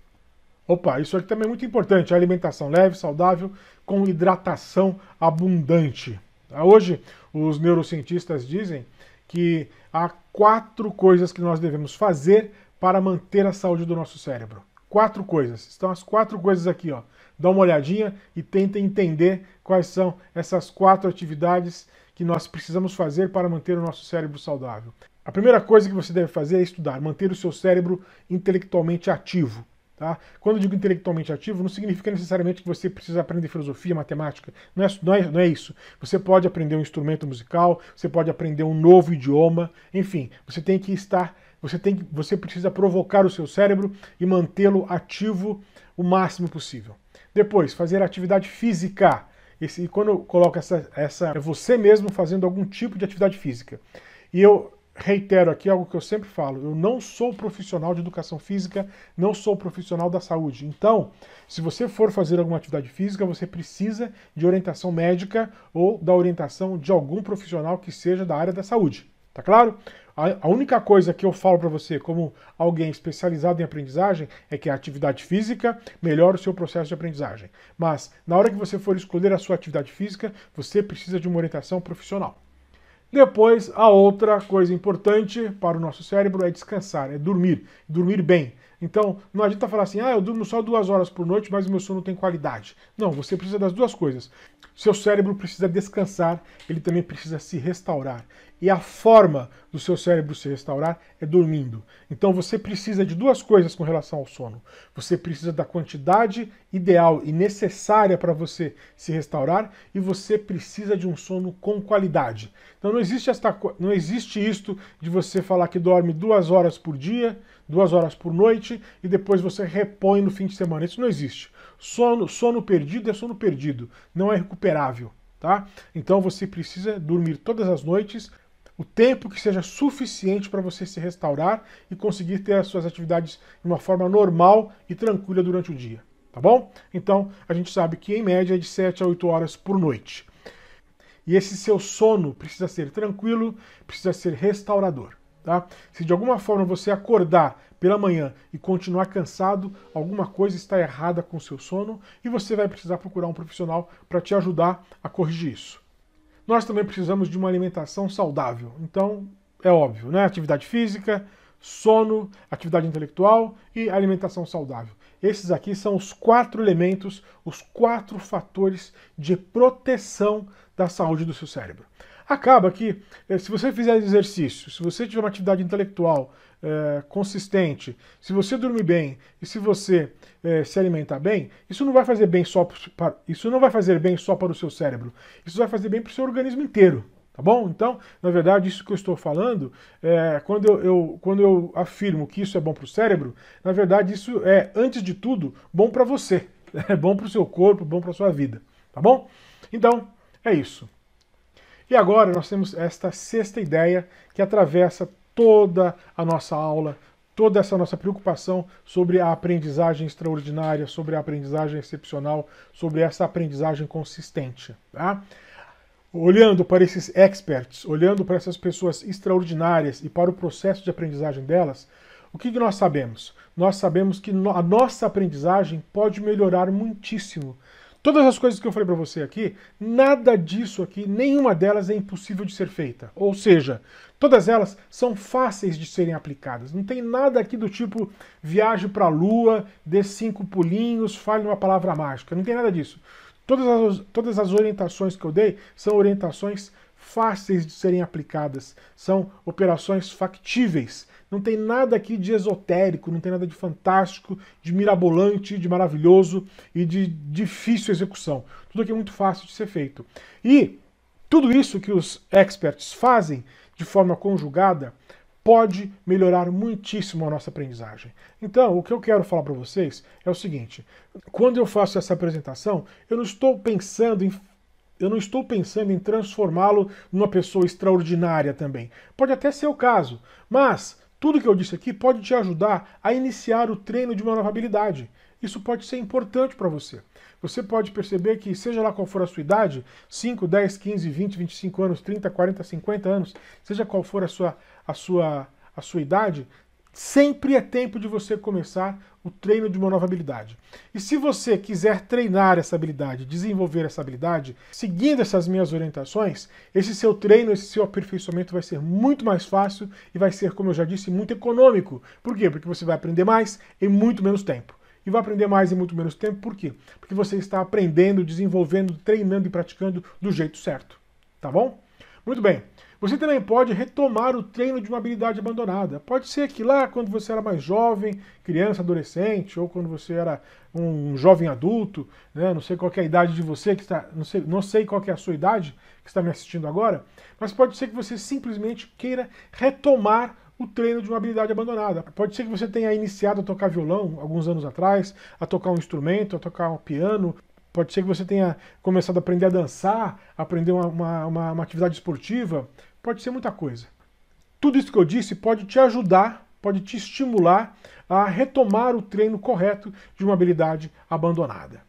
Opa, isso aqui também é muito importante. Alimentação leve, saudável, com hidratação abundante. Tá? Hoje, os neurocientistas dizem que há quatro coisas que nós devemos fazer para manter a saúde do nosso cérebro. Quatro coisas. Estão as quatro coisas aqui, ó. Dá uma olhadinha e tenta entender quais são essas quatro atividades que nós precisamos fazer para manter o nosso cérebro saudável. A primeira coisa que você deve fazer é estudar, manter o seu cérebro intelectualmente ativo. Tá? Quando eu digo intelectualmente ativo, não significa necessariamente que você precisa aprender filosofia, matemática. Não é, não, é, não é isso. Você pode aprender um instrumento musical, você pode aprender um novo idioma, enfim, você tem que estar. Você, tem, que, você precisa provocar o seu cérebro e mantê-lo ativo o máximo possível. Depois, fazer atividade física. Esse, e quando eu coloco essa, essa. É você mesmo fazendo algum tipo de atividade física. E eu reitero aqui algo que eu sempre falo: eu não sou profissional de educação física, não sou profissional da saúde. Então, se você for fazer alguma atividade física, você precisa de orientação médica ou da orientação de algum profissional que seja da área da saúde. Tá claro? A, única coisa que eu falo para você, como alguém especializado em aprendizagem, é que a atividade física melhora o seu processo de aprendizagem. Mas, na hora que você for escolher a sua atividade física, você precisa de uma orientação profissional. Depois, a outra coisa importante para o nosso cérebro é descansar, é dormir, dormir bem. Então, não adianta falar assim, ah, eu durmo só duas horas por noite, mas o meu sono tem qualidade. Não, você precisa das duas coisas. Seu cérebro precisa descansar, ele também precisa se restaurar. E a forma do seu cérebro se restaurar é dormindo. Então você precisa de duas coisas com relação ao sono. Você precisa da quantidade ideal e necessária para você se restaurar e você precisa de um sono com qualidade. Então não existe esta não existe isto de você falar que dorme duas horas por dia, duas horas por noite e depois você repõe no fim de semana. Isso não existe. Sono, sono perdido é sono perdido, não é recuperável, tá? Então você precisa dormir todas as noites, o tempo que seja suficiente para você se restaurar e conseguir ter as suas atividades de uma forma normal e tranquila durante o dia, tá bom? Então, a gente sabe que em média é de 7 a 8 horas por noite. E esse seu sono precisa ser tranquilo, precisa ser restaurador. Tá? Se de alguma forma você acordar pela manhã e continuar cansado, alguma coisa está errada com o seu sono e você vai precisar procurar um profissional para te ajudar a corrigir isso. Nós também precisamos de uma alimentação saudável. Então, é óbvio, né? Atividade física, sono, atividade intelectual e alimentação saudável. Esses aqui são os quatro elementos, os quatro fatores de proteção da saúde do seu cérebro. Acaba que, eh, se você fizer exercício, se você tiver uma atividade intelectual é, consistente, se você dormir bem e se você é, se alimentar bem, isso não vai fazer bem só para, isso não vai fazer bem só para o seu cérebro. Isso vai fazer bem para o seu organismo inteiro. Tá bom? Então, na verdade, isso que eu estou falando, é, quando, eu, eu, quando eu afirmo que isso é bom para o cérebro, na verdade, isso é, antes de tudo, bom para você. [LAUGHS] É bom para o seu corpo, bom para a sua vida. Tá bom? Então, é isso. E agora nós temos esta sexta ideia que atravessa toda a nossa aula, toda essa nossa preocupação sobre a aprendizagem extraordinária, sobre a aprendizagem excepcional, sobre essa aprendizagem consistente. Tá? Olhando para esses experts, olhando para essas pessoas extraordinárias e para o processo de aprendizagem delas, o que, que nós sabemos? Nós sabemos que a nossa aprendizagem pode melhorar muitíssimo Todas as coisas que eu falei para você aqui, nada disso aqui, nenhuma delas é impossível de ser feita. Ou seja, todas elas são fáceis de serem aplicadas. Não tem nada aqui do tipo viaje para a lua, dê cinco pulinhos, fale uma palavra mágica. Não tem nada disso. Todas as, todas as orientações que eu dei são orientações fáceis de serem aplicadas, são operações factíveis não tem nada aqui de esotérico, não tem nada de fantástico, de mirabolante, de maravilhoso e de difícil execução. Tudo aqui é muito fácil de ser feito. E tudo isso que os experts fazem de forma conjugada pode melhorar muitíssimo a nossa aprendizagem. Então, o que eu quero falar para vocês é o seguinte: quando eu faço essa apresentação, eu não estou pensando em eu não estou pensando em transformá-lo numa pessoa extraordinária também. Pode até ser o caso, mas tudo que eu disse aqui pode te ajudar a iniciar o treino de uma nova habilidade. Isso pode ser importante para você. Você pode perceber que, seja lá qual for a sua idade, 5, 10, 15, 20, 25 anos, 30, 40, 50 anos, seja qual for a sua, a sua, a sua idade, sempre é tempo de você começar o treino de uma nova habilidade. E se você quiser treinar essa habilidade, desenvolver essa habilidade, seguindo essas minhas orientações, esse seu treino, esse seu aperfeiçoamento vai ser muito mais fácil e vai ser, como eu já disse, muito econômico. Por quê? Porque você vai aprender mais em muito menos tempo. E vai aprender mais em muito menos tempo, por quê? Porque você está aprendendo, desenvolvendo, treinando e praticando do jeito certo. Tá bom? Muito bem. Você também pode retomar o treino de uma habilidade abandonada. Pode ser que lá, quando você era mais jovem, criança, adolescente, ou quando você era um jovem adulto, né? não sei qual é a idade de você que está, não sei, não sei qual é a sua idade que está me assistindo agora, mas pode ser que você simplesmente queira retomar o treino de uma habilidade abandonada. Pode ser que você tenha iniciado a tocar violão alguns anos atrás, a tocar um instrumento, a tocar um piano, Pode ser que você tenha começado a aprender a dançar, a aprender uma, uma, uma, uma, atividade esportiva, pode ser muita coisa. Tudo isso que eu disse pode te ajudar, pode te estimular a retomar o treino correto de uma habilidade abandonada.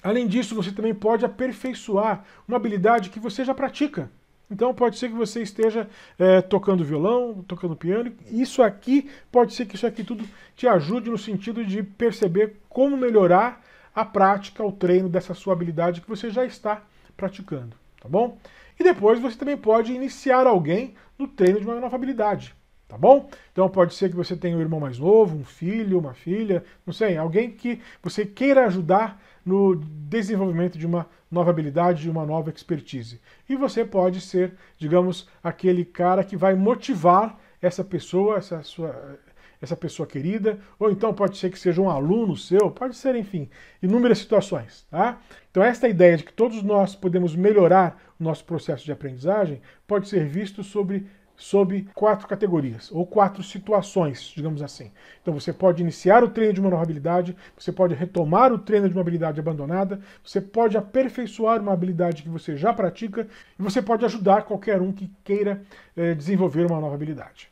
Além disso, você também pode aperfeiçoar uma habilidade que você já pratica. Então pode ser que você esteja é, tocando violão, tocando piano. Isso aqui pode ser que isso aqui tudo te ajude no sentido de perceber como melhorar a prática, o treino dessa sua habilidade que você já está praticando, tá bom? E depois você também pode iniciar alguém no treino de uma nova habilidade, tá bom? Então pode ser que você tenha um irmão mais novo, um filho, uma filha, não sei, alguém que você queira ajudar no desenvolvimento de uma nova habilidade, de uma nova expertise. E você pode ser, digamos, aquele cara que vai motivar essa pessoa, essa sua essa pessoa querida, ou então pode ser que seja um aluno seu, pode ser, enfim, inúmeras situações, tá? Então esta ideia de que todos nós podemos melhorar o nosso processo de aprendizagem pode ser visto sobre sob quatro categorias, ou quatro situações, digamos assim. Então você pode iniciar o treino de uma nova habilidade, você pode retomar o treino de uma habilidade abandonada, você pode aperfeiçoar uma habilidade que você já pratica e você pode ajudar qualquer um que queira eh, desenvolver uma nova habilidade.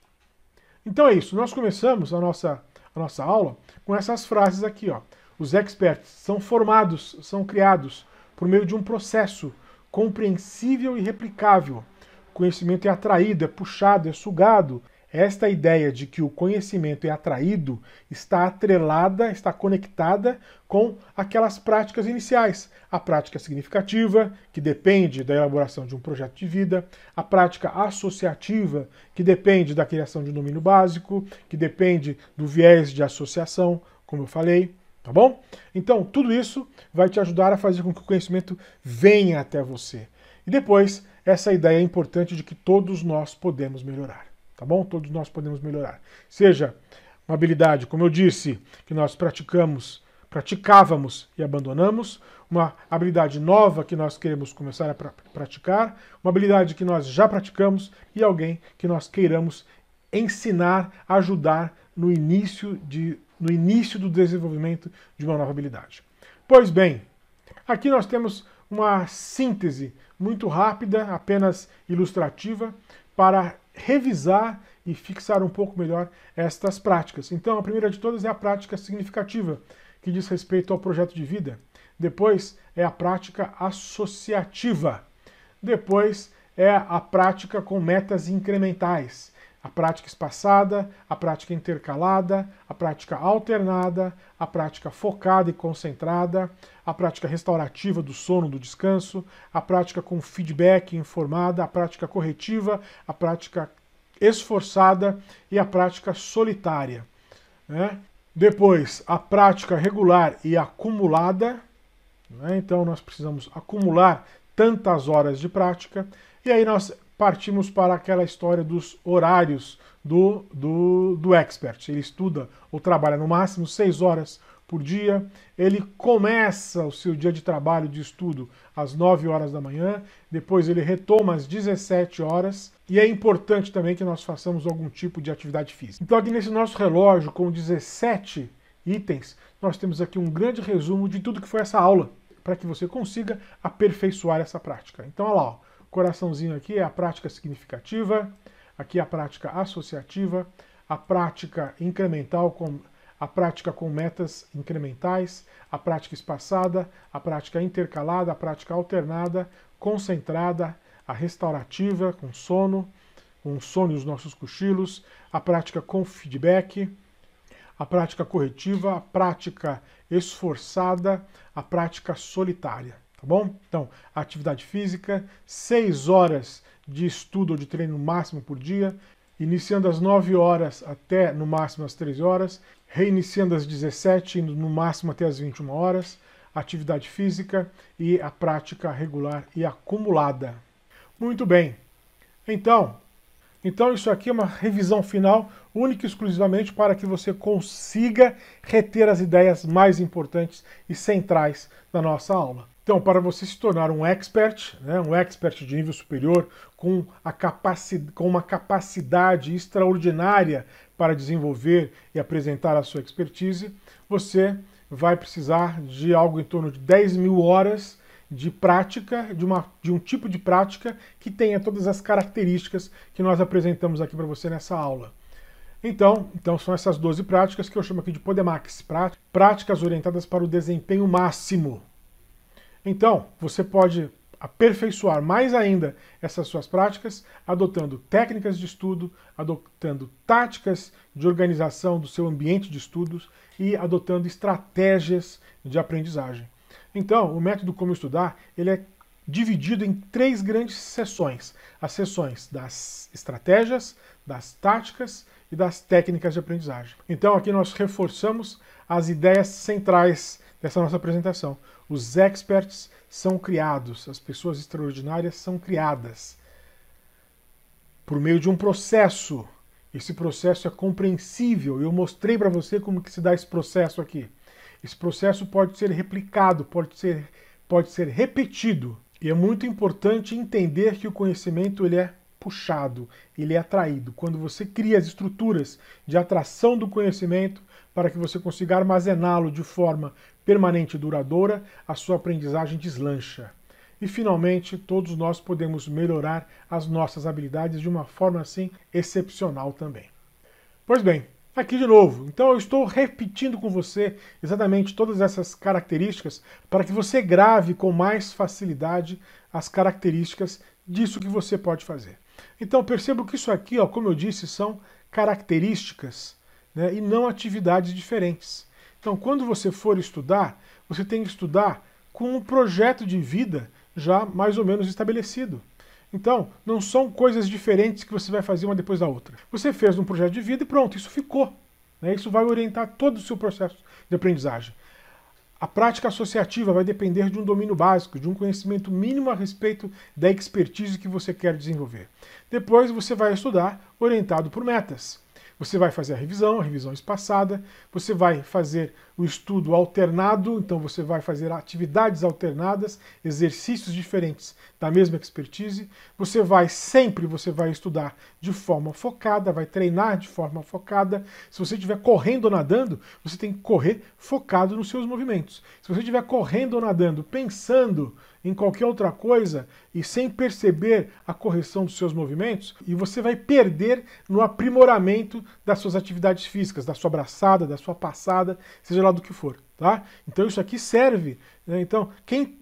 Então é isso, nós começamos a nossa, a nossa aula com essas frases aqui. Ó. Os experts são formados, são criados por meio de um processo compreensível e replicável. O conhecimento é atraído, é puxado, é sugado, esta ideia de que o conhecimento é atraído está atrelada, está conectada com aquelas práticas iniciais. A prática significativa, que depende da elaboração de um projeto de vida, a prática associativa, que depende da criação de um domínio básico, que depende do viés de associação, como eu falei. Tá bom? Então, tudo isso vai te ajudar a fazer com que o conhecimento venha até você. E depois, essa ideia é importante de que todos nós podemos melhorar tá bom? Todos nós podemos melhorar. Seja uma habilidade, como eu disse, que nós praticamos, praticávamos e abandonamos, uma habilidade nova que nós queremos começar a praticar, uma habilidade que nós já praticamos e alguém que nós queiramos ensinar, ajudar no início, de, no início do desenvolvimento de uma nova habilidade. Pois bem, aqui nós temos uma síntese muito rápida, apenas ilustrativa, para revisar e fixar um pouco melhor estas práticas. Então, a primeira de todas é a prática significativa, que diz respeito ao projeto de vida. Depois é a prática associativa. Depois é a prática com metas incrementais a prática espaçada, a prática intercalada, a prática alternada, a prática focada e concentrada, a prática restaurativa do sono, do descanso, a prática com feedback informada, a prática corretiva, a prática esforçada e a prática solitária. Né? Depois, a prática regular e acumulada. Né? Então, nós precisamos acumular tantas horas de prática. E aí, nós partimos para aquela história dos horários do, do, do expert. Ele estuda ou trabalha no máximo seis horas por dia. Ele começa o seu dia de trabalho, de estudo, às 9 horas da manhã. Depois ele retoma às 17 horas. E é importante também que nós façamos algum tipo de atividade física. Então, aqui nesse nosso relógio, com 17 itens, nós temos aqui um grande resumo de tudo que foi essa aula, para que você consiga aperfeiçoar essa prática. Então, olha lá, ó coraçãozinho aqui é a prática significativa, aqui a prática associativa, a prática incremental com a prática com metas incrementais, a prática espaçada, a prática intercalada, a prática alternada, concentrada, a restaurativa com sono, com sono e os nossos cochilos, a prática com feedback, a prática corretiva, a prática esforçada, a prática solitária. Tá bom? Então, atividade física, 6 horas de estudo ou de treino máximo por dia, iniciando às 9 horas até no máximo às 13 horas, reiniciando às 17, indo no máximo até às 21 horas, atividade física e a prática regular e acumulada. Muito bem. Então, então isso aqui é uma revisão final única e exclusivamente para que você consiga reter as ideias mais importantes e centrais da nossa aula. Então, para você se tornar um expert, né, um expert de nível superior, com, a capaci, com uma capacidade extraordinária para desenvolver e apresentar a sua expertise, você vai precisar de algo em torno de 10 mil horas de prática, de, uma, de um tipo de prática que tenha todas as características que nós apresentamos aqui para você nessa aula. Então, então são essas 12 práticas que eu chamo aqui de Podemax, práticas orientadas para o desempenho máximo. Então, você pode aperfeiçoar mais ainda essas suas práticas, adotando técnicas de estudo, adotando táticas de organização do seu ambiente de estudos e adotando estratégias de aprendizagem. Então, o método Como Estudar ele é dividido em três grandes sessões: as sessões das estratégias, das táticas e das técnicas de aprendizagem. Então, aqui nós reforçamos as ideias centrais dessa nossa apresentação. Os experts são criados, as pessoas extraordinárias são criadas por meio de um processo. Esse processo é compreensível. Eu mostrei para você como que se dá esse processo aqui. Esse processo pode ser replicado, pode ser, pode ser repetido. E é muito importante entender que o conhecimento ele é puxado, ele é atraído. Quando você cria as estruturas de atração do conhecimento para que você consiga armazená-lo de forma permanente e duradoura, a sua aprendizagem deslancha. E finalmente, todos nós podemos melhorar as nossas habilidades de uma forma assim excepcional também. Pois bem, aqui de novo. Então eu estou repetindo com você exatamente todas essas características para que você grave com mais facilidade as características disso que você pode fazer. Então perceba que isso aqui, ó, como eu disse, são características né, e não atividades diferentes. Então, quando você for estudar, você tem que estudar com um projeto de vida já mais ou menos estabelecido. Então, não são coisas diferentes que você vai fazer uma depois da outra. Você fez um projeto de vida e pronto, isso ficou. Né? Isso vai orientar todo o seu processo de aprendizagem. A prática associativa vai depender de um domínio básico, de um conhecimento mínimo a respeito da expertise que você quer desenvolver. Depois você vai estudar orientado por metas. Você vai fazer a revisão, a revisão espaçada, você vai fazer o estudo alternado, então você vai fazer atividades alternadas, exercícios diferentes da mesma expertise. Você vai sempre, você vai estudar de forma focada, vai treinar de forma focada. Se você estiver correndo ou nadando, você tem que correr focado nos seus movimentos. Se você estiver correndo ou nadando pensando em qualquer outra coisa e sem perceber a correção dos seus movimentos, e você vai perder no aprimoramento das suas atividades físicas, da sua abraçada, da sua passada, seja lá do que for, tá? Então isso aqui serve, né? Então, quem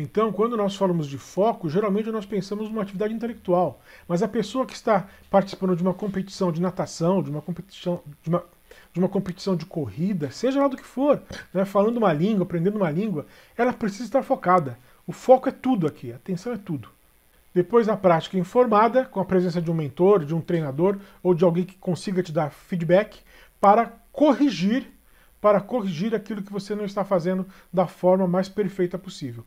então, quando nós falamos de foco, geralmente nós pensamos numa atividade intelectual, mas a pessoa que está participando de uma competição de natação, de uma competição de uma de uma competição de corrida, seja lá do que for, né, falando uma língua, aprendendo uma língua, ela precisa estar focada. O foco é tudo aqui, a atenção é tudo. Depois, a prática informada, com a presença de um mentor, de um treinador ou de alguém que consiga te dar feedback para corrigir, para corrigir aquilo que você não está fazendo da forma mais perfeita possível.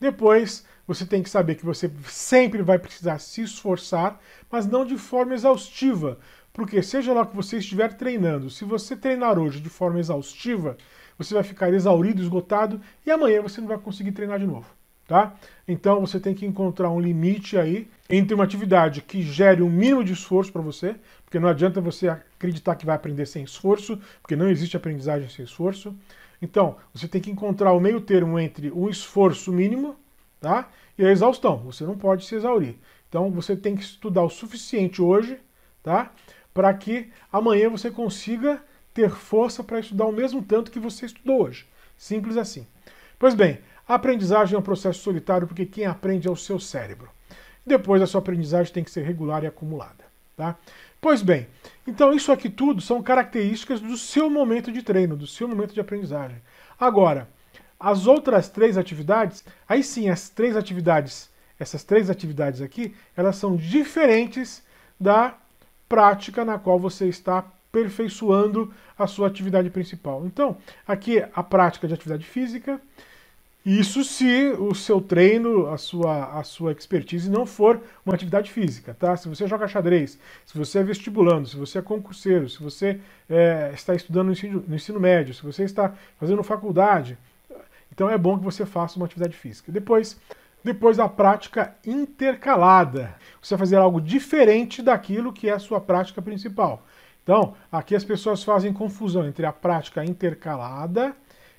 Depois, você tem que saber que você sempre vai precisar se esforçar, mas não de forma exaustiva, porque seja lá que você estiver treinando, se você treinar hoje de forma exaustiva, você vai ficar exaurido, esgotado e amanhã você não vai conseguir treinar de novo tá? Então você tem que encontrar um limite aí entre uma atividade que gere um mínimo de esforço para você, porque não adianta você acreditar que vai aprender sem esforço, porque não existe aprendizagem sem esforço. Então, você tem que encontrar o meio termo entre o esforço mínimo tá? e a exaustão. Você não pode se exaurir. Então, você tem que estudar o suficiente hoje tá? para que amanhã você consiga ter força para estudar o mesmo tanto que você estudou hoje. Simples assim. Pois bem, a aprendizagem é um processo solitário porque quem aprende é o seu cérebro. Depois, a sua aprendizagem tem que ser regular e acumulada. Tá? Pois bem, então isso aqui tudo são características do seu momento de treino, do seu momento de aprendizagem. Agora, as outras três atividades, aí sim, as três atividades, essas três atividades aqui, elas são diferentes da prática na qual você está aperfeiçoando a sua atividade principal. Então, aqui é a prática de atividade física, isso se o seu treino, a sua, a sua expertise não for uma atividade física, tá? Se você joga xadrez, se você é vestibulando, se você é concurseiro, se você é, está estudando no ensino, no ensino médio, se você está fazendo faculdade, então é bom que você faça uma atividade física. Depois, depois a prática intercalada. Você fazer algo diferente daquilo que é a sua prática principal. Então, aqui as pessoas fazem confusão entre a prática intercalada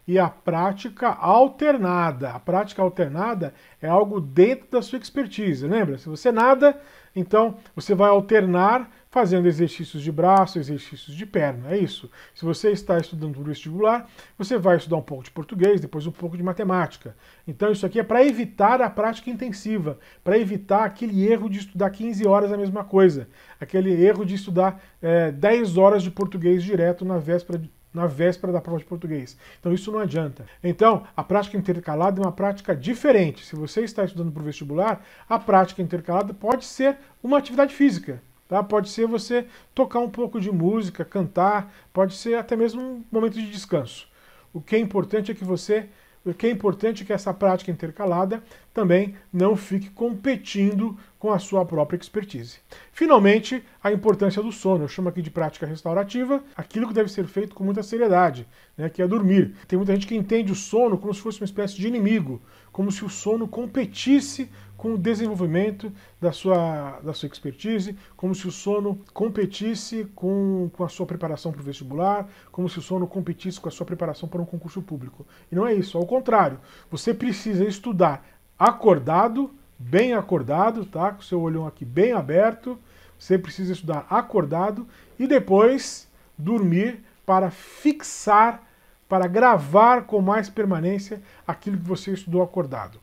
e a prática alternada. A prática alternada é algo dentro da sua expertise. Lembra? Se você nada, então você vai alternar fazendo exercícios de braço, exercícios de perna, é isso. Se você está estudando o vestibular, você vai estudar um pouco de português, depois um pouco de matemática. Então isso aqui é para evitar a prática intensiva, para evitar aquele erro de estudar 15 horas a mesma coisa, aquele erro de estudar é, eh, 10 horas de português direto na véspera de, na véspera da prova de português. Então isso não adianta. Então, a prática intercalada é uma prática diferente. Se você está estudando para o vestibular, a prática intercalada pode ser uma atividade física. Tá? Pode ser você tocar um pouco de música, cantar, pode ser até mesmo um momento de descanso. O que é importante é que você o que é importante é que essa prática intercalada também não fique competindo com a sua própria expertise. Finalmente, a importância do sono. Eu chamo aqui de prática restaurativa, aquilo que deve ser feito com muita seriedade, né, que é dormir. Tem muita gente que entende o sono como se fosse uma espécie de inimigo, como se o sono competisse com o desenvolvimento da sua, da sua expertise, como se o sono competisse com, com a sua preparação para o vestibular, como se o sono competisse com a sua preparação para um concurso público. E não é isso, ao contrário, você precisa estudar acordado, bem acordado, tá? Com o seu olhão aqui bem aberto, você precisa estudar acordado e depois dormir para fixar, para gravar com mais permanência aquilo que você estudou acordado.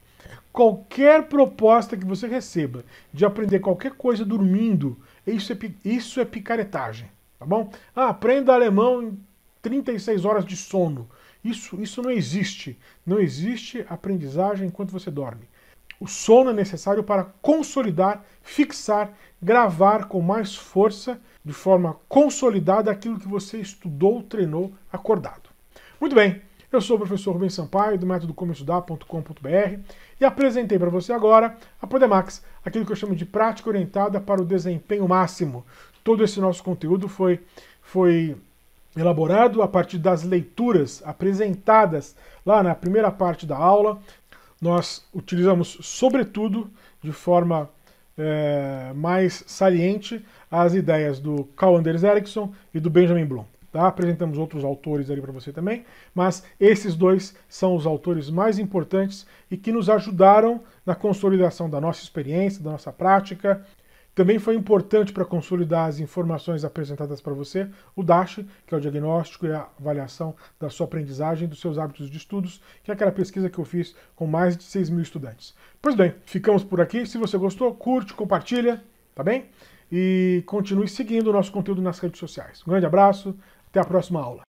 Qualquer proposta que você receba de aprender qualquer coisa dormindo, isso é, isso é picaretagem, tá bom? Ah, aprenda alemão em 36 horas de sono. Isso, isso não existe. Não existe aprendizagem enquanto você dorme. O sono é necessário para consolidar, fixar, gravar com mais força, de forma consolidada, aquilo que você estudou, treinou acordado. Muito bem. Eu sou o professor Rubens Sampaio, do método Estudar.com.br e apresentei para você agora a Podemax, aquilo que eu chamo de prática orientada para o desempenho máximo. Todo esse nosso conteúdo foi, foi elaborado a partir das leituras apresentadas lá na primeira parte da aula. Nós utilizamos, sobretudo, de forma é, mais saliente, as ideias do Carl Anders Ericsson e do Benjamin Bloom. Tá? Apresentamos outros autores ali para você também, mas esses dois são os autores mais importantes e que nos ajudaram na consolidação da nossa experiência, da nossa prática. Também foi importante para consolidar as informações apresentadas para você o DASH, que é o diagnóstico e a avaliação da sua aprendizagem, dos seus hábitos de estudos, que é aquela pesquisa que eu fiz com mais de 6 mil estudantes. Pois bem, ficamos por aqui. Se você gostou, curte, compartilha, tá bem? E continue seguindo o nosso conteúdo nas redes sociais. Um grande abraço. Até a próxima aula.